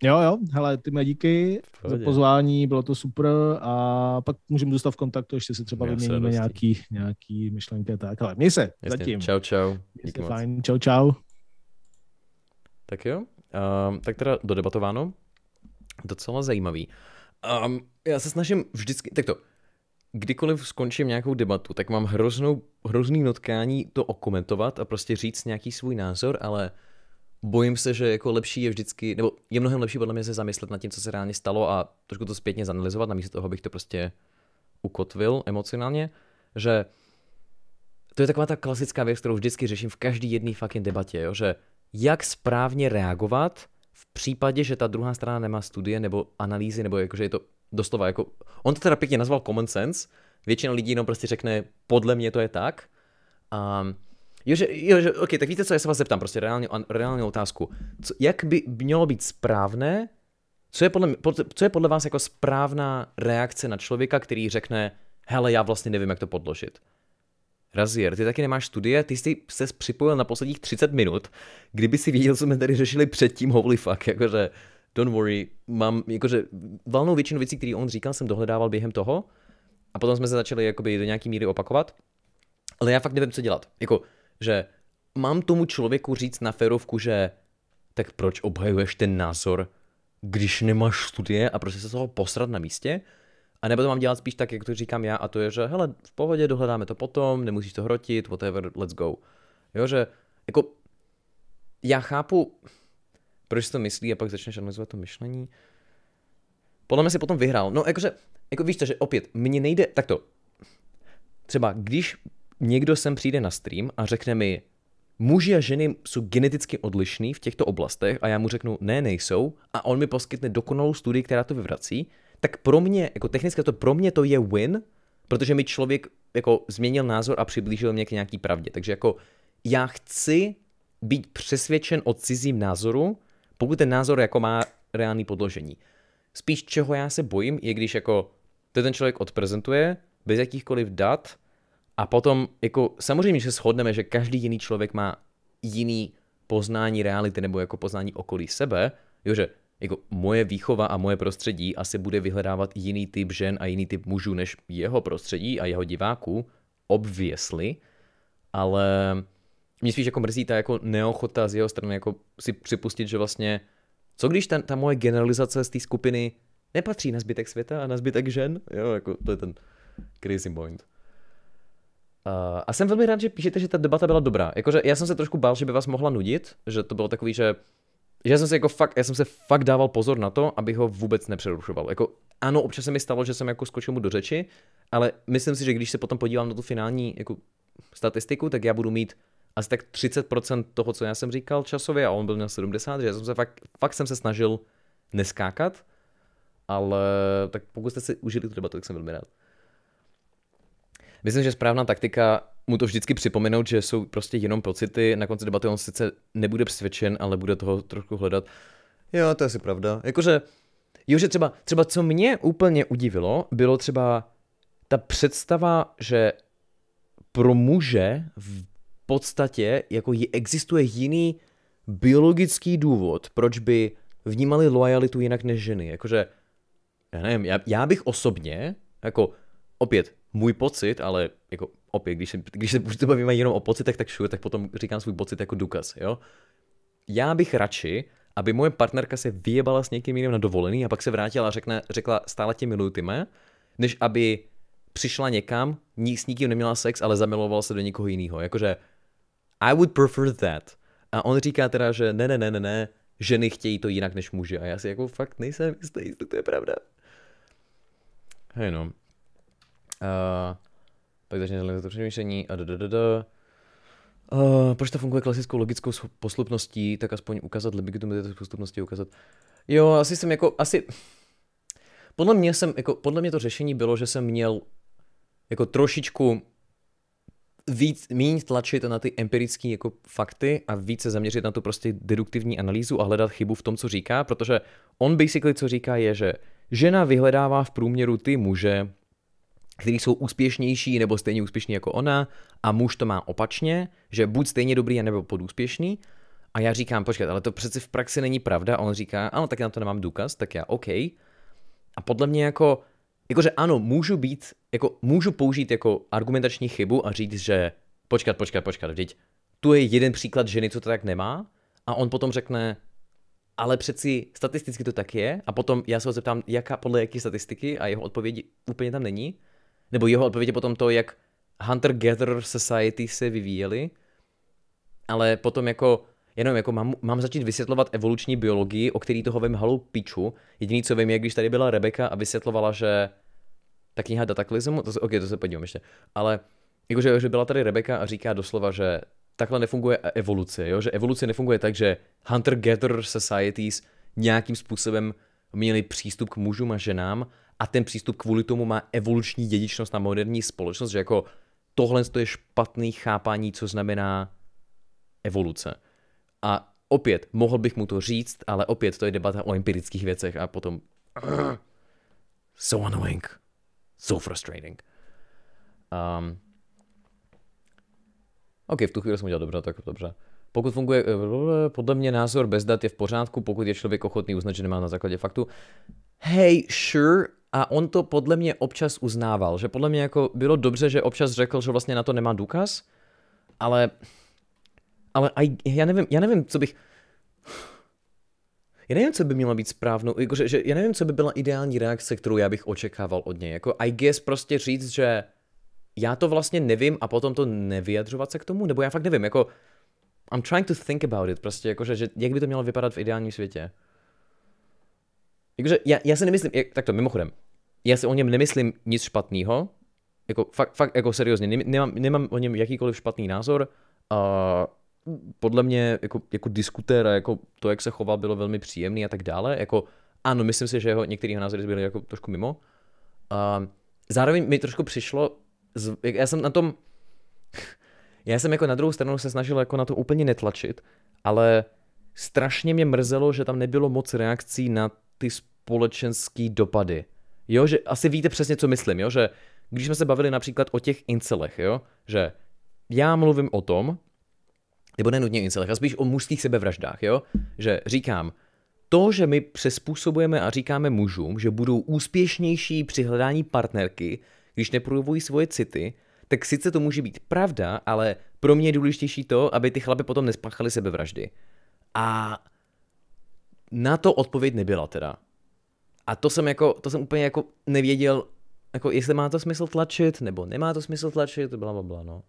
Jo, jo, hele, ty mě díky za pozvání, bylo to super a pak můžeme zůstat v kontaktu, ještě si třeba vyměníme nějaký, nějaký myšlenky tak, ale měj se Jasně. zatím. Čau, čau. díky se fajn, čau, čau. Tak jo, um, tak teda dodebatováno, docela zajímavý. Um, já se snažím vždycky, tak to, kdykoliv skončím nějakou debatu, tak mám hroznou, hrozný notkání to okomentovat a prostě říct nějaký svůj názor, ale bojím se, že jako lepší je vždycky, nebo je mnohem lepší podle mě se zamyslet nad tím, co se reálně stalo a trošku to zpětně zanalizovat, namísto toho bych to prostě ukotvil emocionálně, že to je taková ta klasická věc, kterou vždycky řeším v každý jedný fucking debatě, jo? že jak správně reagovat v případě, že ta druhá strana nemá studie nebo analýzy, nebo jakože je to doslova jako, on to teda pěkně nazval common sense, většina lidí jenom prostě řekne, podle mě to je tak, a um, Jo, že, jo, že, OK, tak víte co, já se vás zeptám prostě reálně, reálně otázku. Co, jak by mělo být správné, co je, podle, co je podle vás jako správná reakce na člověka, který řekne, hele, já vlastně nevím, jak to podložit. Razier, ty taky nemáš studie, ty jsi se připojil na posledních 30 minut, kdyby si viděl, co jsme tady řešili předtím, holy fuck, jakože don't worry, mám, jakože valnou většinu věcí, které on říkal, jsem dohledával během toho a potom jsme se začali jakoby do nějaký míry opakovat, ale já fakt nevím, co dělat. Jako, že mám tomu člověku říct na ferovku, že tak proč obhajuješ ten názor, když nemáš studie a prostě se toho posrat na místě? A nebo to mám dělat spíš tak, jak to říkám já, a to je, že hele, v pohodě, dohledáme to potom, nemusíš to hrotit, whatever, let's go. Jo, že jako já chápu, proč to myslí a pak začneš analyzovat to myšlení. Podle mě si potom vyhrál. No, jakože, jako víš to, že opět, mně nejde, tak to, třeba když někdo sem přijde na stream a řekne mi, muži a ženy jsou geneticky odlišní v těchto oblastech a já mu řeknu, ne, nejsou, a on mi poskytne dokonalou studii, která to vyvrací, tak pro mě, jako technicky to pro mě to je win, protože mi člověk jako změnil názor a přiblížil mě k nějaký pravdě. Takže jako já chci být přesvědčen o cizím názoru, pokud ten názor jako má reálný podložení. Spíš čeho já se bojím, je když jako to ten člověk odprezentuje bez jakýchkoliv dat, a potom, jako samozřejmě, že shodneme, že každý jiný člověk má jiný poznání reality nebo jako poznání okolí sebe, jo, že jako moje výchova a moje prostředí asi bude vyhledávat jiný typ žen a jiný typ mužů než jeho prostředí a jeho diváků, obviously, ale mě spíš jako mrzí ta jako neochota z jeho strany jako si připustit, že vlastně co když ta, ta moje generalizace z té skupiny nepatří na zbytek světa a na zbytek žen? Jo, jako to je ten crazy point. Uh, a jsem velmi rád, že píšete, že ta debata byla dobrá. Jakože já jsem se trošku bál, že by vás mohla nudit, že to bylo takový, že že já jsem se jako fakt, já jsem se fakt dával pozor na to, aby ho vůbec nepřerušoval. Jako ano, občas se mi stalo, že jsem jako skočil mu do řeči, ale myslím si, že když se potom podívám na tu finální jako statistiku, tak já budu mít asi tak 30% toho, co já jsem říkal časově a on byl na 70, že já jsem se fakt, fakt jsem se snažil neskákat, ale tak pokud jste si užili tu debatu, tak jsem velmi rád. Myslím, že správná taktika mu to vždycky připomenout, že jsou prostě jenom pocity. Na konci debaty on sice nebude přesvědčen, ale bude toho trošku hledat. Jo, to je asi pravda. Jakože, jo, že třeba, třeba co mě úplně udivilo, bylo třeba ta představa, že pro muže v podstatě jako existuje jiný biologický důvod, proč by vnímali lojalitu jinak než ženy. Jakože, já nevím, já, já bych osobně, jako opět, můj pocit, ale jako opět, když se, když se to bavíme jenom o pocitech, tak sure, tak potom říkám svůj pocit jako důkaz, jo. Já bych radši, aby moje partnerka se vyjebala s někým jiným na dovolený a pak se vrátila a řekne, řekla stále tě miluju, ty mé, než aby přišla někam, ní, s nikým neměla sex, ale zamilovala se do někoho jiného. Jakože I would prefer that. A on říká teda, že ne, ne, ne, ne, ne, ženy chtějí to jinak než muži. A já si jako fakt nejsem jistý, to je pravda. Hej no. Uh, pak začne to přemýšlení a da, da, da, da. Uh, proč to funguje klasickou logickou poslupností, tak aspoň ukázat libitum této poslupnosti ukázat. Jo, asi jsem jako, asi... Podle mě jsem, jako, podle mě to řešení bylo, že jsem měl jako trošičku víc, míň tlačit na ty empirické jako fakty a více zaměřit na tu prostě deduktivní analýzu a hledat chybu v tom, co říká, protože on basically co říká je, že žena vyhledává v průměru ty muže, který jsou úspěšnější nebo stejně úspěšní jako ona a muž to má opačně, že buď stejně dobrý nebo podúspěšný a já říkám, počkat, ale to přece v praxi není pravda a on říká, ano, tak já na to nemám důkaz, tak já OK. A podle mě jako, jakože ano, můžu být, jako můžu použít jako argumentační chybu a říct, že počkat, počkat, počkat, vždyť tu je jeden příklad ženy, co to tak nemá a on potom řekne, ale přeci statisticky to tak je a potom já se ho zeptám, jaká, podle jaké statistiky a jeho odpovědi úplně tam není nebo jeho odpověď je potom to, jak hunter-gatherer society se vyvíjely, ale potom jako, jenom jako mám, mám začít vysvětlovat evoluční biologii, o který toho vím halou piču. Jediný, co vím, je, když tady byla Rebeka a vysvětlovala, že ta kniha Dataklizmu, to se, ok, to se podívám ještě, ale jakože že byla tady Rebeka a říká doslova, že takhle nefunguje evoluce, jo? že evoluce nefunguje tak, že hunter-gatherer societies nějakým způsobem měli přístup k mužům a ženám a ten přístup kvůli tomu má evoluční dědičnost na moderní společnost, že jako tohle je špatný chápání, co znamená evoluce. A opět, mohl bych mu to říct, ale opět to je debata o empirických věcech a potom so annoying, so frustrating. Um, OK, v tu chvíli jsem udělal dobře, tak dobře. Pokud funguje, eh, podle mě názor bez dat je v pořádku, pokud je člověk ochotný uznat, že nemá na základě faktu. Hey, sure, a on to podle mě občas uznával, že podle mě jako bylo dobře, že občas řekl, že vlastně na to nemá důkaz, ale, ale aj, já nevím, já nevím, co bych, <sighs> já nevím, co by mělo být správnou, jakože, že, já nevím, co by byla ideální reakce, kterou já bych očekával od něj, jako I guess prostě říct, že já to vlastně nevím a potom to nevyjadřovat se k tomu, nebo já fakt nevím, jako I'm trying to think about it, prostě jakože, že, jak by to mělo vypadat v ideálním světě. Jakože já, já si nemyslím, jak, tak to mimochodem, já si o něm nemyslím nic špatného, jako fakt, fakt jako seriózně, nemám, nemám o něm jakýkoliv špatný názor a podle mě jako, jako diskutér a jako to, jak se choval, bylo velmi příjemný a tak dále, jako ano, myslím si, že jeho, některý názory byly jako trošku mimo. A zároveň mi trošku přišlo, z, já jsem na tom, <laughs> já jsem jako na druhou stranu se snažil jako na to úplně netlačit, ale strašně mě mrzelo, že tam nebylo moc reakcí na ty společenské dopady. Jo, že asi víte přesně, co myslím, jo, že když jsme se bavili například o těch incelech, jo, že já mluvím o tom, nebo nenutně incelech, a spíš o mužských sebevraždách, jo, že říkám, to, že my přespůsobujeme a říkáme mužům, že budou úspěšnější při hledání partnerky, když neprojevují svoje city, tak sice to může být pravda, ale pro mě je důležitější to, aby ty chlapy potom nespáchali sebevraždy. A na to odpověď nebyla teda. A to jsem jako, to jsem úplně jako nevěděl, jako jestli má to smysl tlačit, nebo nemá to smysl tlačit, to byla babla, no.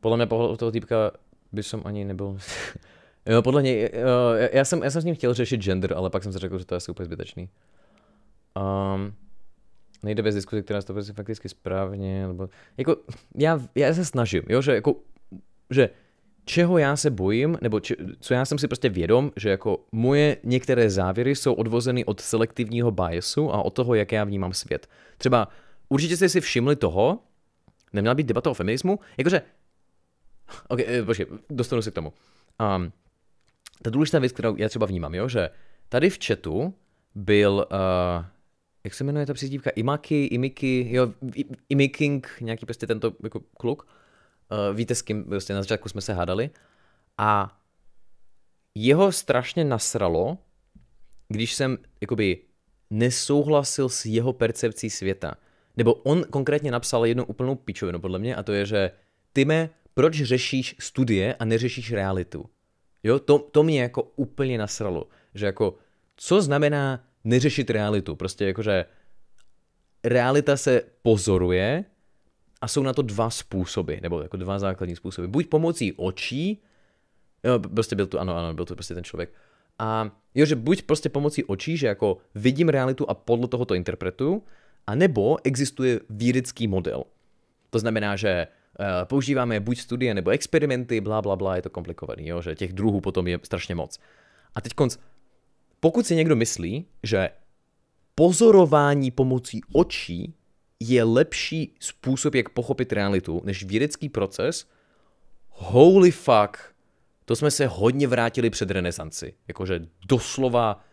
Podle mě pohled toho týpka by jsem ani nebyl. <laughs> jo, podle něj, uh, já, jsem, já jsem s ním chtěl řešit gender, ale pak jsem si řekl, že to je úplně zbytečný. Um, nejde bez diskuzi, která je to fakticky správně, nebo, jako, já, já se snažím, jo, že jako, že čeho já se bojím, nebo če, co já jsem si prostě vědom, že jako moje některé závěry jsou odvozeny od selektivního biasu a od toho, jak já vnímám svět. Třeba určitě jste si všimli toho, neměla být debata o feminismu, jakože, ok, počkej, eh, dostanu se k tomu. Um, ta důležitá věc, kterou já třeba vnímám, jo, že tady v chatu byl, uh, jak se jmenuje ta přizdívka, Imaki, Imiki, jo, Imiking, nějaký prostě tento jako kluk, Uh, víte s kým, prostě na začátku jsme se hádali. A jeho strašně nasralo, když jsem jakoby nesouhlasil s jeho percepcí světa. Nebo on konkrétně napsal jednu úplnou pičovinu podle mě a to je, že Tyme, proč řešíš studie a neřešíš realitu? Jo, to, to mě jako úplně nasralo, že jako co znamená neřešit realitu? Prostě jako že realita se pozoruje a jsou na to dva způsoby, nebo jako dva základní způsoby. Buď pomocí očí, jo, prostě byl tu, ano, ano, byl tu prostě ten člověk. A jo, že buď prostě pomocí očí, že jako vidím realitu a podle toho to interpretuju, a nebo existuje vědecký model. To znamená, že eh, používáme buď studie nebo experimenty, bla, bla, bla, je to komplikovaný, jo, že těch druhů potom je strašně moc. A teď konc, pokud si někdo myslí, že pozorování pomocí očí je lepší způsob, jak pochopit realitu, než vědecký proces. Holy fuck, to jsme se hodně vrátili před renesanci. Jakože doslova,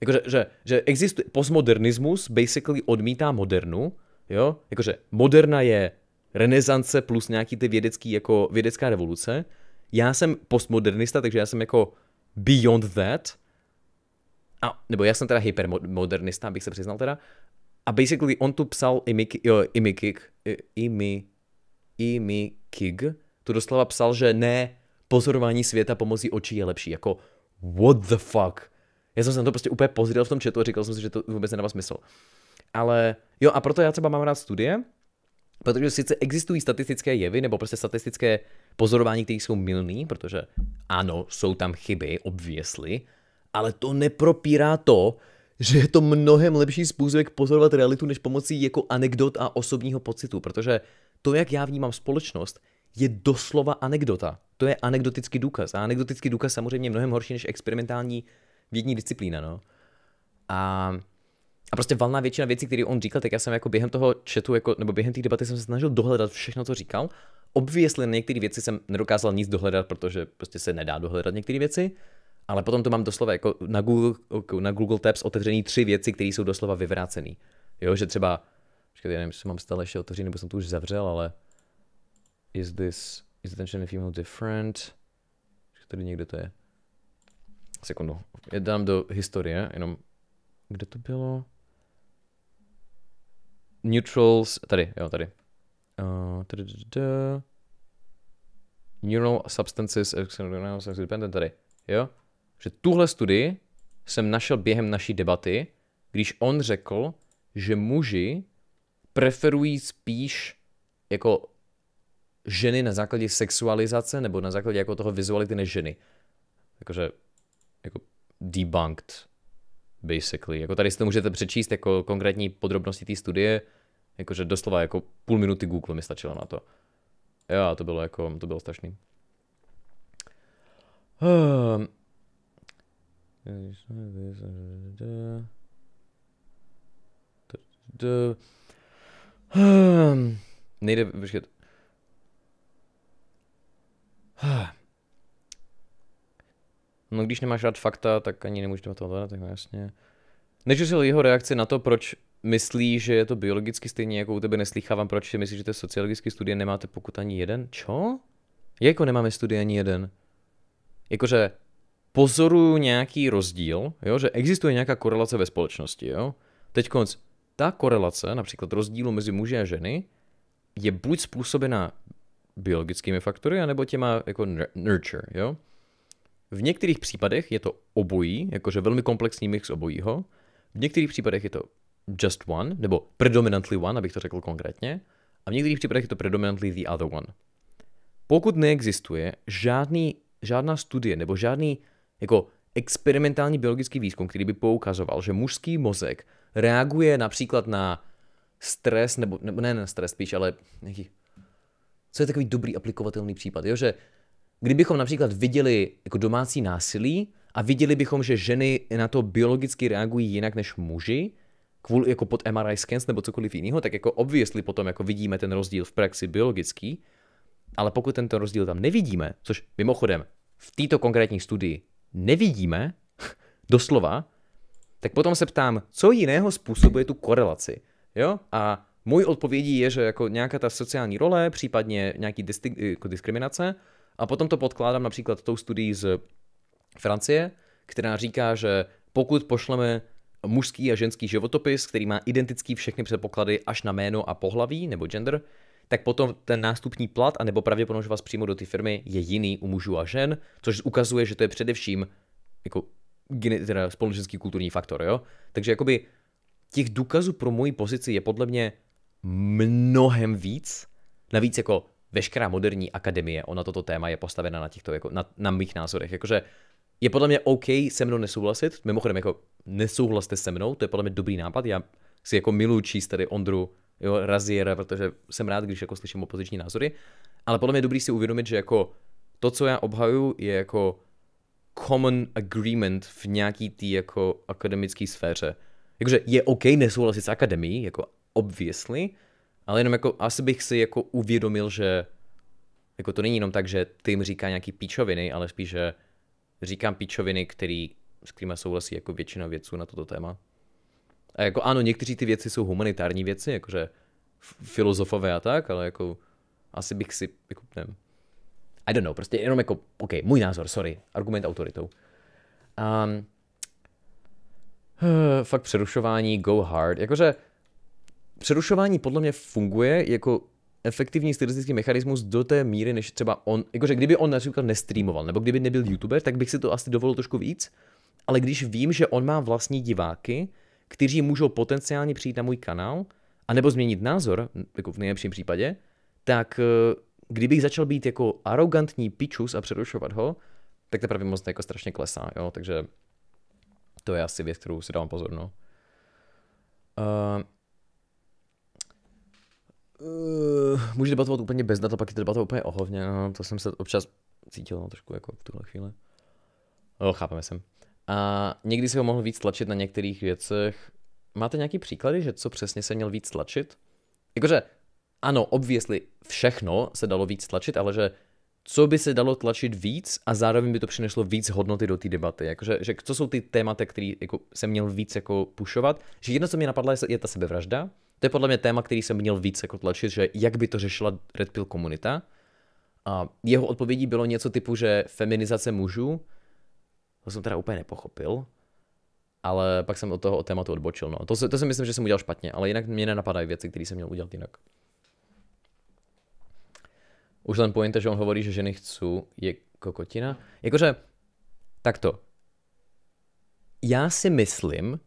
jakože že, že existuje, postmodernismus basically odmítá modernu, jo? Jakože moderna je renesance plus nějaký ty vědecký, jako vědecká revoluce. Já jsem postmodernista, takže já jsem jako beyond that. A, nebo já jsem teda hypermodernista, abych se přiznal teda. A basically on tu psal Imikik, imi, Imi, Imi tu doslova psal, že ne, pozorování světa pomocí očí je lepší. Jako, what the fuck? Já jsem se na to prostě úplně pozřel v tom chatu a říkal jsem si, že to vůbec nedává smysl. Ale jo, a proto já třeba mám rád studie, protože sice existují statistické jevy nebo prostě statistické pozorování, které jsou milný, protože ano, jsou tam chyby, obviously, ale to nepropírá to, že je to mnohem lepší způsob, jak pozorovat realitu, než pomocí jako anekdot a osobního pocitu, protože to, jak já vnímám společnost, je doslova anekdota. To je anekdotický důkaz. A anekdotický důkaz samozřejmě je mnohem horší než experimentální vědní disciplína, no. A, a prostě valná většina věcí, které on říkal, tak já jsem jako během toho chatu, jako, nebo během té debaty jsem se snažil dohledat všechno, co říkal. Obvěsli na některé věci jsem nedokázal nic dohledat, protože prostě se nedá dohledat některé věci ale potom to mám doslova jako na Google, jako na Google Tabs otevřený tři věci, které jsou doslova vyvrácené. Jo, že třeba, počkej, já nevím, jestli mám stále ještě otevřený, nebo jsem to už zavřel, ale is this, is attention and female different? Tady někde to je. Sekundu. Já dám do historie, jenom, kde to bylo? Neutrals, tady, jo, tady. Uh, tady. Neural substances, eh, dependent, tady, jo že tuhle studii jsem našel během naší debaty, když on řekl, že muži preferují spíš jako ženy na základě sexualizace nebo na základě jako toho vizuality než ženy. Jakože jako debunked basically. Jako tady si to můžete přečíst jako konkrétní podrobnosti té studie, jakože doslova jako půl minuty Google mi stačilo na to. Jo, to bylo jako, to bylo strašný. Ehm, <sighs> Nejde, počkat. <sighs> No když nemáš rád fakta, tak ani nemůžeš to hledat, tak no, jasně. Nečusil jeho reakci na to, proč myslí, že je to biologicky stejně jako u tebe neslýchávám, proč si myslíš, že je sociologický studie nemáte pokud ani jeden? Čo? jako nemáme studie ani jeden. Jakože pozoruju nějaký rozdíl, jo, že existuje nějaká korelace ve společnosti. Jo. Teď konc, ta korelace, například rozdílu mezi muži a ženy, je buď způsobena biologickými faktory, anebo těma jako nurture. Jo. V některých případech je to obojí, jakože velmi komplexní mix obojího. V některých případech je to just one, nebo predominantly one, abych to řekl konkrétně. A v některých případech je to predominantly the other one. Pokud neexistuje žádný, žádná studie nebo žádný jako experimentální biologický výzkum, který by poukazoval, že mužský mozek reaguje například na stres, nebo, nebo ne na stres spíš, ale nějaký, co je takový dobrý aplikovatelný případ, jo, že kdybychom například viděli jako domácí násilí a viděli bychom, že ženy na to biologicky reagují jinak než muži, kvůli, jako pod MRI scans nebo cokoliv jiného, tak jako obviously potom jako vidíme ten rozdíl v praxi biologický, ale pokud tento rozdíl tam nevidíme, což mimochodem v této konkrétní studii nevidíme, <laughs> doslova, tak potom se ptám, co jiného způsobuje tu korelaci. Jo? A můj odpovědí je, že jako nějaká ta sociální role, případně nějaký disti- jako diskriminace, a potom to podkládám například tou studií z Francie, která říká, že pokud pošleme mužský a ženský životopis, který má identický všechny předpoklady až na jméno a pohlaví nebo gender, tak potom ten nástupní plat a nebo že vás přímo do té firmy, je jiný u mužů a žen, což ukazuje, že to je především jako teda společenský kulturní faktor, jo? Takže jakoby těch důkazů pro moji pozici je podle mě mnohem víc. Navíc jako veškerá moderní akademie, ona toto téma je postavena na těchto, jako na, na mých názorech. Jakože je podle mě OK se mnou nesouhlasit, mimochodem jako nesouhlaste se mnou, to je podle mě dobrý nápad, já si jako miluji číst tady Ondru jo, razier, protože jsem rád, když jako slyším opoziční názory, ale podle mě je dobrý si uvědomit, že jako to, co já obhaju, je jako common agreement v nějaký té jako akademické sféře. Jakože je OK nesouhlasit s akademií, jako obviously, ale jenom jako asi bych si jako uvědomil, že jako to není jenom tak, že tým říká nějaký píčoviny, ale spíš, že říkám píčoviny, který, s kterými souhlasí jako většina věců na toto téma. A jako ano, někteří ty věci jsou humanitární věci, jakože filozofové a tak, ale jako asi bych si, jako nevím. I don't know, prostě jenom jako, OK, můj názor, sorry, argument autoritou. Um, uh, fakt přerušování, go hard, jakože přerušování podle mě funguje jako efektivní stylistický mechanismus do té míry, než třeba on, jakože kdyby on například nestreamoval, nebo kdyby nebyl youtuber, tak bych si to asi dovolil trošku víc, ale když vím, že on má vlastní diváky, kteří můžou potenciálně přijít na můj kanál, anebo změnit názor, jako v nejlepším případě, tak eh, kdybych začal být jako arrogantní pičus a přerušovat ho, tak ta pravděpodobnost jako strašně klesá, jo, takže to je asi věc, kterou si dávám pozor, no. Uh, uh, můžu debatovat úplně bez data, pak je to debata úplně ohovně, no, to jsem se občas cítil no, trošku jako v tuhle chvíli. No, chápeme sem. A někdy si ho mohl víc tlačit na některých věcech. Máte nějaký příklady, že co přesně se měl víc tlačit? Jakože ano, obvěsli všechno se dalo víc tlačit, ale že co by se dalo tlačit víc a zároveň by to přineslo víc hodnoty do té debaty. Jakože, že co jsou ty témata, které jako, jsem měl víc jako pušovat. Že jedno, co mě napadlo, je, je ta sebevražda. To je podle mě téma, který jsem měl víc jako tlačit, že jak by to řešila Red Pill komunita. A jeho odpovědí bylo něco typu, že feminizace mužů, to jsem teda úplně nepochopil. Ale pak jsem od toho od tématu odbočil. No. To, to si myslím, že jsem udělal špatně, ale jinak mě nenapadají věci, které jsem měl udělat jinak. Už ten pojďte, že on hovorí, že ženy chcou, je kokotina. Jakože, takto. Já si myslím,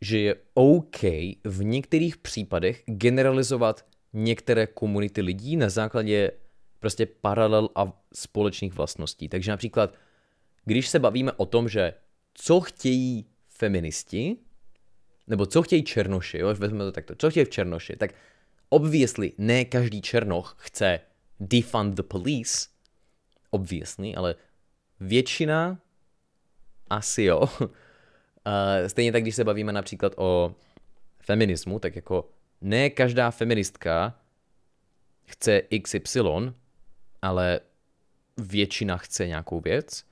že je OK v některých případech generalizovat některé komunity lidí na základě prostě paralel a společných vlastností. Takže například když se bavíme o tom, že co chtějí feministi, nebo co chtějí černoši, jo, vezmeme to takto, co chtějí v černoši, tak obviously ne každý černoch chce defund the police, obviously, ale většina asi jo. Uh, <laughs> stejně tak, když se bavíme například o feminismu, tak jako ne každá feministka chce XY, ale většina chce nějakou věc.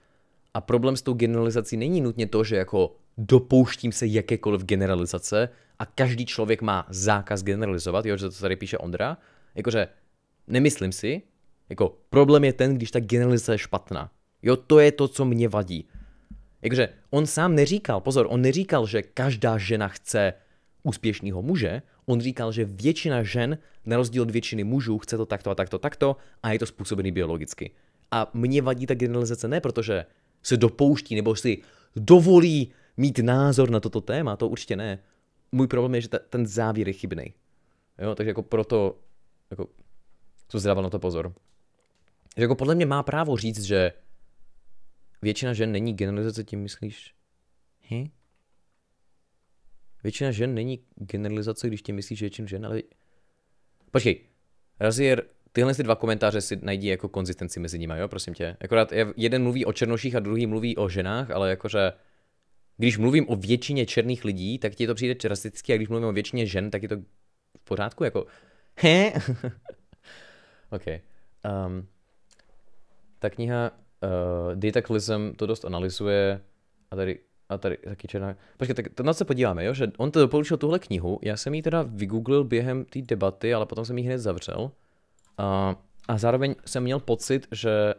A problém s tou generalizací není nutně to, že jako dopouštím se jakékoliv generalizace a každý člověk má zákaz generalizovat, jo, že to tady píše Ondra, jakože nemyslím si, jako problém je ten, když ta generalizace je špatná. Jo, to je to, co mě vadí. Jakože on sám neříkal, pozor, on neříkal, že každá žena chce úspěšného muže, on říkal, že většina žen, na rozdíl od většiny mužů, chce to takto a takto, takto a je to způsobený biologicky. A mně vadí ta generalizace ne, protože se dopouští nebo si dovolí mít názor na toto téma, to určitě ne. Můj problém je, že ta, ten závěr je chybný. Jo, takže jako proto jako, jsem si dával na to pozor. Že jako podle mě má právo říct, že většina žen není generalizace, tím myslíš? Hm? Většina žen není generalizace, když tím myslíš většinu žen, ale... Počkej, Razier tyhle si dva komentáře si najdí jako konzistenci mezi nimi, jo, prosím tě. Akorát jeden mluví o černoších a druhý mluví o ženách, ale jakože když mluvím o většině černých lidí, tak ti to přijde rasisticky, a když mluvím o většině žen, tak je to v pořádku, jako he? <laughs> <laughs> OK. Um, ta kniha uh, Detaclism to dost analyzuje a tady, a tady taky černá. Počkej, tak to na se podíváme, jo? že on to doporučil tuhle knihu, já jsem ji teda vygooglil během té debaty, ale potom jsem ji hned zavřel. A, a zároveň jsem měl pocit, že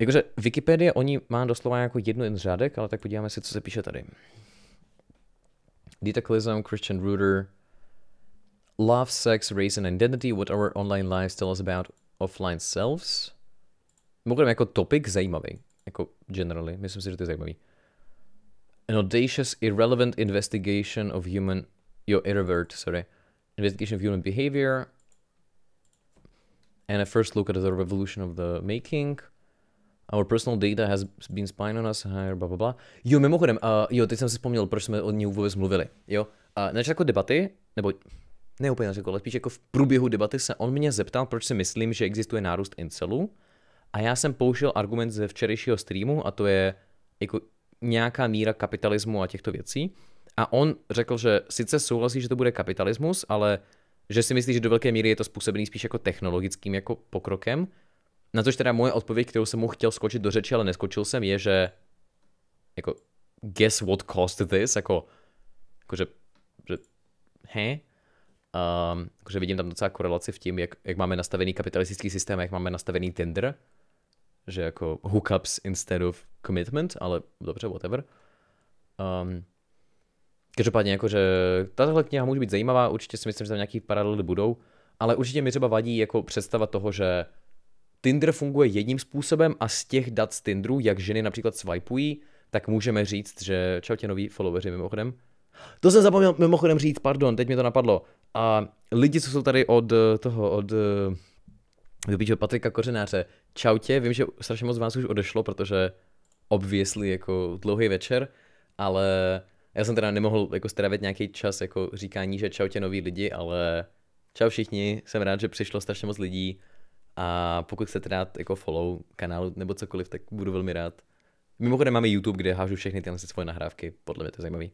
Jakože Wikipedie, oni má doslova jako jednu z řádek, ale tak podíváme si, co se píše tady. Detaclism, Christian Ruder. Love, Sex, Race and Identity, What Our Online Lives Tell Us About Offline Selves. Můžeme jako topic zajímavý, jako generally, myslím si, že to je zajímavý. An audacious, irrelevant investigation of human, jo, irrevert, sorry, investigation of human behavior, and a first look at the revolution of the making. Our personal data has been spying on us, higher, blah, blah, blah. Jo, mimochodem, uh, jo, teď jsem si vzpomněl, proč jsme o ní vůbec mluvili, jo. Uh, jako debaty, nebo ne úplně řekl, jako, ale spíš jako v průběhu debaty se on mě zeptal, proč si myslím, že existuje nárůst incelů. A já jsem použil argument ze včerejšího streamu, a to je jako nějaká míra kapitalismu a těchto věcí. A on řekl, že sice souhlasí, že to bude kapitalismus, ale že si myslí, že do velké míry je to způsobený spíš jako technologickým jako pokrokem. Na což teda moje odpověď, kterou jsem mu chtěl skočit do řeči, ale neskočil jsem, je, že jako guess what caused this, jako, jako že, že he? Um, že vidím tam docela korelaci v tím, jak, jak máme nastavený kapitalistický systém jak máme nastavený Tinder, že jako hookups instead of commitment, ale dobře, whatever. Um, Každopádně, jakože tahle kniha může být zajímavá, určitě si myslím, že tam nějaký paralely budou, ale určitě mi třeba vadí jako představa toho, že Tinder funguje jedním způsobem a z těch dat z Tinderu, jak ženy například swipeují, tak můžeme říct, že čau tě noví followeri mimochodem. To jsem zapomněl mimochodem říct, pardon, teď mi to napadlo. A lidi, co jsou tady od eh, toho, od eh, vypíčeho Patrika Kořenáře, čau tě, vím, že strašně moc vás už odešlo, protože obviously jako dlouhý večer, ale já jsem teda nemohl jako strávit nějaký čas jako říkání, že čau tě noví lidi, ale čau všichni, jsem rád, že přišlo strašně moc lidí a pokud chcete dát jako follow kanálu nebo cokoliv, tak budu velmi rád. Mimochodem máme YouTube, kde hážu všechny tyhle svoje nahrávky, podle mě to je zajímavý.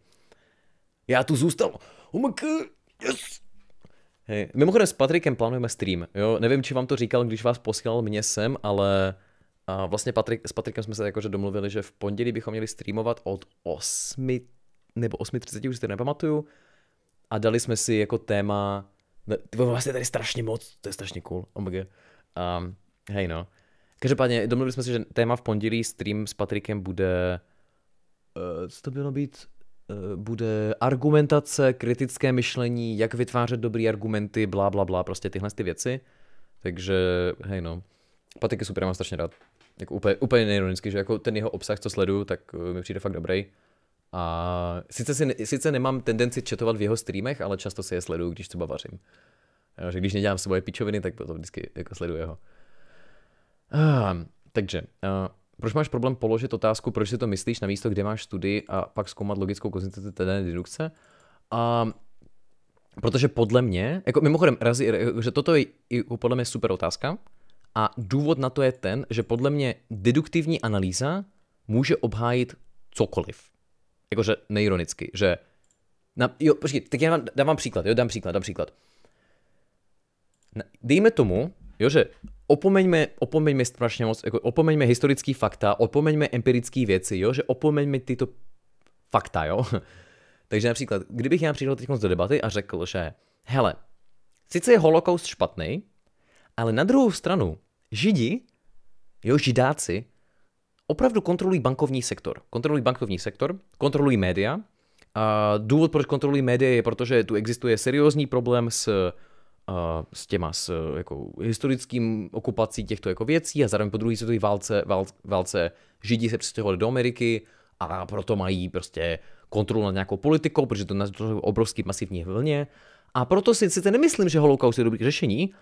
Já tu zůstal, oh my God. yes! Hey. Mimochodem s Patrikem plánujeme stream, jo, nevím, či vám to říkal, když vás posílal mě sem, ale a vlastně Patrik, s Patrikem jsme se jakože domluvili, že v pondělí bychom měli streamovat od 8 nebo 8.30, už si to nepamatuju. A dali jsme si jako téma, ty vlastně tady strašně moc, to je strašně cool, oh my god um, hej no. Každopádně domluvili jsme se, že téma v pondělí stream s Patrikem bude, uh, co to bylo být, uh, bude argumentace, kritické myšlení, jak vytvářet dobrý argumenty, bla bla bla, prostě tyhle ty věci. Takže hej no. Patrik je super, já mám strašně rád. Jako úplně, úplně neironicky, že jako ten jeho obsah, co sleduju, tak eh, mi přijde fakt dobrý. A sice, si, sice nemám tendenci četovat v jeho streamech, ale často si je sleduju, když třeba vařím. Jo, že když nedělám svoje pičoviny, tak to vždycky jako sleduju jeho. Ah, takže, uh, proč máš problém položit otázku, proč si to myslíš na místo, kde máš studii a pak zkoumat logickou konzistenci té dané dedukce? A ehm, protože podle mě, jako mimochodem, razi, že toto je podle mě super otázka a důvod na to je ten, že podle mě deduktivní analýza může obhájit cokoliv jakože neironicky, že na, jo, počkej, tak já vám, dám vám příklad, jo, dám příklad, dám příklad. Na, dejme tomu, jo, že opomeňme, opomeňme strašně moc, jako opomeňme historické fakta, opomeňme empirické věci, jo, že opomeňme tyto fakta, jo. <laughs> Takže například, kdybych já přišel teď do debaty a řekl, že hele, sice je holokaust špatný, ale na druhou stranu, židi, jo, židáci, opravdu kontrolují bankovní sektor. Kontrolují bankovní sektor, kontrolují média. A důvod, proč kontrolují média, je, protože tu existuje seriózní problém s s těma, s jako historickým okupací těchto jako věcí a zároveň po druhé světové válce, válce, válce židí se přestěhovali do Ameriky a proto mají prostě kontrolu nad nějakou politikou, protože to je to obrovský masivní vlně. A proto si sice nemyslím, že holokaust je dobrý řešení,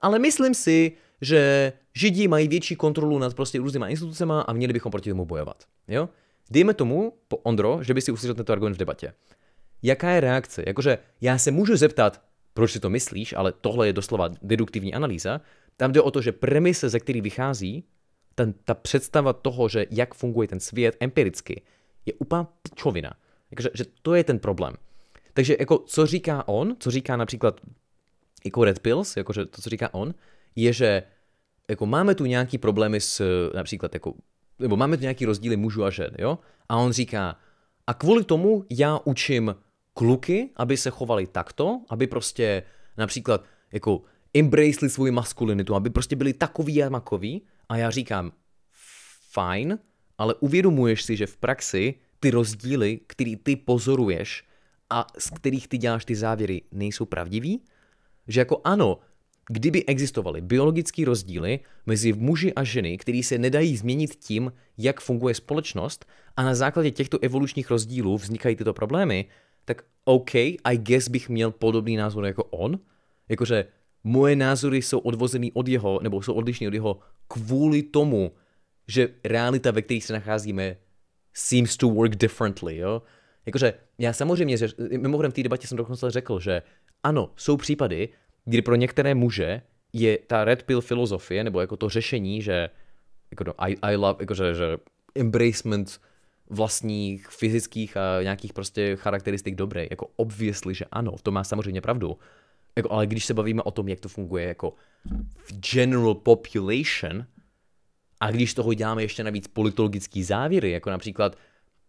ale myslím si, že Židi mají větší kontrolu nad prostě různýma institucemi a měli bychom proti tomu bojovat. Jo? Dejme tomu, po Ondro, že by si uslyšel tento argument v debatě. Jaká je reakce? Jakože já se můžu zeptat, proč si to myslíš, ale tohle je doslova deduktivní analýza. Tam jde o to, že premise, ze který vychází, ten, ta představa toho, že jak funguje ten svět empiricky, je úplná pičovina. Jakože, že to je ten problém. Takže jako, co říká on, co říká například jako Red Pills, jakože to, co říká on, je, že jako máme tu nějaký problémy s například jako, nebo máme tu nějaký rozdíly mužů a žen, jo? A on říká, a kvůli tomu já učím kluky, aby se chovali takto, aby prostě například jako embracely svoji maskulinitu, aby prostě byli takový a makový. A já říkám, fajn, ale uvědomuješ si, že v praxi ty rozdíly, který ty pozoruješ a z kterých ty děláš ty závěry, nejsou pravdivý? Že jako ano, Kdyby existovaly biologické rozdíly mezi muži a ženy, které se nedají změnit tím, jak funguje společnost, a na základě těchto evolučních rozdílů vznikají tyto problémy, tak OK, I guess bych měl podobný názor jako on. Jakože moje názory jsou odvozený od jeho, nebo jsou odlišné od jeho kvůli tomu, že realita, ve které se nacházíme, seems to work differently, jo? Jakože já samozřejmě, že mimochodem v té debatě jsem dokonce řekl, že ano, jsou případy, kdy pro některé muže je ta red pill filozofie, nebo jako to řešení, že jako no, I, I love, jako že, že embracement vlastních fyzických a nějakých prostě charakteristik dobré, jako obvěsli, že ano, to má samozřejmě pravdu. Jako, ale když se bavíme o tom, jak to funguje jako v general population, a když toho děláme ještě navíc politologický závěry, jako například,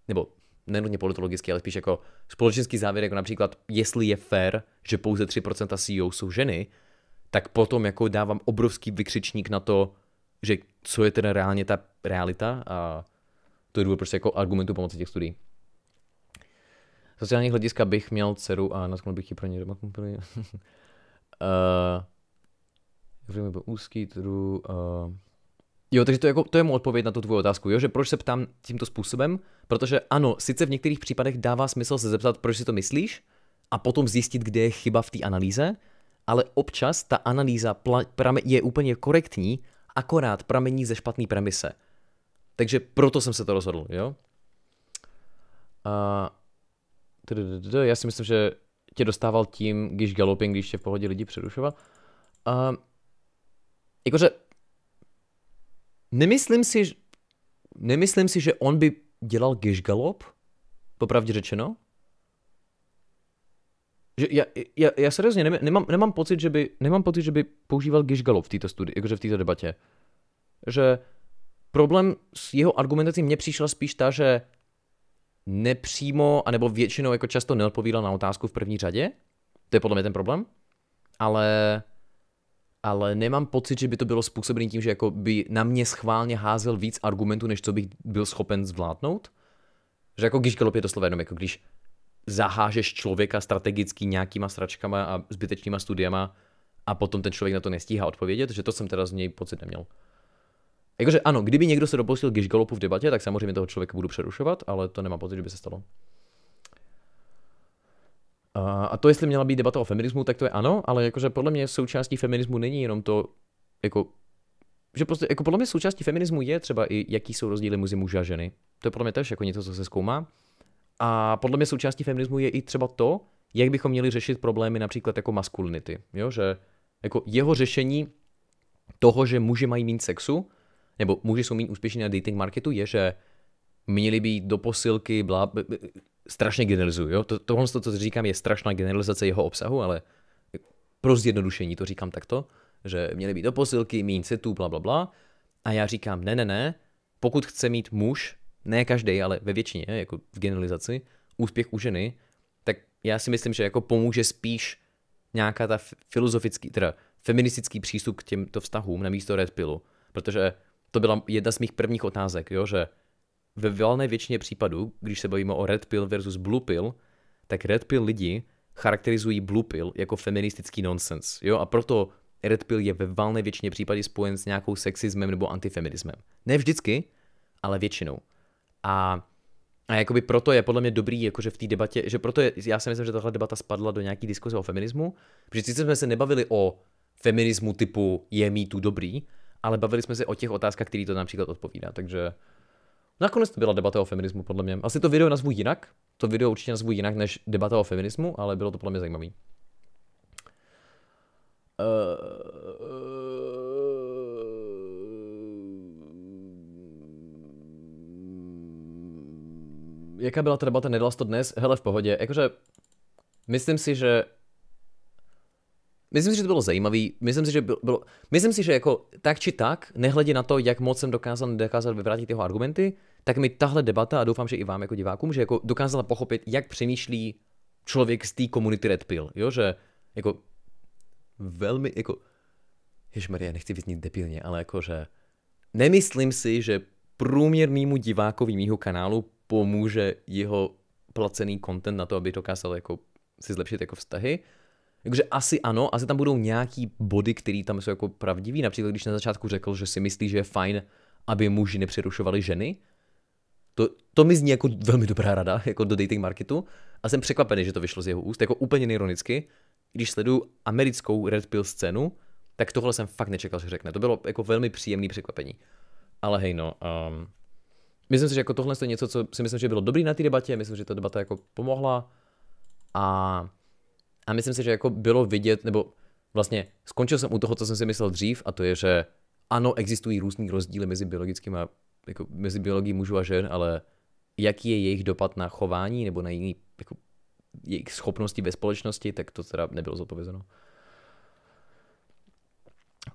nebo nenutně politologický, ale spíš jako společenský závěr, jako například, jestli je fair, že pouze 3% CEO jsou ženy, tak potom jako dávám obrovský vykřičník na to, že co je teda reálně ta realita a to je důvod prostě jako argumentu pomocí těch studií. Z sociálních hlediska bych měl dceru a natknul bych ji pro ně doma. uh, <laughs> eh, byl úzký, Tedy. Uh, Jo, takže to je, jako, to je mu odpověď na tu tvou otázku, jo, že proč se ptám tímto způsobem, protože ano, sice v některých případech dává smysl se zeptat, proč si to myslíš, a potom zjistit, kde je chyba v té analýze, ale občas ta analýza je úplně korektní, akorát pramení ze špatné premise. Takže proto jsem se to rozhodl, jo? A... Já si myslím, že tě dostával tím, když galoping, když tě v pohodě lidi přerušoval. A... Jakože Nemyslím si, nemyslím si, že on by dělal gižgalop, popravdě řečeno. Že já, já, já seriózně nem, nemám, nemám, pocit, že by, nemám pocit, že by používal gižgalop v této studii, jakože v této debatě. Že problém s jeho argumentací mě přišla spíš ta, že nepřímo, anebo většinou jako často neodpovídal na otázku v první řadě. To je podle mě ten problém. Ale ale nemám pocit, že by to bylo způsobené tím, že jako by na mě schválně házel víc argumentů, než co bych byl schopen zvládnout. Že jako když galop je doslova jenom jako když zahážeš člověka strategicky nějakýma sračkama a zbytečnýma studiama a potom ten člověk na to nestíhá odpovědět, že to jsem teda z něj pocit neměl. Jakože ano, kdyby někdo se dopustil Gishgalopu v debatě, tak samozřejmě toho člověka budu přerušovat, ale to nemám pocit, že by se stalo. A to, jestli měla být debata o feminismu, tak to je ano, ale jakože podle mě součástí feminismu není jenom to, jako, že prostě, jako podle mě součástí feminismu je třeba i, jaký jsou rozdíly mezi muži a ženy. To je podle mě tež jako něco, co se zkoumá. A podle mě součástí feminismu je i třeba to, jak bychom měli řešit problémy například jako maskulinity. Jo, že jako jeho řešení toho, že muži mají méně sexu, nebo muži jsou méně úspěšní na dating marketu, je, že měli by jít do posilky, blá, strašně generalizuju, jo? To, tohle, to, co říkám, je strašná generalizace jeho obsahu, ale pro zjednodušení to říkám takto, že měly být do posilky, mín citů, bla, bla, bla. A já říkám, ne, ne, ne, pokud chce mít muž, ne každý, ale ve většině, jako v generalizaci, úspěch u ženy, tak já si myslím, že jako pomůže spíš nějaká ta filozofický, teda feministický přístup k těmto vztahům na místo Red Pillu. Protože to byla jedna z mých prvních otázek, jo, že ve velné většině případů, když se bavíme o red pill versus blue pill, tak red pill lidi charakterizují blue pill jako feministický nonsens. Jo, a proto red pill je ve valné většině případů spojen s nějakou sexismem nebo antifeminismem. Ne vždycky, ale většinou. A a jakoby proto je podle mě dobrý, jakože v té debatě, že proto je, já si myslím, že tahle debata spadla do nějaký diskuze o feminismu, protože sice jsme se nebavili o feminismu typu je mít tu dobrý, ale bavili jsme se o těch otázkách, které to například odpovídá, takže Nakonec to byla debata o feminismu, podle mě. Asi to video nazvu jinak. To video určitě nazvu jinak než debata o feminismu, ale bylo to podle mě zajímavé. Eh, jaká byla ta debata, nedala to dnes? Hele, v pohodě. Jakože, myslím si, že Myslím si, že to bylo zajímavý, myslím si, že bylo, myslím si, že jako tak či tak, nehledě na to, jak moc jsem dokázal, dokázal vyvrátit jeho argumenty, tak mi tahle debata, a doufám, že i vám jako divákům, že jako dokázala pochopit, jak přemýšlí člověk z té komunity Red Pill, jo, že jako velmi, jako, Maria, nechci vyznít debilně, ale jako, že nemyslím si, že průměrnému divákovi mýho kanálu pomůže jeho placený content na to, aby dokázal jako si zlepšit jako vztahy, Jakože asi ano, asi tam budou nějaký body, které tam jsou jako pravdivý. Například, když na začátku řekl, že si myslí, že je fajn, aby muži nepřerušovali ženy. To, to mi zní jako velmi dobrá rada, jako do dating marketu. A jsem překvapený, že to vyšlo z jeho úst, jako úplně neironicky. Když sleduju americkou Red Pill scénu, tak tohle jsem fakt nečekal, že řekne. To bylo jako velmi příjemné překvapení. Ale hej no, um, myslím si, že jako tohle je něco, co si myslím, že bylo dobrý na té debatě, myslím, že ta debata jako pomohla. A a myslím si, že jako bylo vidět, nebo vlastně skončil jsem u toho, co jsem si myslel dřív, a to je, že ano, existují různý rozdíly mezi biologickými, jako mezi biologií mužů a žen, ale jaký je jejich dopad na chování nebo na jiný, jako, jejich schopnosti ve společnosti, tak to teda nebylo zodpovězeno.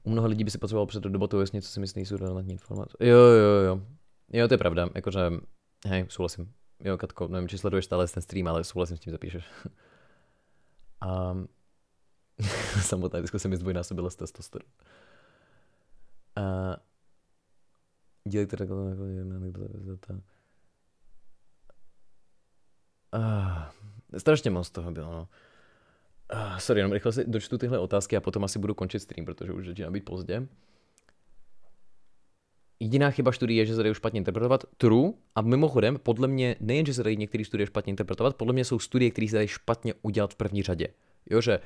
U mnoha lidí by si potřeboval před debatou jasně, co si myslí, jsou relevantní informace. Jo, jo, jo. Jo, to je pravda. Jakože, hej, souhlasím. Jo, Katko, nevím, či sleduješ stále ten stream, ale souhlasím s tím, zapíšeš. <laughs> A <laughs> samotná diskuse mi zdvojnásobila z testosteron. A dílek teda anekdota. Ah, strašně moc toho bylo, no. Ah, sorry, jenom rychle si dočtu tyhle otázky a potom asi budu končit stream, protože už začíná být pozdě. Jediná chyba studie je, že se dají špatně interpretovat. True. A mimochodem, podle mě, nejen, že se dají některé studie špatně interpretovat, podle mě jsou studie, které se dají špatně udělat v první řadě. Jo, že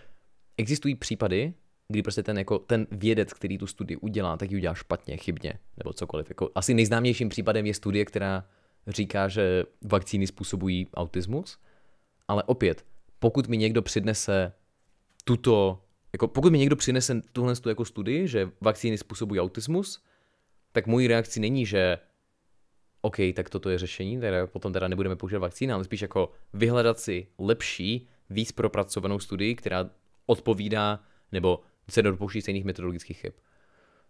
existují případy, kdy prostě ten, jako, ten vědec, který tu studii udělá, tak ji udělá špatně, chybně, nebo cokoliv. Jako, asi nejznámějším případem je studie, která říká, že vakcíny způsobují autismus, ale opět, pokud mi někdo přinese tuto, jako pokud mi někdo přinese tuhle jako studii, že vakcíny způsobují autismus, tak mojí reakcí není, že OK, tak toto je řešení, teda potom teda nebudeme používat vakcíny, ale spíš jako vyhledat si lepší, víc propracovanou studii, která odpovídá nebo se dopouští stejných metodologických chyb.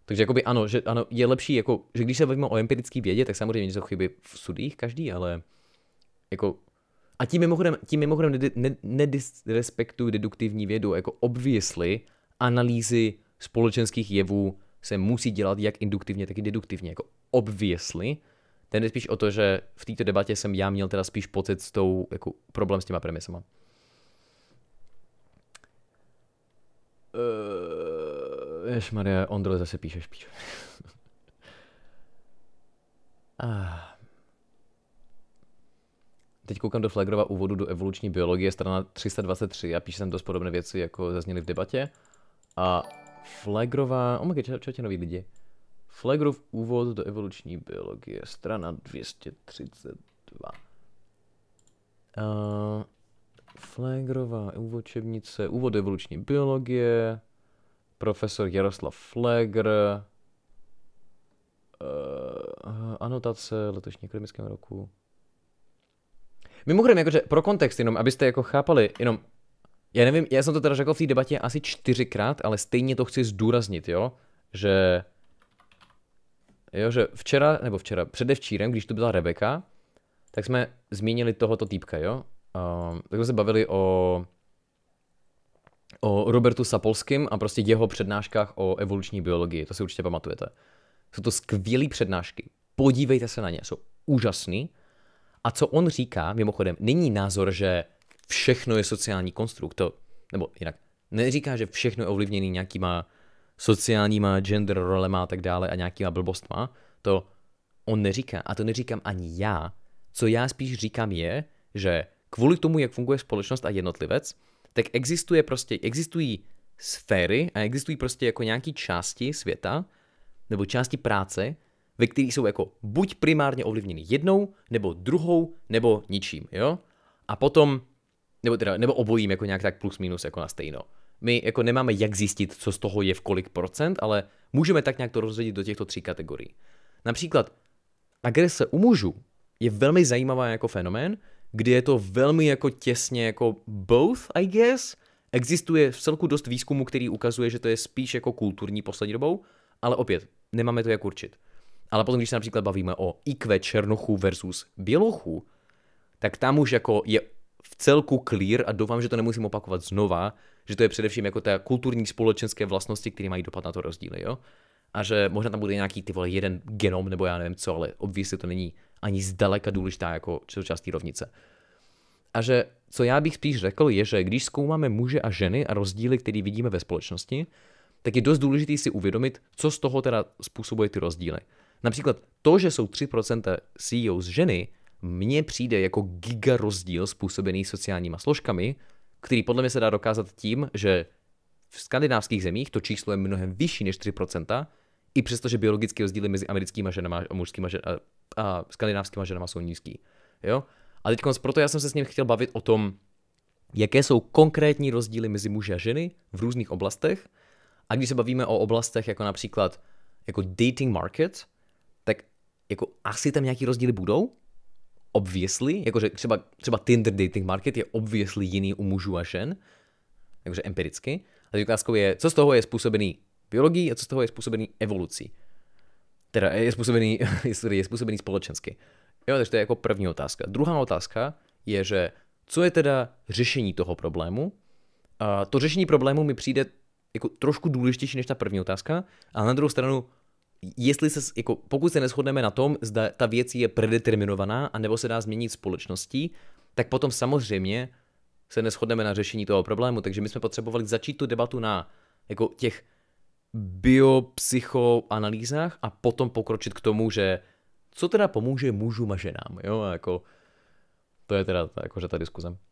Takže jakoby ano, že ano, je lepší, jako, že když se bavíme o empirické vědě, tak samozřejmě jsou chyby v studiích každý, ale jako a tím mimochodem, tím mimochodem nedisrespektuju deduktivní vědu, jako obviously analýzy společenských jevů se musí dělat jak induktivně, tak i deduktivně. Jako obviously, ten je spíš o to, že v této debatě jsem já měl teda spíš pocit s tou, jako problém s těma premisama. Uh, Maria, Ondro, zase píše píš. <laughs> ah. Teď koukám do Flagrova úvodu do evoluční biologie, strana 323 a píšu tam dost podobné věci, jako zazněly v debatě. A Flagrová, oh my god, čo, čo nový lidi? Flagrov úvod do evoluční biologie, strana 232. Uh, eh, Flagrová úvodčebnice, úvod do evoluční biologie, profesor Jaroslav Flegr, uh, anotace letošní akademického roku. Mimochodem, jakože pro kontext, jenom abyste jako chápali, jenom já nevím, já jsem to teda řekl v té debatě asi čtyřikrát, ale stejně to chci zdůraznit, jo, že jo, že včera, nebo včera, předevčírem, když tu byla Rebeka, tak jsme zmínili tohoto týpka, jo, A, ehm, tak jsme se bavili o o Robertu Sapolským a prostě jeho přednáškách o evoluční biologii, to si určitě pamatujete. Jsou to skvělé přednášky, podívejte se na ně, jsou úžasný. A co on říká, mimochodem, není názor, že všechno je sociální konstrukt, to, nebo jinak, neříká, že všechno je ovlivněné nějakýma sociálníma gender rolema a tak dále a nějakýma blbostma, to on neříká a to neříkám ani já. Co já spíš říkám je, že kvůli tomu, jak funguje společnost a jednotlivec, tak existuje prostě, existují sféry a existují prostě jako nějaký části světa nebo části práce, ve kterých jsou jako buď primárně ovlivněny jednou, nebo druhou, nebo ničím, jo? A potom nebo, teda, nebo obojím jako nějak tak plus minus jako na stejno. My jako nemáme jak zjistit, co z toho je v kolik procent, ale můžeme tak nějak to rozdělit do těchto tří kategorií. Například agrese u mužů je velmi zajímavá jako fenomén, kdy je to velmi jako těsně jako both, I guess. Existuje v celku dost výzkumu, který ukazuje, že to je spíš jako kulturní poslední dobou, ale opět, nemáme to jak určit. Ale potom, když se například bavíme o IQ černochů versus bělochů, tak tam už jako je v celku clear a doufám, že to nemusím opakovat znova, že to je především jako ta kulturní společenské vlastnosti, které mají dopad na to rozdíly, jo? A že možná tam bude nějaký ty vole jeden genom, nebo já nevím co, ale obvykle to není ani zdaleka důležitá jako součástí rovnice. A že co já bych spíš řekl, je, že když zkoumáme muže a ženy a rozdíly, které vidíme ve společnosti, tak je dost důležité si uvědomit, co z toho teda způsobuje ty rozdíly. Například to, že jsou 3% z e ženy, mně přijde jako giga rozdíl způsobený sociálníma složkami, který podle mě se dá dokázat tím, že v skandinávských zemích to číslo je mnohem vyšší než 3%, i přesto, že biologické rozdíly mezi americkými ženama a mužskými ženama a, a skandinávskými ženama jsou nízký. Jo? A teď proto já jsem se s ním chtěl bavit o tom, jaké jsou konkrétní rozdíly mezi muži a ženy v různých oblastech. A když se bavíme o oblastech jako například jako dating market, tak jako asi tam nějaký rozdíly budou, obviously, jakože třeba, třeba Tinder dating market je obviously jiný u mužů a žen, jakože empiricky. A teď otázkou je, co z toho je způsobený biologií a co z toho je způsobený evolucí. Teda je způsobený, <laughs> je způsobený společensky. Jo, takže to je jako první otázka. Druhá otázka je, že co je teda řešení toho problému? A to řešení problému mi přijde jako trošku důležitější než ta první otázka, ale na druhou stranu jestli se, jako, pokud se neschodneme na tom, zda ta věc je predeterminovaná, anebo se dá změnit společností, tak potom samozřejmě se neschodneme na řešení toho problému. Takže my jsme potřebovali začít tu debatu na jako těch biopsychoanalýzách a potom pokročit k tomu, že co teda pomůže mužům a ženám, jo, a jako to je teda jakože ta diskuze.